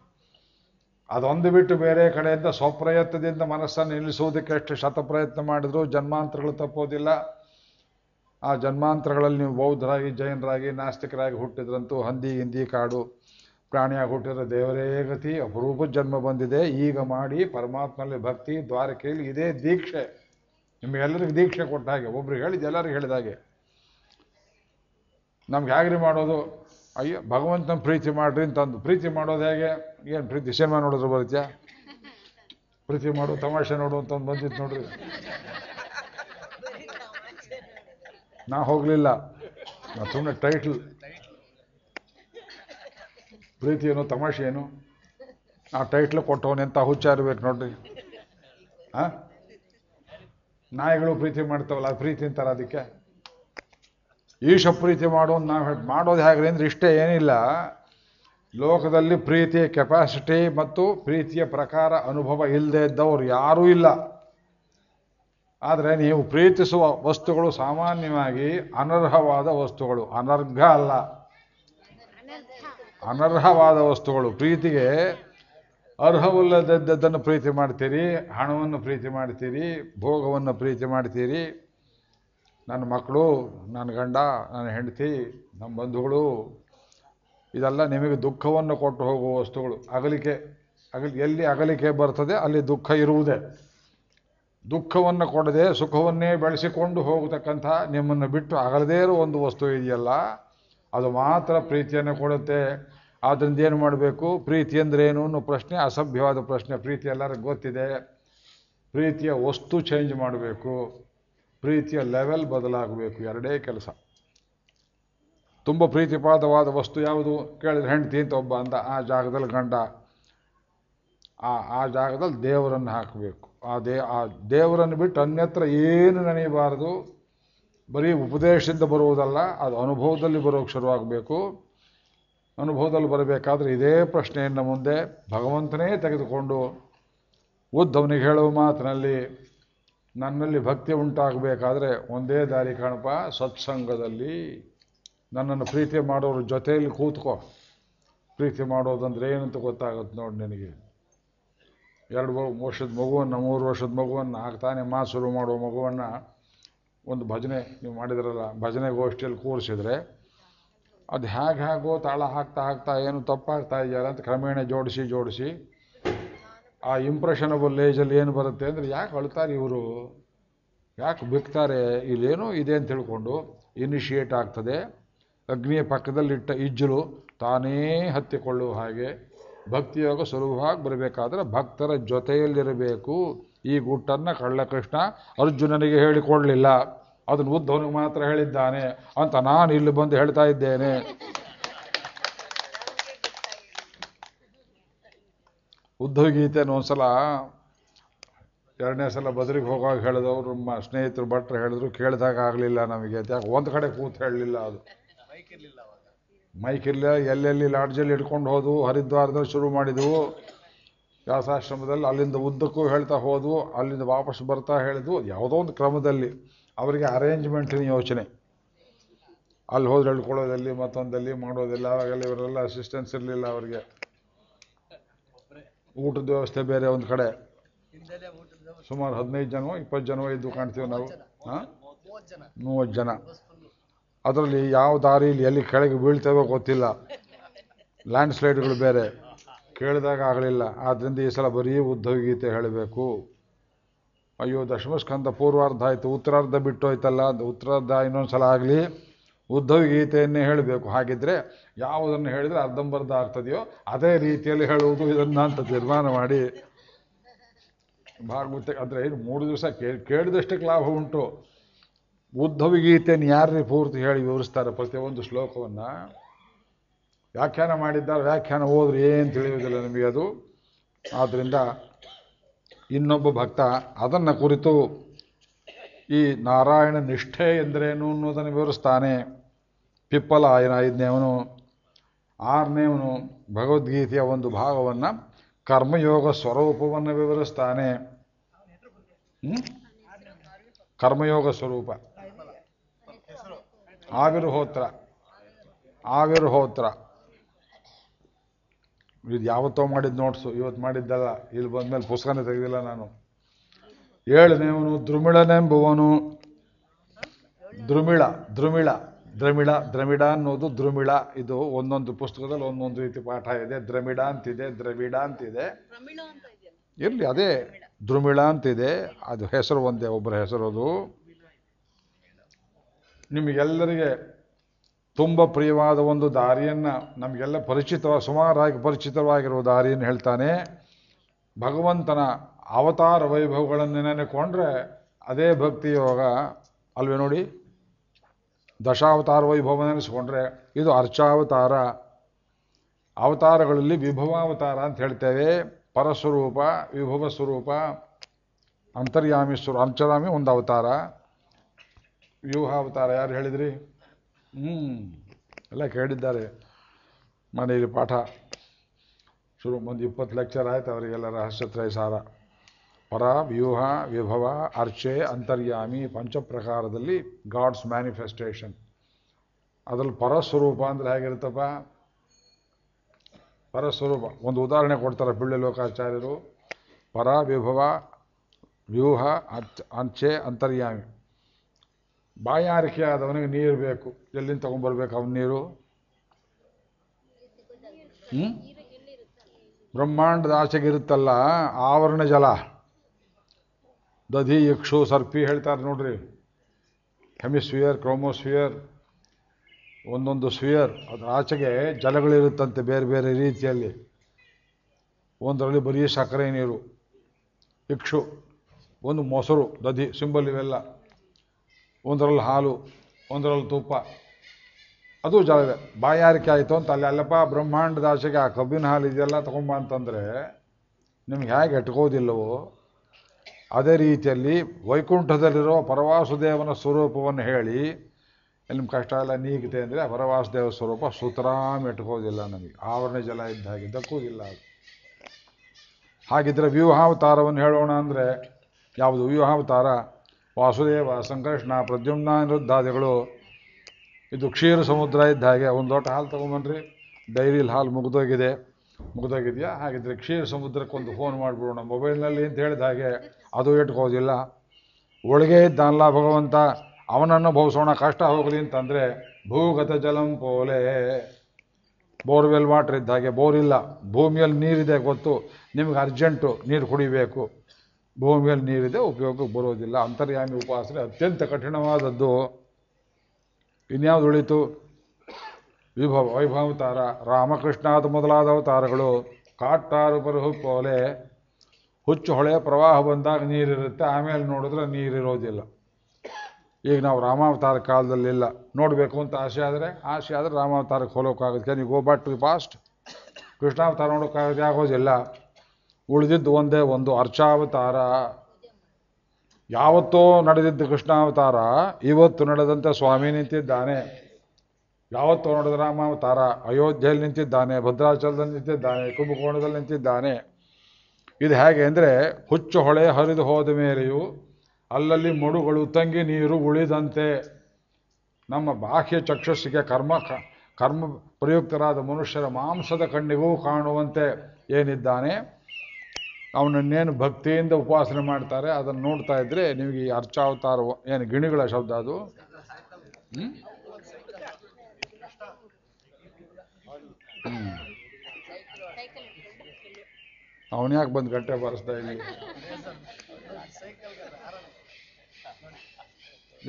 ಅದೊಂದು ಬಿಟ್ಟು ಬೇರೆ ಕಡೆಯಿಂದ ಸ್ವಪ್ರಯತ್ನದಿಂದ ಮನಸ್ಸನ್ನು ನಿಲ್ಲಿಸುವುದಕ್ಕೆ ಎಷ್ಟು ಶತಪ್ರಯತ್ನ ಮಾಡಿದ್ರು ಜನ್ಮಾಂತರಗಳು ತಪ್ಪೋದಿಲ್ಲ ಆ ಜನ್ಮಾಂತರಗಳಲ್ಲಿ ನೀವು ಬೌದ್ಧರಾಗಿ ಜೈನರಾಗಿ ನಾಸ್ತಿಕರಾಗಿ ಹುಟ್ಟಿದ್ರಂತೂ ಹಂದಿ ಹಿಂದಿ ಕಾಡು ಪ್ರಾಣಿಯಾಗಿ ಹುಟ್ಟಿರೋ ದೇವರೇ ಗತಿ ಅಪರೂಪ ಜನ್ಮ ಬಂದಿದೆ ಈಗ ಮಾಡಿ ಪರಮಾತ್ಮನಲ್ಲಿ ಭಕ್ತಿ ದ್ವಾರಕೆಯಲ್ಲಿ ಇದೇ ದೀಕ್ಷೆ ನಿಮಗೆಲ್ಲರಿಗೂ ದೀಕ್ಷೆ ಕೊಟ್ಟ ಹಾಗೆ ಒಬ್ರಿಗೆ ಹೇಳಿದ್ದು ಎಲ್ಲರಿಗೂ ಹೇಳಿದ ಹಾಗೆ ನಮ್ಗೆ ಹೇಗ್ರಿ ಮಾಡೋದು ಅಯ್ಯೋ ಭಗವಂತನ ಪ್ರೀತಿ ಮಾಡ್ರಿ ಅಂತಂದು ಪ್ರೀತಿ ಮಾಡೋದು ಹೇಗೆ ಏನು ಪ್ರೀತಿ ಸಿನಿಮಾ ನೋಡಿದ್ರು ಬರುತ್ತೆ ಪ್ರೀತಿ ಮಾಡು ತಮಾಷೆ ನೋಡು ಅಂತಂದು ಬಂದಿತ್ತು ನೋಡ್ರಿ ನಾ ಹೋಗಲಿಲ್ಲ ನಾ ಸುಮ್ಮನೆ ಟೈಟ್ಲ್ ಪ್ರೀತಿ ಏನು ತಮಾಷೆ ಏನು ಆ ಟೈಟ್ಲ್ ಕೊಟ್ಟವನು ಎಂಥ ಹುಚ್ಚ ಇರ್ಬೇಕು ನೋಡ್ರಿ ಹಾಂ ನಾಯಿಗಳು ಪ್ರೀತಿ ಮಾಡ್ತಾವಲ್ಲ ಪ್ರೀತಿ ಅಂತಾರೆ ಅದಕ್ಕೆ ಈಶ ಪ್ರೀತಿ ಮಾಡೋದು ನಾವು ಹೇಳಿ ಮಾಡೋದು ಹೇಗ್ರಿ ಅಂದರೆ ಇಷ್ಟೇ ಏನಿಲ್ಲ ಲೋಕದಲ್ಲಿ ಪ್ರೀತಿಯ ಕೆಪಾಸಿಟಿ ಮತ್ತು ಪ್ರೀತಿಯ ಪ್ರಕಾರ ಅನುಭವ ಇಲ್ಲದೆ ಇದ್ದವರು ಯಾರೂ ಇಲ್ಲ ಆದರೆ ನೀವು ಪ್ರೀತಿಸುವ ವಸ್ತುಗಳು ಸಾಮಾನ್ಯವಾಗಿ ಅನರ್ಹವಾದ ವಸ್ತುಗಳು ಅನರ್ಘ ಅಲ್ಲ ಅನರ್ಹವಾದ ವಸ್ತುಗಳು ಪ್ರೀತಿಗೆ ಅರ್ಹವಲ್ಲದದ್ದನ್ನು ಪ್ರೀತಿ ಮಾಡ್ತೀರಿ ಹಣವನ್ನು ಪ್ರೀತಿ ಮಾಡ್ತೀರಿ ಭೋಗವನ್ನು ಪ್ರೀತಿ ಮಾಡ್ತೀರಿ ನನ್ನ ಮಕ್ಕಳು ನನ್ನ ಗಂಡ ನನ್ನ ಹೆಂಡತಿ ನಮ್ಮ ಬಂಧುಗಳು ಇದೆಲ್ಲ ನಿಮಗೆ ದುಃಖವನ್ನು ಕೊಟ್ಟು ಹೋಗುವ ವಸ್ತುಗಳು ಅಗಲಿಕೆ ಅಗಲಿ ಎಲ್ಲಿ ಅಗಲಿಕೆ ಬರ್ತದೆ ಅಲ್ಲಿ ದುಃಖ ಇರುವುದೇ ದುಃಖವನ್ನು ಕೊಡದೆ ಸುಖವನ್ನೇ ಬೆಳೆಸಿಕೊಂಡು ಹೋಗತಕ್ಕಂಥ ನಿಮ್ಮನ್ನು ಬಿಟ್ಟು ಅಗಲದೇ ಇರೋ ಒಂದು ವಸ್ತು ಇದೆಯಲ್ಲ ಅದು ಮಾತ್ರ ಪ್ರೀತಿಯನ್ನು ಕೊಡುತ್ತೆ ಆದ್ದರಿಂದ ಏನು ಮಾಡಬೇಕು ಪ್ರೀತಿ ಅಂದರೆ ಏನು ಅನ್ನೋ ಪ್ರಶ್ನೆ ಅಸಭ್ಯವಾದ ಪ್ರಶ್ನೆ ಪ್ರೀತಿ ಎಲ್ಲರಿಗೂ ಗೊತ್ತಿದೆ ಪ್ರೀತಿಯ ವಸ್ತು ಚೇಂಜ್ ಮಾಡಬೇಕು ಪ್ರೀತಿಯ ಲೆವೆಲ್ ಬದಲಾಗಬೇಕು ಎರಡೇ ಕೆಲಸ ತುಂಬ ಪ್ರೀತಿಪಾದವಾದ ವಸ್ತು ಯಾವುದು ಕೇಳಿದ್ರೆ ಹೆಂಡತಿ ಅಂತ ಒಬ್ಬ ಅಂದ ಆ ಜಾಗದಲ್ಲಿ ಗಂಡ ಆ ಆ ಜಾಗದಲ್ಲಿ ದೇವರನ್ನು ಹಾಕಬೇಕು ಆ ದೇ ಆ ದೇವರನ್ನು ಬಿಟ್ಟು ಅನ್ಯತ್ರ ಏನು ನೆನೆಯಬಾರದು ಬರೀ ಉಪದೇಶದಿಂದ ಬರುವುದಲ್ಲ ಅದು ಅನುಭವದಲ್ಲಿ ಬರೋಕ್ಕೆ ಶುರುವಾಗಬೇಕು ಅನುಭವದಲ್ಲಿ ಬರಬೇಕಾದ್ರೆ ಇದೇ ಪ್ರಶ್ನೆಯನ್ನು ಮುಂದೆ ಭಗವಂತನೇ ತೆಗೆದುಕೊಂಡು ಉದ್ದವನಿಗೆ ಹೇಳುವ ಮಾತಿನಲ್ಲಿ ನನ್ನಲ್ಲಿ ಭಕ್ತಿ ಉಂಟಾಗಬೇಕಾದ್ರೆ ಒಂದೇ ದಾರಿ ಕಾಣಪ್ಪ ಸತ್ಸಂಗದಲ್ಲಿ ನನ್ನನ್ನು ಪ್ರೀತಿ ಮಾಡೋರ ಜೊತೆಯಲ್ಲಿ ಕೂತ್ಕೋ ಪ್ರೀತಿ ಮಾಡೋದಂದ್ರೆ ಏನಂತ ಗೊತ್ತಾಗುತ್ತೆ ನೋಡಿ ನಿನಗೆ ಎರಡು ವರ್ಷದ ಮಗುವನ್ನು ಮೂರು ವರ್ಷದ ಮಗುವನ್ನು ಹಾಕ್ತಾನೆ ಮಾಸುರು ಶುರು ಮಾಡೋ ಮಗುವನ್ನು ಒಂದು ಭಜನೆ ನೀವು ಮಾಡಿದ್ರಲ್ಲ ಭಜನೆ ಗೋಷ್ಠಿಯಲ್ಲಿ ಕೂರಿಸಿದ್ರೆ ಅದು ಹೇಗೆ ಹೇಗೋ ತಾಳ ಹಾಕ್ತಾ ಹಾಕ್ತಾ ಏನು ತಪ್ಪಾಗ್ತಾ ಇದೆಯಲ್ಲ ಅಂತ ಕ್ರಮೇಣ ಜೋಡಿಸಿ ಜೋಡಿಸಿ ಆ ಇಂಪ್ರೆಷನಬಲ್ ಏಜಲ್ಲಿ ಏನು ಬರುತ್ತೆ ಅಂದರೆ ಯಾಕೆ ಅಳ್ತಾರೆ ಇವರು ಯಾಕೆ ಬಿಕ್ತಾರೆ ಇಲ್ಲೇನೋ ಇದೆ ಅಂತ ತಿಳ್ಕೊಂಡು ಇನಿಷಿಯೇಟ್ ಆಗ್ತದೆ ಅಗ್ನಿಯ ಪಕ್ಕದಲ್ಲಿಟ್ಟ ಇಜ್ಜಲು ತಾನೇ ಹತ್ತಿಕೊಳ್ಳುವ ಹಾಗೆ ಭಕ್ತಿಯೋಗ ಸುಲಭವಾಗಿ ಬರಬೇಕಾದ್ರೆ ಭಕ್ತರ ಜೊತೆಯಲ್ಲಿರಬೇಕು ಈ ಗುಟ್ಟನ್ನು ಕಳ್ಳಕೃಷ್ಣ ಅರ್ಜುನನಿಗೆ ಹೇಳಿಕೊಡಲಿಲ್ಲ ಅದನ್ನು ಉದ್ದವನಿಗೆ ಮಾತ್ರ ಹೇಳಿದ್ದಾನೆ ಅಂತ ನಾನು ಇಲ್ಲಿ ಬಂದು ಹೇಳ್ತಾ ಇದ್ದೇನೆ ಉದ್ಧವ ಗೀತೆಯನ್ನು ಒಂದ್ಸಲ ಎರಡನೇ ಸಲ ಬದ್ರಿಗೆ ಹೋಗೋ ಹೇಳಿದವರು ನಮ್ಮ ಸ್ನೇಹಿತರು ಭಟ್ರು ಹೇಳಿದ್ರು ಕೇಳಿದಾಗ ಆಗಲಿಲ್ಲ ನಮಗೆ ಯಾಕೆ ಒಂದು ಕಡೆ ಕೂತು ಹೇಳಲಿಲ್ಲ ಅದು ಮೈಕ್ ಇರಲಿಲ್ಲ ಎಲ್ಲೆಲ್ಲಿ ಲಾಡ್ಜಲ್ಲಿ ಇಟ್ಕೊಂಡು ಹೋದವು ಹರಿದ್ವಾರದಲ್ಲಿ ಶುರು ಮಾಡಿದವು ವ್ಯಾಸಾಶ್ರಮದಲ್ಲಿ ಅಲ್ಲಿಂದ ಉದ್ದಕ್ಕೂ ಹೇಳ್ತಾ ಹೋದವು ಅಲ್ಲಿಂದ ವಾಪಸ್ ಬರ್ತಾ ಹೇಳಿದ್ವು ಯಾವುದೋ ಒಂದು ಕ್ರಮದಲ್ಲಿ ಅವರಿಗೆ ಅರೇಂಜ್ಮೆಂಟಿನ ಯೋಚನೆ ಅಲ್ಲಿ ಹೋದ್ರೆ ಹೇಳ್ಕೊಳ್ಳೋದಲ್ಲಿ ಮತ್ತೊಂದಲ್ಲಿ ಮಾಡೋದಿಲ್ಲ ಅವಾಗೆಲ್ಲ ಇವರೆಲ್ಲ ಅಸಿಸ್ಟೆನ್ಸ್ ಇರಲಿಲ್ಲ ಅವರಿಗೆ ಊಟದ ವ್ಯವಸ್ಥೆ ಬೇರೆ ಒಂದು ಕಡೆ ಸುಮಾರು ಹದಿನೈದು ಜನ ಇಪ್ಪತ್ತು ಜನ ಇದ್ದು ಕಾಣ್ತೀವಿ ನಾವು ಮೂವತ್ತು ಜನ ಅದರಲ್ಲಿ ಯಾವ ದಾರಿಲಿ ಎಲ್ಲಿ ಕೆಳಗೆ ಬೀಳ್ತೇವೋ ಗೊತ್ತಿಲ್ಲ ಲ್ಯಾಂಡ್ ಸ್ಲೈಡ್ಗಳು ಬೇರೆ ಕೇಳಿದಾಗ ಆಗಲಿಲ್ಲ ಆದ್ದರಿಂದ ಈ ಸಲ ಬರೀ ಗೀತೆ ಹೇಳಬೇಕು ಅಯ್ಯೋ ದಶಮಸ್ಕಂದ ಪೂರ್ವಾರ್ಧ ಆಯಿತು ಉತ್ತರಾರ್ಧ ಹೋಯ್ತಲ್ಲ ಉತ್ತರಾರ್ಧ ಇನ್ನೊಂದು ಸಲ ಆಗಲಿ ಉದ್ಧವ ಗೀತೆಯನ್ನೇ ಹೇಳಬೇಕು ಹಾಗಿದ್ರೆ ಯಾವುದನ್ನು ಹೇಳಿದರೆ ಅರ್ಧಂಬರ್ಧ ಆಗ್ತದೆಯೋ ಅದೇ ರೀತಿಯಲ್ಲಿ ಹೇಳುವುದು ಇದನ್ನು ಅಂತ ತೀರ್ಮಾನ ಮಾಡಿ ಭಾಗವತ ಅಂದರೆ ಇದು ಮೂರು ದಿವಸ ಕೇಳಿ ಕೇಳಿದಷ್ಟಕ್ಕೆ ಲಾಭ ಉಂಟು ಉದ್ಧವ ಗೀತೆಯನ್ನು ಯಾರೀ ಪೂರ್ತಿ ಹೇಳಿ ವಿವರಿಸ್ತಾರೆ ಪ್ರತಿಯೊಂದು ಶ್ಲೋಕವನ್ನು ವ್ಯಾಖ್ಯಾನ ಮಾಡಿದ್ದಾರೆ ವ್ಯಾಖ್ಯಾನ ಹೋದ್ರೆ ಏನು ತಿಳಿಯುವುದಿಲ್ಲ ನಮಗೆ ಅದು ಆದ್ದರಿಂದ ಇನ್ನೊಬ್ಬ ಭಕ್ತ ಅದನ್ನು ಕುರಿತು ಈ ನಾರಾಯಣ ನಿಷ್ಠೆ ಎಂದರೇನು ಅನ್ನೋದನ್ನು ವಿವರಿಸ್ತಾನೆ ಪಿಪ್ಪಲ ಐದನೇವನು ಆರನೇವನು ಭಗವದ್ಗೀತೆಯ ಒಂದು ಭಾಗವನ್ನು ಕರ್ಮಯೋಗ ಸ್ವರೂಪವನ್ನು ವಿವರಿಸ್ತಾನೆ ಕರ್ಮಯೋಗ ಸ್ವರೂಪ ಆವಿರ್ಹೋತ್ರ ಆವಿರ್ಹೋತ್ರ ಇದು ಯಾವತ್ತೋ ಮಾಡಿದ್ದು ನೋಟ್ಸು ಇವತ್ತು ಮಾಡಿದ್ದಲ್ಲ ಇಲ್ಲಿ ಬಂದಮೇಲೆ ಪುಸ್ತಕನೇ ತೆಗೆದಿಲ್ಲ ನಾನು ಏಳನೇವನು ದ್ರುಮಿಳನೆಂಬುವನು ದ್ರುಮಿಳ ದ್ರುಮಿಳ ದ್ರಮಿಳ ದ್ರಮಿಡ ಅನ್ನೋದು ದ್ರುಮಿಳ ಇದು ಒಂದೊಂದು ಪುಸ್ತಕದಲ್ಲಿ ಒಂದೊಂದು ರೀತಿ ಪಾಠ ಇದೆ ದ್ರಮಿಡ ಅಂತಿದೆ ದ್ರವಿಡ ಅಂತಿದೆ ಇರಲಿ ಅದೇ ದ್ರಮಿಳ ಅಂತಿದೆ ಅದು ಹೆಸರು ಒಂದೇ ಒಬ್ಬರ ಹೆಸರು ಅದು ನಿಮಗೆಲ್ಲರಿಗೆ ತುಂಬ ಪ್ರಿಯವಾದ ಒಂದು ದಾರಿಯನ್ನು ನಮಗೆಲ್ಲ ಪರಿಚಿತ ಸುಮಾರಾಗಿ ಪರಿಚಿತವಾಗಿರುವ ದಾರಿಯನ್ನು ಹೇಳ್ತಾನೆ ಭಗವಂತನ ಅವತಾರ ವೈಭವಗಳನ್ನು ನೆನೆಕೊಂಡ್ರೆ ಅದೇ ಭಕ್ತಿ ಯೋಗ ಅಲ್ವೇ ನೋಡಿ ದಶಾವತಾರ ವೈಭವ ನೆನೆಸ್ಕೊಂಡ್ರೆ ಇದು ಅರ್ಚಾವತಾರ ಅವತಾರಗಳಲ್ಲಿ ವಿಭವಾವತಾರ ಅಂತ ಹೇಳ್ತೇವೆ ಪರಸ್ವರೂಪ ವಿಭವ ಸ್ವರೂಪ ಅಂತರ್ಯಾಮಿ ಸ್ವರೂ ಅಂತರಾಮಿ ಒಂದು ಅವತಾರ ವ್ಯೂಹಾವತಾರ ಯಾರು ಹೇಳಿದ್ರಿ ಹ್ಞೂ ಎಲ್ಲ ಕೇಳಿದ್ದಾರೆ ಮನೆಯಲ್ಲಿ ಪಾಠ ಶುರು ಒಂದು ಇಪ್ಪತ್ತು ಲೆಕ್ಚರ್ ಆಯ್ತು ಅವರಿಗೆಲ್ಲ ರಹಸ್ಯತ್ರಯ ಸಾರ ಪರ ವ್ಯೂಹ ವಿಭವ ಅರ್ಚೆ ಅಂತರ್ಯಾಮಿ ಪಂಚಪ್ರಕಾರದಲ್ಲಿ ಗಾಡ್ಸ್ ಮ್ಯಾನಿಫೆಸ್ಟೇಷನ್ ಅದರಲ್ಲಿ ಪರಸ್ವರೂಪ ಅಂದರೆ ಹೇಗಿರುತ್ತಪ್ಪ ಪರಸ್ವರೂಪ ಒಂದು ಉದಾಹರಣೆ ಕೊಡ್ತಾರೆ ಬಿಳ್ಳೆ ಲೋಕಾಚಾರ್ಯರು ಪರ ವಿಭವ ವ್ಯೂಹ ಅರ್ಚ ಅಂಚೆ ಅಂತರ್ಯಾಮಿ ಬಾಯಾರಿಕೆ ಆದವನಿಗೆ ನೀರು ಬೇಕು ಎಲ್ಲಿಂದ ತೊಗೊಂಬರ್ಬೇಕು ಅವನ ನೀರು ಬ್ರಹ್ಮಾಂಡದ ಆಚೆಗಿರುತ್ತಲ್ಲ ಆವರಣ ಜಲ ದಧಿ ಯಕ್ಷು ಸರ್ಪಿ ಹೇಳ್ತಾರೆ ನೋಡ್ರಿ ಹೆಮಿಸ್ಫಿಯರ್ ಕ್ರೋಮೋಸ್ಫಿಯರ್ ಒಂದೊಂದು ಸ್ಫಿಯರ್ ಅದರ ಆಚೆಗೆ ಜಲಗಳಿರುತ್ತಂತೆ ಬೇರೆ ಬೇರೆ ರೀತಿಯಲ್ಲಿ ಒಂದರಲ್ಲಿ ಬರೀ ಸಕ್ಕರೆ ನೀರು ಇಕ್ಷು ಒಂದು ಮೊಸರು ದಧಿ ಸಿಂಬಲ್ ಇವೆಲ್ಲ ಒಂದರಲ್ಲಿ ಹಾಲು ಒಂದರಲ್ಲಿ ತುಪ್ಪ ಅದು ಜಲವೇ ಬಾಯಾರಿಕೆ ಆಯಿತು ಅಂತ ಅಲ್ಲಿ ಅಲ್ಲಪ್ಪ ಬ್ರಹ್ಮಾಂಡದ ಆಚೆಗೆ ಆ ಕಬ್ಬಿನ ಹಾಲು ಇದೆಲ್ಲ ತೊಗೊಂಬ ಅಂತಂದರೆ ನಿಮ್ಗೆ ಹೇಗೆ ಎಟ್ಕೋದಿಲ್ಲವೋ ಅದೇ ರೀತಿಯಲ್ಲಿ ವೈಕುಂಠದಲ್ಲಿರೋ ಪರವಾಸುದೇವನ ಸ್ವರೂಪವನ್ನು ಹೇಳಿ ನಿಮ್ಮ ಕಷ್ಟ ಎಲ್ಲ ನೀಗಿದೆ ಅಂದರೆ ಪರವಾಸುದೇವ ಸ್ವರೂಪ ಸುತರಾಮ್ ಇಟ್ಕೋದಿಲ್ಲ ನಮಗೆ ಆವರಣ ಜಲ ಇದ್ದ ಹಾಗೆ ಅದು ಹಾಗಿದ್ರೆ ವ್ಯೂಹಾವತಾರವನ್ನು ಹೇಳೋಣ ಅಂದರೆ ಯಾವುದು ವ್ಯೂಹಾವತಾರ ವಾಸುದೇವ ಸಂಕೃಷ್ಣ ಪ್ರದ್ಯುಮ್ನ ನಿರುದ್ಧಾದಿಗಳು ಇದು ಕ್ಷೀರ ಸಮುದ್ರ ಇದ್ದ ಹಾಗೆ ಒಂದು ದೊಡ್ಡ ಹಾಲು ತೊಗೊಂಬನ್ರಿ ಡೈರಿಲಿ ಹಾಲು ಮುಗಿದೋಗಿದೆ ಮುಗಿದೋಗಿದೆಯಾ ಹಾಗಿದ್ರೆ ಕ್ಷೀರ ಸಮುದ್ರಕ್ಕೊಂದು ಫೋನ್ ಮಾಡಿಬಿಡೋಣ ಮೊಬೈಲ್ನಲ್ಲಿ ಅಂತ ಹೇಳಿದ ಹಾಗೆ ಅದು ಇಟ್ಕೋದಿಲ್ಲ ಒಳಗೆ ಇದ್ದಾನಲ್ಲ ಭಗವಂತ ಅವನನ್ನು ಭವಿಸೋಣ ಕಷ್ಟ ಹೋಗಲಿ ಅಂತಂದರೆ ಭೂಗತ ಜಲಂ ಪೋಲೆ ಬೋರ್ವೆಲ್ ವಾಟ್ರ್ ಇದ್ದ ಹಾಗೆ ಬೋರ್ ಇಲ್ಲ ಭೂಮಿಯಲ್ಲಿ ನೀರಿದೆ ಗೊತ್ತು ನಿಮಗೆ ಅರ್ಜೆಂಟು ನೀರು ಕುಡಿಬೇಕು ಭೂಮಿಯಲ್ಲಿ ನೀರಿದೆ ಉಪಯೋಗಕ್ಕೆ ಬರೋದಿಲ್ಲ ಅಂತರ್ಯಾಮಿ ಉಪಾಸನೆ ಅತ್ಯಂತ ಕಠಿಣವಾದದ್ದು ಇನ್ಯಾವುದು ಉಳಿತು ವಿಭವ ವೈಭವ ವೈಭವತಾರ ರಾಮಕೃಷ್ಣಾದ ಮೊದಲಾದ ಅವತಾರಗಳು ಕಾಟಾರು ಬರಹು ಪೋಲೆ ಹುಚ್ಚು ಹೊಳೆ ಪ್ರವಾಹ ಬಂದಾಗ ನೀರಿರುತ್ತೆ ಆಮೇಲೆ ನೋಡಿದ್ರೆ ನೀರಿರೋದಿಲ್ಲ ಈಗ ನಾವು ರಾಮಾವತಾರ ಕಾಲದಲ್ಲಿಲ್ಲ ನೋಡಬೇಕು ಅಂತ ಆಸೆ ಆದರೆ ಆಸೆ ಆದರೆ ರಾಮಾವತಾರಕ್ಕೆ ಹೋಗೋಕ್ಕಾಗುತ್ತೆ can go back to the Krishnavatara ನೋಡೋಕ್ಕಾಗುತ್ತೆ ಆಗೋದಿಲ್ಲ ಉಳಿದಿದ್ದು ಒಂದೇ ಒಂದು ಅರ್ಚಾವತಾರ ಯಾವತ್ತೋ ನಡೆದಿದ್ದ ಕೃಷ್ಣಾವತಾರ ಇವತ್ತು ನಡೆದಂಥ ಸ್ವಾಮಿ ನಿಂತಿದ್ದಾನೆ ಯಾವತ್ತೋ ನಡೆದ ರಾಮಾವತಾರ ಅಯೋಧ್ಯೆಯಲ್ಲಿ ನಿಂತಿದ್ದಾನೆ ಭದ್ರಾಚಲದಲ್ಲಿ ನಿಂತಿದ್ದಾನೆ ಕುಂಭಕೋಣದಲ್ಲಿ ನಿಂತಿದ್ದಾನೆ ಇದು ಹೇಗೆ ಅಂದರೆ ಹುಚ್ಚು ಹೊಳೆ ಹರಿದು ಹೋದ ಮೇಲೆಯೂ ಅಲ್ಲಲ್ಲಿ ಮಡುಗಳು ತಂಗಿ ನೀರು ಉಳಿದಂತೆ ನಮ್ಮ ಬಾಹ್ಯ ಚಕ್ಷಸ್ಸಿಗೆ ಕರ್ಮ ಕರ್ಮ ಪ್ರಯುಕ್ತರಾದ ಮನುಷ್ಯರ ಮಾಂಸದ ಕಣ್ಣಿಗೂ ಕಾಣುವಂತೆ ಏನಿದ್ದಾನೆ ಅವನನ್ನೇನು ಭಕ್ತಿಯಿಂದ ಉಪಾಸನೆ ಮಾಡ್ತಾರೆ ಅದನ್ನು ನೋಡ್ತಾ ಇದ್ರೆ ನಿಮಗೆ ಈ ಅರ್ಚಾವತಾರ ಏನು ಗಿಣಿಗಳ ಶಬ್ದ ಅದು ಯಾಕೆ ಬಂದು ಗಂಟೆ ಬಾರಿಸ್ತಾ ಇದ್ದೀನಿ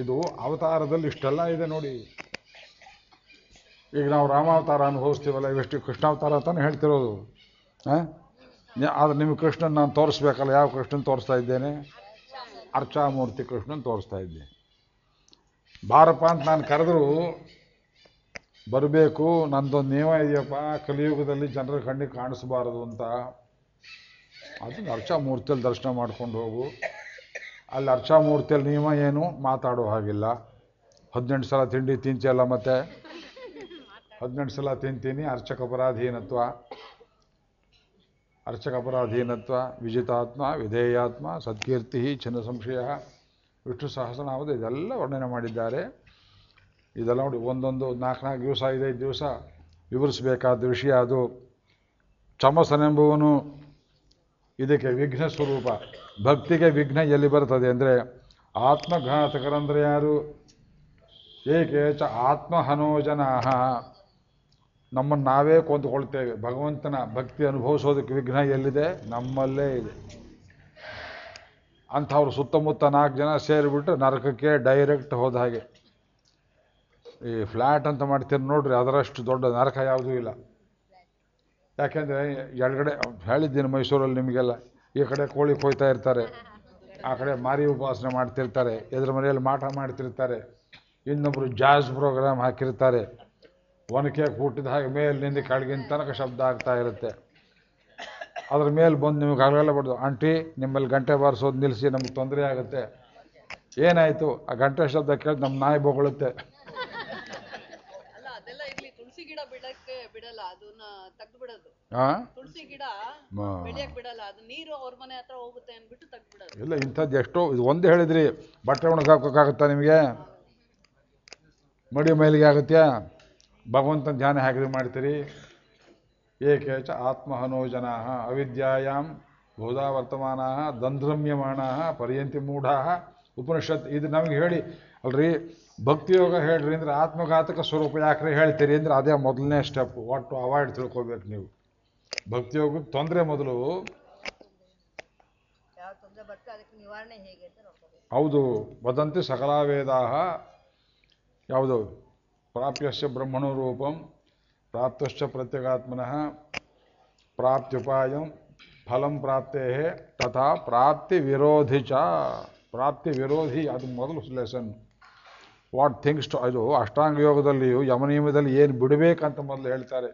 ಇದು ಅವತಾರದಲ್ಲಿ ಇಷ್ಟೆಲ್ಲ ಇದೆ ನೋಡಿ ಈಗ ನಾವು ರಾಮಾವತಾರ ಅನುಭವಿಸ್ತೀವಲ್ಲ ಇವೆಷ್ಟು ಕೃಷ್ಣಾವತಾರ ಅಂತಾನೆ ಹೇಳ್ತಿರೋದು ಆದ್ರೆ ನಿಮಗೆ ಕೃಷ್ಣನ್ ನಾನು ತೋರಿಸ್ಬೇಕಲ್ಲ ಯಾವ ಕೃಷ್ಣನ್ ತೋರಿಸ್ತಾ ಇದ್ದೇನೆ ಅರ್ಚಾಮೂರ್ತಿ ಕೃಷ್ಣನ್ ತೋರಿಸ್ತಾ ಇದ್ದೆ ಬಾರಪ್ಪ ಅಂತ ನಾನು ಕರೆದ್ರು ಬರಬೇಕು ನಂದೊಂದು ನಿಯಮ ಇದೆಯಪ್ಪ ಕಲಿಯುಗದಲ್ಲಿ ಜನರ ಕಣ್ಣಿಗೆ ಕಾಣಿಸ್ಬಾರದು ಅಂತ ಅರ್ಚಾ ಮೂರ್ತಿಯಲ್ಲಿ ದರ್ಶನ ಮಾಡ್ಕೊಂಡು ಹೋಗು ಅಲ್ಲಿ ಅರ್ಚಾಮೂರ್ತಿಯಲ್ಲಿ ನಿಯಮ ಏನು ಮಾತಾಡೋ ಹಾಗಿಲ್ಲ ಹದಿನೆಂಟು ಸಲ ತಿಂಡಿ ತಿಂತಿಯಲ್ಲ ಮತ್ತೆ ಹದಿನೆಂಟು ಸಲ ತಿಂತೀನಿ ಅರ್ಚಕ ಅಪರಾಧೀನತ್ವ ಅರ್ಚಕ ಅಪರಾಧೀನತ್ವ ವಿಜಿತಾತ್ಮ ವಿಧೇಯಾತ್ಮ ಸತ್ಕೀರ್ತಿ ಚಿನ್ನ ಸಂಶಯ ವಿಷ್ಣು ಸಹಸ್ರನಾಮದ ಇದೆಲ್ಲ ವರ್ಣನೆ ಮಾಡಿದ್ದಾರೆ ಇದೆಲ್ಲ ನೋಡಿ ಒಂದೊಂದು ನಾಲ್ಕು ನಾಲ್ಕು ದಿವಸ ಐದೈದು ದಿವಸ ವಿವರಿಸಬೇಕಾದ ವಿಷಯ ಅದು ಚಮಸನೆಂಬುವನು ಇದಕ್ಕೆ ವಿಘ್ನ ಸ್ವರೂಪ ಭಕ್ತಿಗೆ ವಿಘ್ನ ಎಲ್ಲಿ ಬರ್ತದೆ ಅಂದರೆ ಆತ್ಮಘಾತಕರಂದರೆ ಯಾರು ಏಕೆ ಚ ಆತ್ಮಹನೋಜನಾ ನಮ್ಮನ್ನು ನಾವೇ ಕೊಂದುಕೊಳ್ತೇವೆ ಭಗವಂತನ ಭಕ್ತಿ ಅನುಭವಿಸೋದಕ್ಕೆ ವಿಘ್ನ ಎಲ್ಲಿದೆ ನಮ್ಮಲ್ಲೇ ಇದೆ ಅಂಥವ್ರು ಸುತ್ತಮುತ್ತ ನಾಲ್ಕು ಜನ ಸೇರಿಬಿಟ್ಟು ನರಕಕ್ಕೆ ಡೈರೆಕ್ಟ್ ಹೋದ ಹಾಗೆ ಈ ಫ್ಲ್ಯಾಟ್ ಅಂತ ಮಾಡ್ತೀರಿ ನೋಡ್ರಿ ಅದರಷ್ಟು ದೊಡ್ಡ ನರಕ ಯಾವುದೂ ಇಲ್ಲ ಯಾಕೆಂದರೆ ಎಡಗಡೆ ಹೇಳಿದ್ದೀನಿ ಮೈಸೂರಲ್ಲಿ ನಿಮಗೆಲ್ಲ ಈ ಕಡೆ ಕೋಳಿ ಕೊಯ್ತಾ ಇರ್ತಾರೆ ಆ ಕಡೆ ಮಾರಿ ಉಪಾಸನೆ ಮಾಡ್ತಿರ್ತಾರೆ ಎದುರ ಮನೆಯಲ್ಲಿ ಮಾಟ ಮಾಡ್ತಿರ್ತಾರೆ ಇನ್ನೊಬ್ಬರು ಜಾಜ್ ಪ್ರೋಗ್ರಾಮ್ ಹಾಕಿರ್ತಾರೆ ಒನಕೆ ಹುಟ್ಟಿದ ಹಾಗೆ ಮೇಲಿನಿಂದ ಕೆಳಗಿನ ತನಕ ಶಬ್ದ ಆಗ್ತಾ ಇರುತ್ತೆ ಅದ್ರ ಮೇಲೆ ಬಂದು ನಿಮಗೆ ಆಗಲೆಲ್ಲ ಬಡ್ದು ಆಂಟಿ ನಿಮ್ಮಲ್ಲಿ ಗಂಟೆ ಬಾರಿಸೋದು ನಿಲ್ಲಿಸಿ ನಮ್ಗೆ ತೊಂದರೆ ಆಗುತ್ತೆ ಏನಾಯಿತು ಆ ಗಂಟೆ ಶಬ್ದ ಕೇಳಿ ನಮ್ಮ ನಾಯಿ ಬೊಗಳುತ್ತೆ ತುಳಸಿ ಗಿಡ ಬಿಡಲ್ಲ ಅದು ನೀರು ಮನೆ ಹತ್ರ ಹೋಗುತ್ತೆ ಇಲ್ಲ ಇಂಥದ್ದು ಎಷ್ಟೋ ಇದು ಒಂದು ಹೇಳಿದ್ರಿ ಬಟ್ಟೆ ಒಣಗಾಕೋಕ್ಕಾಗತ್ತಾ ನಿಮಗೆ ಮಡಿ ಮೈಲಿಗೆ ಆಗುತ್ತೆ ಭಗವಂತನ ಧ್ಯಾನ ಹೇಗೆ ಮಾಡ್ತೀರಿ ಏಕೇಚ ಜನಾ ಅವಿದ್ಯಾಂ ಬೋಧಾ ವರ್ತಮಾನ ದಂಧ್ರಮ್ಯಮಾಣ ಪರ್ಯಂತಿ ಮೂಢ ಉಪನಿಷತ್ ಇದು ನಮಗೆ ಹೇಳಿ ಅಲ್ರಿ ಭಕ್ತಿಯೋಗ ಹೇಳ್ರಿ ಅಂದ್ರೆ ಆತ್ಮಘಾತಕ ಸ್ವರೂಪ ಯಾಕ್ರೆ ಹೇಳ್ತೀರಿ ಅಂದ್ರೆ ಅದೇ ಮೊದಲನೇ ಸ್ಟೆಪ್ ಒಟ್ಟು ಅವಾಯ್ಡ್ ತಿಳ್ಕೊಬೇಕು ನೀವು ಭಕ್ತಿಯೋಗಕ್ಕೆ ತೊಂದರೆ ಮೊದಲು ಹೌದು ವದಂತಿ ಸಕಲ ವೇದ ಯಾವುದು ಪ್ರಾಪ್ಯಶ್ಚ ಬ್ರಹ್ಮಣ ರೂಪಂ ಪ್ರಾಪ್ತಶ್ಚ ಪ್ರತ್ಯಗಾತ್ಮನಃ ಪ್ರಾಪ್ತ್ಯುಪಾಯಂ ಫಲಂ ಪ್ರಾಪ್ತೇ ತಥಾ ಪ್ರಾಪ್ತಿ ವಿರೋಧಿ ಚ ಪ್ರಾಪ್ತಿ ವಿರೋಧಿ ಅದು ಮೊದಲು ಲೆಸನ್ ವಾಟ್ ಥಿಂಗ್ಸ್ ಟು ಅದು ಅಷ್ಟಾಂಗ ಯೋಗದಲ್ಲಿಯೂ ಯಮನಿಯಮದಲ್ಲಿ ಏನು ಬಿಡಬೇಕಂತ ಮೊದಲು ಹೇಳ್ತಾರೆ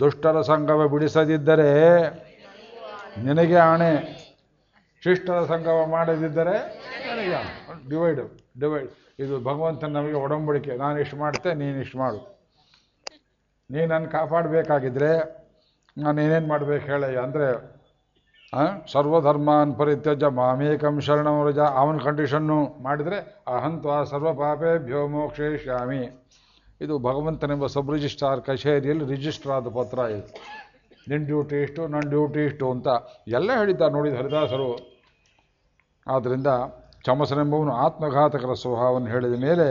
ದುಷ್ಟರ ಸಂಗಮ ಬಿಡಿಸದಿದ್ದರೆ ನಿನಗೆ ಆಣೆ ಶಿಷ್ಟರ ಸಂಗಮ ಮಾಡದಿದ್ದರೆ ನನಗೆ ಡಿವೈಡ್ ಡಿವೈಡ್ ಇದು ಭಗವಂತನ ನಮಗೆ ಒಡಂಬಡಿಕೆ ನಾನು ಇಷ್ಟು ಮಾಡ್ತೆ ನೀನು ಇಷ್ಟು ಮಾಡು ನೀನು ನನ್ನ ಕಾಪಾಡಬೇಕಾಗಿದ್ದರೆ ನಾನು ಏನೇನು ಮಾಡಬೇಕು ಹೇಳಯ್ಯ ಅಂದರೆ ಸರ್ವಧರ್ಮಾನ್ ಪರಿತ್ಯಜ ಮಾಮೇಕಂ ಶರಣಂ ರಜ ಅವನ ಕಂಡೀಷನ್ನು ಮಾಡಿದರೆ ಅಹಂತ್ವ ಸರ್ವ ಪಾಪೇಭ್ಯೋ ಶ್ಯಾಮಿ ಇದು ಭಗವಂತನೆಂಬ ಸಬ್ ರಿಜಿಸ್ಟ್ರಾರ್ ಕಚೇರಿಯಲ್ಲಿ ರಿಜಿಸ್ಟರ್ ಆದ ಪತ್ರ ಇದು ನಿನ್ನ ಡ್ಯೂಟಿ ಇಷ್ಟು ನನ್ನ ಡ್ಯೂಟಿ ಇಷ್ಟು ಅಂತ ಎಲ್ಲ ಹೇಳಿದ್ದಾರೆ ನೋಡಿದ ಹರಿದಾಸರು ಆದ್ದರಿಂದ ಚಮಸನೆಂಬವನು ಆತ್ಮಘಾತಕರ ಸ್ವಭಾವವನ್ನು ಹೇಳಿದ ಮೇಲೆ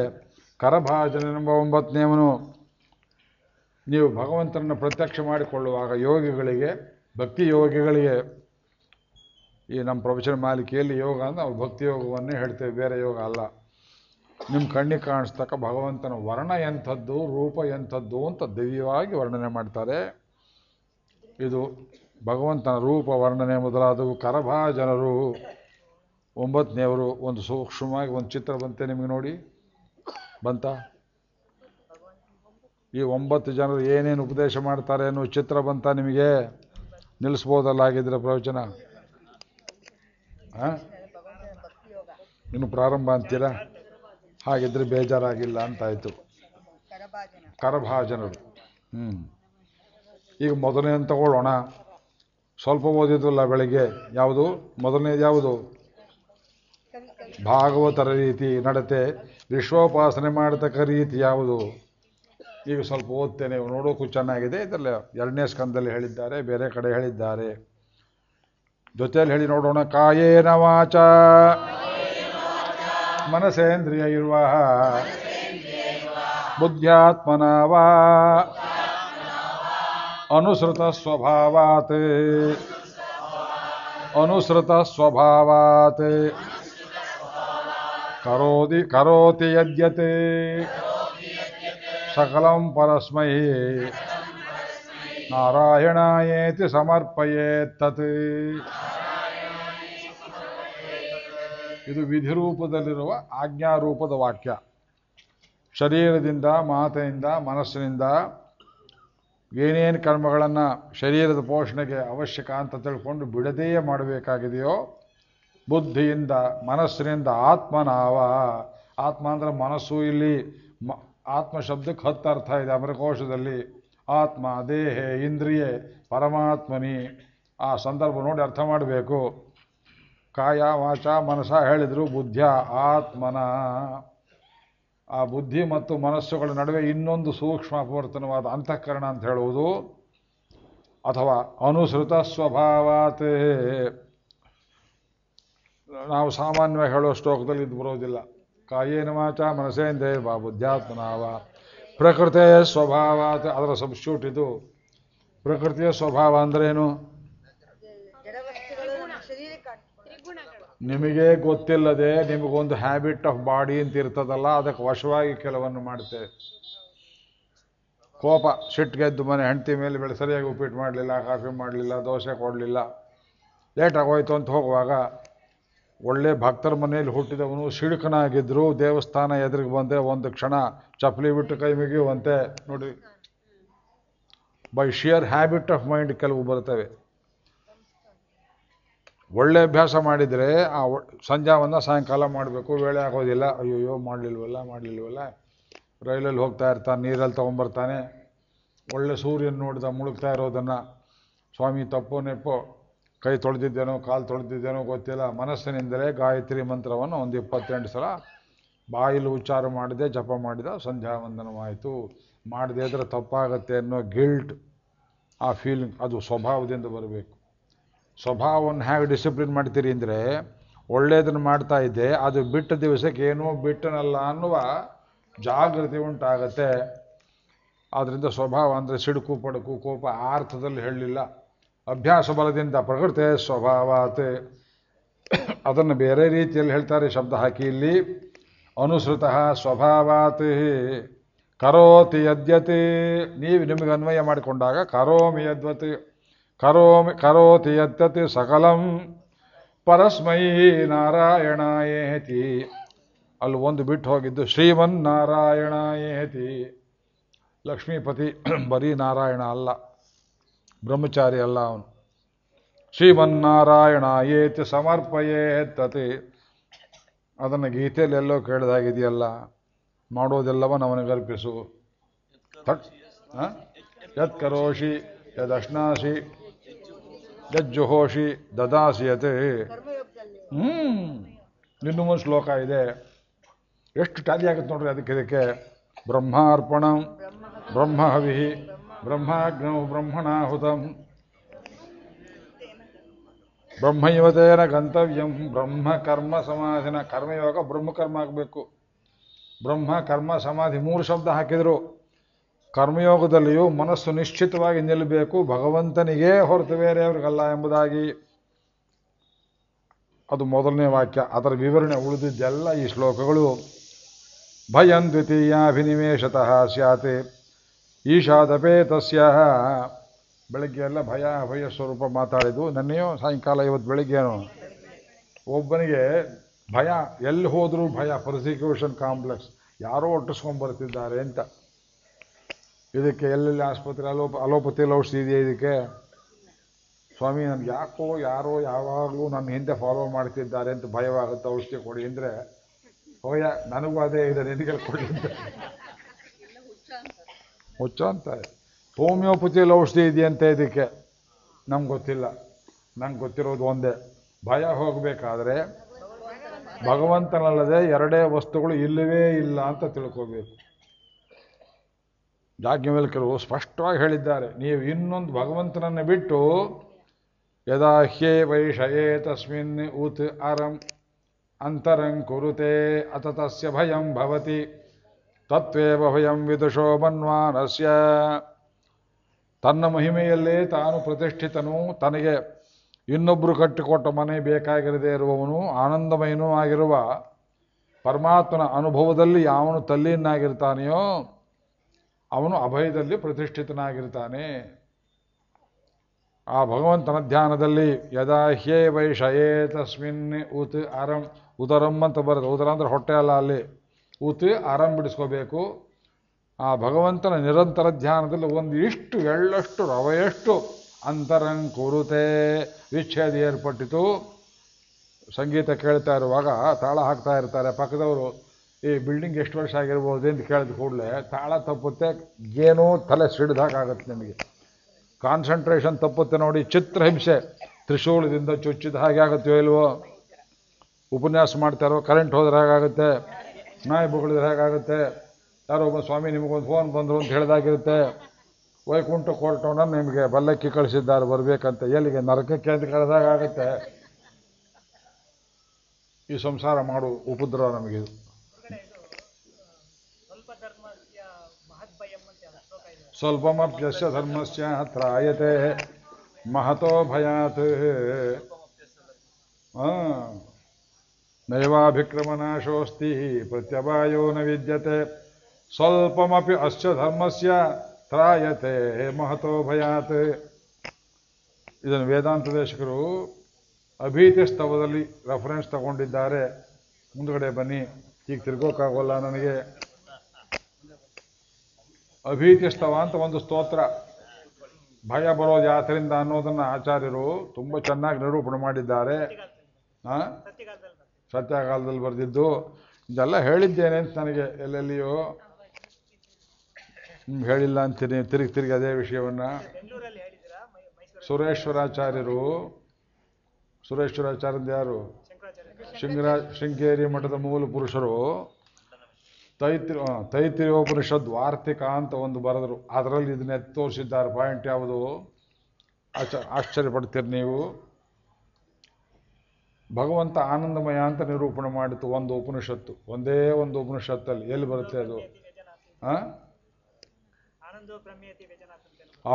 ಕರಭಾಜನೆಂಬ ಒಂಬತ್ತನೇವನು ನೀವು ಭಗವಂತನನ್ನು ಪ್ರತ್ಯಕ್ಷ ಮಾಡಿಕೊಳ್ಳುವಾಗ ಯೋಗಿಗಳಿಗೆ ಭಕ್ತಿ ಯೋಗಿಗಳಿಗೆ ಈ ನಮ್ಮ ಪ್ರವಚನ ಮಾಲಿಕೆಯಲ್ಲಿ ಯೋಗ ಅಂದರೆ ನಾವು ಭಕ್ತಿ ಯೋಗವನ್ನೇ ಹೇಳ್ತೇವೆ ಬೇರೆ ಯೋಗ ಅಲ್ಲ ನಿಮ್ಮ ಕಣ್ಣಿಗೆ ಕಾಣಿಸ್ತಕ್ಕ ಭಗವಂತನ ವರ್ಣ ಎಂಥದ್ದು ರೂಪ ಎಂಥದ್ದು ಅಂತ ದಿವ್ಯವಾಗಿ ವರ್ಣನೆ ಮಾಡ್ತಾರೆ ಇದು ಭಗವಂತನ ರೂಪ ವರ್ಣನೆ ಮೊದಲಾದವು ಜನರು ಒಂಬತ್ತನೇವರು ಒಂದು ಸೂಕ್ಷ್ಮವಾಗಿ ಒಂದು ಚಿತ್ರ ಬಂತೆ ನಿಮಗೆ ನೋಡಿ ಬಂತ ಈ ಒಂಬತ್ತು ಜನರು ಏನೇನು ಉಪದೇಶ ಮಾಡ್ತಾರೆ ಅನ್ನೋ ಚಿತ್ರ ಬಂತ ನಿಮಗೆ ನಿಲ್ಲಿಸ್ಬೋದಲ್ಲ ಆಗಿದ್ರೆ ಪ್ರವಚನ ಇನ್ನು ಪ್ರಾರಂಭ ಅಂತೀರಾ ಹಾಗಿದ್ರೆ ಬೇಜಾರಾಗಿಲ್ಲ ಅಂತಾಯ್ತು ಕರಭಾಜನರು ಹ್ಞೂ ಈಗ ಮೊದಲನೇ ತಗೊಳ್ಳೋಣ ಸ್ವಲ್ಪ ಓದಿದ್ವಲ್ಲ ಬೆಳಿಗ್ಗೆ ಯಾವುದು ಮೊದಲನೇದು ಯಾವುದು ಭಾಗವತರ ರೀತಿ ನಡತೆ ವಿಶ್ವೋಪಾಸನೆ ಮಾಡತಕ್ಕ ರೀತಿ ಯಾವುದು ಈಗ ಸ್ವಲ್ಪ ಓದ್ತೇನೆ ನೋಡೋಕ್ಕೂ ಚೆನ್ನಾಗಿದೆ ಇದರಲ್ಲಿ ಎರಡನೇ ಸ್ಕಂದದಲ್ಲಿ ಹೇಳಿದ್ದಾರೆ ಬೇರೆ ಕಡೆ ಹೇಳಿದ್ದಾರೆ ಜೊತೆಯಲ್ಲಿ ಹೇಳಿ ನೋಡೋಣ ಕಾಯೇನ ವಾಚ मनसेन्द्रियैर्वा बुद्ध्यात्मना वा अनुसृतस्वभावात् अनुसृतस्वभावात् करोति करोति यद्यत् सकलं परस्मै नारायणायेति समर्पयेत् ಇದು ವಿಧಿ ರೂಪದಲ್ಲಿರುವ ಆಜ್ಞಾರೂಪದ ವಾಕ್ಯ ಶರೀರದಿಂದ ಮಾತೆಯಿಂದ ಮನಸ್ಸಿನಿಂದ ಏನೇನು ಕರ್ಮಗಳನ್ನು ಶರೀರದ ಪೋಷಣೆಗೆ ಅವಶ್ಯಕ ಅಂತ ತಿಳ್ಕೊಂಡು ಬಿಡದೆಯೇ ಮಾಡಬೇಕಾಗಿದೆಯೋ ಬುದ್ಧಿಯಿಂದ ಮನಸ್ಸಿನಿಂದ ಆತ್ಮನಾವ ಆತ್ಮ ಅಂದರೆ ಮನಸ್ಸು ಇಲ್ಲಿ ಮ ಆತ್ಮ ಶಬ್ದಕ್ಕೆ ಹತ್ತು ಅರ್ಥ ಇದೆ ಅಮರಕೋಶದಲ್ಲಿ ಆತ್ಮ ದೇಹ ಇಂದ್ರಿಯೆ ಪರಮಾತ್ಮನಿ ಆ ಸಂದರ್ಭ ನೋಡಿ ಅರ್ಥ ಮಾಡಬೇಕು ಕಾಯ ವಾಚ ಮನಸ ಹೇಳಿದರು ಬುದ್ಧಿಯ ಆತ್ಮನ ಆ ಬುದ್ಧಿ ಮತ್ತು ಮನಸ್ಸುಗಳ ನಡುವೆ ಇನ್ನೊಂದು ಸೂಕ್ಷ್ಮ ಪೂರ್ತನವಾದ ಅಂತಃಕರಣ ಅಂತ ಹೇಳುವುದು ಅಥವಾ ಅನುಸೃತ ಸ್ವಭಾವಾತ ನಾವು ಸಾಮಾನ್ಯವಾಗಿ ಹೇಳೋ ಶ್ಲೋಕದಲ್ಲಿ ಇದು ಬರೋದಿಲ್ಲ ಕಾಯೇನ ವಾಚ ಬಾ ಬುದ್ಧಾತ್ಮನಾವ ಪ್ರಕೃತಿಯ ಸ್ವಭಾವ ಅದರ ಸಬ್ಸ್ಟ್ಯೂಟ್ ಇದು ಪ್ರಕೃತಿಯ ಸ್ವಭಾವ ಅಂದ್ರೇನು ನಿಮಗೆ ಗೊತ್ತಿಲ್ಲದೆ ನಿಮಗೊಂದು ಹ್ಯಾಬಿಟ್ ಆಫ್ ಬಾಡಿ ಅಂತ ಇರ್ತದಲ್ಲ ಅದಕ್ಕೆ ವಶವಾಗಿ ಕೆಲವನ್ನು ಮಾಡ್ತೇವೆ ಕೋಪ ಸಿಟ್ಟಿಗೆದ್ದು ಮನೆ ಹೆಂಡತಿ ಮೇಲೆ ಬೆಳೆ ಸರಿಯಾಗಿ ಉಪ್ಪಿಟ್ಟು ಮಾಡಲಿಲ್ಲ ಕಾಫಿ ಮಾಡಲಿಲ್ಲ ದೋಸೆ ಕೊಡಲಿಲ್ಲ ಲೇಟಾಗೋಯ್ತು ಅಂತ ಹೋಗುವಾಗ ಒಳ್ಳೆ ಭಕ್ತರ ಮನೆಯಲ್ಲಿ ಹುಟ್ಟಿದವನು ಸಿಡುಕನಾಗಿದ್ದರು ದೇವಸ್ಥಾನ ಎದುರಿಗೆ ಬಂದರೆ ಒಂದು ಕ್ಷಣ ಚಪ್ಪಲಿ ಬಿಟ್ಟು ಕೈ ಮುಗಿಯುವಂತೆ ನೋಡಿ by sheer habit of mind ಕೆಲವು ಬರ್ತವೆ ಒಳ್ಳೆ ಅಭ್ಯಾಸ ಮಾಡಿದರೆ ಆ ಸಂಜಾವನ್ನು ಸಾಯಂಕಾಲ ಮಾಡಬೇಕು ವೇಳೆ ಆಗೋದಿಲ್ಲ ಅಯ್ಯೋಯ್ಯೋ ಮಾಡಲಿಲ್ವಲ್ಲ ಮಾಡಲಿಲ್ವಲ್ಲ ರೈಲಲ್ಲಿ ಹೋಗ್ತಾ ಇರ್ತಾನೆ ನೀರಲ್ಲಿ ತೊಗೊಂಬರ್ತಾನೆ ಒಳ್ಳೆ ಸೂರ್ಯನ ನೋಡಿದ ಮುಳುಗ್ತಾ ಇರೋದನ್ನು ಸ್ವಾಮಿ ತಪ್ಪು ನೆಪ್ಪು ಕೈ ತೊಳೆದಿದ್ದೇನೋ ಕಾಲು ತೊಳೆದಿದ್ದೇನೋ ಗೊತ್ತಿಲ್ಲ ಮನಸ್ಸಿನಿಂದಲೇ ಗಾಯತ್ರಿ ಮಂತ್ರವನ್ನು ಒಂದು ಇಪ್ಪತ್ತೆಂಟು ಸಲ ಬಾಯಿಲು ಉಚ್ಚಾರ ಮಾಡಿದೆ ಜಪ ಮಾಡಿದ ಸಂಧ್ಯಾ ವಂದನವಾಯಿತು ಮಾಡದೇ ಇದ್ರೆ ತಪ್ಪಾಗತ್ತೆ ಅನ್ನೋ ಗಿಲ್ಟ್ ಆ ಫೀಲಿಂಗ್ ಅದು ಸ್ವಭಾವದಿಂದ ಬರಬೇಕು ಸ್ವಭಾವವನ್ನು ಹೇಗೆ ಡಿಸಿಪ್ಲಿನ್ ಮಾಡ್ತೀರಿ ಅಂದರೆ ಒಳ್ಳೆಯದನ್ನು ಮಾಡ್ತಾ ಇದ್ದೆ ಅದು ಬಿಟ್ಟ ದಿವಸಕ್ಕೆ ಏನೋ ಬಿಟ್ಟನಲ್ಲ ಅನ್ನುವ ಜಾಗೃತಿ ಉಂಟಾಗತ್ತೆ ಆದ್ದರಿಂದ ಸ್ವಭಾವ ಅಂದರೆ ಸಿಡುಕು ಪಡುಕು ಕೋಪ ಆ ಅರ್ಥದಲ್ಲಿ ಹೇಳಲಿಲ್ಲ ಅಭ್ಯಾಸ ಬಲದಿಂದ ಪ್ರಕೃತಿ ಸ್ವಭಾವತೆ ಅದನ್ನು ಬೇರೆ ರೀತಿಯಲ್ಲಿ ಹೇಳ್ತಾರೆ ಶಬ್ದ ಹಾಕಿ ಇಲ್ಲಿ ಅನುಸೃತ ಸ್ವಭಾವಾತ್ ಕರೋತಿ ಯದ್ಯತೆ ನೀವು ನಿಮಗೆ ಅನ್ವಯ ಮಾಡಿಕೊಂಡಾಗ ಕರೋಮಿ ಯದ್ವತಿ ಕರೋಮಿ ಕರೋತಿ ಯತ್ತತಿ ಸಕಲಂ ಪರಸ್ಮೈ ಏಹತಿ ಅಲ್ಲಿ ಒಂದು ಬಿಟ್ಟು ಹೋಗಿದ್ದು ಏಹತಿ ಲಕ್ಷ್ಮೀಪತಿ ಬರೀ ನಾರಾಯಣ ಅಲ್ಲ ಬ್ರಹ್ಮಚಾರಿ ಅಲ್ಲ ಅವನು ಶ್ರೀಮನ್ನಾರಾಯಣ ಏತಿ ಸಮರ್ಪಯೇ ಅದನ್ನು ಗೀತೆಯಲ್ಲಿ ಎಲ್ಲೋ ಕೇಳಿದಾಗಿದೆಯಲ್ಲ ಮಾಡೋದೆಲ್ಲವನ್ನ ಅವನಿಗೆ ಯತ್ ಕರೋಷಿ ಯದಶ್ನಾಸಿ ಜಜ್ಜುಹೋಷಿ ದದಾಸಿಯತೆ ಹ್ಞೂ ಇನ್ನೂ ಒಂದು ಶ್ಲೋಕ ಇದೆ ಎಷ್ಟು ಟ್ಯಾಲಿ ಆಗುತ್ತೆ ನೋಡ್ರಿ ಅದಕ್ಕೆ ಇದಕ್ಕೆ ಬ್ರಹ್ಮಾರ್ಪಣ ಬ್ರಹ್ಮ ಹವಿ ಬ್ರಹ್ಮಾಗ್ನ ಬ್ರಹ್ಮಣಾಹುತಂ ಬ್ರಹ್ಮಯುವತೇನ ಗಂತವ್ಯಂ ಬ್ರಹ್ಮ ಕರ್ಮ ಸಮಾಧಿನ ಕರ್ಮಯೋಗ ಬ್ರಹ್ಮಕರ್ಮ ಆಗಬೇಕು ಬ್ರಹ್ಮ ಕರ್ಮ ಸಮಾಧಿ ಮೂರು ಶಬ್ದ ಹಾಕಿದರು ಕರ್ಮಯೋಗದಲ್ಲಿಯೂ ಮನಸ್ಸು ನಿಶ್ಚಿತವಾಗಿ ನಿಲ್ಲಬೇಕು ಭಗವಂತನಿಗೇ ಹೊರತು ಬೇರೆಯವ್ರಿಗಲ್ಲ ಎಂಬುದಾಗಿ ಅದು ಮೊದಲನೇ ವಾಕ್ಯ ಅದರ ವಿವರಣೆ ಉಳಿದಿದ್ದೆಲ್ಲ ಈ ಶ್ಲೋಕಗಳು ಭಯಂ ಅಭಿನಿವೇಶತಃ ಸ್ಯಾತ್ ಈಶಾದಪೇ ತಸ್ಯ ಬೆಳಗ್ಗೆ ಎಲ್ಲ ಭಯ ಭಯ ಸ್ವರೂಪ ಮಾತಾಡಿದ್ದು ನನ್ನೆಯೋ ಸಾಯಂಕಾಲ ಇವತ್ತು ಬೆಳಗ್ಗೆ ಒಬ್ಬನಿಗೆ ಭಯ ಎಲ್ಲಿ ಹೋದರೂ ಭಯ ಪ್ರಸಿಕ್ಯೂಷನ್ ಕಾಂಪ್ಲೆಕ್ಸ್ ಯಾರೋ ಒಟ್ಟಿಸ್ಕೊಂಡ್ಬರ್ತಿದ್ದಾರೆ ಅಂತ ಇದಕ್ಕೆ ಎಲ್ಲೆಲ್ಲಿ ಆಸ್ಪತ್ರೆ ಅಲೋಪ ಅಲೋಪತಿಯಲ್ಲಿ ಔಷಧಿ ಇದೆಯಾ ಇದಕ್ಕೆ ಸ್ವಾಮಿ ನನಗೆ ಯಾಕೋ ಯಾರೋ ಯಾವಾಗಲೂ ನಮ್ಮ ಹಿಂದೆ ಫಾಲೋ ಮಾಡ್ತಿದ್ದಾರೆ ಅಂತ ಭಯವಾಗುತ್ತೆ ಔಷಧಿ ಕೊಡಿ ಅಂದರೆ ಹೋಯ ನನಗೂ ಅದೇ ಇದೆ ನಿನಗೆಲ್ಲ ಕೊಡಿ ಅಂತ ಹುಚ್ಚ ಅಂತ ಹೋಮಿಯೋಪತಿಯಲ್ಲಿ ಔಷಧಿ ಇದೆಯಂತೆ ಇದಕ್ಕೆ ನಮ್ಗೆ ಗೊತ್ತಿಲ್ಲ ನಂಗೆ ಗೊತ್ತಿರೋದು ಒಂದೇ ಭಯ ಹೋಗಬೇಕಾದ್ರೆ ಭಗವಂತನಲ್ಲದೆ ಎರಡೇ ವಸ್ತುಗಳು ಇಲ್ಲವೇ ಇಲ್ಲ ಅಂತ ತಿಳ್ಕೋಬೇಕು ಜಾಜ್ಞವಲ್ಕರು ಸ್ಪಷ್ಟವಾಗಿ ಹೇಳಿದ್ದಾರೆ ನೀವು ಇನ್ನೊಂದು ಭಗವಂತನನ್ನು ಬಿಟ್ಟು ಯದಾ ಹ್ಯೇ ವೈಷಯೇ ತಸ್ಮಿನ್ ಉತ್ ಅರಂ ಅಂತರಂ ಅಥ ಅತತಸ್ಯ ಭಯಂ ಭವತಿ ತತ್ವೇವ ಭಯಂ ವಿದುಷೋ ಮನ್ವಾನಸ್ಯ ತನ್ನ ಮಹಿಮೆಯಲ್ಲೇ ತಾನು ಪ್ರತಿಷ್ಠಿತನು ತನಗೆ ಇನ್ನೊಬ್ಬರು ಕಟ್ಟಿಕೊಟ್ಟ ಮನೆ ಬೇಕಾಗಿರದೇ ಇರುವವನು ಆನಂದಮಯನೂ ಆಗಿರುವ ಪರಮಾತ್ಮನ ಅನುಭವದಲ್ಲಿ ಯಾವನು ತಲ್ಲೀನಾಗಿರ್ತಾನೆಯೋ ಅವನು ಅಭಯದಲ್ಲಿ ಪ್ರತಿಷ್ಠಿತನಾಗಿರ್ತಾನೆ ಆ ಭಗವಂತನ ಧ್ಯಾನದಲ್ಲಿ ಯದಾ ಹ್ಯೇ ವೈಷಯೇ ತಸ್ಮಿನ್ ಉತ್ ಅರಂ ಉದರಂ ಅಂತ ಬರುತ್ತೆ ಉದರ ಅಂದ್ರೆ ಹೊಟ್ಟೆ ಅಲ್ಲ ಅಲ್ಲಿ ಉತ್ ಆರಂಭ ಬಿಡಿಸ್ಕೋಬೇಕು ಆ ಭಗವಂತನ ನಿರಂತರ ಧ್ಯಾನದಲ್ಲಿ ಒಂದು ಇಷ್ಟು ಎಳ್ಳಷ್ಟು ರವೆಯಷ್ಟು ಅಂತರಂ ಕುರುತೆ ವಿಚ್ಛೇದ ಏರ್ಪಟ್ಟಿತು ಸಂಗೀತ ಕೇಳ್ತಾ ಇರುವಾಗ ತಾಳ ಹಾಕ್ತಾ ಇರ್ತಾರೆ ಪಕ್ಕದವರು ಈ ಬಿಲ್ಡಿಂಗ್ ಎಷ್ಟು ವರ್ಷ ಆಗಿರ್ಬೋದು ಅಂತ ಕೇಳಿದ ಕೂಡಲೇ ತಾಳ ತಪ್ಪುತ್ತೆ ಏನೋ ತಲೆ ಆಗುತ್ತೆ ನಿಮಗೆ ಕಾನ್ಸಂಟ್ರೇಷನ್ ತಪ್ಪುತ್ತೆ ನೋಡಿ ಚಿತ್ರಹಿಂಸೆ ತ್ರಿಶೂಲದಿಂದ ಚುಚ್ಚಿದ ಹಾಗೆ ಆಗುತ್ತೋ ಇಲ್ವೋ ಉಪನ್ಯಾಸ ಮಾಡ್ತಾರೋ ಕರೆಂಟ್ ಹೋದ್ರೆ ಹಾಗಾಗುತ್ತೆ ನಾಯಿ ಬುಗಳಿದ್ರೆ ಹೇಗಾಗುತ್ತೆ ಯಾರೋ ಒಬ್ಬ ಸ್ವಾಮಿ ನಿಮಗೊಂದು ಫೋನ್ ಬಂದರು ಅಂತ ಹೇಳಿದಾಗಿರುತ್ತೆ ವೈಕುಂಠ ಕೋರ್ಟವನ್ನು ನಿಮಗೆ ಬಲ್ಲಕ್ಕಿ ಕಳಿಸಿದ್ದಾರೆ ಬರಬೇಕಂತ ಎಲ್ಲಿಗೆ ನರಕಕ್ಕೆ ಅಂತ ಕಳೆದಾಗುತ್ತೆ ಈ ಸಂಸಾರ ಮಾಡು ಉಪದ್ರವ ನಮಗೆ ಸ್ವಲ್ಪಮಪ್ಯಸ್ಯ ಧರ್ಮಸ್ಯ ತ್ರಾಯತೆ ಮಹತೋ ಭಯಾತ್ ನೈವಾಭಿಕ್ರಮನಾಶೋಸ್ತಿ ಪ್ರತ್ಯವಾಯೋ ನ ವಿದ್ಯತೆ ಸ್ವಲ್ಪಮಪಿ ಅಶ್ಚ ಧರ್ಮಸ್ಯ ತ್ರಾಯತೆ ಮಹತೋ ಭಯಾತ್ ಇದನ್ನು ವೇದಾಂತ ದೇಶಕರು ಅಭೀತಿ ಸ್ತವದಲ್ಲಿ ರೆಫರೆನ್ಸ್ ತಗೊಂಡಿದ್ದಾರೆ ಮುಂದುಗಡೆ ಬನ್ನಿ ಈಗ ತಿರ್ಗೋಕ್ಕಾಗೋಲ್ಲ ನನಗೆ ಅಭೀತಿಸ್ತವ ಅಂತ ಒಂದು ಸ್ತೋತ್ರ ಭಯ ಬರೋದು ಯಾತರಿಂದ ಅನ್ನೋದನ್ನು ಆಚಾರ್ಯರು ತುಂಬ ಚೆನ್ನಾಗಿ ನಿರೂಪಣೆ ಮಾಡಿದ್ದಾರೆ ಸತ್ಯಕಾಲದಲ್ಲಿ ಬರೆದಿದ್ದು ಇದೆಲ್ಲ ಹೇಳಿದ್ದೇನೆ ಅಂತ ನನಗೆ ಎಲ್ಲೆಲ್ಲಿಯೋ ಹೇಳಿಲ್ಲ ಅಂತೀನಿ ತಿರುಗಿ ತಿರುಗಿ ಅದೇ ವಿಷಯವನ್ನು ಸುರೇಶ್ವರಾಚಾರ್ಯರು ಸುರೇಶ್ವರಾಚಾರ್ಯದ ಯಾರು ಶೃಂಗರಾ ಶೃಂಗೇರಿ ಮಠದ ಮೂಲ ಪುರುಷರು ತೈತ್ರಿ ಉಪನಿಷತ್ ವಾರ್ತಿಕ ಅಂತ ಒಂದು ಬರೆದರು ಅದರಲ್ಲಿ ಇದನ್ನ ಎತ್ತಿ ತೋರಿಸಿದ್ದಾರೆ ಪಾಯಿಂಟ್ ಯಾವುದು ಆಚ ಆಶ್ಚರ್ಯಪಡ್ತೀರಿ ನೀವು ಭಗವಂತ ಆನಂದಮಯ ಅಂತ ನಿರೂಪಣೆ ಮಾಡಿತು ಒಂದು ಉಪನಿಷತ್ತು ಒಂದೇ ಒಂದು ಉಪನಿಷತ್ತಲ್ಲಿ ಎಲ್ಲಿ ಬರುತ್ತೆ ಅದು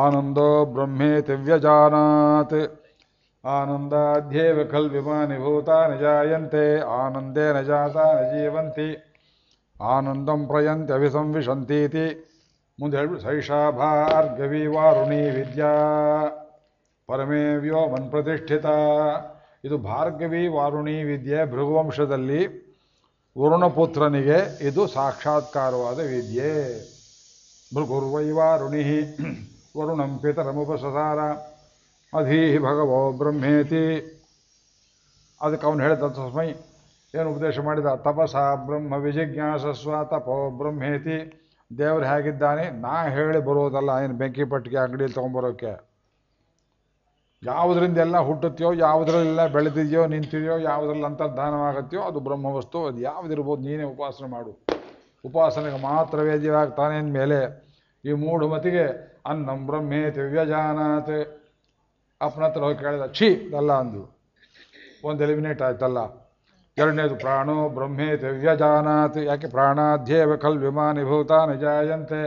ಆನಂದೋ ಬ್ರಹ್ಮೇ ದಿವ್ಯಜಾನಾತ್ ಆನಂದ ಖಲ್ ವಿಮಾನಿ ಭೂತಾನಿ ಜಾಯಂತೆ ಆನಂದೇ ನ ಜಾತಾ ಜೀವಂತಿ ಆನಂದಂ ಪ್ರಯಂತ್ಯಭಿಸಂವಿಶಂತೀತಿ ಮುಂದೆ ಹೇಳ್ಬಿಟ್ಟು ಸೈಷಾ ಭಾರ್ಗವಿ ವಾರುಣಿ ವಿದ್ಯಾ ಪರಮೇ ಮನ್ ಪ್ರತಿಷ್ಠಿತ ಇದು ಭಾರ್ಗವಿ ವಾರುಣಿ ವಿದ್ಯೆ ಭೃಗುವಂಶದಲ್ಲಿ ವರುಣಪುತ್ರನಿಗೆ ಇದು ಸಾಕ್ಷಾತ್ಕಾರವಾದ ವಿದ್ಯೆ ಭೃಗುರ್ವೈವಾರುಣಿ ವರುಣಂ ಪಿತರಮುಪಸಾರ ಅಧೀ ಭಗವೋ ಬ್ರಹ್ಮೇತಿ ಅದಕ್ಕೆ ಅವನು ಹೇಳಿದ ತಸ್ಮೈ ಏನು ಉಪದೇಶ ಮಾಡಿದ ತಪಸ ಬ್ರಹ್ಮ ವಿಜಿಜ್ಞಾಸಸ್ವ ತಪೋ ಬ್ರಹ್ಮೇತಿ ದೇವರು ಹೇಗಿದ್ದಾನೆ ನಾ ಹೇಳಿ ಬರೋದಲ್ಲ ಏನು ಬೆಂಕಿ ಪಟ್ಟಿಗೆ ಅಂಗಡಿಯಲ್ಲಿ ತೊಗೊಂಬರೋಕ್ಕೆ ಯಾವುದರಿಂದ ಎಲ್ಲ ಹುಟ್ಟುತ್ತೆಯೋ ಯಾವುದರಲ್ಲೆಲ್ಲ ಬೆಳೆದಿದೆಯೋ ನಿಂತಿದೆಯೋ ಯಾವುದ್ರಲ್ಲಿ ಅಂತರ್ಧಾನವಾಗತ್ತೆಯೋ ಅದು ಬ್ರಹ್ಮವಸ್ತು ಅದು ಯಾವುದಿರ್ಬೋದು ನೀನೇ ಉಪಾಸನೆ ಮಾಡು ಉಪಾಸನೆಗೆ ಮಾತ್ರ ವೇದ್ಯವಾಗ್ತಾನೆ ಅಂದಮೇಲೆ ಈ ಮತಿಗೆ ಅನ್ನ ಬ್ರಹ್ಮೇತಿ ವ್ಯಜಾನಾತ್ ಅಪ್ಪನ ಹತ್ರ ಹೋಗಿ ಕೇಳಿದ ಛೀ ಅಲ್ಲ ಅಂದು ಒಂದು ಎಲಿಮಿನೇಟ್ ಆಯ್ತಲ್ಲ ಎರಡನೇದು ಪ್ರಾಣೋ ಬ್ರಹ್ಮೇ ವ್ಯಜಾನಾತಿ ಯಾಕೆ ಪ್ರಾಣಾಧ್ಯೇವ ಕಲ್ ವಿಮಾನಿ ಭೂತ ನಿಜಾಯಂತೆ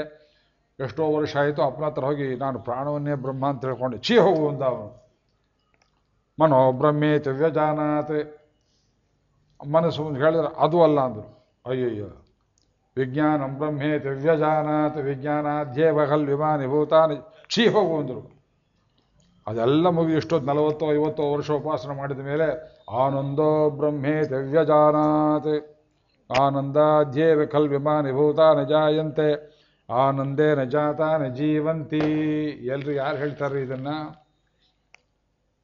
ಎಷ್ಟೋ ವರ್ಷ ಆಯಿತು ಅಪ್ನ ಹತ್ರ ಹೋಗಿ ನಾನು ಪ್ರಾಣವನ್ನೇ ಬ್ರಹ್ಮ ಅಂತ ತಿಳ್ಕೊಂಡು ಛೀ ಹೋಗು ಅಂತ ಅವನು ಮನೋ ಬ್ರಹ್ಮೇ ಜಾನಾತಿ ಮನಸ್ಸು ಹೇಳಿದ್ರೆ ಅದು ಅಲ್ಲ ಅಂದರು ಅಯ್ಯಯ್ಯೋ ವಿಜ್ಞಾನ ಬ್ರಹ್ಮೇ ವ್ಯಜಾನಾತ್ ವಿಜ್ಞಾನಾಧ್ಯೇವ ಖಲ್ ವಿಮಾನಿ ಭೂತಾನಿ ಛೀ ಹೋಗು ಅಂದರು ಅದೆಲ್ಲ ಮುಗಿ ಎಷ್ಟೊತ್ತು ನಲವತ್ತೋ ಐವತ್ತೋ ವರ್ಷ ಉಪಾಸನೆ ಮಾಡಿದ ಮೇಲೆ ಆನಂದ ब्रह्मेति व्यजानात् ನ ಜಾಯಂತೆ ಆನಂದೇ ಆನಂದೇ ಜಾತ ನ ಜೀವಂತಿ ಎಲ್ರು ಯಾರು ಹೇಳ್ತಾರೆ ಇದನ್ನು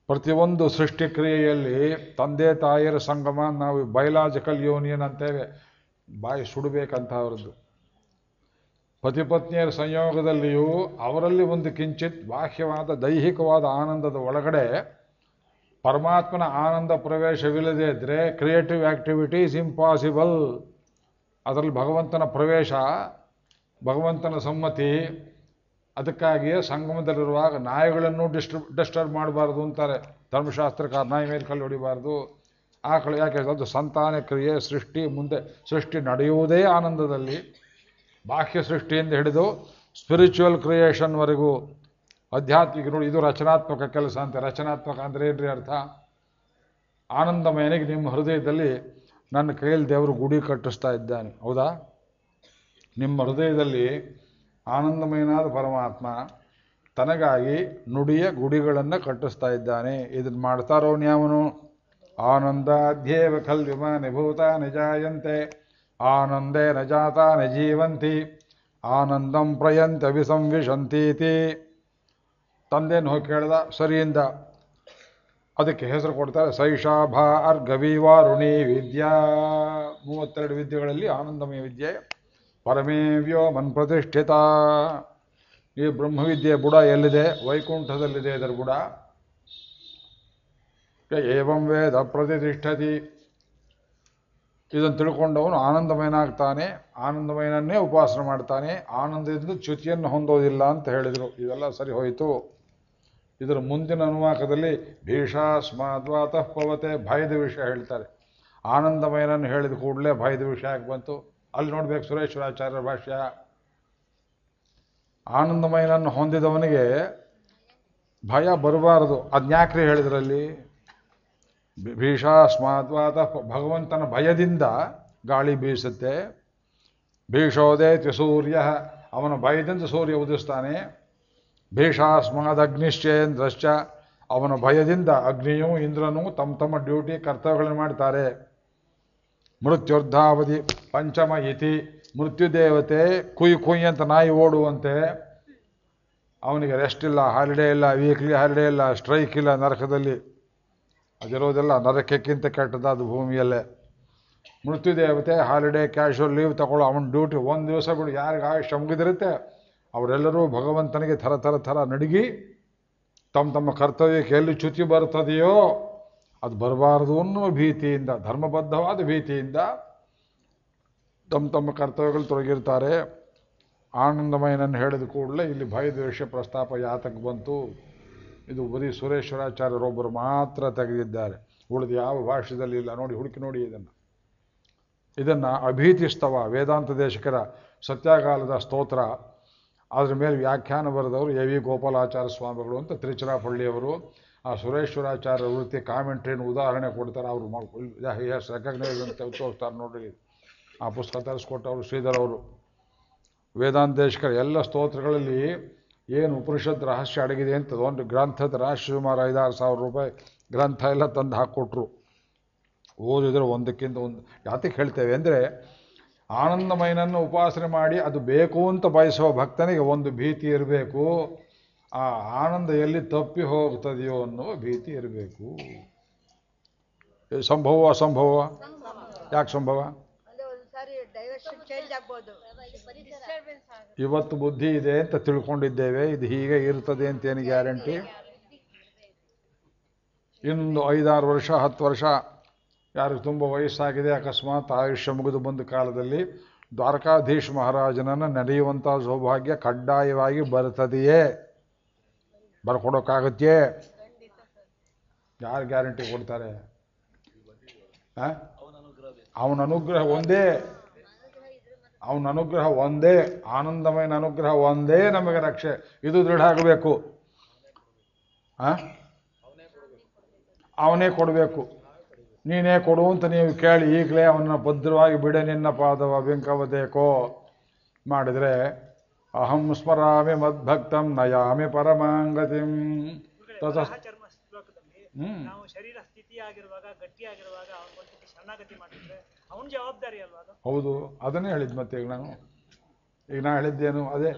ಪ್ರತಿಯೊಂದು ಸೃಷ್ಟಿಕ್ರಿಯೆಯಲ್ಲಿ ತಂದೆ ತಾಯಿಯರ ಸಂಗಮ ನಾವು ಬಯಲಾಜಿಕಲ್ ಯೂನಿಯನ್ ಅಂತೇವೆ ಬಾಯಿ ಸುಡಬೇಕಂತ ಅವರದ್ದು ಪತಿಪತ್ನಿಯರ ಸಂಯೋಗದಲ್ಲಿಯೂ ಅವರಲ್ಲಿ ಒಂದು ಕಿಂಚಿತ್ ಬಾಹ್ಯವಾದ ದೈಹಿಕವಾದ ಆನಂದದ ಒಳಗಡೆ ಪರಮಾತ್ಮನ ಆನಂದ ಪ್ರವೇಶವಿಲ್ಲದೇ ಇದ್ದರೆ ಕ್ರಿಯೇಟಿವ್ ಆ್ಯಕ್ಟಿವಿಟೀಸ್ ಇಂಪಾಸಿಬಲ್ ಅದರಲ್ಲಿ ಭಗವಂತನ ಪ್ರವೇಶ ಭಗವಂತನ ಸಮ್ಮತಿ ಅದಕ್ಕಾಗಿಯೇ ಸಂಗಮದಲ್ಲಿರುವಾಗ ನಾಯಿಗಳನ್ನು ಡಿಸ್ಟರ್ಬ್ ಡಿಸ್ಟರ್ಬ್ ಮಾಡಬಾರ್ದು ಅಂತಾರೆ ಧರ್ಮಶಾಸ್ತ್ರಕ್ಕೆ ನಾಯಿ ಮೇಲೆ ಕಲ್ಲು ಹೊಡಿಬಾರ್ದು ಆಕಳು ಯಾಕೆ ಅದು ಸಂತಾನ ಕ್ರಿಯೆ ಸೃಷ್ಟಿ ಮುಂದೆ ಸೃಷ್ಟಿ ನಡೆಯುವುದೇ ಆನಂದದಲ್ಲಿ ಬಾಹ್ಯ ಸೃಷ್ಟಿಯಿಂದ ಹಿಡಿದು ಸ್ಪಿರಿಚುವಲ್ ಕ್ರಿಯೇಷನ್ವರೆಗೂ ಆಧ್ಯಾತ್ಮಿಕ ನೋಡಿ ಇದು ರಚನಾತ್ಮಕ ಕೆಲಸ ಅಂತ ರಚನಾತ್ಮಕ ಅಂದರೆ ಏನ್ರಿ ಅರ್ಥ ಆನಂದಮಯನಿಗೆ ನಿಮ್ಮ ಹೃದಯದಲ್ಲಿ ನನ್ನ ಕೈಯಲ್ಲಿ ದೇವರು ಗುಡಿ ಕಟ್ಟಿಸ್ತಾ ಇದ್ದಾನೆ ಹೌದಾ ನಿಮ್ಮ ಹೃದಯದಲ್ಲಿ ಆನಂದಮಯನಾದ ಪರಮಾತ್ಮ ತನಗಾಗಿ ನುಡಿಯ ಗುಡಿಗಳನ್ನು ಕಟ್ಟಿಸ್ತಾ ಇದ್ದಾನೆ ಇದನ್ನು ಮಾಡ್ತಾರೋ ನ್ಯಾವನು ಆನಂದಾಧ್ಯೇವ ಖಲ್ವಿಮ ನಿಭೂತ ನಿಜಾಯಂತೆ ಆನಂದೇ ನಜಾತ ನಜೀವಂತಿ ಆನಂದಂ ಪ್ರಯಂತ ಅಭಿಸಂವಿಶಂತೀತಿ ತಂದೇನು ಹೋಗಿ ಕೇಳ್ದ ಸರಿಯಿಂದ ಅದಕ್ಕೆ ಹೆಸರು ಕೊಡ್ತಾರೆ ಸೈಷಾಭ ವಾರುಣಿ ವಿದ್ಯಾ ಮೂವತ್ತೆರಡು ವಿದ್ಯೆಗಳಲ್ಲಿ ಆನಂದಮಯ ವಿದ್ಯೆ ಪರಮೇವ್ಯೋ ಮನ್ ಪ್ರತಿಷ್ಠಿತ ಈ ಬ್ರಹ್ಮವಿದ್ಯೆ ಬುಡ ಎಲ್ಲಿದೆ ವೈಕುಂಠದಲ್ಲಿದೆ ಇದರ ಬುಡ ಏವಂ ವೇದ ಪ್ರತಿಷ್ಠತಿ ಇದನ್ನು ತಿಳ್ಕೊಂಡವನು ಆನಂದಮಯನಾಗ್ತಾನೆ ಆನಂದಮಯನನ್ನೇ ಉಪಾಸನೆ ಮಾಡ್ತಾನೆ ಆನಂದದಿಂದ ಚ್ಯುತಿಯನ್ನು ಹೊಂದೋದಿಲ್ಲ ಅಂತ ಹೇಳಿದರು ಇದೆಲ್ಲ ಸರಿ ಹೋಯಿತು ಇದರ ಮುಂದಿನ ಅನುವಾಕದಲ್ಲಿ ಭೀಷಾಸ್ಮಾದ್ವಾತಃ ಪವತೆ ಭಯದ ವಿಷಯ ಹೇಳ್ತಾರೆ ಆನಂದಮಯನನ್ನು ಹೇಳಿದ ಕೂಡಲೇ ಭಯದ ವಿಷಯ ಆಗಿ ಬಂತು ಅಲ್ಲಿ ನೋಡ್ಬೇಕು ಸುರೇಶ್ವರಾಚಾರ್ಯರ ಭಾಷ್ಯ ಆನಂದಮಯನನ್ನು ಹೊಂದಿದವನಿಗೆ ಭಯ ಬರಬಾರದು ಅದ್ನ್ಯಾಕ್ರಿ ಹೇಳಿದ್ರಲ್ಲಿ ಭೀಷಾಸ್ಮಾದ್ವಾತ ಭಗವಂತನ ಭಯದಿಂದ ಗಾಳಿ ಬೀಸುತ್ತೆ ಭೀಷೋದೇ ತ್ರಿಸೂರ್ಯ ಅವನ ಭಯದಿಂದ ಸೂರ್ಯ ಉದಿಸ್ತಾನೆ ದೃಶ್ಯ ಅವನ ಭಯದಿಂದ ಅಗ್ನಿಯೂ ಇಂದ್ರನೂ ತಮ್ಮ ತಮ್ಮ ಡ್ಯೂಟಿ ಕರ್ತವ್ಯಗಳನ್ನು ಮಾಡ್ತಾರೆ ಮೃತ್ಯುರ್ಧಾವಧಿ ಪಂಚಮ ಇತಿ ಮೃತ್ಯುದೇವತೆ ಕುಯ್ ಕುಯ್ ಅಂತ ನಾಯಿ ಓಡುವಂತೆ ಅವನಿಗೆ ರೆಸ್ಟ್ ಇಲ್ಲ ಹಾಲಿಡೇ ಇಲ್ಲ ವೀಕ್ಲಿ ಹಾಲಿಡೇ ಇಲ್ಲ ಸ್ಟ್ರೈಕ್ ಇಲ್ಲ ನರಕದಲ್ಲಿ ಅದಿರೋದೆಲ್ಲ ನರಕಕ್ಕಿಂತ ಕೆಟ್ಟದಾದ ಭೂಮಿಯಲ್ಲೇ ಮೃತ್ಯುದೇವತೆ ಹಾಲಿಡೇ ಕ್ಯಾಶುವಲ್ ಲೀವ್ ತಗೊಳ್ಳೋ ಅವನ ಡ್ಯೂಟಿ ಒಂದು ದಿವಸ ಬಿಡು ಆಯುಷ್ಯ ಮುಗಿದಿರುತ್ತೆ ಅವರೆಲ್ಲರೂ ಭಗವಂತನಿಗೆ ಥರ ಥರ ಥರ ನಡುಗಿ ತಮ್ಮ ತಮ್ಮ ಕರ್ತವ್ಯಕ್ಕೆ ಎಲ್ಲಿ ಚ್ಯುತಿ ಬರ್ತದೆಯೋ ಅದು ಬರಬಾರದು ಅನ್ನೋ ಭೀತಿಯಿಂದ ಧರ್ಮಬದ್ಧವಾದ ಭೀತಿಯಿಂದ ತಮ್ಮ ತಮ್ಮ ಕರ್ತವ್ಯಗಳು ತೊಡಗಿರ್ತಾರೆ ಆನಂದಮಯನನ್ನು ಹೇಳಿದ ಕೂಡಲೇ ಇಲ್ಲಿ ದ್ವೇಷ ಪ್ರಸ್ತಾಪ ಯಾತಕ್ಕೆ ಬಂತು ಇದು ಬರೀ ಸುರೇಶ್ವರಾಚಾರ್ಯರೊಬ್ಬರು ಮಾತ್ರ ತೆಗೆದಿದ್ದಾರೆ ಉಳಿದು ಯಾವ ಭಾಷೆದಲ್ಲಿ ಇಲ್ಲ ನೋಡಿ ಹುಡುಕಿ ನೋಡಿ ಇದನ್ನು ಇದನ್ನು ಅಭೀತಿಸ್ತವ ವೇದಾಂತ ದೇಶಕರ ಸತ್ಯಾಗಾಲದ ಸ್ತೋತ್ರ ಅದ್ರ ಮೇಲೆ ವ್ಯಾಖ್ಯಾನ ಬರೆದವರು ಎ ವಿ ಗೋಪಾಲಾಚಾರ್ಯ ಸ್ವಾಮಿಗಳು ಅಂತ ತಿರುಚಿರಾಪಳ್ಳಿಯವರು ಆ ಸುರೇಶ್ವರಾಚಾರ್ಯ ವೃತ್ತಿ ಕಾಮೆಂಟ್ರಿನ ಉದಾಹರಣೆ ಕೊಡ್ತಾರೆ ಅವರು ಮಾಡ್ಕೊಳ್ಳಿ ರೆಕಗ್ನೈಸ್ ಅಂತ ತೋರಿಸ್ತಾರೆ ನೋಡ್ರಿ ಆ ಪುಸ್ತಕ ತರಿಸ್ಕೊಟ್ಟವರು ಶ್ರೀಧರ್ ಅವರು ವೇದಾಂತೇಶ್ಕರ್ ಎಲ್ಲ ಸ್ತೋತ್ರಗಳಲ್ಲಿ ಏನು ಉಪನಿಷತ್ ರಹಸ್ಯ ಅಡಗಿದೆ ಅಂತ ಒಂದು ಗ್ರಂಥದ ರಹಸ್ಯ ಸುಮಾರು ಐದಾರು ಸಾವಿರ ರೂಪಾಯಿ ಗ್ರಂಥ ಎಲ್ಲ ತಂದು ಹಾಕ್ಕೊಟ್ರು ಓದಿದ್ರೆ ಒಂದಕ್ಕಿಂತ ಒಂದು ಯಾತಕ್ಕೆ ಹೇಳ್ತೇವೆ ಅಂದರೆ ಆನಂದಮಯನನ್ನು ಉಪಾಸನೆ ಮಾಡಿ ಅದು ಬೇಕು ಅಂತ ಬಯಸುವ ಭಕ್ತನಿಗೆ ಒಂದು ಭೀತಿ ಇರಬೇಕು ಆ ಆನಂದ ಎಲ್ಲಿ ತಪ್ಪಿ ಹೋಗ್ತದೆಯೋ ಅನ್ನುವ ಭೀತಿ ಇರಬೇಕು ಸಂಭವ ಅಸಂಭವ ಯಾಕೆ ಸಂಭವ ಇವತ್ತು ಬುದ್ಧಿ ಇದೆ ಅಂತ ತಿಳ್ಕೊಂಡಿದ್ದೇವೆ ಇದು ಹೀಗೆ ಇರ್ತದೆ ಅಂತೇನು ಗ್ಯಾರಂಟಿ ಇನ್ನೊಂದು ಐದಾರು ವರ್ಷ ಹತ್ತು ವರ್ಷ ಯಾರಿಗೆ ತುಂಬ ವಯಸ್ಸಾಗಿದೆ ಅಕಸ್ಮಾತ್ ಆಯುಷ್ಯ ಮುಗಿದು ಬಂದ ಕಾಲದಲ್ಲಿ ದ್ವಾರಕಾಧೀಶ್ ಮಹಾರಾಜನನ್ನು ನಡೆಯುವಂಥ ಸೌಭಾಗ್ಯ ಕಡ್ಡಾಯವಾಗಿ ಬರ್ತದೆಯೇ ಬರ್ಕೊಡೋಕ್ಕಾಗತ್ತೆ ಯಾರು ಗ್ಯಾರಂಟಿ ಕೊಡ್ತಾರೆ ಅವನ ಅನುಗ್ರಹ ಒಂದೇ ಅವನ ಅನುಗ್ರಹ ಒಂದೇ ಆನಂದಮಯನ ಅನುಗ್ರಹ ಒಂದೇ ನಮಗೆ ರಕ್ಷೆ ಇದು ದೃಢ ಆಗಬೇಕು ಅವನೇ ಕೊಡಬೇಕು ನೀನೇ ಕೊಡು ಅಂತ ನೀವು ಕೇಳಿ ಈಗಲೇ ಅವನ ಭದ್ರವಾಗಿ ಬಿಡ ನಿನ್ನ ಪಾದವ ಬಿಂಕವದೇಕೋ ಮಾಡಿದರೆ ಅಹಂ ಸ್ಮರಾಮಿ ಮದ್ಭಕ್ತಂ ನಯಾಮಿ ಪರಮಾಂಗತಿಂ ಶರೀರ ಹೌದು ಅದನ್ನೇ ಹೇಳಿದ್ ಮತ್ತೆ ಈಗ ನಾನು ಈಗ ನಾ ಹೇಳಿದ್ದೇನು ಅದೇ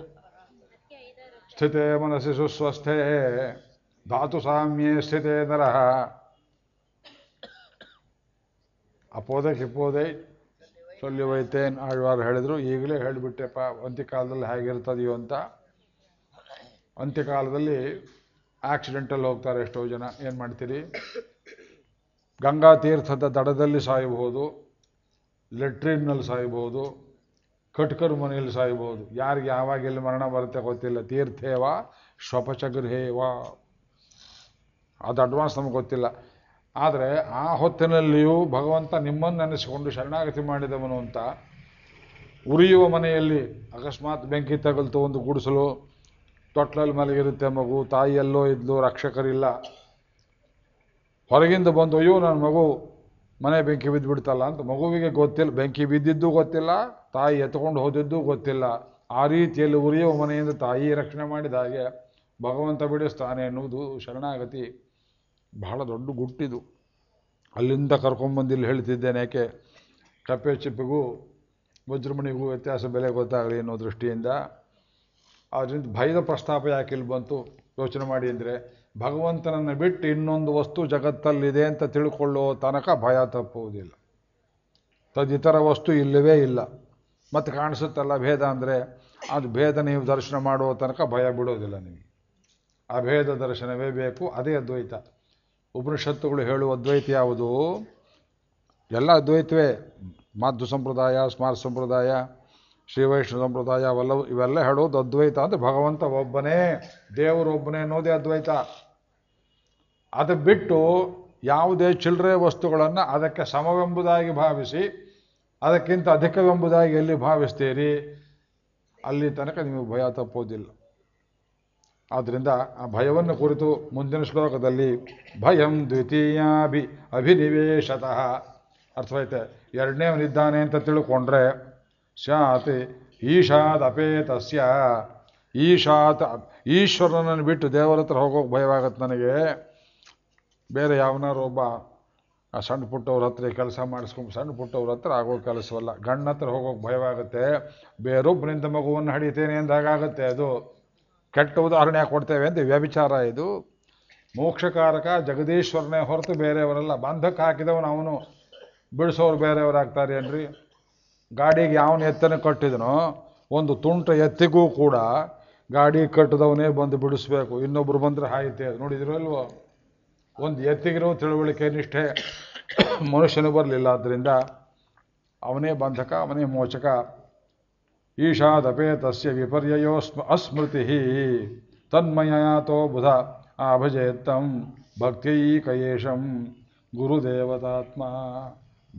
ಸ್ಥಿತೇ ಮನಸ್ಸು ಸುಸ್ವಸ್ಥೆ ಧಾತು ಸಾಮ್ಯೇ ಸ್ಥಿತೇ ನರಹ ಅಪೋದೆ ಹಿಪ್ಪೋದೆ ಸೊಲ್ಲಿ ಒಯ್ತೇನ್ ಆಳ್ವಾರು ಹೇಳಿದ್ರು ಈಗಲೇ ಹೇಳಿಬಿಟ್ಟೆಪ್ಪ ಅಂತ್ಯಕಾಲದಲ್ಲಿ ಹೇಗಿರ್ತದೆಯೋ ಅಂತ ಅಂತ್ಯಕಾಲದಲ್ಲಿ ಆಕ್ಸಿಡೆಂಟಲ್ಲಿ ಹೋಗ್ತಾರೆ ಎಷ್ಟೋ ಜನ ಏನು ಮಾಡ್ತೀರಿ ಗಂಗಾ ತೀರ್ಥದ ದಡದಲ್ಲಿ ಸಾಯಬಹುದು ಲೆಟ್ರಿನ್ನಲ್ಲಿ ಸಾಯಬಹುದು ಕಟ್ಕರ್ ಮನೆಯಲ್ಲಿ ಸಾಯಬಹುದು ಯಾರಿಗೆ ಯಾವಾಗ ಎಲ್ಲಿ ಮರಣ ಬರುತ್ತೆ ಗೊತ್ತಿಲ್ಲ ತೀರ್ಥೇವಾ ಶ್ವಪಚಗೃಹೇವಾ ಅದು ಅಡ್ವಾನ್ಸ್ ನಮ್ಗೆ ಗೊತ್ತಿಲ್ಲ ಆದರೆ ಆ ಹೊತ್ತಿನಲ್ಲಿಯೂ ಭಗವಂತ ನಿಮ್ಮನ್ನು ನೆನೆಸಿಕೊಂಡು ಶರಣಾಗತಿ ಮಾಡಿದವನು ಅಂತ ಉರಿಯುವ ಮನೆಯಲ್ಲಿ ಅಕಸ್ಮಾತ್ ಬೆಂಕಿ ತಗಲ್ತು ಒಂದು ಗುಡಿಸಲು ತೊಟ್ಲಲ್ಲಿ ಮಲಗಿರುತ್ತೆ ಮಗು ತಾಯಿ ಎಲ್ಲೋ ಇದ್ಲು ರಕ್ಷಕರಿಲ್ಲ ಹೊರಗಿಂದ ಬಂದು ಅಯ್ಯೋ ನನ್ನ ಮಗು ಮನೆ ಬೆಂಕಿ ಬಿದ್ದುಬಿಡ್ತಲ್ಲ ಅಂತ ಮಗುವಿಗೆ ಗೊತ್ತಿಲ್ಲ ಬೆಂಕಿ ಬಿದ್ದಿದ್ದು ಗೊತ್ತಿಲ್ಲ ತಾಯಿ ಎತ್ಕೊಂಡು ಹೋದಿದ್ದು ಗೊತ್ತಿಲ್ಲ ಆ ರೀತಿಯಲ್ಲಿ ಉರಿಯುವ ಮನೆಯಿಂದ ತಾಯಿ ರಕ್ಷಣೆ ಮಾಡಿದ ಹಾಗೆ ಭಗವಂತ ಬಿಡಿಸ್ತಾನೆ ಎನ್ನುವುದು ಶರಣಾಗತಿ ಬಹಳ ದೊಡ್ಡ ಗುಟ್ಟಿದು ಅಲ್ಲಿಂದ ಕರ್ಕೊಂಬಂದಿಲ್ಲಿ ಇಲ್ಲಿ ಹೇಳ್ತಿದ್ದೇನೆ ಯಾಕೆ ಕಪ್ಪೆ ಚಿಪ್ಪಿಗೂ ವಜ್ರಮಣಿಗೂ ವ್ಯತ್ಯಾಸ ಬೆಲೆ ಗೊತ್ತಾಗಲಿ ಅನ್ನೋ ದೃಷ್ಟಿಯಿಂದ ಅದರಿಂದ ಭಯದ ಪ್ರಸ್ತಾಪ ಯಾಕೆ ಇಲ್ಲಿ ಬಂತು ಯೋಚನೆ ಮಾಡಿ ಅಂದರೆ ಭಗವಂತನನ್ನು ಬಿಟ್ಟು ಇನ್ನೊಂದು ವಸ್ತು ಜಗತ್ತಲ್ಲಿದೆ ಅಂತ ತಿಳ್ಕೊಳ್ಳೋ ತನಕ ಭಯ ತಪ್ಪುವುದಿಲ್ಲ ತದಿತರ ವಸ್ತು ಇಲ್ಲವೇ ಇಲ್ಲ ಮತ್ತು ಕಾಣಿಸುತ್ತಲ್ಲ ಭೇದ ಅಂದರೆ ಅದು ಭೇದ ನೀವು ದರ್ಶನ ಮಾಡುವ ತನಕ ಭಯ ಬಿಡೋದಿಲ್ಲ ನಿಮಗೆ ಅಭೇದ ದರ್ಶನವೇ ಬೇಕು ಅದೇ ಅದ್ವೈತ ಉಪನಿಷತ್ತುಗಳು ಹೇಳುವ ಅದ್ವೈತ ಯಾವುದು ಎಲ್ಲ ಅದ್ವೈತವೇ ಮಾಧ್ಯ ಸಂಪ್ರದಾಯ ಸ್ಮಾರ ಸಂಪ್ರದಾಯ ಶ್ರೀ ವೈಷ್ಣವ ಸಂಪ್ರದಾಯ ಅವೆಲ್ಲ ಇವೆಲ್ಲ ಹೇಳೋದು ಅದ್ವೈತ ಅಂದರೆ ಭಗವಂತ ಒಬ್ಬನೇ ದೇವರೊಬ್ಬನೇ ಅನ್ನೋದೇ ಅದ್ವೈತ ಅದು ಬಿಟ್ಟು ಯಾವುದೇ ಚಿಲ್ಲರೆ ವಸ್ತುಗಳನ್ನು ಅದಕ್ಕೆ ಸಮವೆಂಬುದಾಗಿ ಭಾವಿಸಿ ಅದಕ್ಕಿಂತ ಅಧಿಕವೆಂಬುದಾಗಿ ಎಲ್ಲಿ ಭಾವಿಸ್ತೀರಿ ಅಲ್ಲಿ ತನಕ ನಿಮಗೆ ಭಯ ತಪ್ಪೋದಿಲ್ಲ ಆದ್ದರಿಂದ ಆ ಭಯವನ್ನು ಕುರಿತು ಮುಂದಿನ ಶ್ಲೋಕದಲ್ಲಿ ಭಯಂ ದ್ವಿತೀಯಾಭಿ ಅಭಿನಿವೇಶತಃ ಅರ್ಥವೈತೆ ಎರಡನೇವನಿದ್ದಾನೆ ಅಂತ ತಿಳ್ಕೊಂಡ್ರೆ ಸ್ಯಾತ್ ಈಶಾದ್ ಅಪೇತಸ್ಯ ಈಶಾತ್ ಈಶ್ವರನನ್ನು ಬಿಟ್ಟು ದೇವರ ಹತ್ರ ಹೋಗೋಕೆ ಭಯವಾಗತ್ತೆ ನನಗೆ ಬೇರೆ ಯಾವನಾರು ಒಬ್ಬ ಆ ಸಣ್ಣ ಪುಟ್ಟವ್ರ ಹತ್ರ ಕೆಲಸ ಮಾಡಿಸ್ಕೊಂಡು ಸಣ್ಣ ಪುಟ್ಟವ್ರ ಹತ್ರ ಆಗೋ ಕೆಲಸವಲ್ಲ ಗಂಡ ಹತ್ರ ಹೋಗೋಕೆ ಭಯವಾಗುತ್ತೆ ಬೇರೊಬ್ಬನಿಂದ ಮಗುವನ್ನು ಹಡಿತೇನೆ ಹಾಗಾಗುತ್ತೆ ಅದು ಕೆಟ್ಟ ಉದಾಹರಣೆ ಕೊಡ್ತೇವೆ ಅಂತ ವ್ಯಭಿಚಾರ ಇದು ಮೋಕ್ಷಕಾರಕ ಜಗದೀಶ್ವರನೇ ಹೊರತು ಬೇರೆಯವರೆಲ್ಲ ಬಂಧಕ್ಕೆ ಹಾಕಿದವನು ಅವನು ಬಿಡಿಸೋರು ಬೇರೆಯವರಾಗ್ತಾರೆ ಏನ್ರಿ ಗಾಡಿಗೆ ಯಾವನ ಎತ್ತನ ಕಟ್ಟಿದನೋ ಒಂದು ತುಂಟ ಎತ್ತಿಗೂ ಕೂಡ ಗಾಡಿ ಕಟ್ಟಿದವನೇ ಬಂದು ಬಿಡಿಸ್ಬೇಕು ಇನ್ನೊಬ್ರು ಬಂದರೆ ಹಾಯಿತೆ ಅದು ನೋಡಿದ್ರು ಅಲ್ವೋ ಒಂದು ಎತ್ತಿಗಿರೋ ತಿಳುವಳಿಕೆ ನಿಷ್ಠೆ ಮನುಷ್ಯನು ಬರಲಿಲ್ಲ ಆದ್ದರಿಂದ ಅವನೇ ಬಂಧಕ ಅವನೇ ಮೋಚಕ ಈಶಾದಪೇತಸ್ಯ ವಿಪರ್ಯಯೋ ಸ್ಮ ಅಸ್ಮೃತಿ ತನ್ಮಯಯಾತೋ ಬುಧ ಭಕ್ತೈಕ ಏಷಂ ಗುರುದೇವತಾತ್ಮ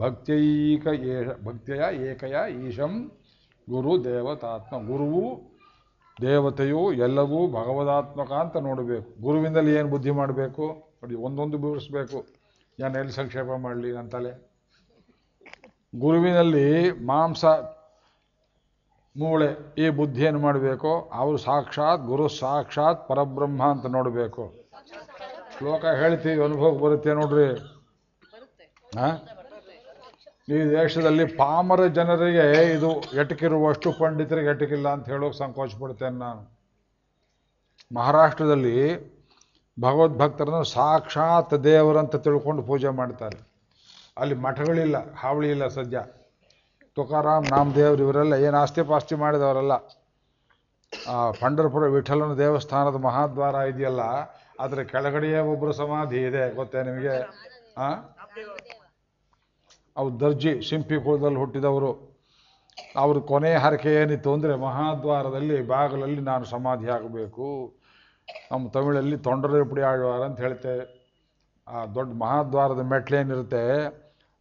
ಭಕ್ತೈಕ ಏಷ ಭಕ್ತಿಯ ಏಕಯ ಈಶಂ ಗುರುದೇವತಾತ್ಮ ಗುರುವು ದೇವತೆಯು ಎಲ್ಲವೂ ಭಗವದಾತ್ಮಕ ಅಂತ ನೋಡಬೇಕು ಗುರುವಿನಲ್ಲಿ ಏನು ಬುದ್ಧಿ ಮಾಡಬೇಕು ನೋಡಿ ಒಂದೊಂದು ಬಿಡಿಸ್ಬೇಕು ನಾನು ಎಲ್ಲಿ ಸಂಕ್ಷೇಪ ಮಾಡಲಿ ಅಂತಲೇ ಗುರುವಿನಲ್ಲಿ ಮಾಂಸ ಮೂಳೆ ಈ ಬುದ್ಧಿ ಏನು ಮಾಡಬೇಕು ಅವರು ಸಾಕ್ಷಾತ್ ಗುರು ಸಾಕ್ಷಾತ್ ಪರಬ್ರಹ್ಮ ಅಂತ ನೋಡಬೇಕು ಶ್ಲೋಕ ಹೇಳ್ತೀವಿ ಅನುಭವ ಬರುತ್ತೆ ನೋಡ್ರಿ ಈ ದೇಶದಲ್ಲಿ ಪಾಮರ ಜನರಿಗೆ ಇದು ಎಟಕಿರುವಷ್ಟು ಪಂಡಿತರಿಗೆ ಎಟಕಿಲ್ಲ ಅಂತ ಹೇಳೋಕೆ ಸಂಕೋಚ ಪಡ್ತೇನೆ ನಾನು ಮಹಾರಾಷ್ಟ್ರದಲ್ಲಿ ಭಗವದ್ಭಕ್ತರನ್ನು ಸಾಕ್ಷಾತ್ ದೇವರಂತ ತಿಳ್ಕೊಂಡು ಪೂಜೆ ಮಾಡ್ತಾರೆ ಅಲ್ಲಿ ಮಠಗಳಿಲ್ಲ ಹಾವಳಿ ಇಲ್ಲ ಸದ್ಯ ತುಕಾರಾಮ್ ನಾಮದೇವ್ರು ಇವರೆಲ್ಲ ಏನು ಆಸ್ತಿ ಪಾಸ್ತಿ ಮಾಡಿದವರೆಲ್ಲ ಆ ಪಂಡರಪುರ ವಿಠಲನ ದೇವಸ್ಥಾನದ ಮಹಾದ್ವಾರ ಇದೆಯಲ್ಲ ಅದರ ಕೆಳಗಡೆಯೇ ಒಬ್ಬರು ಸಮಾಧಿ ಇದೆ ಗೊತ್ತೇ ನಿಮಗೆ ಆ ಅವ್ರು ದರ್ಜಿ ಸಿಂಪಿ ಕುಳದಲ್ಲಿ ಹುಟ್ಟಿದವರು ಅವ್ರ ಕೊನೆಯ ಹರಕೆ ಏನಿತ್ತು ಅಂದರೆ ಮಹಾದ್ವಾರದಲ್ಲಿ ಬಾಗಲಲ್ಲಿ ನಾನು ಸಮಾಧಿ ಆಗಬೇಕು ನಮ್ಮ ತಮಿಳಲ್ಲಿ ತೊಂಡರ ಪುಡಿ ಆಳ್ವಾರ ಅಂತ ಹೇಳ್ತೇವೆ ಆ ದೊಡ್ಡ ಮಹಾದ್ವಾರದ ಮೆಟ್ಲೇನಿರುತ್ತೆ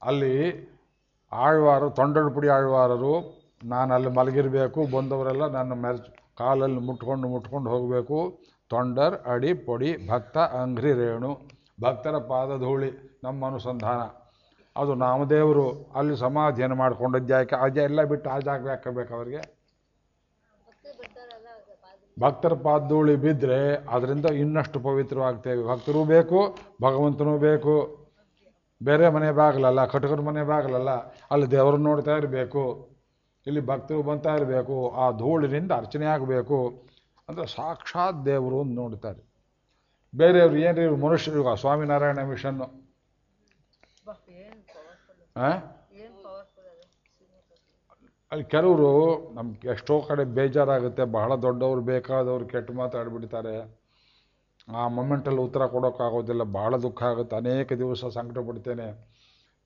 ಅಲ್ಲಿ ಆಳ್ವಾರು ಪುಡಿ ಆಳ್ವಾರರು ನಾನು ಅಲ್ಲಿ ಮಲಗಿರಬೇಕು ಬಂದವರೆಲ್ಲ ನನ್ನ ಮೆರ್ಚ್ ಕಾಲಲ್ಲಿ ಮುಟ್ಕೊಂಡು ಮುಟ್ಕೊಂಡು ಹೋಗಬೇಕು ತೊಂಡರ್ ಅಡಿ ಪೊಡಿ ಭಕ್ತ ಅಂಗ್ರಿ ರೇಣು ಭಕ್ತರ ಪಾದಧೂಳಿ ನಮ್ಮ ಅನುಸಂಧಾನ ಅದು ನಾಮದೇವರು ಅಲ್ಲಿ ಸಮಾಧಿಯನ್ನು ಮಾಡ್ಕೊಂಡದ್ದು ಯಾಕೆ ಎಲ್ಲ ಬಿಟ್ಟು ಆ ಜಾಗ ಹಾಕಬೇಕು ಅವರಿಗೆ ಭಕ್ತರ ಪಾದಧೂಳಿ ಬಿದ್ದರೆ ಅದರಿಂದ ಇನ್ನಷ್ಟು ಪವಿತ್ರವಾಗ್ತೇವೆ ಭಕ್ತರೂ ಬೇಕು ಭಗವಂತನೂ ಬೇಕು ಬೇರೆ ಮನೆ ಬಾಗಿಲಲ್ಲ ಕಟಕರ ಮನೆ ಬಾಗಿಲಲ್ಲ ಅಲ್ಲಿ ದೇವರು ನೋಡ್ತಾ ಇರಬೇಕು ಇಲ್ಲಿ ಭಕ್ತರು ಬಂತಾ ಇರಬೇಕು ಆ ಧೂಳಿನಿಂದ ಅರ್ಚನೆ ಆಗಬೇಕು ಅಂದರೆ ಸಾಕ್ಷಾತ್ ದೇವರು ಅಂತ ನೋಡ್ತಾರೆ ಬೇರೆಯವ್ರು ಏನು ಇವ್ರು ಮನುಷ್ಯರು ಸ್ವಾಮಿನಾರಾಯಣ ಮಿಷನ್ನು ಅಲ್ಲಿ ಕೆಲವರು ನಮ್ಗೆ ಎಷ್ಟೋ ಕಡೆ ಬೇಜಾರಾಗುತ್ತೆ ಬಹಳ ದೊಡ್ಡವರು ಬೇಕಾದವ್ರು ಕೆಟ್ಟ ಮಾತಾಡ್ಬಿಡ್ತಾರೆ ಆ ಮೊಮೆಂಟಲ್ಲಿ ಉತ್ತರ ಕೊಡೋಕ್ಕಾಗೋದಿಲ್ಲ ಭಾಳ ದುಃಖ ಆಗುತ್ತೆ ಅನೇಕ ದಿವಸ ಸಂಕಟ ಪಡ್ತೇನೆ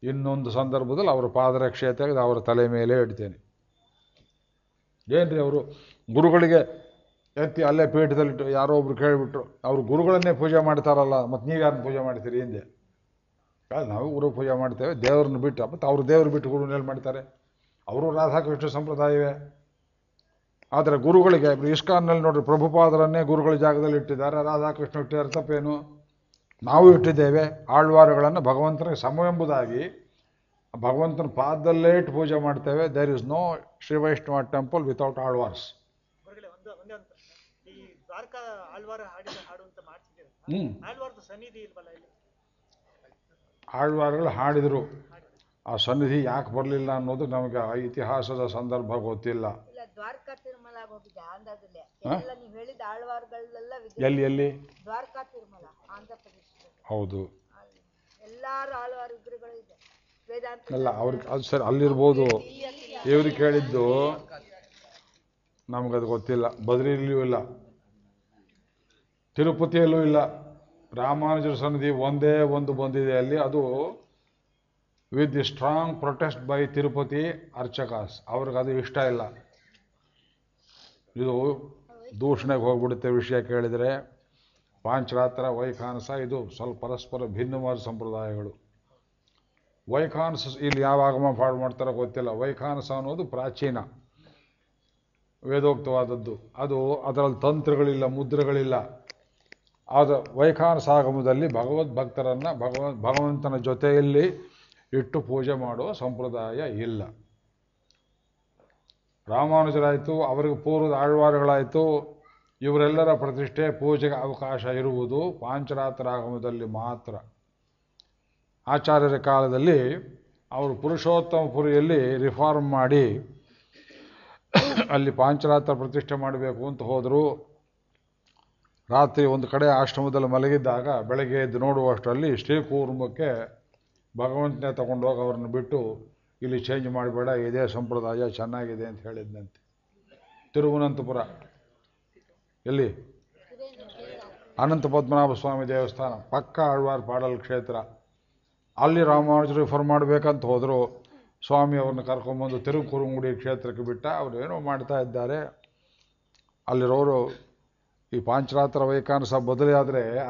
ಇನ್ನೊಂದು ಸಂದರ್ಭದಲ್ಲಿ ಅವರ ಪಾದರಕ್ಷೆ ತೆಗೆದು ಅವರ ತಲೆ ಮೇಲೆ ಇಡ್ತೇನೆ ರೀ ಅವರು ಗುರುಗಳಿಗೆ ಎತ್ತಿ ಅಲ್ಲೇ ಪೀಠದಲ್ಲಿಟ್ಟು ಯಾರೋ ಒಬ್ರು ಕೇಳಿಬಿಟ್ರು ಅವರು ಗುರುಗಳನ್ನೇ ಪೂಜೆ ಮಾಡ್ತಾರಲ್ಲ ಮತ್ತು ನೀವು ಯಾರು ಪೂಜೆ ಮಾಡ್ತೀರಿ ಹಿಂದೆ ನಾವು ಗುರು ಪೂಜೆ ಮಾಡ್ತೇವೆ ದೇವ್ರನ್ನ ಬಿಟ್ಟು ಮತ್ತು ಅವರು ದೇವ್ರು ಬಿಟ್ಟು ಗುರುನೇನು ಮಾಡ್ತಾರೆ ಅವರು ರಾಧಾಕೃಷ್ಣ ಸಂಪ್ರದಾಯವೇ ಆದರೆ ಗುರುಗಳಿಗೆ ಇಸ್ಕಾನ್ನಲ್ಲಿ ನೋಡ್ರಿ ಪ್ರಭುಪಾದರನ್ನೇ ಗುರುಗಳ ಜಾಗದಲ್ಲಿ ಇಟ್ಟಿದ್ದಾರೆ ರಾಧಾಕೃಷ್ಣ ಇಟ್ಟಿದ್ದಾರೆ ತಪ್ಪೇನು ನಾವು ಇಟ್ಟಿದ್ದೇವೆ ಆಳ್ವಾರಗಳನ್ನು ಭಗವಂತನಿಗೆ ಎಂಬುದಾಗಿ ಭಗವಂತನ ಪಾದದಲ್ಲೇ ಇಟ್ಟು ಪೂಜೆ ಮಾಡ್ತೇವೆ there is no Sri Vaishnava temple without Alvars ಆಳ್ವಾರಗಳು ಹಾಡಿದರು ಆ ಸನ್ನಿಧಿ ಯಾಕೆ ಬರಲಿಲ್ಲ ಅನ್ನೋದು ನಮಗೆ ಆ ಇತಿಹಾಸದ ಸಂದರ್ಭ ಗೊತ್ತಿಲ್ಲ ದ್ವಾರಕಾ ತಿರುಮಲಾಗ ಹೋಗಿದ್ದೆ ಆಂಧ್ರದಲ್ಲೇ ಎಲ್ಲ ನೀವು ಹೇಳಿದ ಆಳ್ವಾರ್ಗಳನ್ನೆಲ್ಲ ವಿಸಿಟ್- ಎಲ್ಲಿ ಎಲ್ಲಿ ದ್ವಾರಕಾ ತಿರುಮಲ ಆಂಧ್ರ ಪ್ರದೇಶದಲ್ಲಿ ಹೌದು ಅಲ್ಲಿ ಎಲ್ಲಾರು ಆಳ್ವಾರ್ ವಿಗ್ರಹಗಳು ಇದೆ ವೇದಾಂತ ಅಲ್ಲ ಅವ್ರಿಗೆ ಅದು ಸರಿ ಅಲ್ಲಿರ್ಬೋದು ಇವ್ರು ಕೇಳಿದ್ದು ನಮಗದು ಗೊತ್ತಿಲ್ಲ ಬದ್ರಿಯಲ್ಲಿಯೂ ಇಲ್ಲ ತಿರುಪತಿಯಲ್ಲೂ ಇಲ್ಲ ರಾಮಾನುಜರ ಸನ್ನಿಧಿ ಒಂದೇ ಒಂದು ಬಂದಿದೆ ಅಲ್ಲಿ ಅದು with the strong protest by Tirupati archakas ಅವ್ರಿಗೆ ಅದು ಇಷ್ಟ ಇಲ್ಲ ಇದು ದೂಷಣೆಗೆ ಹೋಗ್ಬಿಡುತ್ತೆ ವಿಷಯ ಕೇಳಿದರೆ ಪಾಂಚರಾತ್ರ ವೈಖಾನಸ ಇದು ಸ್ವಲ್ಪ ಪರಸ್ಪರ ಭಿನ್ನವಾದ ಸಂಪ್ರದಾಯಗಳು ವೈಖಾನಸ ಇಲ್ಲಿ ಯಾವ ಆಗಮ ಪಾಡು ಮಾಡ್ತಾರೋ ಗೊತ್ತಿಲ್ಲ ವೈಖಾನಸ ಅನ್ನೋದು ಪ್ರಾಚೀನ ವೇದೋಕ್ತವಾದದ್ದು ಅದು ಅದರಲ್ಲಿ ತಂತ್ರಗಳಿಲ್ಲ ಮುದ್ರೆಗಳಿಲ್ಲ ಆದ ಆಗಮದಲ್ಲಿ ಭಗವದ್ ಭಕ್ತರನ್ನು ಭಗವ ಭಗವಂತನ ಜೊತೆಯಲ್ಲಿ ಇಟ್ಟು ಪೂಜೆ ಮಾಡುವ ಸಂಪ್ರದಾಯ ಇಲ್ಲ ರಾಮಾನುಜರಾಯಿತು ಅವರಿಗೆ ಪೂರ್ವದ ಆಳ್ವಾರುಗಳಾಯಿತು ಇವರೆಲ್ಲರ ಪ್ರತಿಷ್ಠೆ ಪೂಜೆಗೆ ಅವಕಾಶ ಇರುವುದು ಪಾಂಚರಾತ್ರಾಗಮದಲ್ಲಿ ಮಾತ್ರ ಆಚಾರ್ಯರ ಕಾಲದಲ್ಲಿ ಅವರು ಪುರುಷೋತ್ತಮಪುರಿಯಲ್ಲಿ ರಿಫಾರ್ಮ್ ಮಾಡಿ ಅಲ್ಲಿ ಪಾಂಚರಾತ್ರ ಪ್ರತಿಷ್ಠೆ ಮಾಡಬೇಕು ಅಂತ ಹೋದರು ರಾತ್ರಿ ಒಂದು ಕಡೆ ಆಶ್ರಮದಲ್ಲಿ ಮಲಗಿದ್ದಾಗ ಬೆಳಗ್ಗೆ ಎದ್ದು ನೋಡುವಷ್ಟರಲ್ಲಿ ಶ್ರೀ ಕೂರ್ಮಕ್ಕೆ ಭಗವಂತನೇ ತಗೊಂಡೋಗಿ ಅವರನ್ನು ಬಿಟ್ಟು ಇಲ್ಲಿ ಚೇಂಜ್ ಮಾಡಬೇಡ ಇದೇ ಸಂಪ್ರದಾಯ ಚೆನ್ನಾಗಿದೆ ಅಂತ ಹೇಳಿದ್ನಂತೆ ತಿರುವನಂತಪುರ ಎಲ್ಲಿ ಅನಂತ ಪದ್ಮನಾಭ ಸ್ವಾಮಿ ದೇವಸ್ಥಾನ ಪಕ್ಕ ಆಳ್ವಾರ್ ಪಾಡಲ್ ಕ್ಷೇತ್ರ ಅಲ್ಲಿ ರಾಮಾನುಜರು ರಿಫರ್ ಮಾಡಬೇಕಂತ ಹೋದರು ಸ್ವಾಮಿ ಅವ್ರನ್ನ ಕರ್ಕೊಂಬಂದು ತಿರುಕುರುಂಗುಡಿ ಕ್ಷೇತ್ರಕ್ಕೆ ಬಿಟ್ಟ ಅವರು ಏನೋ ಮಾಡ್ತಾ ಇದ್ದಾರೆ ಅಲ್ಲಿರೋರು ಈ ಪಾಂಚರಾತ್ರ ವೈಕಾನಸ ಬದಲಿ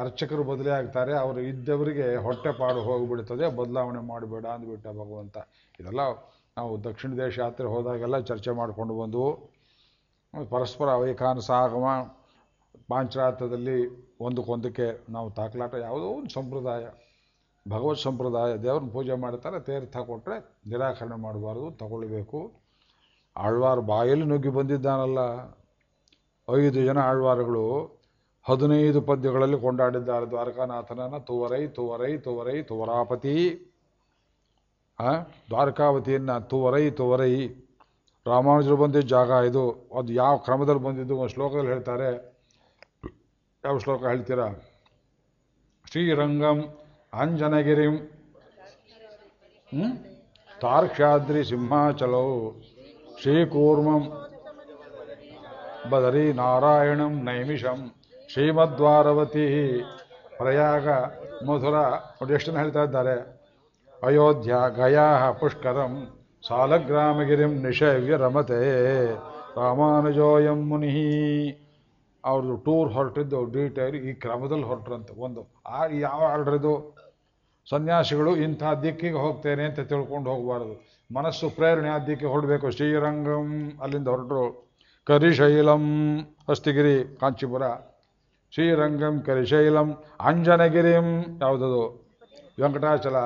ಅರ್ಚಕರು ಬದಲಿ ಆಗ್ತಾರೆ ಅವರು ಇದ್ದವರಿಗೆ ಹೊಟ್ಟೆ ಪಾಡು ಹೋಗಿಬಿಡ್ತದೆ ಬದಲಾವಣೆ ಮಾಡಬೇಡ ಅಂದ್ಬಿಟ್ಟ ಭಗವಂತ ಇದೆಲ್ಲ ನಾವು ದಕ್ಷಿಣ ದೇಶ ಯಾತ್ರೆ ಹೋದಾಗೆಲ್ಲ ಚರ್ಚೆ ಮಾಡಿಕೊಂಡು ಬಂದವು ಪರಸ್ಪರ ವೈಕಾನಸ ಆಗಮ ಪಾಂಚರಾತ್ರದಲ್ಲಿ ಒಂದಕ್ಕೊಂದಕ್ಕೆ ನಾವು ತಾಕಲಾಟ ಯಾವುದೋ ಒಂದು ಸಂಪ್ರದಾಯ ಭಗವತ್ ಸಂಪ್ರದಾಯ ದೇವ್ರನ್ನ ಪೂಜೆ ಮಾಡ್ತಾರೆ ತೀರ್ಥ ಕೊಟ್ಟರೆ ನಿರಾಕರಣೆ ಮಾಡಬಾರ್ದು ತಗೊಳ್ಬೇಕು ಆಳ್ವಾರು ಬಾಯಲ್ಲಿ ನುಗ್ಗಿ ಬಂದಿದ್ದಾನಲ್ಲ ಐದು ಜನ ಆಳ್ವಾರುಗಳು ಹದಿನೈದು ಪದ್ಯಗಳಲ್ಲಿ ಕೊಂಡಾಡಿದ್ದಾರೆ ದ್ವಾರಕಾನಾಥನನ್ನು ತುವರೈ ತುವರೈ ತುವರೈ ತುವರಾಪತಿ ದ್ವಾರಕಾವತಿಯನ್ನು ತುವರೈ ತುವರೈ ರಾಮಾನುಜರು ಬಂದಿದ್ದ ಜಾಗ ಇದು ಅದು ಯಾವ ಕ್ರಮದಲ್ಲಿ ಬಂದಿದ್ದು ಒಂದು ಶ್ಲೋಕದಲ್ಲಿ ಹೇಳ್ತಾರೆ ಯಾವ ಶ್ಲೋಕ ಹೇಳ್ತೀರಾ ಶ್ರೀರಂಗಂ ಅಂಜನಗಿರಿಂ ತಾರ್ಕ್ಷಾದ್ರಿ ಸಿಂಹಾಚಲವು ಶ್ರೀಕೂರ್ಮಂ ಬದರಿ ನಾರಾಯಣಂ ನೈಮಿಷಂ ಶ್ರೀಮದ್ವಾರವತಿ ಪ್ರಯಾಗ ಮಧುರ ನೋಡಿ ಎಷ್ಟನ್ನು ಹೇಳ್ತಾ ಇದ್ದಾರೆ ಅಯೋಧ್ಯ ಗಯಾ ಪುಷ್ಕರಂ ಸಾಲಗ್ರಾಮಗಿರಿಂ ನಿಷವ್ಯ ರಮತೆ ರಾಮಾನುಜೋಯಂ ಮುನಿಹಿ ಅವ್ರದ್ದು ಟೂರ್ ಹೊರಟಿದ್ದು ಡೀಟೇಲ್ ಈ ಕ್ರಮದಲ್ಲಿ ಹೊರಟ್ರಂತೆ ಒಂದು ಆ ಯಾವ ಆರ್ಡ್ರದು ಸನ್ಯಾಸಿಗಳು ಇಂಥ ದಿಕ್ಕಿಗೆ ಹೋಗ್ತೇನೆ ಅಂತ ತಿಳ್ಕೊಂಡು ಹೋಗಬಾರ್ದು ಮನಸ್ಸು ಪ್ರೇರಣೆ ಆ ದಿಕ್ಕಿಗೆ ಹೊರಡಬೇಕು ಶ್ರೀರಂಗಂ ಅಲ್ಲಿಂದ ಹೊರಟರು ಕರಿಶೈಲಂ ಅಸ್ತಿಗಿರಿ ಕಾಂಚೀಪುರ ಶ್ರೀರಂಗಂ ಕರಿಶೈಲಂ ಆಂಜನಗಿರಿಂ ಯಾವುದದು ವೆಂಕಟಾಚಲ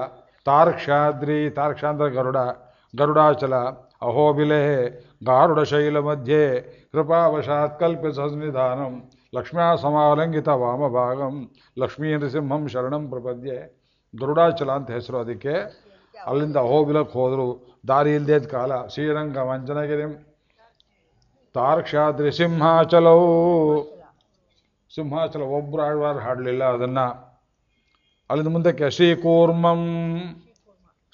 ತಾರ್ಕ್ಷಾದ್ರಿ ತಾರ್ಕ್ಷಾಂದ್ರ ಗರುಡ ಗರುಡಾಚಲ ಅಹೋಬಿಲೆ ಗಾರುಡಶೈಲ ಮಧ್ಯೆ ಕೃಪಾವಶಾತ್ ಕಲ್ಪಿಸನಿಧಾನಂ ಲಕ್ಷ್ಮ್ಯಾ ಸಮಾಲಂಗಿತ ವಾಮಭಾಗಂ ಲಕ್ಷ್ಮೀ ನೃಸಿಂಹಂ ಶರಣಂ ಪ್ರಪದ್ಯೆ ಗರುಡಾಚಲ ಅಂತ ಹೆಸರು ಅದಕ್ಕೆ ಅಲ್ಲಿಂದ ಅಹೋಬಿಲಕ್ಕೆ ಹೋದರು ದಾರಿ ಇಲ್ಲದೆ ಕಾಲ ಶ್ರೀರಂಗ ಅಂಜನಗಿರಿಂ ತಾರಕ್ಷಾದ್ರಿ ಸಿಂಹಾಚಲವು ಸಿಂಹಾಚಲ ಒಬ್ಬರು ಆಳ್ವಾರು ಹಾಡಲಿಲ್ಲ ಅದನ್ನು ಅಲ್ಲಿಂದ ಮುಂದಕ್ಕೆ ಕೂರ್ಮಂ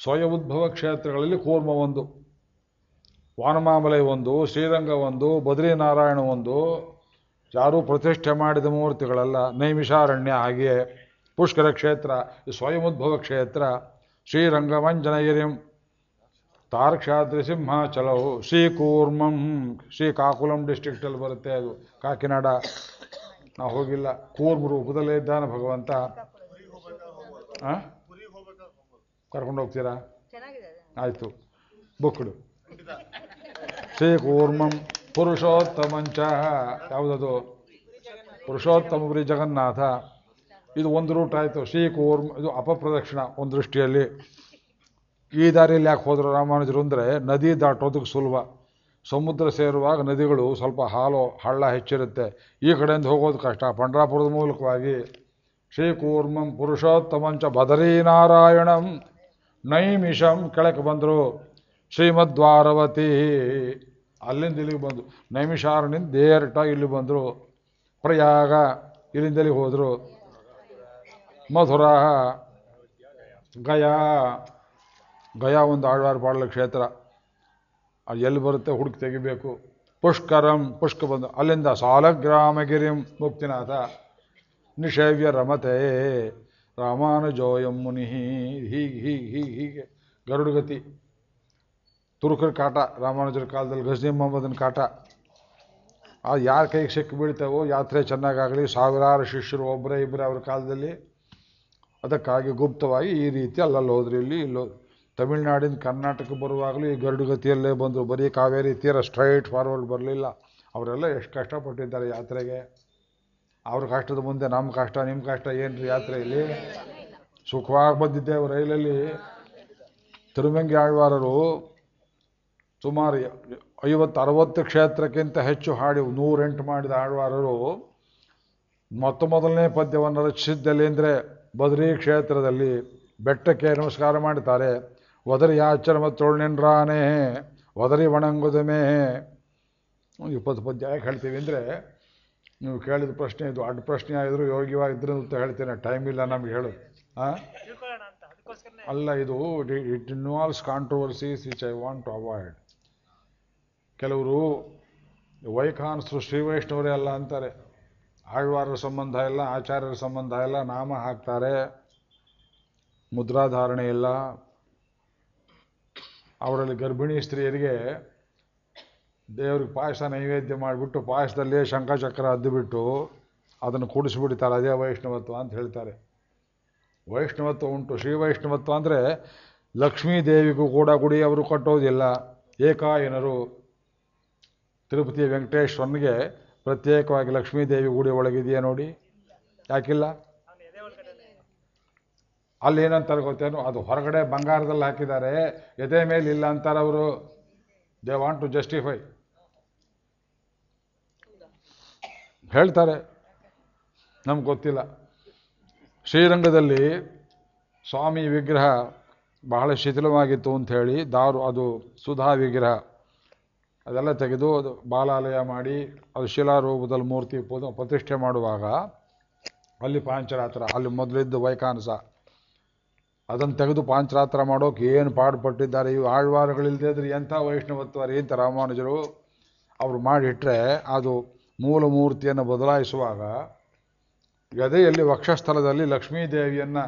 ಸ್ವಯ ಉದ್ಭವ ಕ್ಷೇತ್ರಗಳಲ್ಲಿ ಕೂರ್ಮ ಒಂದು ವಾನಮಾಮಲೆ ಒಂದು ಶ್ರೀರಂಗ ಒಂದು ಬದ್ರಿನಾರಾಯಣ ಒಂದು ಯಾರೂ ಪ್ರತಿಷ್ಠೆ ಮಾಡಿದ ಮೂರ್ತಿಗಳಲ್ಲ ನೈಮಿಷಾರಣ್ಯ ಹಾಗೆಯೇ ಪುಷ್ಕರ ಕ್ಷೇತ್ರ ಸ್ವಯಂ ಉದ್ಭವ ಕ್ಷೇತ್ರ ಶ್ರೀರಂಗಮಂಜನಗಿರಿಂ ತಾರಕ್ಷಾದ್ರಿ ಸಿಂಹಾಚಲವು ಶ್ರೀಕೂರ್ಮಂ ಶ್ರೀಕಾಕುಲಂ ಡಿಸ್ಟ್ರಿಕ್ಟಲ್ಲಿ ಬರುತ್ತೆ ಅದು ಕಾಕಿನಾಡ ನಾವು ಹೋಗಿಲ್ಲ ಕೂರ್ಮ ರೂಪದಲ್ಲೇ ಇದ್ದಾನೆ ಭಗವಂತ ಕರ್ಕೊಂಡು ಹೋಗ್ತೀರಾ ಆಯಿತು ಬುಕ್ಡು ಶ್ರೀಕೂರ್ಮಂ ಪುರುಷೋತ್ತಮಂಚ ಯಾವುದದು ಪುರುಷೋತ್ತಮ ಬ್ರಿ ಜಗನ್ನಾಥ ಇದು ಒಂದು ರೂಟ್ ಆಯಿತು ಕೂರ್ಮ ಇದು ಅಪಪ್ರದಕ್ಷಿಣ ಒಂದು ದೃಷ್ಟಿಯಲ್ಲಿ ಈ ದಾರಿಯಲ್ಲಿ ಯಾಕೆ ಹೋದ್ರು ರಾಮಾನುಜರು ಅಂದರೆ ನದಿ ದಾಟೋದಕ್ಕೆ ಸುಲಭ ಸಮುದ್ರ ಸೇರುವಾಗ ನದಿಗಳು ಸ್ವಲ್ಪ ಹಾಲು ಹಳ್ಳ ಹೆಚ್ಚಿರುತ್ತೆ ಈ ಕಡೆಯಿಂದ ಹೋಗೋದು ಕಷ್ಟ ಪಂಡ್ರಾಪುರದ ಮೂಲಕವಾಗಿ ಕೂರ್ಮಂ ಪುರುಷೋತ್ತಮಂಚ ಬದರೀನಾರಾಯಣಂ ನೈಮಿಷಂ ಕೆಳಕ್ಕೆ ಬಂದರು ಶ್ರೀಮದ್ವಾರವತಿ ಅಲ್ಲಿಂದ ಇಲ್ಲಿಗೆ ಬಂದರು ನೈಮಿಷಾರನಿಂದ ದೇರ್ಟ ಇಲ್ಲಿ ಬಂದರು ಪ್ರಯಾಗ ಇಲ್ಲಿಂದ ಇಲ್ಲಿಗೆ ಹೋದರು ಮಧುರ ಗಯಾ ಗಯಾ ಒಂದು ಆಳ್ವಾರ ಪಾಡಲ ಕ್ಷೇತ್ರ ಅದು ಎಲ್ಲಿ ಬರುತ್ತೆ ಹುಡುಕಿ ತೆಗಿಬೇಕು ಪುಷ್ಕರಂ ಪುಷ್ಕ ಬಂದು ಅಲ್ಲಿಂದ ಸಾಲಗ್ರಾಮಗಿರಿಂ ಮುಕ್ತಿನಾಥ ನಿಷೇವ್ಯ ರಮತೆ ರಾಮಾನುಜೋಯಂ ಮುನಿ ಹೀಗೆ ಹೀಗೆ ಹೀಗೆ ಹೀಗೆ ಗರುಡುಗತಿ ತುರುಕರ ಕಾಟ ರಾಮಾನುಜರ ಕಾಲದಲ್ಲಿ ಗಜನಿ ಮೊಹಮ್ಮದನ ಕಾಟ ಆ ಯಾರ ಕೈಗೆ ಸಿಕ್ಕಿ ಬೀಳ್ತಾವೋ ಯಾತ್ರೆ ಚೆನ್ನಾಗಾಗಲಿ ಸಾವಿರಾರು ಶಿಷ್ಯರು ಒಬ್ಬರೇ ಇಬ್ಬರೇ ಅವ್ರ ಕಾಲದಲ್ಲಿ ಅದಕ್ಕಾಗಿ ಗುಪ್ತವಾಗಿ ಈ ರೀತಿ ಅಲ್ಲಲ್ಲಿ ಹೋದ್ರಿ ಇಲ್ಲಿ ಇಲ್ಲೋದ್ರಿ ತಮಿಳ್ನಾಡಿನ ಕರ್ನಾಟಕ ಬರುವಾಗಲೂ ಈ ಗರುಡಗತಿಯಲ್ಲೇ ಬಂದರು ಬರೀ ಕಾವೇರಿ ತೀರ ಸ್ಟ್ರೈಟ್ ಫಾರ್ವರ್ಡ್ ಬರಲಿಲ್ಲ ಅವರೆಲ್ಲ ಎಷ್ಟು ಕಷ್ಟಪಟ್ಟಿದ್ದಾರೆ ಯಾತ್ರೆಗೆ ಅವ್ರ ಕಷ್ಟದ ಮುಂದೆ ನಮ್ಮ ಕಷ್ಟ ನಿಮ್ಮ ಕಷ್ಟ ಏನ್ರಿ ಯಾತ್ರೆಯಲ್ಲಿ ಸುಖವಾಗಿ ಬಂದಿದ್ದೆ ರೈಲಲ್ಲಿ ತಿರುಮಂಗಿ ಆಳ್ವಾರರು ಸುಮಾರು ಐವತ್ತು ಅರವತ್ತು ಕ್ಷೇತ್ರಕ್ಕಿಂತ ಹೆಚ್ಚು ಹಾಡಿ ನೂರೆಂಟು ಮಾಡಿದ ಆಳ್ವಾರರು ಮೊತ್ತ ಮೊದಲನೇ ಪದ್ಯವನ್ನು ರಚಿಸಿದ್ದಲ್ಲಿ ಅಂದರೆ ಬದ್ರಿ ಕ್ಷೇತ್ರದಲ್ಲಿ ಬೆಟ್ಟಕ್ಕೆ ನಮಸ್ಕಾರ ಮಾಡ್ತಾರೆ ಒದರಿ ತೋಳ್ ನಿನ್ರಾನೇ ಒದರಿ ಒಣಂಗುದಮೇ ಇಪ್ಪತ್ತು ಪದ್ಯ ಹೇಳ್ತೀವಿ ಅಂದರೆ ನೀವು ಕೇಳಿದ ಪ್ರಶ್ನೆ ಇದು ಅಡ್ಡ ಪ್ರಶ್ನೆ ಆದರೂ ಯೋಗ್ಯವಾಗಿದ್ದರೆ ಅಂತ ಹೇಳ್ತೇನೆ ಟೈಮ್ ಇಲ್ಲ ನಮ್ಗೆ ಹೇಳು ಅಲ್ಲ ಇದು it involves controversies which I want to avoid ಕೆಲವರು ವೈಖಾನ್ ಶ್ರೀ ವೈಷ್ಣವರೇ ಅಲ್ಲ ಅಂತಾರೆ ಆಳ್ವಾರರ ಸಂಬಂಧ ಇಲ್ಲ ಆಚಾರ್ಯರ ಸಂಬಂಧ ಇಲ್ಲ ನಾಮ ಹಾಕ್ತಾರೆ ಮುದ್ರಾಧಾರಣೆ ಇಲ್ಲ ಅವರಲ್ಲಿ ಗರ್ಭಿಣಿ ಸ್ತ್ರೀಯರಿಗೆ ದೇವ್ರಿಗೆ ಪಾಯಸ ನೈವೇದ್ಯ ಮಾಡಿಬಿಟ್ಟು ಪಾಯಸದಲ್ಲೇ ಶಂಖಚಕ್ರ ಅದ್ದುಬಿಟ್ಟು ಅದನ್ನು ಕೂಡಿಸಿಬಿಡ್ತಾರೆ ಅದೇ ವೈಷ್ಣವತ್ವ ಅಂತ ಹೇಳ್ತಾರೆ ವೈಷ್ಣವತ್ವ ಉಂಟು ಶ್ರೀ ವೈಷ್ಣವತ್ವ ಅಂದರೆ ಲಕ್ಷ್ಮೀ ದೇವಿಗೂ ಕೂಡ ಗುಡಿ ಅವರು ಕಟ್ಟೋದಿಲ್ಲ ಏಕಾಯನರು ತಿರುಪತಿ ವೆಂಕಟೇಶ್ವರನಿಗೆ ಪ್ರತ್ಯೇಕವಾಗಿ ಲಕ್ಷ್ಮೀ ದೇವಿ ಗುಡಿ ಒಳಗಿದೆಯಾ ನೋಡಿ ಯಾಕಿಲ್ಲ ಅಲ್ಲಿ ಏನಂತಾರೆ ಗೊತ್ತೇನು ಅದು ಹೊರಗಡೆ ಬಂಗಾರದಲ್ಲಿ ಹಾಕಿದ್ದಾರೆ ಎದೆ ಮೇಲೆ ಇಲ್ಲ ಅಂತಾರೆ ಅವರು ದೇ ವಾಂಟ್ ಟು ಜಸ್ಟಿಫೈ ಹೇಳ್ತಾರೆ ನಮ್ಗೆ ಗೊತ್ತಿಲ್ಲ ಶ್ರೀರಂಗದಲ್ಲಿ ಸ್ವಾಮಿ ವಿಗ್ರಹ ಬಹಳ ಶಿಥಿಲವಾಗಿತ್ತು ಹೇಳಿ ದಾರು ಅದು ಸುಧಾ ವಿಗ್ರಹ ಅದೆಲ್ಲ ತೆಗೆದು ಅದು ಬಾಲಾಲಯ ಮಾಡಿ ಅದು ಶಿಲಾರೂಪದಲ್ಲಿ ಮೂರ್ತಿ ಪ್ರತಿಷ್ಠೆ ಮಾಡುವಾಗ ಅಲ್ಲಿ ಪಾಂಚರಾತ್ರ ಅಲ್ಲಿ ಮೊದಲಿದ್ದು ವೈಕಾನಸ ಅದನ್ನು ತೆಗೆದು ಪಾಂಚರಾತ್ರ ಮಾಡೋಕೆ ಏನು ಪಾಡುಪಟ್ಟಿದ್ದಾರೆ ಇವು ಆಳ್ವಾರಗಳಿಲ್ಲದೆ ಇದ್ರೆ ಎಂಥ ವೈಷ್ಣವತ್ವ ಅಂತ ರಾಮಾನುಜರು ಅವರು ಮಾಡಿಟ್ಟರೆ ಅದು ಮೂಲ ಮೂರ್ತಿಯನ್ನು ಬದಲಾಯಿಸುವಾಗ ಗದೆಯಲ್ಲಿ ವಕ್ಷಸ್ಥಳದಲ್ಲಿ ಲಕ್ಷ್ಮೀದೇವಿಯನ್ನು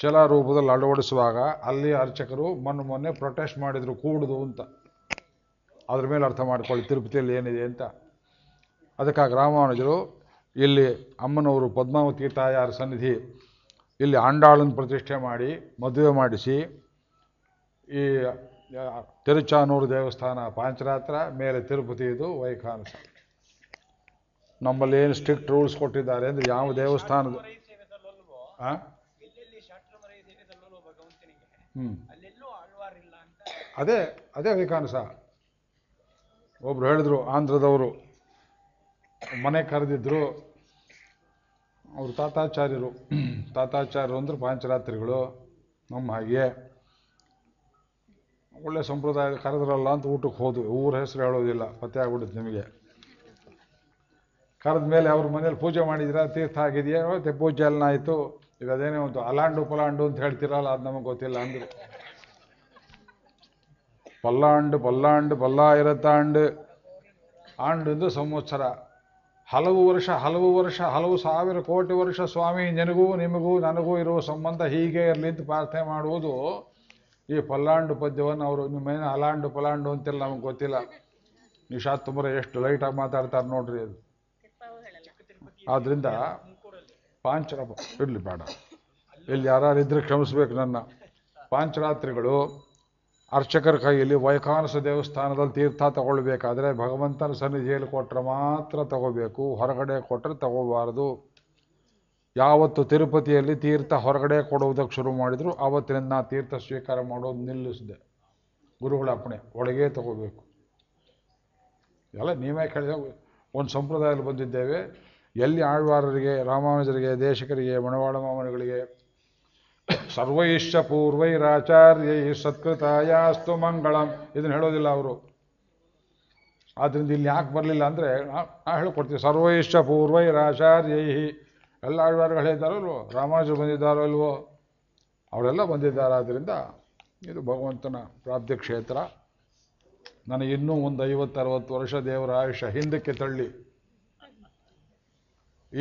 ಶಿಲಾರೂಪದಲ್ಲಿ ಅಳವಡಿಸುವಾಗ ಅಲ್ಲಿ ಅರ್ಚಕರು ಮೊನ್ನೆ ಮೊನ್ನೆ ಪ್ರೊಟೆಸ್ಟ್ ಮಾಡಿದರು ಕೂಡುದು ಅಂತ ಅದ್ರ ಮೇಲೆ ಅರ್ಥ ಮಾಡ್ಕೊಳ್ಳಿ ತಿರುಪತಿಯಲ್ಲಿ ಏನಿದೆ ಅಂತ ಅದಕ್ಕಾಗಿ ರಾಮಾನುಜರು ಇಲ್ಲಿ ಅಮ್ಮನವರು ಪದ್ಮಾವತಿ ತಾಯಾರ ಸನ್ನಿಧಿ ಇಲ್ಲಿ ಆಂಡಾಳನ ಪ್ರತಿಷ್ಠೆ ಮಾಡಿ ಮದುವೆ ಮಾಡಿಸಿ ಈ ತಿರುಚಾನೂರು ದೇವಸ್ಥಾನ ಪಾಂಚರಾತ್ರ ಮೇಲೆ ತಿರುಪತಿ ಇದು ವೈಖಾನಸ ನಮ್ಮಲ್ಲಿ ಏನು ಸ್ಟ್ರಿಕ್ಟ್ ರೂಲ್ಸ್ ಕೊಟ್ಟಿದ್ದಾರೆ ಅಂದರೆ ಯಾವ ದೇವಸ್ಥಾನದ ಹ್ಞೂ ಅದೇ ಅದೇ ವೈಖಾನಸ ಒಬ್ರು ಹೇಳಿದ್ರು ಆಂಧ್ರದವರು ಮನೆ ಕರೆದಿದ್ರು ಅವರು ತಾತಾಚಾರ್ಯರು ತಾತಾಚಾರ್ಯರು ಅಂದ್ರೆ ಪಾಂಚರಾತ್ರಿಗಳು ನಮ್ಮ ಹಾಗೆ ಒಳ್ಳೆ ಸಂಪ್ರದಾಯ ಕರೆದ್ರಲ್ಲ ಅಂತ ಊಟಕ್ಕೆ ಹೋದ್ವಿ ಊರ ಹೆಸರು ಹೇಳೋದಿಲ್ಲ ಪತ್ತೆ ಆಗ್ಬಿಡುತ್ತೆ ನಿಮಗೆ ಕರೆದ ಮೇಲೆ ಅವ್ರ ಮನೇಲಿ ಪೂಜೆ ಮಾಡಿದ್ರ ತೀರ್ಥ ಆಗಿದೆಯಾ ಮತ್ತೆ ಪೂಜೆ ಆಯಿತು ಈಗ ಅದೇನೇ ಒಂದು ಅಲಾಂಡು ಪಲಾಂಡು ಅಂತ ಹೇಳ್ತಿರಲ್ಲ ಅದು ನಮಗೆ ಗೊತ್ತಿಲ್ಲ ಅಂದರು ಪಲ್ಲಾಂಡು ಪಲ್ಲಾಂಡು ಪಲ್ಲಾಯಿರತ್ತಾಂಡು ಆಂಡು ಸಂವತ್ಸರ ಹಲವು ವರ್ಷ ಹಲವು ವರ್ಷ ಹಲವು ಸಾವಿರ ಕೋಟಿ ವರ್ಷ ಸ್ವಾಮಿ ನಿನಗೂ ನಿಮಗೂ ನನಗೂ ಇರುವ ಸಂಬಂಧ ಹೀಗೆ ಇರಲಿ ಅಂತ ಪ್ರಾರ್ಥನೆ ಮಾಡುವುದು ಈ ಪಲ್ಲಾಂಡು ಪದ್ಯವನ್ನು ಅವರು ನಿಮ್ಮೇನು ಹಲಾಂಡು ಪಲಾಂಡು ಅಂತಿಲ್ಲ ನಮ್ಗೆ ಗೊತ್ತಿಲ್ಲ ನಿಶಾತ್ ತುಂಬ ಎಷ್ಟು ಲೈಟಾಗಿ ಮಾತಾಡ್ತಾರೆ ನೋಡ್ರಿ ಅದು ಆದ್ರಿಂದ ಪಾಂಚರ ಇರಲಿ ಬೇಡ ಇಲ್ಲಿ ಯಾರು ಇದ್ರೆ ಕ್ಷಮಿಸ್ಬೇಕು ನನ್ನ ಪಾಂಚರಾತ್ರಿಗಳು ಅರ್ಚಕರ ಕೈಯಲ್ಲಿ ವೈಖಾನಸ ದೇವಸ್ಥಾನದಲ್ಲಿ ತೀರ್ಥ ತಗೊಳ್ಬೇಕಾದ್ರೆ ಭಗವಂತನ ಸನ್ನಿಧಿಯಲ್ಲಿ ಕೊಟ್ಟರೆ ಮಾತ್ರ ತಗೋಬೇಕು ಹೊರಗಡೆ ಕೊಟ್ಟರೆ ತಗೋಬಾರದು ಯಾವತ್ತು ತಿರುಪತಿಯಲ್ಲಿ ತೀರ್ಥ ಹೊರಗಡೆ ಕೊಡುವುದಕ್ಕೆ ಶುರು ಮಾಡಿದ್ರು ಆವತ್ತಿನಿಂದ ತೀರ್ಥ ಸ್ವೀಕಾರ ಮಾಡೋದು ನಿಲ್ಲಿಸಿದೆ ಗುರುಗಳ ಅಪ್ಪಣೆ ಒಳಗೆ ತಗೋಬೇಕು ಎಲ್ಲ ನೀವೇ ಕೇಳಿದ ಒಂದು ಸಂಪ್ರದಾಯದಲ್ಲಿ ಬಂದಿದ್ದೇವೆ ಎಲ್ಲಿ ಆಳ್ವಾರರಿಗೆ ರಾಮಾನುಜರಿಗೆ ದೇಶಕರಿಗೆ ಬಣವಾಳ ಮಾಮನಿಗಳಿಗೆ ಪೂರ್ವೈ ಪೂರ್ವೈರಾಚಾರ್ಯೈ ಸತ್ಕೃತಾಯಾಸ್ತು ಮಂಗಳಂ ಇದನ್ನು ಹೇಳೋದಿಲ್ಲ ಅವರು ಆದ್ದರಿಂದ ಇಲ್ಲಿ ಯಾಕೆ ಬರಲಿಲ್ಲ ಅಂದರೆ ನಾ ಹೇಳ್ಕೊಡ್ತೀವಿ ಸರ್ವೈಶ್ಚ ಪೂರ್ವೈರಾಚಾರ್ಯೈ ಎಲ್ಲ ಆಳ್ವಾರ್ಗಳು ಹೇಳಿದ್ದಾರಲ್ವೋ ರಾಮಾಜು ಬಂದಿದ್ದಾರೋ ಅಲ್ವೋ ಅವರೆಲ್ಲ ಬಂದಿದ್ದಾರಾದ್ದರಿಂದ ಇದು ಭಗವಂತನ ಪ್ರಾಪ್ತಿ ಕ್ಷೇತ್ರ ನನಗೆ ಇನ್ನೂ ಒಂದು ಐವತ್ತರವತ್ತು ವರ್ಷ ದೇವರ ಆಯುಷ್ಯ ಹಿಂದಕ್ಕೆ ತಳ್ಳಿ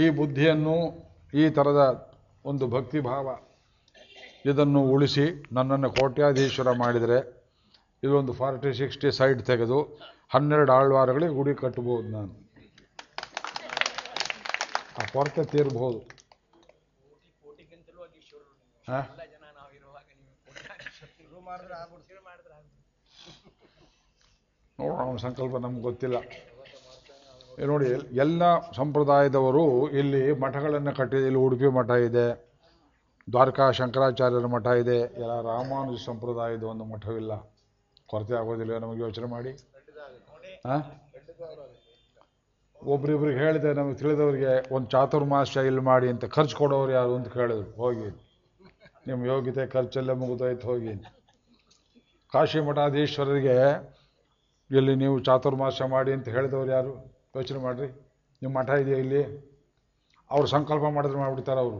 ಈ ಬುದ್ಧಿಯನ್ನು ಈ ಥರದ ಒಂದು ಭಕ್ತಿಭಾವ ಇದನ್ನು ಉಳಿಸಿ ನನ್ನನ್ನು ಕೋಟ್ಯಾಧೀಶ್ವರ ಮಾಡಿದರೆ ಇದೊಂದು ಫಾರ್ಟಿ ಸಿಕ್ಸ್ಟಿ ಸೈಡ್ ತೆಗೆದು ಹನ್ನೆರಡು ಆಳ್ವಾರಗಳಿಗೆ ಗುಡಿ ಕಟ್ಟಬಹುದು ನಾನು ಆ ಕೊರತೆ ತೀರ್ಬೋದು ನೋಡೋಣ ಸಂಕಲ್ಪ ನಮ್ಗೆ ಗೊತ್ತಿಲ್ಲ ನೋಡಿ ಎಲ್ಲ ಸಂಪ್ರದಾಯದವರು ಇಲ್ಲಿ ಮಠಗಳನ್ನು ಕಟ್ಟಿದೆ ಇಲ್ಲಿ ಉಡುಪಿ ಮಠ ಇದೆ ದ್ವಾರಕಾ ಶಂಕರಾಚಾರ್ಯರ ಮಠ ಇದೆ ಎಲ್ಲ ರಾಮಾನುಜ ಸಂಪ್ರದಾಯದ ಒಂದು ಮಠವಿಲ್ಲ ಕೊರತೆ ಆಗೋದಿಲ್ಲ ನಮಗೆ ಯೋಚನೆ ಮಾಡಿ ಒಬ್ರಿಬ್ರಿಗೆ ಹೇಳಿದೆ ನಮಗೆ ತಿಳಿದವರಿಗೆ ಒಂದು ಚಾತುರ್ಮಾಸ್ಯ ಇಲ್ಲಿ ಮಾಡಿ ಅಂತ ಖರ್ಚು ಕೊಡೋರು ಯಾರು ಅಂತ ಕೇಳಿದ್ರು ಹೋಗಿ ನಿಮ್ಮ ಯೋಗ್ಯತೆ ಖರ್ಚಲ್ಲೇ ಮುಗಿದೋಯ್ತು ಹೋಗಿ ಕಾಶಿ ಮಠಾಧೀಶ್ವರರಿಗೆ ಇಲ್ಲಿ ನೀವು ಚಾತುರ್ಮಾಸ್ಯ ಮಾಡಿ ಅಂತ ಹೇಳಿದವ್ರು ಯಾರು ಯೋಚನೆ ಮಾಡಿರಿ ನಿಮ್ಮ ಮಠ ಇದೆಯಾ ಇಲ್ಲಿ ಅವ್ರು ಸಂಕಲ್ಪ ಮಾಡಿದ್ರೆ ಮಾಡಿಬಿಡ್ತಾರೆ ಅವರು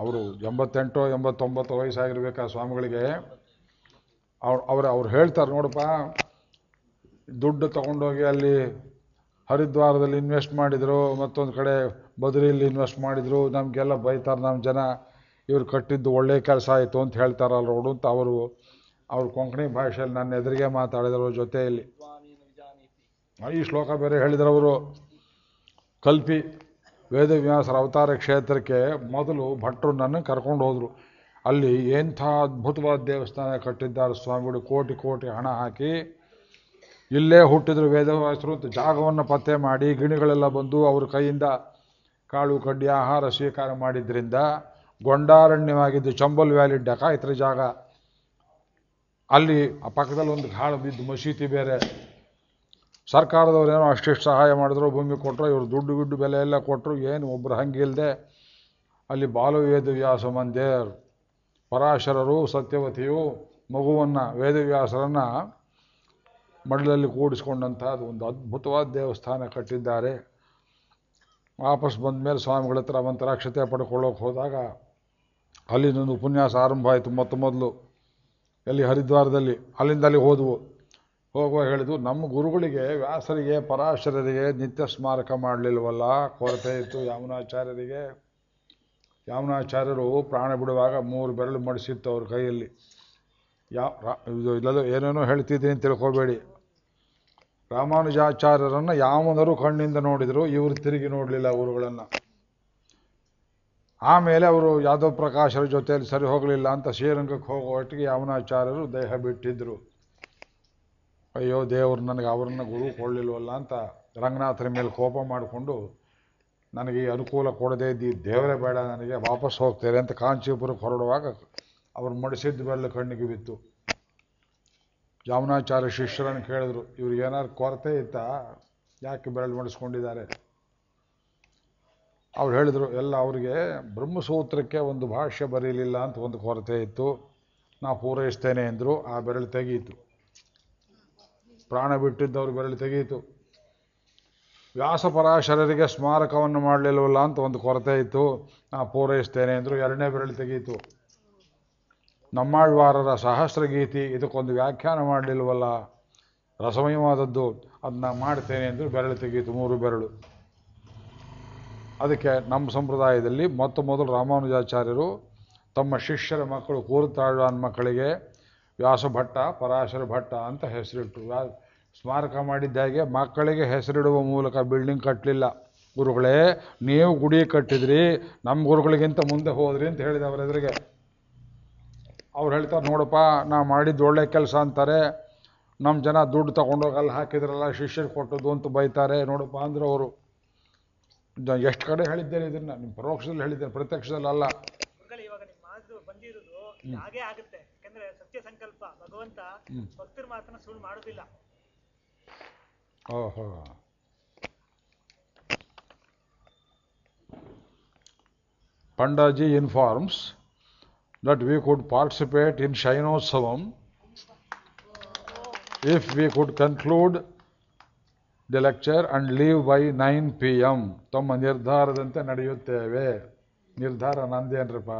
ಅವರು ಎಂಬತ್ತೆಂಟು ಎಂಬತ್ತೊಂಬತ್ತು ವಯಸ್ಸಾಗಿರ್ಬೇಕು ಆ ಸ್ವಾಮಿಗಳಿಗೆ ಅವ್ರು ಅವ್ರು ಅವ್ರು ಹೇಳ್ತಾರೆ ನೋಡಪ್ಪ ದುಡ್ಡು ತಗೊಂಡೋಗಿ ಅಲ್ಲಿ ಹರಿದ್ವಾರದಲ್ಲಿ ಇನ್ವೆಸ್ಟ್ ಮಾಡಿದರು ಮತ್ತೊಂದು ಕಡೆ ಬದ್ರಿಯಲ್ಲಿ ಇನ್ವೆಸ್ಟ್ ಮಾಡಿದರು ನಮಗೆಲ್ಲ ಬೈತಾರೆ ನಮ್ಮ ಜನ ಇವ್ರು ಕಟ್ಟಿದ್ದು ಒಳ್ಳೆ ಕೆಲಸ ಆಯಿತು ಅಂತ ಹೇಳ್ತಾರಲ್ಲ ರೋಡು ಅಂತ ಅವರು ಅವ್ರು ಕೊಂಕಣಿ ಭಾಷೆಯಲ್ಲಿ ನನ್ನ ಎದುರಿಗೆ ಮಾತಾಡಿದರು ಜೊತೆಯಲ್ಲಿ ಈ ಶ್ಲೋಕ ಬೇರೆ ಹೇಳಿದ್ರು ಅವರು ಕಲ್ಪಿ ವೇದವ್ಯಾಸರ ಅವತಾರ ಕ್ಷೇತ್ರಕ್ಕೆ ಮೊದಲು ಭಟ್ರು ನನ್ನ ಕರ್ಕೊಂಡು ಹೋದರು ಅಲ್ಲಿ ಎಂಥ ಅದ್ಭುತವಾದ ದೇವಸ್ಥಾನ ಕಟ್ಟಿದ್ದಾರೆ ಸ್ವಾಮಿಗಳು ಕೋಟಿ ಕೋಟಿ ಹಣ ಹಾಕಿ ಇಲ್ಲೇ ಹುಟ್ಟಿದ್ರು ವೇದವ್ಯಾಸರು ಜಾಗವನ್ನು ಪತ್ತೆ ಮಾಡಿ ಗಿಣಿಗಳೆಲ್ಲ ಬಂದು ಅವ್ರ ಕೈಯಿಂದ ಕಾಳು ಕಡ್ಡಿ ಆಹಾರ ಸ್ವೀಕಾರ ಮಾಡಿದ್ರಿಂದ ಗೊಂಡಾರಣ್ಯವಾಗಿದ್ದು ಚಂಬಲ್ ವ್ಯಾಲಿ ಡಕಾಯಿತ್ರ ಜಾಗ ಅಲ್ಲಿ ಆ ಪಕ್ಕದಲ್ಲಿ ಒಂದು ಕಾಳು ಬಿದ್ದು ಮಸೀದಿ ಬೇರೆ ಸರ್ಕಾರದವ್ರು ಏನೋ ಅಷ್ಟಿಷ್ಟು ಸಹಾಯ ಮಾಡಿದ್ರು ಭೂಮಿ ಕೊಟ್ಟರು ಇವರು ದುಡ್ಡು ಗುಡ್ಡು ಬೆಲೆ ಎಲ್ಲ ಕೊಟ್ಟರು ಏನು ಒಬ್ರು ಹಂಗಿಲ್ಲದೆ ಅಲ್ಲಿ ಬಾಲವೇದ ವ್ಯಾಸ ಮಂದಿರ್ ಪರಾಶರರು ಸತ್ಯವತಿಯು ಮಗುವನ್ನು ವೇದವ್ಯಾಸರನ್ನು ಮಡಲಲ್ಲಿ ಕೂಡಿಸ್ಕೊಂಡಂಥದ್ದು ಒಂದು ಅದ್ಭುತವಾದ ದೇವಸ್ಥಾನ ಕಟ್ಟಿದ್ದಾರೆ ವಾಪಸ್ ಬಂದ ಮೇಲೆ ಸ್ವಾಮಿಗಳ ಹತ್ರ ಮಂತ್ರಾಕ್ಷತೆ ಪಡ್ಕೊಳ್ಳೋಕೆ ಹೋದಾಗ ಅಲ್ಲಿ ನನ್ನ ಉಪನ್ಯಾಸ ಆರಂಭ ಆಯಿತು ಮೊತ್ತ ಮೊದಲು ಎಲ್ಲಿ ಹರಿದ್ವಾರದಲ್ಲಿ ಅಲ್ಲಿಂದ ಅಲ್ಲಿಗೆ ಹೋದವು ಹೋಗುವ ಹೇಳಿದ್ವು ನಮ್ಮ ಗುರುಗಳಿಗೆ ವ್ಯಾಸರಿಗೆ ಪರಾಶರರಿಗೆ ನಿತ್ಯ ಸ್ಮಾರಕ ಮಾಡಲಿಲ್ವಲ್ಲ ಕೊರತೆ ಇತ್ತು ಯಾಮನಾಚಾರ್ಯರಿಗೆ ಯಾಮನಾಚಾರ್ಯರು ಪ್ರಾಣ ಬಿಡುವಾಗ ಮೂರು ಬೆರಳು ಮಡಿಸಿತ್ತು ಅವ್ರ ಕೈಯಲ್ಲಿ ಯಾವ ಇಲ್ಲದ ಏನೇನೋ ಹೇಳ್ತಿದ್ದೀನಿ ತಿಳ್ಕೊಬೇಡಿ ರಾಮಾನುಜಾಚಾರ್ಯರನ್ನು ಯಾವನರು ಕಣ್ಣಿಂದ ನೋಡಿದರು ಇವರು ತಿರುಗಿ ನೋಡಲಿಲ್ಲ ಊರುಗಳನ್ನು ಆಮೇಲೆ ಅವರು ಯಾದವ್ ಪ್ರಕಾಶರ ಜೊತೆಯಲ್ಲಿ ಸರಿ ಹೋಗಲಿಲ್ಲ ಅಂತ ಶ್ರೀರಂಗಕ್ಕೆ ಹೋಗೋ ಒಟ್ಟಿಗೆ ಯಾವನಾಚಾರ್ಯರು ದೇಹ ಬಿಟ್ಟಿದ್ದರು ಅಯ್ಯೋ ದೇವರು ನನಗೆ ಅವ್ರನ್ನ ಗುರು ಕೊಡಲಿಲ್ವಲ್ಲ ಅಂತ ರಂಗನಾಥರ ಮೇಲೆ ಕೋಪ ಮಾಡಿಕೊಂಡು ನನಗೆ ಅನುಕೂಲ ಕೊಡದೇ ಇದ್ದಿ ದೇವರೇ ಬೇಡ ನನಗೆ ವಾಪಸ್ ಹೋಗ್ತೇನೆ ಅಂತ ಕಾಂಚೀಪುರಕ್ಕೆ ಹೊರಡುವಾಗ ಅವ್ರು ಮಡಿಸಿದ್ದ ಬೆಳ್ಳ ಕಣ್ಣಿಗೆ ಬಿತ್ತು ಯಾಮನಾಚಾರ್ಯ ಶಿಷ್ಯರನ್ನು ಕೇಳಿದ್ರು ಇವ್ರಿಗೆ ಏನಾದ್ರು ಕೊರತೆ ಇತ್ತಾ ಯಾಕೆ ಬೆರಳು ಮಡಿಸ್ಕೊಂಡಿದ್ದಾರೆ ಅವ್ರು ಹೇಳಿದರು ಎಲ್ಲ ಅವರಿಗೆ ಬ್ರಹ್ಮಸೂತ್ರಕ್ಕೆ ಒಂದು ಭಾಷ್ಯ ಬರೀಲಿಲ್ಲ ಅಂತ ಒಂದು ಕೊರತೆ ಇತ್ತು ನಾ ಪೂರೈಸ್ತೇನೆ ಎಂದರು ಆ ಬೆರಳು ತೆಗೀತು ಪ್ರಾಣ ಬಿಟ್ಟಿದ್ದವ್ರ ಬೆರಳು ತೆಗೆಯಿತು ವ್ಯಾಸಪರಾಶರರಿಗೆ ಸ್ಮಾರಕವನ್ನು ಮಾಡಲಿಲ್ಲವಲ್ಲ ಅಂತ ಒಂದು ಕೊರತೆ ಇತ್ತು ನಾ ಪೂರೈಸ್ತೇನೆ ಅಂದರು ಎರಡನೇ ಬೆರಳು ತೆಗೆಯಿತು ನಮ್ಮಾಳ್ವಾರರ ಸಹಸ್ರಗೀತಿ ಇದಕ್ಕೊಂದು ವ್ಯಾಖ್ಯಾನ ಮಾಡಲಿಲ್ವಲ್ಲ ರಸಮಯವಾದದ್ದು ಅದನ್ನ ಮಾಡ್ತೇನೆ ಅಂದರು ಬೆರಳು ತೆಗೀತು ಮೂರು ಬೆರಳು ಅದಕ್ಕೆ ನಮ್ಮ ಸಂಪ್ರದಾಯದಲ್ಲಿ ಮೊತ್ತ ಮೊದಲು ರಾಮಾನುಜಾಚಾರ್ಯರು ತಮ್ಮ ಶಿಷ್ಯರ ಮಕ್ಕಳು ಕೂರುತ್ತಾಳ್ವಾನ್ ಮಕ್ಕಳಿಗೆ ವ್ಯಾಸಭಟ್ಟ ಪರಾಶರ ಭಟ್ಟ ಅಂತ ಹೆಸರಿಟ್ಟರು ಯಾರು ಸ್ಮಾರಕ ಮಾಡಿದ್ದಾಗೆ ಮಕ್ಕಳಿಗೆ ಹೆಸರಿಡುವ ಮೂಲಕ ಬಿಲ್ಡಿಂಗ್ ಕಟ್ಟಲಿಲ್ಲ ಗುರುಗಳೇ ನೀವು ಗುಡಿ ಕಟ್ಟಿದ್ರಿ ನಮ್ಮ ಗುರುಗಳಿಗಿಂತ ಮುಂದೆ ಹೋದ್ರಿ ಅಂತ ಹೇಳಿದೆ ಅವರ ಎದುರಿಗೆ ಅವ್ರು ಹೇಳ್ತಾರೆ ನೋಡಪ್ಪ ನಾ ಮಾಡಿದ್ದು ಒಳ್ಳೆ ಕೆಲಸ ಅಂತಾರೆ ನಮ್ಮ ಜನ ದುಡ್ಡು ತೊಗೊಂಡೋಗಿ ಅಲ್ಲಿ ಹಾಕಿದ್ರಲ್ಲ ಶಿಷ್ಯರು ಕೊಟ್ಟದ್ದು ಅಂತ ಬೈತಾರೆ ನೋಡಪ್ಪ ಅಂದ್ರೆ ಅವರು ಎಷ್ಟು ಕಡೆ ಹೇಳಿದ್ದೇನೆ ಇದನ್ನ ನಿಮ್ಮ ಪರೋಕ್ಷದಲ್ಲಿ ಹೇಳಿದ್ದೇನೆ ಪ್ರತ್ಯಕ್ಷದಲ್ಲಿ ಅಲ್ಲ ಸತ್ಯ ಸಂಕಲ್ಪ ಭಗವಂತ ಪಂಡಾಜಿ we could participate in Shayanotsavam if we conclude the lecture and leave by nine P M ತಮ್ಮ ನಿರ್ಧಾರದಂತೆ ನಡೆಯುತ್ತೇವೆ ನಿರ್ಧಾರ ನಂದೇನ್ರಪ್ಪ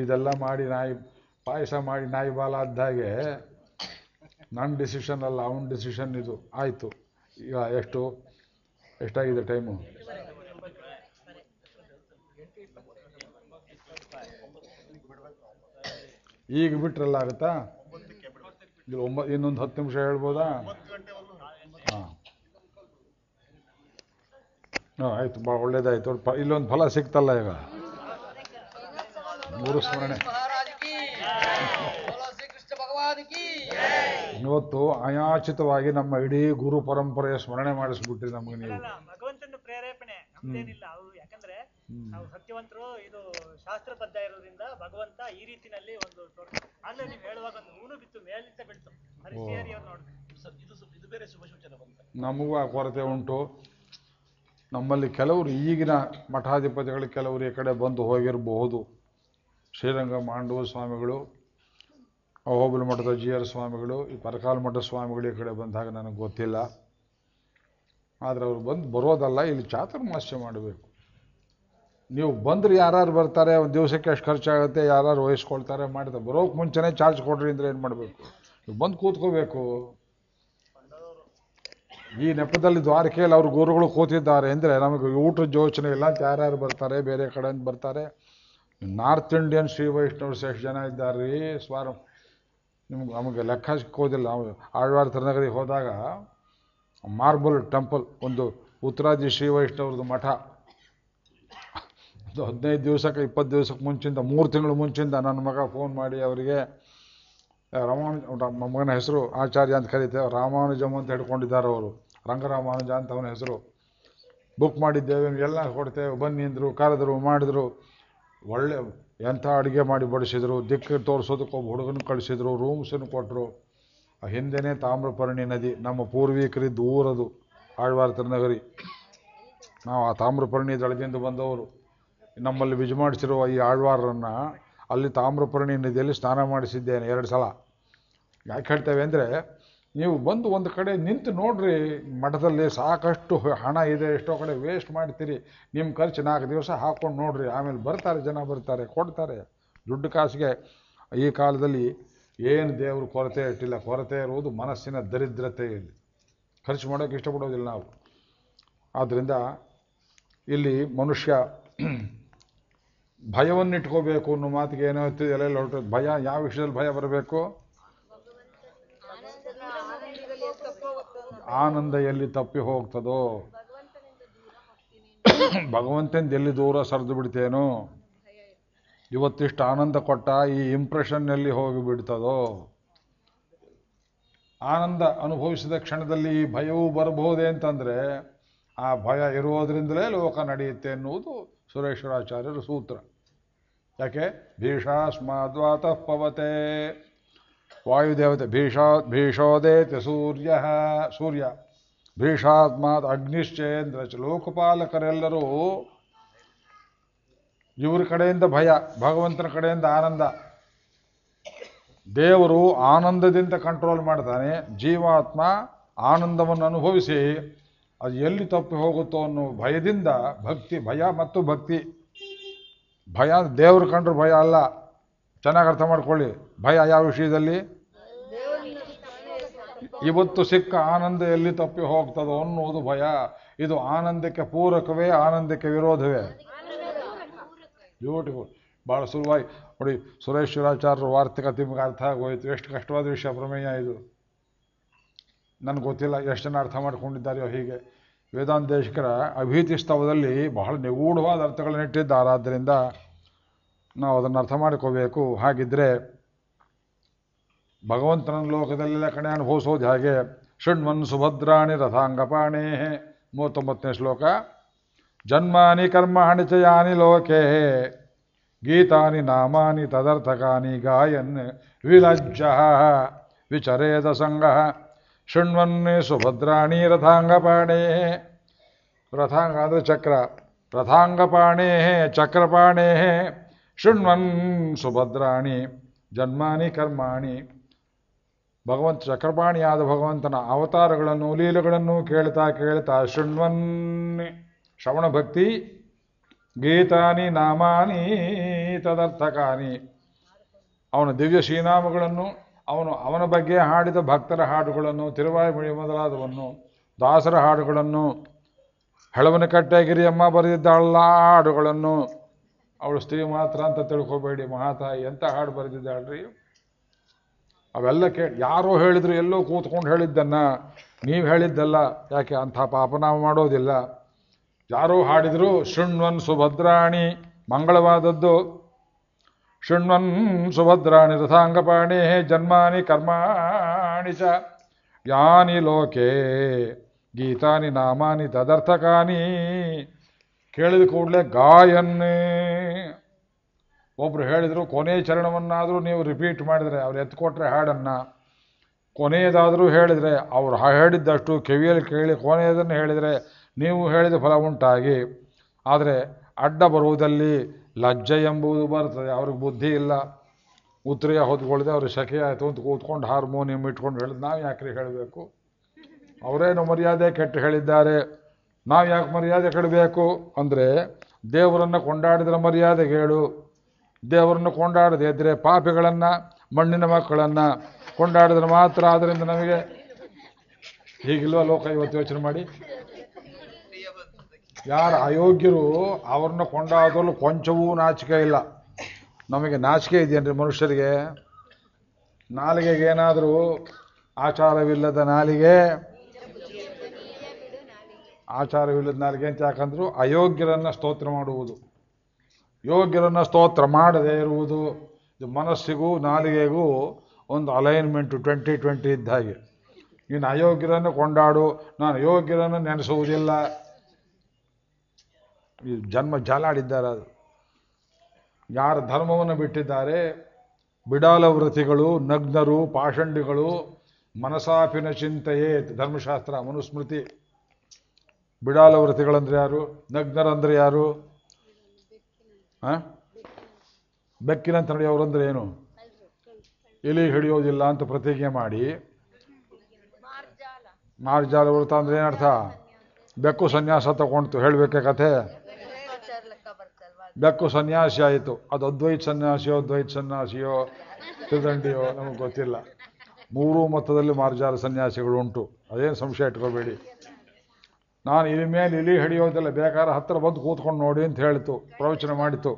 ಇದೆಲ್ಲ ಮಾಡಿ ನಾಯಿ ಪಾಯಸ ಮಾಡಿ ನಾಯಿ ಬಾಲ ಹಾಗೆ ನನ್ನ ಡಿಸಿಷನ್ ಅಲ್ಲ ಅವನ ಡಿಸಿಷನ್ ಇದು ಆಯಿತು ಈಗ ಎಷ್ಟು ಎಷ್ಟಾಗಿದೆ ಟೈಮು ಈಗ ಬಿಟ್ರಲ್ಲ ಆಗುತ್ತಾ ಒಂಬತ್ತು ಒಂಬ ಇನ್ನೊಂದು ಹತ್ತು ನಿಮಿಷ ಹೇಳ್ಬೋದಾ ಹಾಂ ಹಾಂ ಆಯಿತು ಭಾಳ ಒಳ್ಳೇದಾಯ್ತು ಇಲ್ಲೊಂದು ಫಲ ಸಿಗ್ತಲ್ಲ ಈಗ ಮೂರು ಸ್ಮರಣೆ ಇವತ್ತು ಅಯಾಚಿತವಾಗಿ ನಮ್ಮ ಇಡೀ ಗುರು ಪರಂಪರೆಯ ಸ್ಮರಣೆ ಮಾಡಿಸ್ಬಿಟ್ರಿ ನಮಗೆ ನೀವು ಭಗವಂತನ ಪ್ರೇರೇಪಣೆ ನಮ್ದೇನಿಲ್ಲ ಅವ್ರು ಯಾಕಂದ್ರೆ ನಾವು ಸತ್ಯವಂತರು ಇದು ಶಾಸ್ತ್ರಬದ್ಧ ಇರೋದ್ರಿಂದ ಭಗವಂತ ಈ ರೀತಿನಲ್ಲಿ ಒಂದು ಆಗ್ಲೇ ನೀವು ಹೇಳುವಾಗ ಒಂದು ಹೂನು ಬಿತ್ತು ಮೇಲಿಂದ ಬಿಡ್ತು ಹರಿಸಿಹರಿ ಇದು ಬೇರೆ ಶುಭ ಸೂಚನೆ ಬಂತು ನಮಗೂ ಆ ಕೊರತೆ ಉಂಟು ನಮ್ಮಲ್ಲಿ ಕೆಲವರು ಈಗಿನ ಮಠಾಧಿಪತಿಗಳು ಕೆಲವರು ಈ ಕಡೆ ಬಂದು ಹೋಗಿರಬಹುದು ಶ್ರೀರಂಗ ಮಾಂಡವ ಸ್ವಾಮಿಗಳು ಅಹೋಬಲ ಮಠದ ಜಿ ಆರ್ ಸ್ವಾಮಿಗಳು ಈ ಪರಕಾಲ ಮಠ ಸ್ವಾಮಿಗಳು ಈ ಕಡೆ ಬಂದಾಗ ನನಗೆ ಗೊತ್ತಿಲ್ಲ ಆದರೆ ಅವ್ರು ಬಂದು ಬರೋದಲ್ಲ ಇಲ್ಲಿ ಚಾತುರ್ಮಾಸ್ಯ ಮಾಡಬೇಕು ನೀವು ಬಂದ್ರೆ ಯಾರು ಬರ್ತಾರೆ ಒಂದು ದಿವಸಕ್ಕೆ ಎಷ್ಟು ಖರ್ಚಾಗುತ್ತೆ ಯಾರು ವಹಿಸ್ಕೊಳ್ತಾರೆ ಮಾಡಿದ್ರೆ ಬರೋಕ್ಕೆ ಮುಂಚೆನೇ ಚಾರ್ಜ್ ಕೊಡ್ರಿ ಅಂದರೆ ಏನು ಮಾಡಬೇಕು ನೀವು ಬಂದು ಕೂತ್ಕೋಬೇಕು ಈ ನೆಪದಲ್ಲಿ ದ್ವಾರಕೆಯಲ್ಲಿ ಅವ್ರ ಗುರುಗಳು ಕೂತಿದ್ದಾರೆ ಅಂದರೆ ನಮಗೆ ಊಟದ ಯೋಚನೆ ಇಲ್ಲ ಅಂತ ಯಾರ್ಯಾರು ಬರ್ತಾರೆ ಬೇರೆ ಕಡೆಯಿಂದ ಬರ್ತಾರೆ ನಾರ್ತ್ ಇಂಡಿಯನ್ ಶ್ರೀ ವೈಷ್ಣವರು ಎಷ್ಟು ಜನ ಇದ್ದಾರೆ ರೀ ಸ್ವಾರ ನಿಮ್ಗೆ ನಮಗೆ ಲೆಕ್ಕ ಸಿಕ್ಕೋದಿಲ್ಲ ನಾವು ಆಳ್ವಾರ್ ತರನಗರಿಗೆ ಹೋದಾಗ ಮಾರ್ಬಲ್ ಟೆಂಪಲ್ ಒಂದು ಉತ್ತರಾದಿ ಶ್ರೀ ವೈಷ್ಣವ್ರದ್ದು ಮಠ ಒಂದು ಹದಿನೈದು ದಿವಸಕ್ಕೆ ಇಪ್ಪತ್ತು ದಿವಸಕ್ಕೆ ಮುಂಚಿಂದ ಮೂರು ತಿಂಗಳು ಮುಂಚಿಂದ ನನ್ನ ಮಗ ಫೋನ್ ಮಾಡಿ ಅವರಿಗೆ ರಾಮಾನುಜ ಮಗನ ಹೆಸರು ಆಚಾರ್ಯ ಅಂತ ಕರೀತೇವೆ ರಾಮಾನುಜಮ್ ಅಂತ ಹಿಡ್ಕೊಂಡಿದ್ದಾರೆ ಅವರು ರಂಗರಾಮಾನುಜ ಅಂತ ಅವನ ಹೆಸರು ಬುಕ್ ಮಾಡಿದ್ದೇವೆ ಎಲ್ಲ ಕೊಡ್ತೇವೆ ಬನ್ನಿ ಅಂದರು ಕರೆದರು ಮಾಡಿದ್ರು ಒಳ್ಳೆ ಎಂಥ ಅಡುಗೆ ಮಾಡಿ ಬಡಿಸಿದರು ದಿಕ್ಕಿ ತೋರಿಸೋದಕ್ಕೆ ಒಬ್ಬ ಹುಡುಗನ ಕಳಿಸಿದ್ರು ರೂಮ್ಸನ್ನು ಕೊಟ್ಟರು ಆ ಹಿಂದೆನೇ ತಾಮ್ರಪರ್ಣಿ ನದಿ ನಮ್ಮ ಪೂರ್ವಿಕರಿದ್ದು ಊರದು ಆಳ್ವಾರ ತಿರುನಗರಿ ನಾವು ಆ ತಾಮ್ರಪರ್ಣಿ ದಳದಿಂದ ಬಂದವರು ನಮ್ಮಲ್ಲಿ ವಿಜ್ ಮಾಡಿಸಿರುವ ಈ ಆಳ್ವಾರರನ್ನು ಅಲ್ಲಿ ತಾಮ್ರಪರ್ಣಿ ನದಿಯಲ್ಲಿ ಸ್ನಾನ ಮಾಡಿಸಿದ್ದೇನೆ ಎರಡು ಸಲ ಯಾಕೆ ಹೇಳ್ತೇವೆ ಅಂದರೆ ನೀವು ಬಂದು ಒಂದು ಕಡೆ ನಿಂತು ನೋಡ್ರಿ ಮಠದಲ್ಲಿ ಸಾಕಷ್ಟು ಹಣ ಇದೆ ಎಷ್ಟೋ ಕಡೆ ವೇಸ್ಟ್ ಮಾಡ್ತೀರಿ ನಿಮ್ಮ ಖರ್ಚು ನಾಲ್ಕು ದಿವಸ ಹಾಕ್ಕೊಂಡು ನೋಡ್ರಿ ಆಮೇಲೆ ಬರ್ತಾರೆ ಜನ ಬರ್ತಾರೆ ಕೊಡ್ತಾರೆ ದುಡ್ಡು ಕಾಸಿಗೆ ಈ ಕಾಲದಲ್ಲಿ ಏನು ದೇವರು ಕೊರತೆ ಇಟ್ಟಿಲ್ಲ ಕೊರತೆ ಇರುವುದು ಮನಸ್ಸಿನ ದರಿದ್ರತೆಯಲ್ಲಿ ಖರ್ಚು ಮಾಡೋಕ್ಕೆ ಇಷ್ಟಪಡೋದಿಲ್ಲ ನಾವು ಆದ್ದರಿಂದ ಇಲ್ಲಿ ಮನುಷ್ಯ ಭಯವನ್ನಿಟ್ಕೋಬೇಕು ಅನ್ನೋ ಮಾತಿಗೆ ಏನೋ ಇರ್ತದೆ ಹೊರಟು ಭಯ ಯಾವ ವಿಷಯದಲ್ಲಿ ಭಯ ಬರಬೇಕು ಆನಂದ ಎಲ್ಲಿ ತಪ್ಪಿ ಹೋಗ್ತದೋ ಭಗವಂತನಿಂದ ಎಲ್ಲಿ ದೂರ ಸರಿದು ಬಿಡ್ತೇನು ಇವತ್ತಿಷ್ಟು ಆನಂದ ಕೊಟ್ಟ ಈ ಇಂಪ್ರೆಷನ್ನಲ್ಲಿ ಹೋಗಿಬಿಡ್ತದೋ ಆನಂದ ಅನುಭವಿಸಿದ ಕ್ಷಣದಲ್ಲಿ ಈ ಭಯವೂ ಬರಬಹುದೇ ಅಂತಂದರೆ ಆ ಭಯ ಇರುವುದರಿಂದಲೇ ಲೋಕ ನಡೆಯುತ್ತೆ ಎನ್ನುವುದು ಸುರೇಶ್ವರಾಚಾರ್ಯರ ಸೂತ್ರ ಯಾಕೆ ಭೀಷಾಸ್ಮಾದ್ವಾತಃ ಪವತೆ ವಾಯುದೇವತೆ ಭೀಷಾ ಭೀಷೋದೇತ್ಯ ಸೂರ್ಯ ಸೂರ್ಯ ಭೀಷಾತ್ಮಾತ್ ಅಗ್ನಿಶ್ಚೇಂದ್ರ ಲೋಕಪಾಲಕರೆಲ್ಲರೂ ಇವ್ರ ಕಡೆಯಿಂದ ಭಯ ಭಗವಂತನ ಕಡೆಯಿಂದ ಆನಂದ ದೇವರು ಆನಂದದಿಂದ ಕಂಟ್ರೋಲ್ ಮಾಡ್ತಾನೆ ಜೀವಾತ್ಮ ಆನಂದವನ್ನು ಅನುಭವಿಸಿ ಅದು ಎಲ್ಲಿ ತಪ್ಪಿ ಹೋಗುತ್ತೋ ಅನ್ನೋ ಭಯದಿಂದ ಭಕ್ತಿ ಭಯ ಮತ್ತು ಭಕ್ತಿ ಭಯ ದೇವರು ಕಂಡ್ರೂ ಭಯ ಅಲ್ಲ ಚೆನ್ನಾಗಿ ಅರ್ಥ ಮಾಡ್ಕೊಳ್ಳಿ ಭಯ ಯಾವ ವಿಷಯದಲ್ಲಿ ಇವತ್ತು ಸಿಕ್ಕ ಆನಂದ ಎಲ್ಲಿ ತಪ್ಪಿ ಹೋಗ್ತದೋ ಅನ್ನುವುದು ಭಯ ಇದು ಆನಂದಕ್ಕೆ ಪೂರಕವೇ ಆನಂದಕ್ಕೆ ವಿರೋಧವೇ ಬ್ಯೂಟಿಫುಲ್ ಭಾಳ ಸುಲಭವಾಗಿ ನೋಡಿ ಸುರೇಶ್ ವಾರ್ತಿಕ ನಿಮ್ಗೆ ಅರ್ಥ ಆಗೋಯ್ತು ಎಷ್ಟು ಕಷ್ಟವಾದ ವಿಷಯ ಪ್ರಮೇಯ ಇದು ನನಗೆ ಗೊತ್ತಿಲ್ಲ ಎಷ್ಟು ಜನ ಅರ್ಥ ಮಾಡ್ಕೊಂಡಿದ್ದಾರೆಯೋ ಹೀಗೆ ವೇದಾಂತೇಶಕರ ಅಭೀತಿ ಸ್ತವದಲ್ಲಿ ಬಹಳ ನಿಗೂಢವಾದ ಅರ್ಥಗಳನ್ನಿಟ್ಟಿದ್ದಾರೆ ಆದ್ದರಿಂದ ನಾವು ಅದರ ಅರ್ಥ ಮಾಡಿಕೊಳ್ಳಬೇಕು ಹಾಗಿದ್ರೆ ಭಗವಂತನ ಲೋಕದಲ್ಲಿ ಲೇಕಡಾನ ಹೋಸೋದು ಹಾಗೆ ಶೃಣ್ವನ್ ಸುಭದ್ರಾಣಿ ರಥಾಂಗಪಾಣೇಃ 39ನೇ ಶ್ಲೋಕ ಜನ್ಮಾನಿ ಕರ್ಮಹಣಿಚಯಾನಿ ಲೋಕೇ ಗೀತಾನಿ ನಾಮಾನಿ ತದರ್ಥಕಾನಿ ಗಾಯನ್ನ ವಿಲಜ್ಜಃ ವಿಚರೇತ ಸಂಗಃ ಶೃಣ್ವನ್ ಸುಭದ್ರಾಣಿ ರಥಾಂಗಪಾಡೇ ಪ್ರಥಾಂಗ ಚಕ್ರ ಪ್ರಥಾಂಗಪಾಣೇಃ ಚಕ್ರಪಾಣೇಃ ಶೃಣ್ವನ್ ಸುಭದ್ರಾಣಿ ಜನ್ಮಾನಿ ಕರ್ಮಾಣಿ ಭಗವಂತ ಚಕ್ರಪಾಣಿಯಾದ ಭಗವಂತನ ಅವತಾರಗಳನ್ನು ಲೀಲೆಗಳನ್ನು ಕೇಳ್ತಾ ಕೇಳ್ತಾ ಶೃಣ್ವನ್ ಶ್ರವಣ ಭಕ್ತಿ ಗೀತಾನಿ ನಾಮಾನಿ ತದರ್ಥಕಾನಿ ಅವನ ದಿವ್ಯ ಶ್ರೀನಾಮಗಳನ್ನು ಅವನು ಅವನ ಬಗ್ಗೆ ಹಾಡಿದ ಭಕ್ತರ ಹಾಡುಗಳನ್ನು ತಿರುವಾಯಿಮುಳಿ ಮೊದಲಾದವನ್ನು ದಾಸರ ಹಾಡುಗಳನ್ನು ಹೆಳವನಕಟ್ಟೆ ಗಿರಿಯಮ್ಮ ಬರೆದಿದ್ದ ಹಾಡುಗಳನ್ನು ಅವಳು ಸ್ತ್ರೀ ಮಾತ್ರ ಅಂತ ತಿಳ್ಕೊಬೇಡಿ ಮಹಾತಾಯಿ ಎಂತ ಹಾಡು ಬರೆದಿದ್ದಾಳ್ರಿ ಅವೆಲ್ಲ ಕೇಳಿ ಯಾರೋ ಹೇಳಿದ್ರು ಎಲ್ಲೋ ಕೂತ್ಕೊಂಡು ಹೇಳಿದ್ದನ್ನ ನೀವು ಹೇಳಿದ್ದಲ್ಲ ಯಾಕೆ ಅಂಥ ಪಾಪ ನಾವು ಮಾಡೋದಿಲ್ಲ ಯಾರೋ ಹಾಡಿದ್ರು ಶೃಣ್ವನ್ ಸುಭದ್ರಾಣಿ ಮಂಗಳವಾದದ್ದು ಶೃಣ್ವನ್ ಸುಭದ್ರಾಣಿ ರಥಾಂಗಪಾಣಿ ಜನ್ಮಾನಿ ಕರ್ಮಾಣಿ ಚ ಯಾನಿ ಲೋಕೆ ಗೀತಾನಿ ನಾಮಾನಿ ತದರ್ಥಕಾನಿ ಕೇಳಿದ ಕೂಡಲೇ ಗಾಯನ್ನೇ ಒಬ್ಬರು ಹೇಳಿದರು ಕೊನೆಯ ಚರಣವನ್ನಾದರೂ ನೀವು ರಿಪೀಟ್ ಮಾಡಿದರೆ ಅವ್ರು ಎತ್ಕೊಟ್ರೆ ಹಾಡನ್ನು ಕೊನೆಯದಾದರೂ ಹೇಳಿದರೆ ಅವ್ರು ಹೇಳಿದ್ದಷ್ಟು ಕಿವಿಯಲ್ಲಿ ಕೇಳಿ ಕೊನೆಯದನ್ನು ಹೇಳಿದರೆ ನೀವು ಹೇಳಿದ ಫಲ ಉಂಟಾಗಿ ಆದರೆ ಅಡ್ಡ ಬರುವುದಲ್ಲಿ ಲಜ್ಜೆ ಎಂಬುದು ಬರ್ತದೆ ಅವ್ರಿಗೆ ಬುದ್ಧಿ ಇಲ್ಲ ಉತ್ತರ ಹೊತ್ಕೊಳ್ದೆ ಅವ್ರಿಗೆ ಶಕೆ ಆಯಿತು ಅಂತ ಕೂತ್ಕೊಂಡು ಹಾರ್ಮೋನಿಯಂ ಇಟ್ಕೊಂಡು ಹೇಳಿದ್ ನಾವು ಯಾಕ್ರಿ ಹೇಳಬೇಕು ಅವರೇನು ಮರ್ಯಾದೆ ಕೆಟ್ಟು ಹೇಳಿದ್ದಾರೆ ನಾವು ಯಾಕೆ ಮರ್ಯಾದೆ ಕಡಬೇಕು ಅಂದರೆ ದೇವರನ್ನು ಕೊಂಡಾಡಿದ್ರೆ ಮರ್ಯಾದೆ ಹೇಳು ದೇವರನ್ನು ಕೊಂಡಾಡದೆ ಇದ್ದರೆ ಪಾಪಿಗಳನ್ನು ಮಣ್ಣಿನ ಮಕ್ಕಳನ್ನು ಕೊಂಡಾಡಿದ್ರೆ ಮಾತ್ರ ಆದ್ದರಿಂದ ನಮಗೆ ಹೀಗಿಲ್ವ ಲೋಕ ಇವತ್ತು ಯೋಚನೆ ಮಾಡಿ ಯಾರ ಅಯೋಗ್ಯರು ಅವ್ರನ್ನ ಕೊಂಡಾದಲ್ಲೂ ಕೊಂಚವೂ ನಾಚಿಕೆ ಇಲ್ಲ ನಮಗೆ ನಾಚಿಕೆ ಇದೆಯೇನ್ರಿ ಮನುಷ್ಯರಿಗೆ ನಾಲಿಗೆಗೇನಾದರೂ ಆಚಾರವಿಲ್ಲದ ನಾಲಿಗೆ ಆಚಾರವಿಲ್ಲದ ಅಂತ ಯಾಕಂದ್ರು ಅಯೋಗ್ಯರನ್ನು ಸ್ತೋತ್ರ ಮಾಡುವುದು ಯೋಗ್ಯರನ್ನು ಸ್ತೋತ್ರ ಮಾಡದೇ ಇರುವುದು ಮನಸ್ಸಿಗೂ ನಾಲಿಗೆಗೂ ಒಂದು ಅಲೈನ್ಮೆಂಟು ಟ್ವೆಂಟಿ ಟ್ವೆಂಟಿ ಇದ್ದ ಹಾಗೆ ಇನ್ನು ಅಯೋಗ್ಯರನ್ನು ಕೊಂಡಾಡು ನಾನು ಯೋಗ್ಯರನ್ನು ನೆನೆಸುವುದಿಲ್ಲ ಈ ಜನ್ಮ ಜಾಲಾಡಿದ್ದಾರೆ ಅದು ಯಾರು ಧರ್ಮವನ್ನು ಬಿಟ್ಟಿದ್ದಾರೆ ಬಿಡಾಲ ವೃತ್ತಿಗಳು ನಗ್ನರು ಪಾಷಂಡಿಗಳು ಮನಸಾಪಿನ ಚಿಂತೆಯೇ ಧರ್ಮಶಾಸ್ತ್ರ ಮನುಸ್ಮೃತಿ ಬಿಡಾಲ ವೃತ್ತಿಗಳಂದ್ರೆ ಯಾರು ನಗ್ನರಂದ್ರೆ ಯಾರು ಬೆಕ್ಕಿನಂತ ಅಂದ್ರೆ ಏನು ಇಲಿ ಹಿಡಿಯೋದಿಲ್ಲ ಅಂತ ಪ್ರತಿಜ್ಞೆ ಮಾಡಿ ಮಾರ್ಜಾಲ ವೃತ್ತ ಅಂದ್ರೆ ಏನರ್ಥ ಬೆಕ್ಕು ಸನ್ಯಾಸ ತಗೊಂಡ್ತು ಹೇಳಬೇಕೆ ಕಥೆ ಬೆಕ್ಕು ಸನ್ಯಾಸಿ ಆಯಿತು ಅದು ಅದ್ವೈತ ಸನ್ಯಾಸಿಯೋ ಅದ್ವೈತ ಸನ್ಯಾಸಿಯೋ ತ್ರಿದಂಡಿಯೋ ನಮಗೆ ಗೊತ್ತಿಲ್ಲ ಮೂರೂ ಮೊತ್ತದಲ್ಲಿ ಮಾರ್ಜಾಲ ಸನ್ಯಾಸಿಗಳು ಉಂಟು ಅದೇನು ಸಂಶಯ ಇಟ್ಕೋಬೇಡಿ ನಾನು ಇಲಿ ಮೇಲೆ ಇಲಿ ಹಿಡಿಯೋದಿಲ್ಲ ಬೇಕಾದ್ರೆ ಹತ್ತಿರ ಬಂದು ಕೂತ್ಕೊಂಡು ನೋಡಿ ಅಂತ ಹೇಳಿತು ಪ್ರವಚನ ಮಾಡಿತು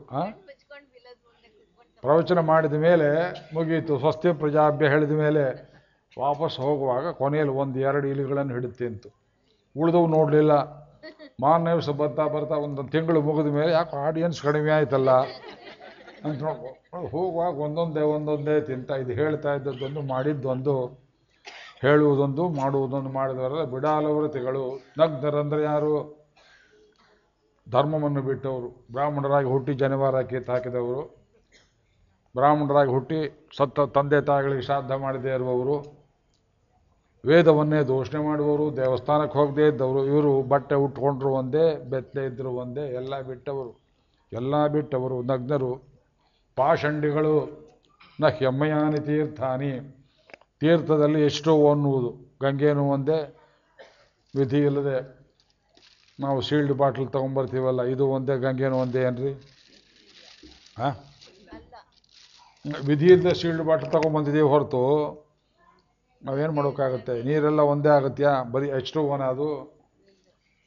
ಪ್ರವಚನ ಮಾಡಿದ ಮೇಲೆ ಮುಗೀತು ಸ್ವಸ್ತಿ ಪ್ರಜಾಭ್ಯ ಹೇಳಿದ ಮೇಲೆ ವಾಪಸ್ ಹೋಗುವಾಗ ಕೊನೆಯಲ್ಲಿ ಒಂದು ಎರಡು ಇಲಿಗಳನ್ನು ಹಿಡುತ್ತೆ ಅಂತು ಉಳಿದವು ನೋಡಲಿಲ್ಲ ದಿವಸ ಬರ್ತಾ ಬರ್ತಾ ಒಂದು ತಿಂಗಳು ಮುಗಿದ ಮೇಲೆ ಯಾಕೆ ಆಡಿಯನ್ಸ್ ಕಡಿಮೆ ಆಯ್ತಲ್ಲ ಅಂತ ನೋಡ್ಬೋದು ಹೋಗುವಾಗ ಒಂದೊಂದೇ ಒಂದೊಂದೇ ತಿಂತ ಇದು ಹೇಳ್ತಾ ಇದ್ದದ್ದೊಂದು ಮಾಡಿದ್ದೊಂದು ಹೇಳುವುದೊಂದು ಮಾಡುವುದೊಂದು ಮಾಡಿದವರಲ್ಲ ಬಿಡಾಲವೃತಿಗಳು ತಿಗಳು ಯಾರು ಧರ್ಮವನ್ನು ಬಿಟ್ಟವರು ಬ್ರಾಹ್ಮಣರಾಗಿ ಹುಟ್ಟಿ ಜನವಾರ ಕೀರ್ತ ಹಾಕಿದವರು ಬ್ರಾಹ್ಮಣರಾಗಿ ಹುಟ್ಟಿ ಸತ್ತ ತಂದೆ ತಾಯಿಗಳಿಗೆ ಶ್ರಾದ್ದ ಮಾಡದೇ ಇರುವವರು ವೇದವನ್ನೇ ದೋಷಣೆ ಮಾಡುವವರು ದೇವಸ್ಥಾನಕ್ಕೆ ಹೋಗದೇ ಇದ್ದವರು ಇವರು ಬಟ್ಟೆ ಉಟ್ಕೊಂಡ್ರು ಒಂದೇ ಬೆತ್ತಲೆ ಇದ್ದರು ಒಂದೇ ಎಲ್ಲ ಬಿಟ್ಟವರು ಎಲ್ಲ ಬಿಟ್ಟವರು ನಗ್ನರು ಪಾಷಂಡಿಗಳು ನ ಹೆಮ್ಮಯಾನಿ ತೀರ್ಥಾನಿ ತೀರ್ಥದಲ್ಲಿ ಎಷ್ಟೋ ಅನ್ನುವುದು ಗಂಗೆನೂ ಒಂದೇ ವಿಧಿ ಇಲ್ಲದೆ ನಾವು ಶೀಲ್ಡ್ ಬಾಟ್ಲ್ ತೊಗೊಂಬರ್ತೀವಲ್ಲ ಇದು ಒಂದೇ ಗಂಗೆನೂ ಒಂದೇ ಏನ್ರಿ ಹಾಂ ವಿಧಿ ಇಲ್ಲದೆ ಶೀಲ್ಡ್ ಬಾಟ್ಲ್ ತೊಗೊಂಬಂದಿದ್ದೀವಿ ಹೊರತು ನಾವೇನು ಮಾಡೋಕ್ಕಾಗುತ್ತೆ ನೀರೆಲ್ಲ ಒಂದೇ ಆಗುತ್ತೆ ಬರೀ ಟು ಒನ್ ಅದು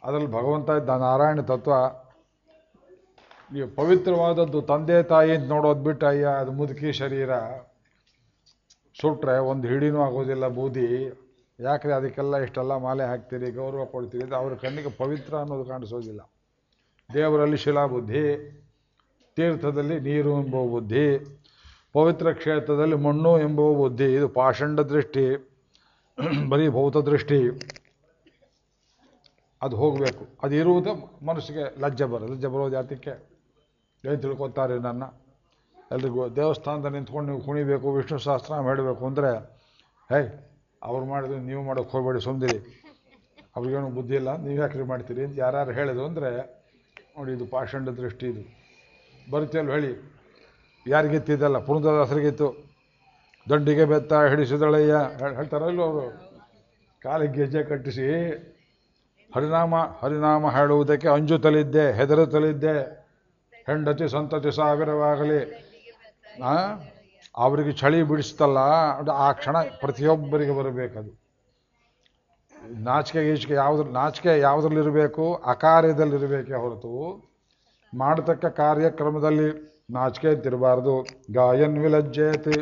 ಅದರಲ್ಲಿ ಭಗವಂತ ಇದ್ದ ನಾರಾಯಣ ತತ್ವ ನೀವು ಪವಿತ್ರವಾದದ್ದು ತಂದೆ ತಾಯಿ ಅಂತ ನೋಡೋದು ಬಿಟ್ಟು ಅಯ್ಯ ಅದು ಮುದುಕಿ ಶರೀರ ಸುಟ್ಟರೆ ಒಂದು ಹಿಡಿನೂ ಆಗೋದಿಲ್ಲ ಬೂದಿ ಯಾಕೆ ಅದಕ್ಕೆಲ್ಲ ಇಷ್ಟೆಲ್ಲ ಮಾಲೆ ಹಾಕ್ತೀರಿ ಗೌರವ ಕೊಡ್ತೀರಿ ಅಂತ ಅವ್ರ ಕಣ್ಣಿಗೆ ಪವಿತ್ರ ಅನ್ನೋದು ಕಾಣಿಸೋದಿಲ್ಲ ದೇವರಲ್ಲಿ ಶಿಲಾಬುದ್ಧಿ ತೀರ್ಥದಲ್ಲಿ ನೀರು ಎಂಬ ಬುದ್ಧಿ ಪವಿತ್ರ ಕ್ಷೇತ್ರದಲ್ಲಿ ಮಣ್ಣು ಎಂಬುವ ಬುದ್ಧಿ ಇದು ಪಾಷಂಡ ದೃಷ್ಟಿ ಬರೀ ಭೌತ ದೃಷ್ಟಿ ಅದು ಹೋಗಬೇಕು ಅದು ಇರುವುದು ಮನಸ್ಸಿಗೆ ಲಜ್ಜೆ ಬರೋದು ಲಜ್ಜೆ ಬರೋದು ಜಾತಿಕ್ಕೆ ಏನು ತಿಳ್ಕೊತಾರೆ ನನ್ನ ಎಲ್ರಿಗೂ ದೇವಸ್ಥಾನದಲ್ಲಿ ನಿಂತ್ಕೊಂಡು ನೀವು ಕುಣಿಬೇಕು ವಿಷ್ಣು ಶಾಸ್ತ್ರ ಹೇಳಬೇಕು ಅಂದರೆ ಹೇ ಅವ್ರು ಮಾಡಿದ್ರು ನೀವು ಮಾಡೋಕ್ಕೆ ಹೋಗಬೇಡಿ ಸುಂದಿರಿ ಅವ್ರಿಗೇನು ಬುದ್ಧಿ ಇಲ್ಲ ನೀವು ಯಾಕ್ರಿ ಮಾಡ್ತೀರಿ ಅಂತ ಯಾರ್ಯಾರು ಹೇಳಿದ್ರು ಅಂದರೆ ನೋಡಿ ಇದು ಪಾಷಂಡ ದೃಷ್ಟಿ ಇದು ಬರುತ್ತಲ್ವ ಹೇಳಿ ಯಾರಿಗೆತ್ತಿದ್ದಲ್ಲ ಪುರಂದರದಾಸರಿಗಿತ್ತು ದಂಡಿಗೆ ಬೆತ್ತ ಹಿಡಿಸಿದಳಯ್ಯ ಹೇಳ್ತಾರಲ್ಲ ಅವರು ಕಾಲಿಗೆ ಗೆಜ್ಜೆ ಕಟ್ಟಿಸಿ ಹರಿನಾಮ ಹರಿನಾಮ ಹೇಳುವುದಕ್ಕೆ ಹೆದರು ತಲಿದ್ದೆ ಹೆಂಡತಿ ಸಂತತಿ ಸಾವಿರವಾಗಲಿ ಅವರಿಗೆ ಚಳಿ ಬಿಡಿಸ್ತಲ್ಲ ಆ ಕ್ಷಣ ಪ್ರತಿಯೊಬ್ಬರಿಗೆ ಬರಬೇಕದು ನಾಚಿಕೆ ಈಚಿಕೆ ಯಾವುದ್ರ ನಾಚಿಕೆ ಯಾವುದ್ರಲ್ಲಿರಬೇಕು ಅಕಾರ್ಯದಲ್ಲಿರಬೇಕೇ ಹೊರತು ಮಾಡತಕ್ಕ ಕಾರ್ಯಕ್ರಮದಲ್ಲಿ ನಾಚಿಕೆ ಅಂತಿರಬಾರ್ದು ಗಾಯನ್ ವಿಲಜ್ಜೇತಿ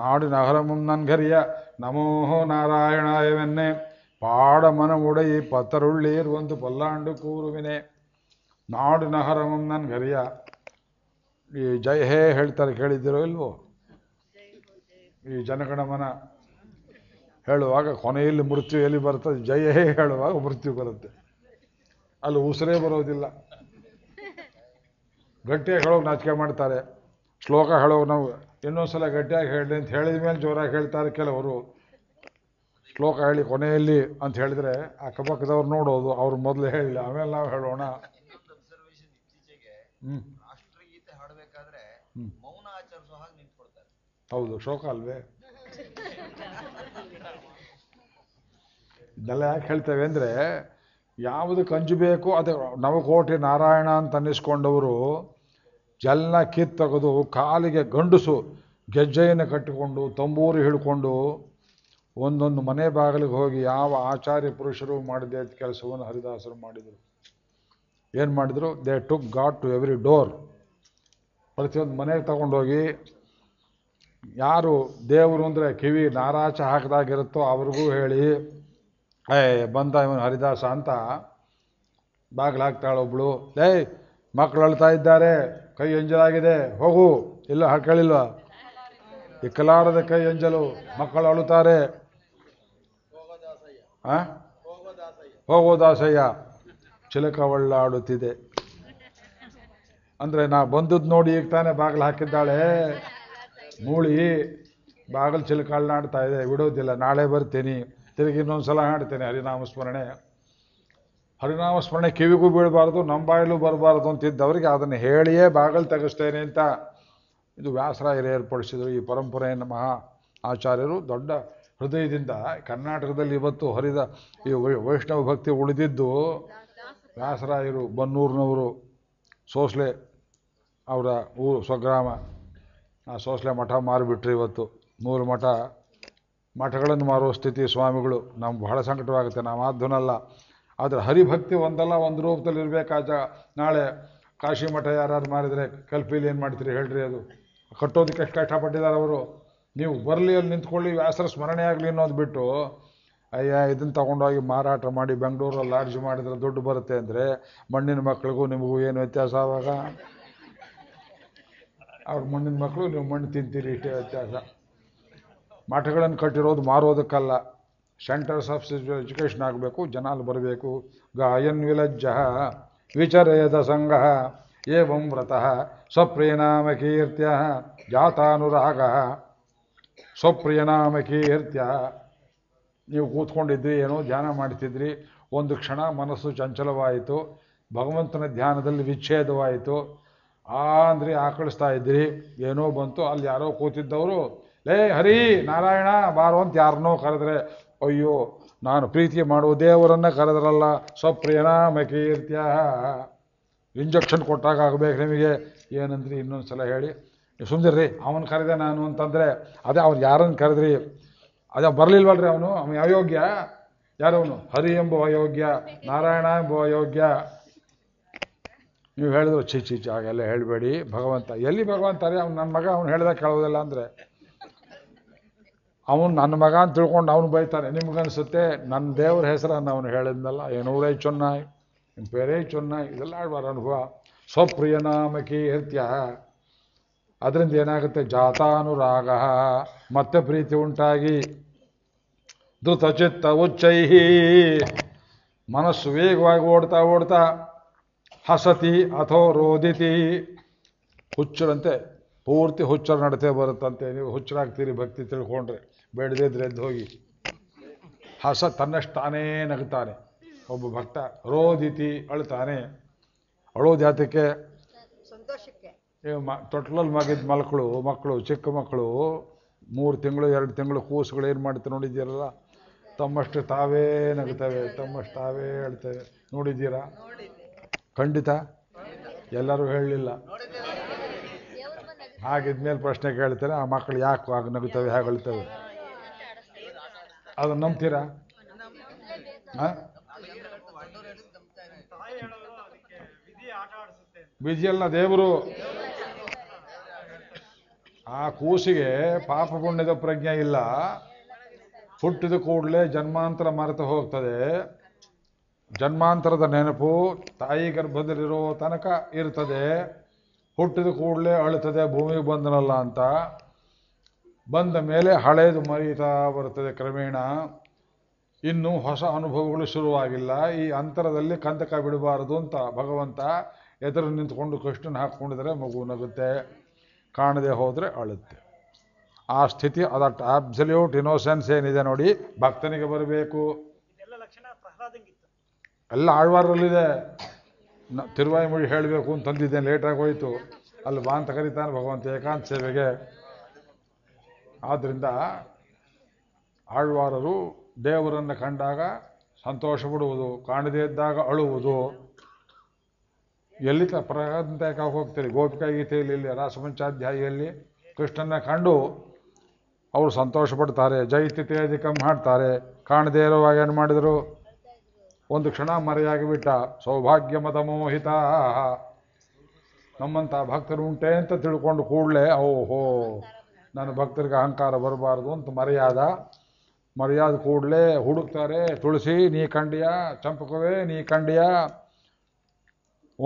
ನಾಡು ನಗರ ಮುನ್ನನ್ಘರಿಯ ನಮೋಹೋ ನಾರಾಯಣಾಯವೆನ್ನೆ ಪಾಡಮನ ಉಡಯಿ ಪತರುಳ್ಳಿ ಇರುವಂತ ಪಲ್ಲಾಂಡು ಕೂರುವಿನೆ ನಾಡು ನನ್ನ ಮುನ್ನನ್ಘರಿಯ ಈ ಜೈ ಹೇ ಹೇಳ್ತಾರೆ ಕೇಳಿದ್ದೀರೋ ಇಲ್ವೋ ಈ ಜನಗಣಮನ ಹೇಳುವಾಗ ಕೊನೆಯಲ್ಲಿ ಮೃತ್ಯು ಎಲ್ಲಿ ಬರ್ತದೆ ಜಯ ಹೇ ಹೇಳುವಾಗ ಮೃತ್ಯು ಬರುತ್ತೆ ಅಲ್ಲಿ ಉಸಿರೇ ಬರೋದಿಲ್ಲ ಗಟ್ಟಿಯಾಗಿ ಹೇಳೋ ನಾಚಿಕೆ ಮಾಡ್ತಾರೆ ಶ್ಲೋಕ ಹೇಳೋ ನಾವು ಇನ್ನೊಂದ್ಸಲ ಗಟ್ಟಿಯಾಗಿ ಹೇಳಿ ಅಂತ ಹೇಳಿದ ಮೇಲೆ ಜೋರಾಗಿ ಹೇಳ್ತಾರೆ ಕೆಲವರು ಶ್ಲೋಕ ಹೇಳಿ ಕೊನೆಯಲ್ಲಿ ಅಂತ ಹೇಳಿದ್ರೆ ಅಕ್ಕಪಕ್ಕದವ್ರು ನೋಡೋದು ಅವ್ರು ಮೊದಲು ಹೇಳಿಲ್ಲ ಆಮೇಲೆ ನಾವು ಹೇಳೋಣ ಹ್ಞೂ ಹೌದು ಶೋಕ ಅಲ್ವೇ ಇದನ್ನೆಲ್ಲ ಯಾಕೆ ಹೇಳ್ತೇವೆ ಅಂದರೆ ಯಾವುದು ಕಂಜು ಬೇಕು ಅದು ನವಕೋಟಿ ನಾರಾಯಣ ಅಂತ ಅನ್ನಿಸ್ಕೊಂಡವರು ಜಲ್ಲ ತೆಗೆದು ಕಾಲಿಗೆ ಗಂಡಸು ಗೆಜ್ಜೆಯನ್ನು ಕಟ್ಟಿಕೊಂಡು ತಂಬೂರು ಹಿಡ್ಕೊಂಡು ಒಂದೊಂದು ಮನೆ ಬಾಗಿಲಿಗೆ ಹೋಗಿ ಯಾವ ಆಚಾರ್ಯ ಪುರುಷರು ಮಾಡಿದೆ ಕೆಲಸವನ್ನು ಹರಿದಾಸರು ಮಾಡಿದರು ಏನು ಮಾಡಿದರು they took God to every door ಪ್ರತಿಯೊಂದು ಮನೆಗೆ ತಗೊಂಡೋಗಿ ಯಾರು ದೇವರು ಅಂದರೆ ಕಿವಿ ನಾರಾಚ ಹಾಕಿದಾಗಿರುತ್ತೋ ಅವ್ರಿಗೂ ಹೇಳಿ ಏ ಬಂದ ಇವನು ಹರಿದಾಸ ಅಂತ ಒಬ್ಬಳು ಏಯ್ ಮಕ್ಕಳು ಅಳ್ತಾ ಇದ್ದಾರೆ ಕೈ ಎಂಜಲಾಗಿದೆ ಹೋಗು ಇಲ್ಲ ಹಾಕೇಳಿಲ್ವ ಇಕ್ಕಲಾರದ ಕೈ ಎಂಜಲು ಮಕ್ಕಳು ಅಳುತ್ತಾರೆ ಹೋಗೋ ದಾಸಯ್ಯ ಚಿಲಕ ಒಳ್ಳಾಡುತ್ತಿದೆ ಅಂದರೆ ನಾ ಬಂದದ್ದು ನೋಡಿ ಈಗ ತಾನೇ ಬಾಗಿಲು ಹಾಕಿದ್ದಾಳೆ ಮೂಳಿ ಬಾಗಿಲು ಚಿಲುಕಾಳನ್ನ ಆಡ್ತಾ ಇದೆ ಬಿಡೋದಿಲ್ಲ ನಾಳೆ ಬರ್ತೀನಿ ತಿರುಗಿ ಇನ್ನೊಂದು ಸಲ ಹಾಡ್ತೇನೆ ಹರಿನಾಮ ಸ್ಮರಣೆ ಹರಿನಾಮ ಸ್ಮರಣೆ ಕಿವಿಗೂ ಬೀಳಬಾರ್ದು ನಮ್ಮ ಬಾಯಲ್ಲೂ ಬರಬಾರ್ದು ಅಂತಿದ್ದವರಿಗೆ ಅದನ್ನು ಹೇಳಿಯೇ ಬಾಗಿಲು ತೆಗೆಸ್ತೇನೆ ಅಂತ ಇದು ವ್ಯಾಸರಾಯರು ಏರ್ಪಡಿಸಿದರು ಈ ಪರಂಪರೆಯನ್ನು ಮಹಾ ಆಚಾರ್ಯರು ದೊಡ್ಡ ಹೃದಯದಿಂದ ಕರ್ನಾಟಕದಲ್ಲಿ ಇವತ್ತು ಹರಿದ ಈ ವೈಷ್ಣವ ಭಕ್ತಿ ಉಳಿದಿದ್ದು ವ್ಯಾಸರಾಯರು ಬನ್ನೂರಿನವರು ಸೋಸ್ಲೆ ಅವರ ಊರು ಸ್ವಗ್ರಾಮ ಆ ಸೋಸಲೆ ಮಠ ಮಾರಿಬಿಟ್ರಿ ಇವತ್ತು ನೂರು ಮಠ ಮಠಗಳನ್ನು ಮಾರುವ ಸ್ಥಿತಿ ಸ್ವಾಮಿಗಳು ನಮ್ಗೆ ಬಹಳ ಸಂಕಟವಾಗುತ್ತೆ ನಾವು ಮಾಧ್ಯನಲ್ಲ ಆದರೆ ಹರಿಭಕ್ತಿ ಒಂದಲ್ಲ ಒಂದು ರೂಪದಲ್ಲಿ ಇರಬೇಕಾದ ನಾಳೆ ಕಾಶಿ ಮಠ ಯಾರ್ಯಾರು ಮಾರಿದರೆ ಕಲ್ಪಿಲಿ ಏನು ಮಾಡ್ತೀರಿ ಹೇಳ್ರಿ ಅದು ಕಟ್ಟೋದಕ್ಕೆ ಎಷ್ಟು ಕಷ್ಟಪಟ್ಟಿದ್ದಾರೆ ಅವರು ನೀವು ಬರಲಿ ಅಲ್ಲಿ ನಿಂತ್ಕೊಳ್ಳಿ ವ್ಯಾಸರ ಸ್ಮರಣೆ ಆಗಲಿ ಅನ್ನೋದು ಬಿಟ್ಟು ಅಯ್ಯ ಇದನ್ನು ತಗೊಂಡೋಗಿ ಮಾರಾಟ ಮಾಡಿ ಬೆಂಗಳೂರಲ್ಲಿ ಲಾಡ್ಜ್ ಮಾಡಿದರೆ ದುಡ್ಡು ಬರುತ್ತೆ ಅಂದರೆ ಮಣ್ಣಿನ ಮಕ್ಕಳಿಗೂ ನಿಮಗೂ ಏನು ವ್ಯತ್ಯಾಸ ಆವಾಗ ಅವ್ರ ಮಣ್ಣಿನ ಮಕ್ಕಳು ನೀವು ಮಣ್ಣು ತಿಂತೀರಿ ಇಷ್ಟೇ ವ್ಯತ್ಯಾಸ ಮಠಗಳನ್ನು ಕಟ್ಟಿರೋದು ಮಾರೋದಕ್ಕಲ್ಲ ಸೆಂಟರ್ಸ್ ಆಫ್ ಎಜುಕೇಷನ್ ಆಗಬೇಕು ಜನ ಅಲ್ಲಿ ಬರಬೇಕು ಗಾಯನ್ ವಿಲಜ್ಜ ವಿಚರಯದ ಸಂಘ ಏವಂ ವ್ರತಃ ಸ್ವಪ್ರಿಯನಾಮ ಕೀರ್ತ್ಯ ಜಾತಾನುರಾಗ ಸ್ವಪ್ರಿಯನಾಮ ಕೀರ್ತ್ಯ ನೀವು ಕೂತ್ಕೊಂಡಿದ್ರಿ ಏನೋ ಧ್ಯಾನ ಮಾಡ್ತಿದ್ರಿ ಒಂದು ಕ್ಷಣ ಮನಸ್ಸು ಚಂಚಲವಾಯಿತು ಭಗವಂತನ ಧ್ಯಾನದಲ್ಲಿ ವಿಚ್ಛೇದವಾಯಿತು ಆ ಆಕಳಿಸ್ತಾ ಇದ್ರಿ ಏನೋ ಬಂತು ಅಲ್ಲಿ ಯಾರೋ ಕೂತಿದ್ದವರು ಲೇ ಹರಿ ನಾರಾಯಣ ಬಾರೋ ಅಂತ ಯಾರನ್ನೋ ಕರೆದ್ರೆ ಅಯ್ಯೋ ನಾನು ಪ್ರೀತಿ ಮಾಡುವ ದೇವರನ್ನ ಕರೆದ್ರಲ್ಲ ಸ್ವಪ್ರೇನಾ ಮಕೀರ್ತ್ಯ ಇಂಜೆಕ್ಷನ್ ಕೊಟ್ಟಾಗ ಆಗಬೇಕು ನಿಮಗೆ ಏನಂದ್ರಿ ಇನ್ನೊಂದು ಸಲ ಹೇಳಿ ಸುಂದರ್ರಿ ಅವನು ಕರೆದೆ ನಾನು ಅಂತಂದರೆ ಅದೇ ಅವ್ನು ಯಾರನ್ನು ಕರೆದ್ರಿ ಅದೇ ಬರಲಿಲ್ವಲ್ರಿ ಅವನು ಅವನು ಅಯೋಗ್ಯ ಯಾರವನು ಹರಿ ಎಂಬುವ ಅಯೋಗ್ಯ ನಾರಾಯಣ ಎಂಬುವ ಅಯೋಗ್ಯ ನೀವು ಹೇಳಿದ್ರು ಚಿ ಚಿ ಹಾಗೆಲ್ಲ ಹೇಳಬೇಡಿ ಭಗವಂತ ಎಲ್ಲಿ ಭಗವಂತ ರೀ ಅವ್ನು ನನ್ನ ಮಗ ಅವ್ನು ಹೇಳ್ದಾಗ ಕೇಳೋದಿಲ್ಲ ಅಂದರೆ ಅವನು ನನ್ನ ಮಗ ಅಂತ ತಿಳ್ಕೊಂಡು ಅವನು ಬೈತಾನೆ ನಿಮ್ಗನ್ಸುತ್ತೆ ನನ್ನ ದೇವ್ರ ಹೆಸರನ್ನು ಅವನು ಹೇಳಿದ್ನಲ್ಲ ಏನೂರೇ ಚೆನ್ನಾಗಿ ನಿಮ್ಮ ಪೇರೇ ಚೆನ್ನಾಗಿ ಇದೆಲ್ಲ ಆಡ್ಬಾರ ಅನುಭವ ಸ್ವಪ್ರಿಯ ನಾಮಕಿ ಹತ್ಯ ಅದರಿಂದ ಏನಾಗುತ್ತೆ ಜಾತಾನುರಾಗ ಮತ್ತೆ ಪ್ರೀತಿ ಉಂಟಾಗಿ ಧೃತಚಿತ್ತ ಉಚ್ಚೈಹಿ ಮನಸ್ಸು ವೇಗವಾಗಿ ಓಡ್ತಾ ಓಡ್ತಾ ಹಸತಿ ಅಥೋ ರೋದಿತಿ ಹುಚ್ಚರಂತೆ ಪೂರ್ತಿ ಹುಚ್ಚರ ನಡತೆ ಬರುತ್ತಂತೆ ನೀವು ಹುಚ್ಚರಾಗ್ತೀರಿ ಭಕ್ತಿ ತಿಳ್ಕೊಂಡ್ರೆ ಬೇಡದಿದ್ರೆ ಎದ್ದು ಹೋಗಿ ಹಸ ತನ್ನಷ್ಟಾನೇ ನಗ್ತಾನೆ ಒಬ್ಬ ಭಕ್ತ ರೋದಿತಿ ಅಳ್ತಾನೆ ಅಳೋದು ಯಾತಕ್ಕೆ ತೊಟ್ಲಲ್ಲಿ ಮಗಿದ ಮಲ್ಕಳು ಮಕ್ಕಳು ಚಿಕ್ಕ ಮಕ್ಕಳು ಮೂರು ತಿಂಗಳು ಎರಡು ತಿಂಗಳು ಕೂಸುಗಳು ಏನು ಮಾಡುತ್ತೆ ನೋಡಿದ್ದೀರಲ್ಲ ತಮ್ಮಷ್ಟು ತಾವೇ ನಗುತ್ತವೆ ತಮ್ಮಷ್ಟು ತಾವೇ ಅಳ್ತವೆ ನೋಡಿದ್ದೀರಾ ಖಂಡಿತ ಎಲ್ಲರೂ ಹೇಳಲಿಲ್ಲ ಹಾಗಿದ್ಮೇಲೆ ಪ್ರಶ್ನೆ ಕೇಳ್ತಾರೆ ಆ ಮಕ್ಕಳು ಯಾಕೆ ಹಾಗೆ ನಗುತ್ತವೆ ಹೇಗೆ ಅಳ್ತವೆ ಅದನ್ನು ನಂಬ್ತೀರಾ ವಿಜಿಯಲ್ಲ ದೇವರು ಆ ಕೂಸಿಗೆ ಪಾಪ ಪುಣ್ಯದ ಪ್ರಜ್ಞೆ ಇಲ್ಲ ಹುಟ್ಟಿದ ಕೂಡಲೇ ಜನ್ಮಾಂತರ ಮರೆತು ಹೋಗ್ತದೆ ಜನ್ಮಾಂತರದ ನೆನಪು ತಾಯಿ ಗರ್ಭದಲ್ಲಿರೋ ತನಕ ಇರ್ತದೆ ಹುಟ್ಟಿದ ಕೂಡಲೇ ಅಳುತ್ತದೆ ಭೂಮಿಗೆ ಬಂದನಲ್ಲ ಅಂತ ಬಂದ ಮೇಲೆ ಹಳೆಯದು ಮರೀತಾ ಬರ್ತದೆ ಕ್ರಮೇಣ ಇನ್ನೂ ಹೊಸ ಅನುಭವಗಳು ಶುರುವಾಗಿಲ್ಲ ಈ ಅಂತರದಲ್ಲಿ ಕಂತಕ ಬಿಡಬಾರದು ಅಂತ ಭಗವಂತ ಎದುರು ನಿಂತ್ಕೊಂಡು ಕೃಷ್ಣನ ಹಾಕ್ಕೊಂಡಿದ್ರೆ ಮಗು ನಗುತ್ತೆ ಕಾಣದೆ ಹೋದರೆ ಅಳುತ್ತೆ ಆ ಸ್ಥಿತಿ ಅದ ಆಬ್ಸಲ್ಯೂಟ್ ಇನೋಸೆನ್ಸ್ ಏನಿದೆ ನೋಡಿ ಭಕ್ತನಿಗೆ ಬರಬೇಕು ಎಲ್ಲ ಆಳ್ವಾರದಲ್ಲಿದೆ ತಿರುವಾಯಿ ಮುಳಿ ಹೇಳಬೇಕು ಅಂತ ತಂದಿದ್ದೇನೆ ಲೇಟಾಗಿ ಹೋಯಿತು ಅಲ್ಲಿ ಬಾಂತ ಅಂತ ಕರೀತಾನೆ ಭಗವಂತ ಏಕಾಂತ ಸೇವೆಗೆ ಆದ್ದರಿಂದ ಆಳ್ವಾರರು ದೇವರನ್ನು ಕಂಡಾಗ ಸಂತೋಷ ಬಿಡುವುದು ಕಾಣದೇ ಇದ್ದಾಗ ಅಳುವುದು ಎಲ್ಲಿ ಪ್ರಗಂತಕ್ಕೆ ಹೋಗ್ತೀರಿ ಗೋಪಿಕಾ ಗೀತೆಯಲ್ಲಿ ಇಲ್ಲಿ ರಾಸಪಂಚಾಧ್ಯಾಯಿಯಲ್ಲಿ ಕೃಷ್ಣನ ಕಂಡು ಅವರು ಸಂತೋಷ ಪಡ್ತಾರೆ ಜೈತಿ ತೇಜಕಂ ಮಾಡ್ತಾರೆ ಕಾಣದೇ ಇರುವಾಗ ಏನು ಮಾಡಿದರು ಒಂದು ಕ್ಷಣ ಮರೆಯಾಗಿಬಿಟ್ಟ ಸೌಭಾಗ್ಯ ಮತ ಮೋಹಿತ ನಮ್ಮಂಥ ಭಕ್ತರು ಉಂಟೆ ಅಂತ ತಿಳ್ಕೊಂಡು ಕೂಡಲೇ ಓಹೋ ನನ್ನ ಭಕ್ತರಿಗೆ ಅಹಂಕಾರ ಬರಬಾರ್ದು ಅಂತ ಮರೆಯಾದ ಮರ್ಯಾದ ಕೂಡಲೇ ಹುಡುಕ್ತಾರೆ ತುಳಸಿ ನೀ ಕಂಡಿಯ ಚಂಪಕವೇ ನೀ ಖಂಡಿಯ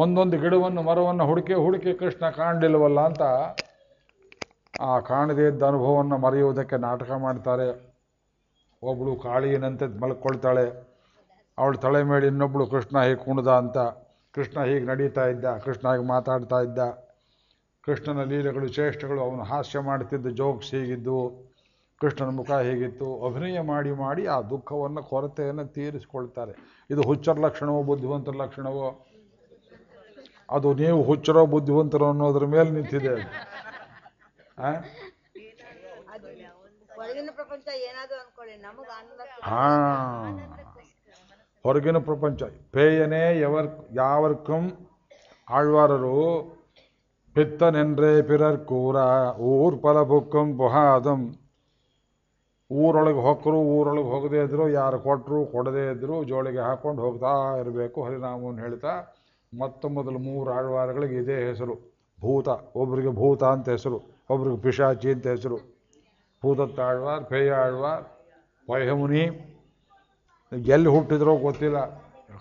ಒಂದೊಂದು ಗಿಡವನ್ನು ಮರವನ್ನು ಹುಡುಕಿ ಹುಡುಕಿ ಕೃಷ್ಣ ಕಾಣಲಿಲ್ಲವಲ್ಲ ಅಂತ ಆ ಕಾಣದೇ ಇದ್ದ ಅನುಭವವನ್ನು ಮರೆಯುವುದಕ್ಕೆ ನಾಟಕ ಮಾಡ್ತಾರೆ ಒಬ್ಬಳು ಕಾಳಿಯನಂತೆ ಮಲ್ಕೊಳ್ತಾಳೆ ಅವಳು ತಲೆ ಮೇಲೆ ಇನ್ನೊಬ್ಬಳು ಕೃಷ್ಣ ಹೀಗೆ ಕುಣ್ದ ಅಂತ ಕೃಷ್ಣ ಹೀಗೆ ನಡೀತಾ ಇದ್ದ ಕೃಷ್ಣ ಹೀಗೆ ಮಾತಾಡ್ತಾ ಇದ್ದ ಕೃಷ್ಣನ ಲೀಲೆಗಳು ಚೇಷ್ಟೆಗಳು ಅವನು ಹಾಸ್ಯ ಮಾಡ್ತಿದ್ದ ಜೋಕ್ಸ್ ಹೀಗಿದ್ದು ಕೃಷ್ಣನ ಮುಖ ಹೀಗಿತ್ತು ಅಭಿನಯ ಮಾಡಿ ಮಾಡಿ ಆ ದುಃಖವನ್ನು ಕೊರತೆಯನ್ನು ತೀರಿಸ್ಕೊಳ್ತಾರೆ ಇದು ಹುಚ್ಚರ ಲಕ್ಷಣವೋ ಬುದ್ಧಿವಂತರ ಲಕ್ಷಣವೋ ಅದು ನೀವು ಹುಚ್ಚರೋ ಬುದ್ಧಿವಂತರೋ ಅನ್ನೋದ್ರ ಮೇಲೆ ನಿಂತಿದೆ ಅದು ಹಾಂ ಹೊರಗಿನ ಪ್ರಪಂಚ ಪೇಯನೇ ಯವರ್ ಯಾವರ್ಕಂ ಆಳ್ವಾರರು ಪಿತ್ತನೆನ್ರೇ ಪಿರರ್ ಕೂರ ಊರ್ ಪಲ ಬುಕ್ಕಂ ಬುಹಾದಂ ಊರೊಳಗೆ ಹೊಕ್ಕರು ಊರೊಳಗೆ ಹೋಗದೇ ಇದ್ರು ಯಾರು ಕೊಟ್ಟರು ಕೊಡದೇ ಇದ್ರು ಜೋಳಿಗೆ ಹಾಕ್ಕೊಂಡು ಹೋಗ್ತಾ ಇರಬೇಕು ಹರಿನಾಮವನ್ನು ಹೇಳ್ತಾ ಮೊತ್ತ ಮೊದಲು ಮೂರು ಆಳ್ವಾರಗಳಿಗೆ ಇದೇ ಹೆಸರು ಭೂತ ಒಬ್ರಿಗೆ ಭೂತ ಅಂತ ಹೆಸರು ಒಬ್ರಿಗೆ ಪಿಶಾಚಿ ಅಂತ ಹೆಸರು ಭೂತತ್ತ ಆಳ್ವಾರ್ ಪೇಯ ಆಳ್ವಾರ್ ವೈಹಮುನಿ ಎಲ್ಲಿ ಹುಟ್ಟಿದ್ರೋ ಗೊತ್ತಿಲ್ಲ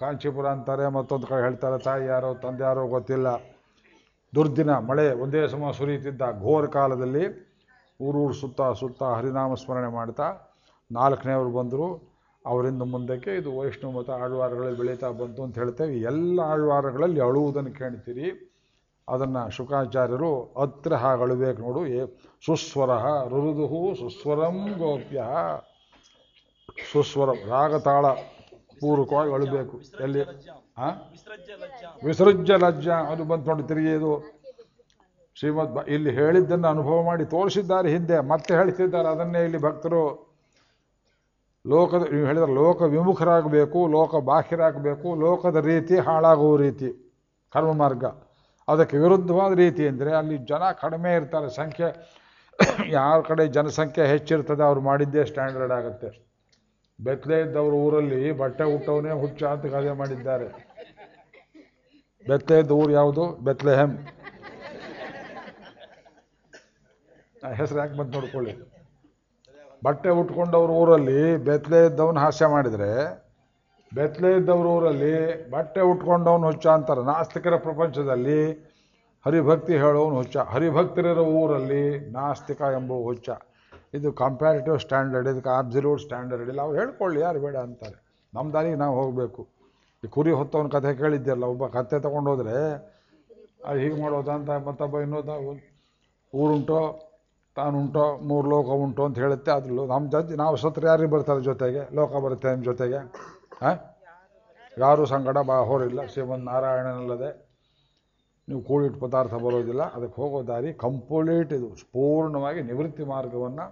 ಕಾಂಚೀಪುರ ಅಂತಾರೆ ಮತ್ತೊಂದು ಕಡೆ ಹೇಳ್ತಾರೆ ತಾಯಿ ಯಾರೋ ತಂದೆ ಯಾರೋ ಗೊತ್ತಿಲ್ಲ ದುರ್ದಿನ ಮಳೆ ಒಂದೇ ಸಮ ಸುರಿಯುತ್ತಿದ್ದ ಘೋರ ಕಾಲದಲ್ಲಿ ಊರೂರು ಸುತ್ತ ಸುತ್ತ ಹರಿನಾಮ ಸ್ಮರಣೆ ಮಾಡ್ತಾ ನಾಲ್ಕನೇವರು ಬಂದರು ಅವರಿಂದ ಮುಂದಕ್ಕೆ ಇದು ವೈಷ್ಣವ ಮತ ಆಳ್ವಾರಗಳಲ್ಲಿ ಬೆಳೀತಾ ಬಂತು ಅಂತ ಹೇಳ್ತೇವೆ ಎಲ್ಲ ಆಳ್ವಾರಗಳಲ್ಲಿ ಅಳುವುದನ್ನು ಕೇಳ್ತೀರಿ ಅದನ್ನು ಶುಕಾಚಾರ್ಯರು ಹಾಗೆ ಅಳಬೇಕು ನೋಡು ಏ ಸುಸ್ವರ ರುರುದುಹು ಸುಸ್ವರಂ ಗೋಪ್ಯ ಸುಸ್ವರ ರಾಗತಾಳ ಪೂರ್ವಕವಾಗಿ ಅಳಬೇಕು ಎಲ್ಲಿ ಹಾಂ ವಿಸೃಜ್ಯ ಲಜ್ಜ ಅದು ಬಂತು ನೋಡಿ ತಿರುಗಿಯದು ಶ್ರೀಮದ್ ಇಲ್ಲಿ ಹೇಳಿದ್ದನ್ನು ಅನುಭವ ಮಾಡಿ ತೋರಿಸಿದ್ದಾರೆ ಹಿಂದೆ ಮತ್ತೆ ಹೇಳ್ತಿದ್ದಾರೆ ಅದನ್ನೇ ಇಲ್ಲಿ ಭಕ್ತರು ಲೋಕದ ನೀವು ಹೇಳಿದ್ರೆ ಲೋಕ ವಿಮುಖರಾಗಬೇಕು ಲೋಕ ಬಾಹಿರಾಗಬೇಕು ಲೋಕದ ರೀತಿ ಹಾಳಾಗುವ ರೀತಿ ಕರ್ಮ ಮಾರ್ಗ ಅದಕ್ಕೆ ವಿರುದ್ಧವಾದ ರೀತಿ ಅಂದರೆ ಅಲ್ಲಿ ಜನ ಕಡಿಮೆ ಇರ್ತಾರೆ ಸಂಖ್ಯೆ ಯಾರ ಕಡೆ ಜನಸಂಖ್ಯೆ ಹೆಚ್ಚಿರ್ತದೆ ಅವ್ರು ಮಾಡಿದ್ದೇ ಸ್ಟ್ಯಾಂಡರ್ಡ್ ಆಗುತ್ತೆ ಬೆತ್ತಲೆ ಇದ್ದವ್ರ ಊರಲ್ಲಿ ಬಟ್ಟೆ ಹುಟ್ಟವನೇ ಹುಚ್ಚ ಅಂತ ಗಾದೆ ಮಾಡಿದ್ದಾರೆ ಬೆತ್ತಲೆ ಇದ್ದ ಊರು ಯಾವುದು ಹೆಮ್ ಹೆಸರು ಯಾಕೆ ಬಂತು ನೋಡ್ಕೊಳ್ಳಿ ಬಟ್ಟೆ ಉಟ್ಕೊಂಡವ್ರ ಊರಲ್ಲಿ ಬೆತ್ತಲೆ ಇದ್ದವನು ಹಾಸ್ಯ ಮಾಡಿದರೆ ಬೆತ್ತಲೆ ಇದ್ದವ್ರ ಊರಲ್ಲಿ ಬಟ್ಟೆ ಉಟ್ಕೊಂಡವನು ಹುಚ್ಚ ಅಂತಾರೆ ನಾಸ್ತಿಕರ ಪ್ರಪಂಚದಲ್ಲಿ ಹರಿಭಕ್ತಿ ಹೇಳೋನು ಹುಚ್ಚ ಹರಿಭಕ್ತರಿರೋ ಊರಲ್ಲಿ ನಾಸ್ತಿಕ ಎಂಬುವ ಹುಚ್ಚ ಇದು ಕಂಪ್ಯಾರಿಟಿವ್ ಸ್ಟ್ಯಾಂಡರ್ಡ್ ಇದಕ್ಕೆ ಅಬ್ಸಲ್ಯೂಟ್ ಸ್ಟ್ಯಾಂಡರ್ಡ್ ಇಲ್ಲ ಅವ್ರು ಹೇಳ್ಕೊಳ್ಳಿ ಯಾರು ಬೇಡ ಅಂತಾರೆ ನಮ್ಮ ದಾರಿಗೆ ನಾವು ಹೋಗಬೇಕು ಈ ಕುರಿ ಹೊತ್ತವನ ಕಥೆ ಅಲ್ಲ ಒಬ್ಬ ಕತೆ ತೊಗೊಂಡೋದ್ರೆ ಅದು ಹೀಗೆ ಮಾಡೋದಂತ ಮತ್ತೊಬ್ಬ ಇನ್ನೋದ ಊರುಂಟೋ ತಾನುಂಟೋ ಮೂರು ಲೋಕ ಉಂಟು ಅಂತ ಹೇಳುತ್ತೆ ಅದ್ರಲ್ಲೂ ನಮ್ಮ ಜೊತೆ ನಾವು ಸತ್ರ ಯಾರಿಗೆ ಬರ್ತಾರೆ ಜೊತೆಗೆ ಲೋಕ ಬರುತ್ತೆ ನಮ್ಮ ಜೊತೆಗೆ ಹಾಂ ಯಾರೂ ಸಂಕಟ ಬಾಹೋರಿಲ್ಲ ಶ್ರೀಮಂತ ನಾರಾಯಣನಲ್ಲದೆ ನೀವು ಕೂಡಿಟ್ಟು ಪದಾರ್ಥ ಬರೋದಿಲ್ಲ ಅದಕ್ಕೆ ಹೋಗೋ ದಾರಿ ಕಂಪ್ಲೀಟ್ ಇದು ಪೂರ್ಣವಾಗಿ ನಿವೃತ್ತಿ ಮಾರ್ಗವನ್ನು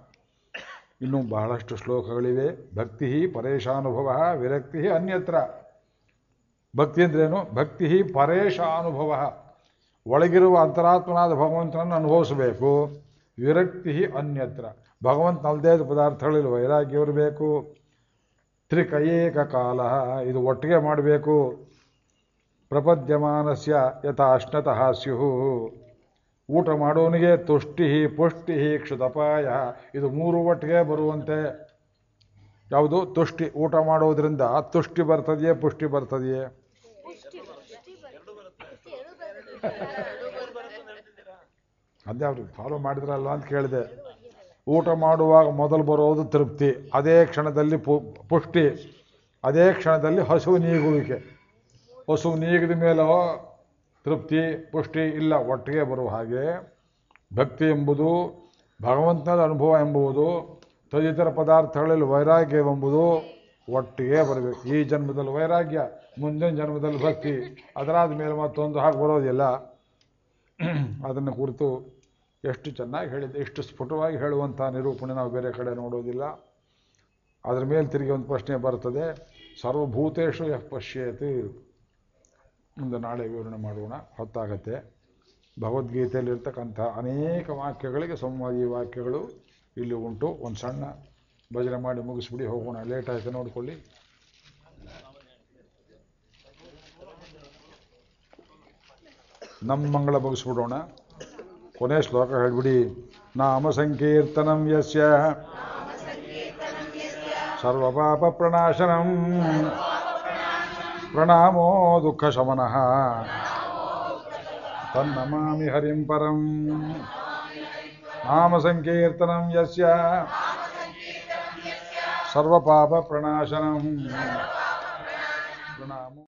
ಇನ್ನು ಬಹಳಷ್ಟು ಶ್ಲೋಕಗಳಿವೆ ಭಕ್ತಿ ಪರೇಶಾನುಭವ ವಿರಕ್ತಿ ಅನ್ಯತ್ರ ಭಕ್ತಿ ಅಂದ್ರೇನು ಭಕ್ತಿ ಪರೇಶ ಒಳಗಿರುವ ಅಂತರಾತ್ಮನಾದ ಭಗವಂತನನ್ನು ಅನುಭವಿಸಬೇಕು ವಿರಕ್ತಿ ಅನ್ಯತ್ರ ಭಗವಂತನಲ್ಲದೇ ಪದಾರ್ಥಗಳಿಲ್ಲ ವೈರಾಗ್ಯ ಇರಬೇಕು ತ್ರಿಕೈಕ ಕಾಲ ಇದು ಒಟ್ಟಿಗೆ ಮಾಡಬೇಕು ಪ್ರಪದ್ಯಮಾನಸ್ಯ ಯಥಾ ಅಷ್ಟತಃ ಸ್ಯು ಊಟ ಮಾಡೋನಿಗೆ ತುಷ್ಟಿ ಪುಷ್ಟಿ ಕ್ಷುತಪಾಯ ಇದು ಮೂರು ಒಟ್ಟಿಗೆ ಬರುವಂತೆ ಯಾವುದು ತುಷ್ಟಿ ಊಟ ಮಾಡೋದ್ರಿಂದ ತುಷ್ಟಿ ಬರ್ತದೆಯೇ ಪುಷ್ಟಿ ಬರ್ತದೆಯೇ ಅದ್ಯಾವ್ದು ಫಾಲೋ ಮಾಡಿದ್ರಲ್ಲ ಅಂತ ಕೇಳಿದೆ ಊಟ ಮಾಡುವಾಗ ಮೊದಲು ಬರೋದು ತೃಪ್ತಿ ಅದೇ ಕ್ಷಣದಲ್ಲಿ ಪುಷ್ಟಿ ಅದೇ ಕ್ಷಣದಲ್ಲಿ ಹಸು ನೀಗುವಿಕೆ ಹಸು ನೀಗಿದ ಮೇಲೋ ತೃಪ್ತಿ ಪುಷ್ಟಿ ಇಲ್ಲ ಒಟ್ಟಿಗೆ ಬರುವ ಹಾಗೆ ಭಕ್ತಿ ಎಂಬುದು ಭಗವಂತನ ಅನುಭವ ಎಂಬುದು ತದಿತರ ಪದಾರ್ಥಗಳಲ್ಲಿ ವೈರಾಗ್ಯವೆಂಬುದು ಒಟ್ಟಿಗೆ ಬರಬೇಕು ಈ ಜನ್ಮದಲ್ಲಿ ವೈರಾಗ್ಯ ಮುಂದಿನ ಜನ್ಮದಲ್ಲಿ ಭಕ್ತಿ ಅದರಾದ ಮೇಲೆ ಮತ್ತೊಂದು ಹಾಗೆ ಬರೋದಿಲ್ಲ ಅದನ್ನು ಕುರಿತು ಎಷ್ಟು ಚೆನ್ನಾಗಿ ಹೇಳಿದೆ ಎಷ್ಟು ಸ್ಫುಟವಾಗಿ ಹೇಳುವಂಥ ನಿರೂಪಣೆ ನಾವು ಬೇರೆ ಕಡೆ ನೋಡೋದಿಲ್ಲ ಅದರ ಮೇಲೆ ತಿರುಗಿ ಒಂದು ಪ್ರಶ್ನೆ ಬರ್ತದೆ ಸರ್ವಭೂತೇಶು ಯಃ ಮುಂದೆ ನಾಳೆ ವಿವರಣೆ ಮಾಡೋಣ ಹೊತ್ತಾಗತ್ತೆ ಭಗವದ್ಗೀತೆಯಲ್ಲಿರ್ತಕ್ಕಂಥ ಅನೇಕ ವಾಕ್ಯಗಳಿಗೆ ಸಂವಾದಿ ವಾಕ್ಯಗಳು ಇಲ್ಲಿ ಉಂಟು ಒಂದು ಸಣ್ಣ ಭಜನೆ ಮಾಡಿ ಮುಗಿಸ್ಬಿಡಿ ಹೋಗೋಣ ಲೇಟ್ ಆಯಿತು ನೋಡಿಕೊಳ್ಳಿ ನಮ್ಮ ಮಂಗಳ ಮುಗಿಸ್ಬಿಡೋಣ ಕೊನೆ ಶ್ಲೋಕ ಹೇಳ್ಬಿಡಿ ನಾಮ ಸಂಕೀರ್ತನಂ ಯಸ್ಯ ಸರ್ವಪಾಪ ಪ್ರಣಾಶನಂ ಪ್ರಣಾಮೋ ದುಃಖ ಶಮನಃ ತನ್ನಮಾಮಿ ಹರಿಂ ಪರಂ ನಾಮ ಸಂಕೀರ್ತನಂ ಯಸ್ಯ ಸರ್ವಪಾಪ ಪ್ರಣಾಶನಂ ಪ್ರಣಾಮೋ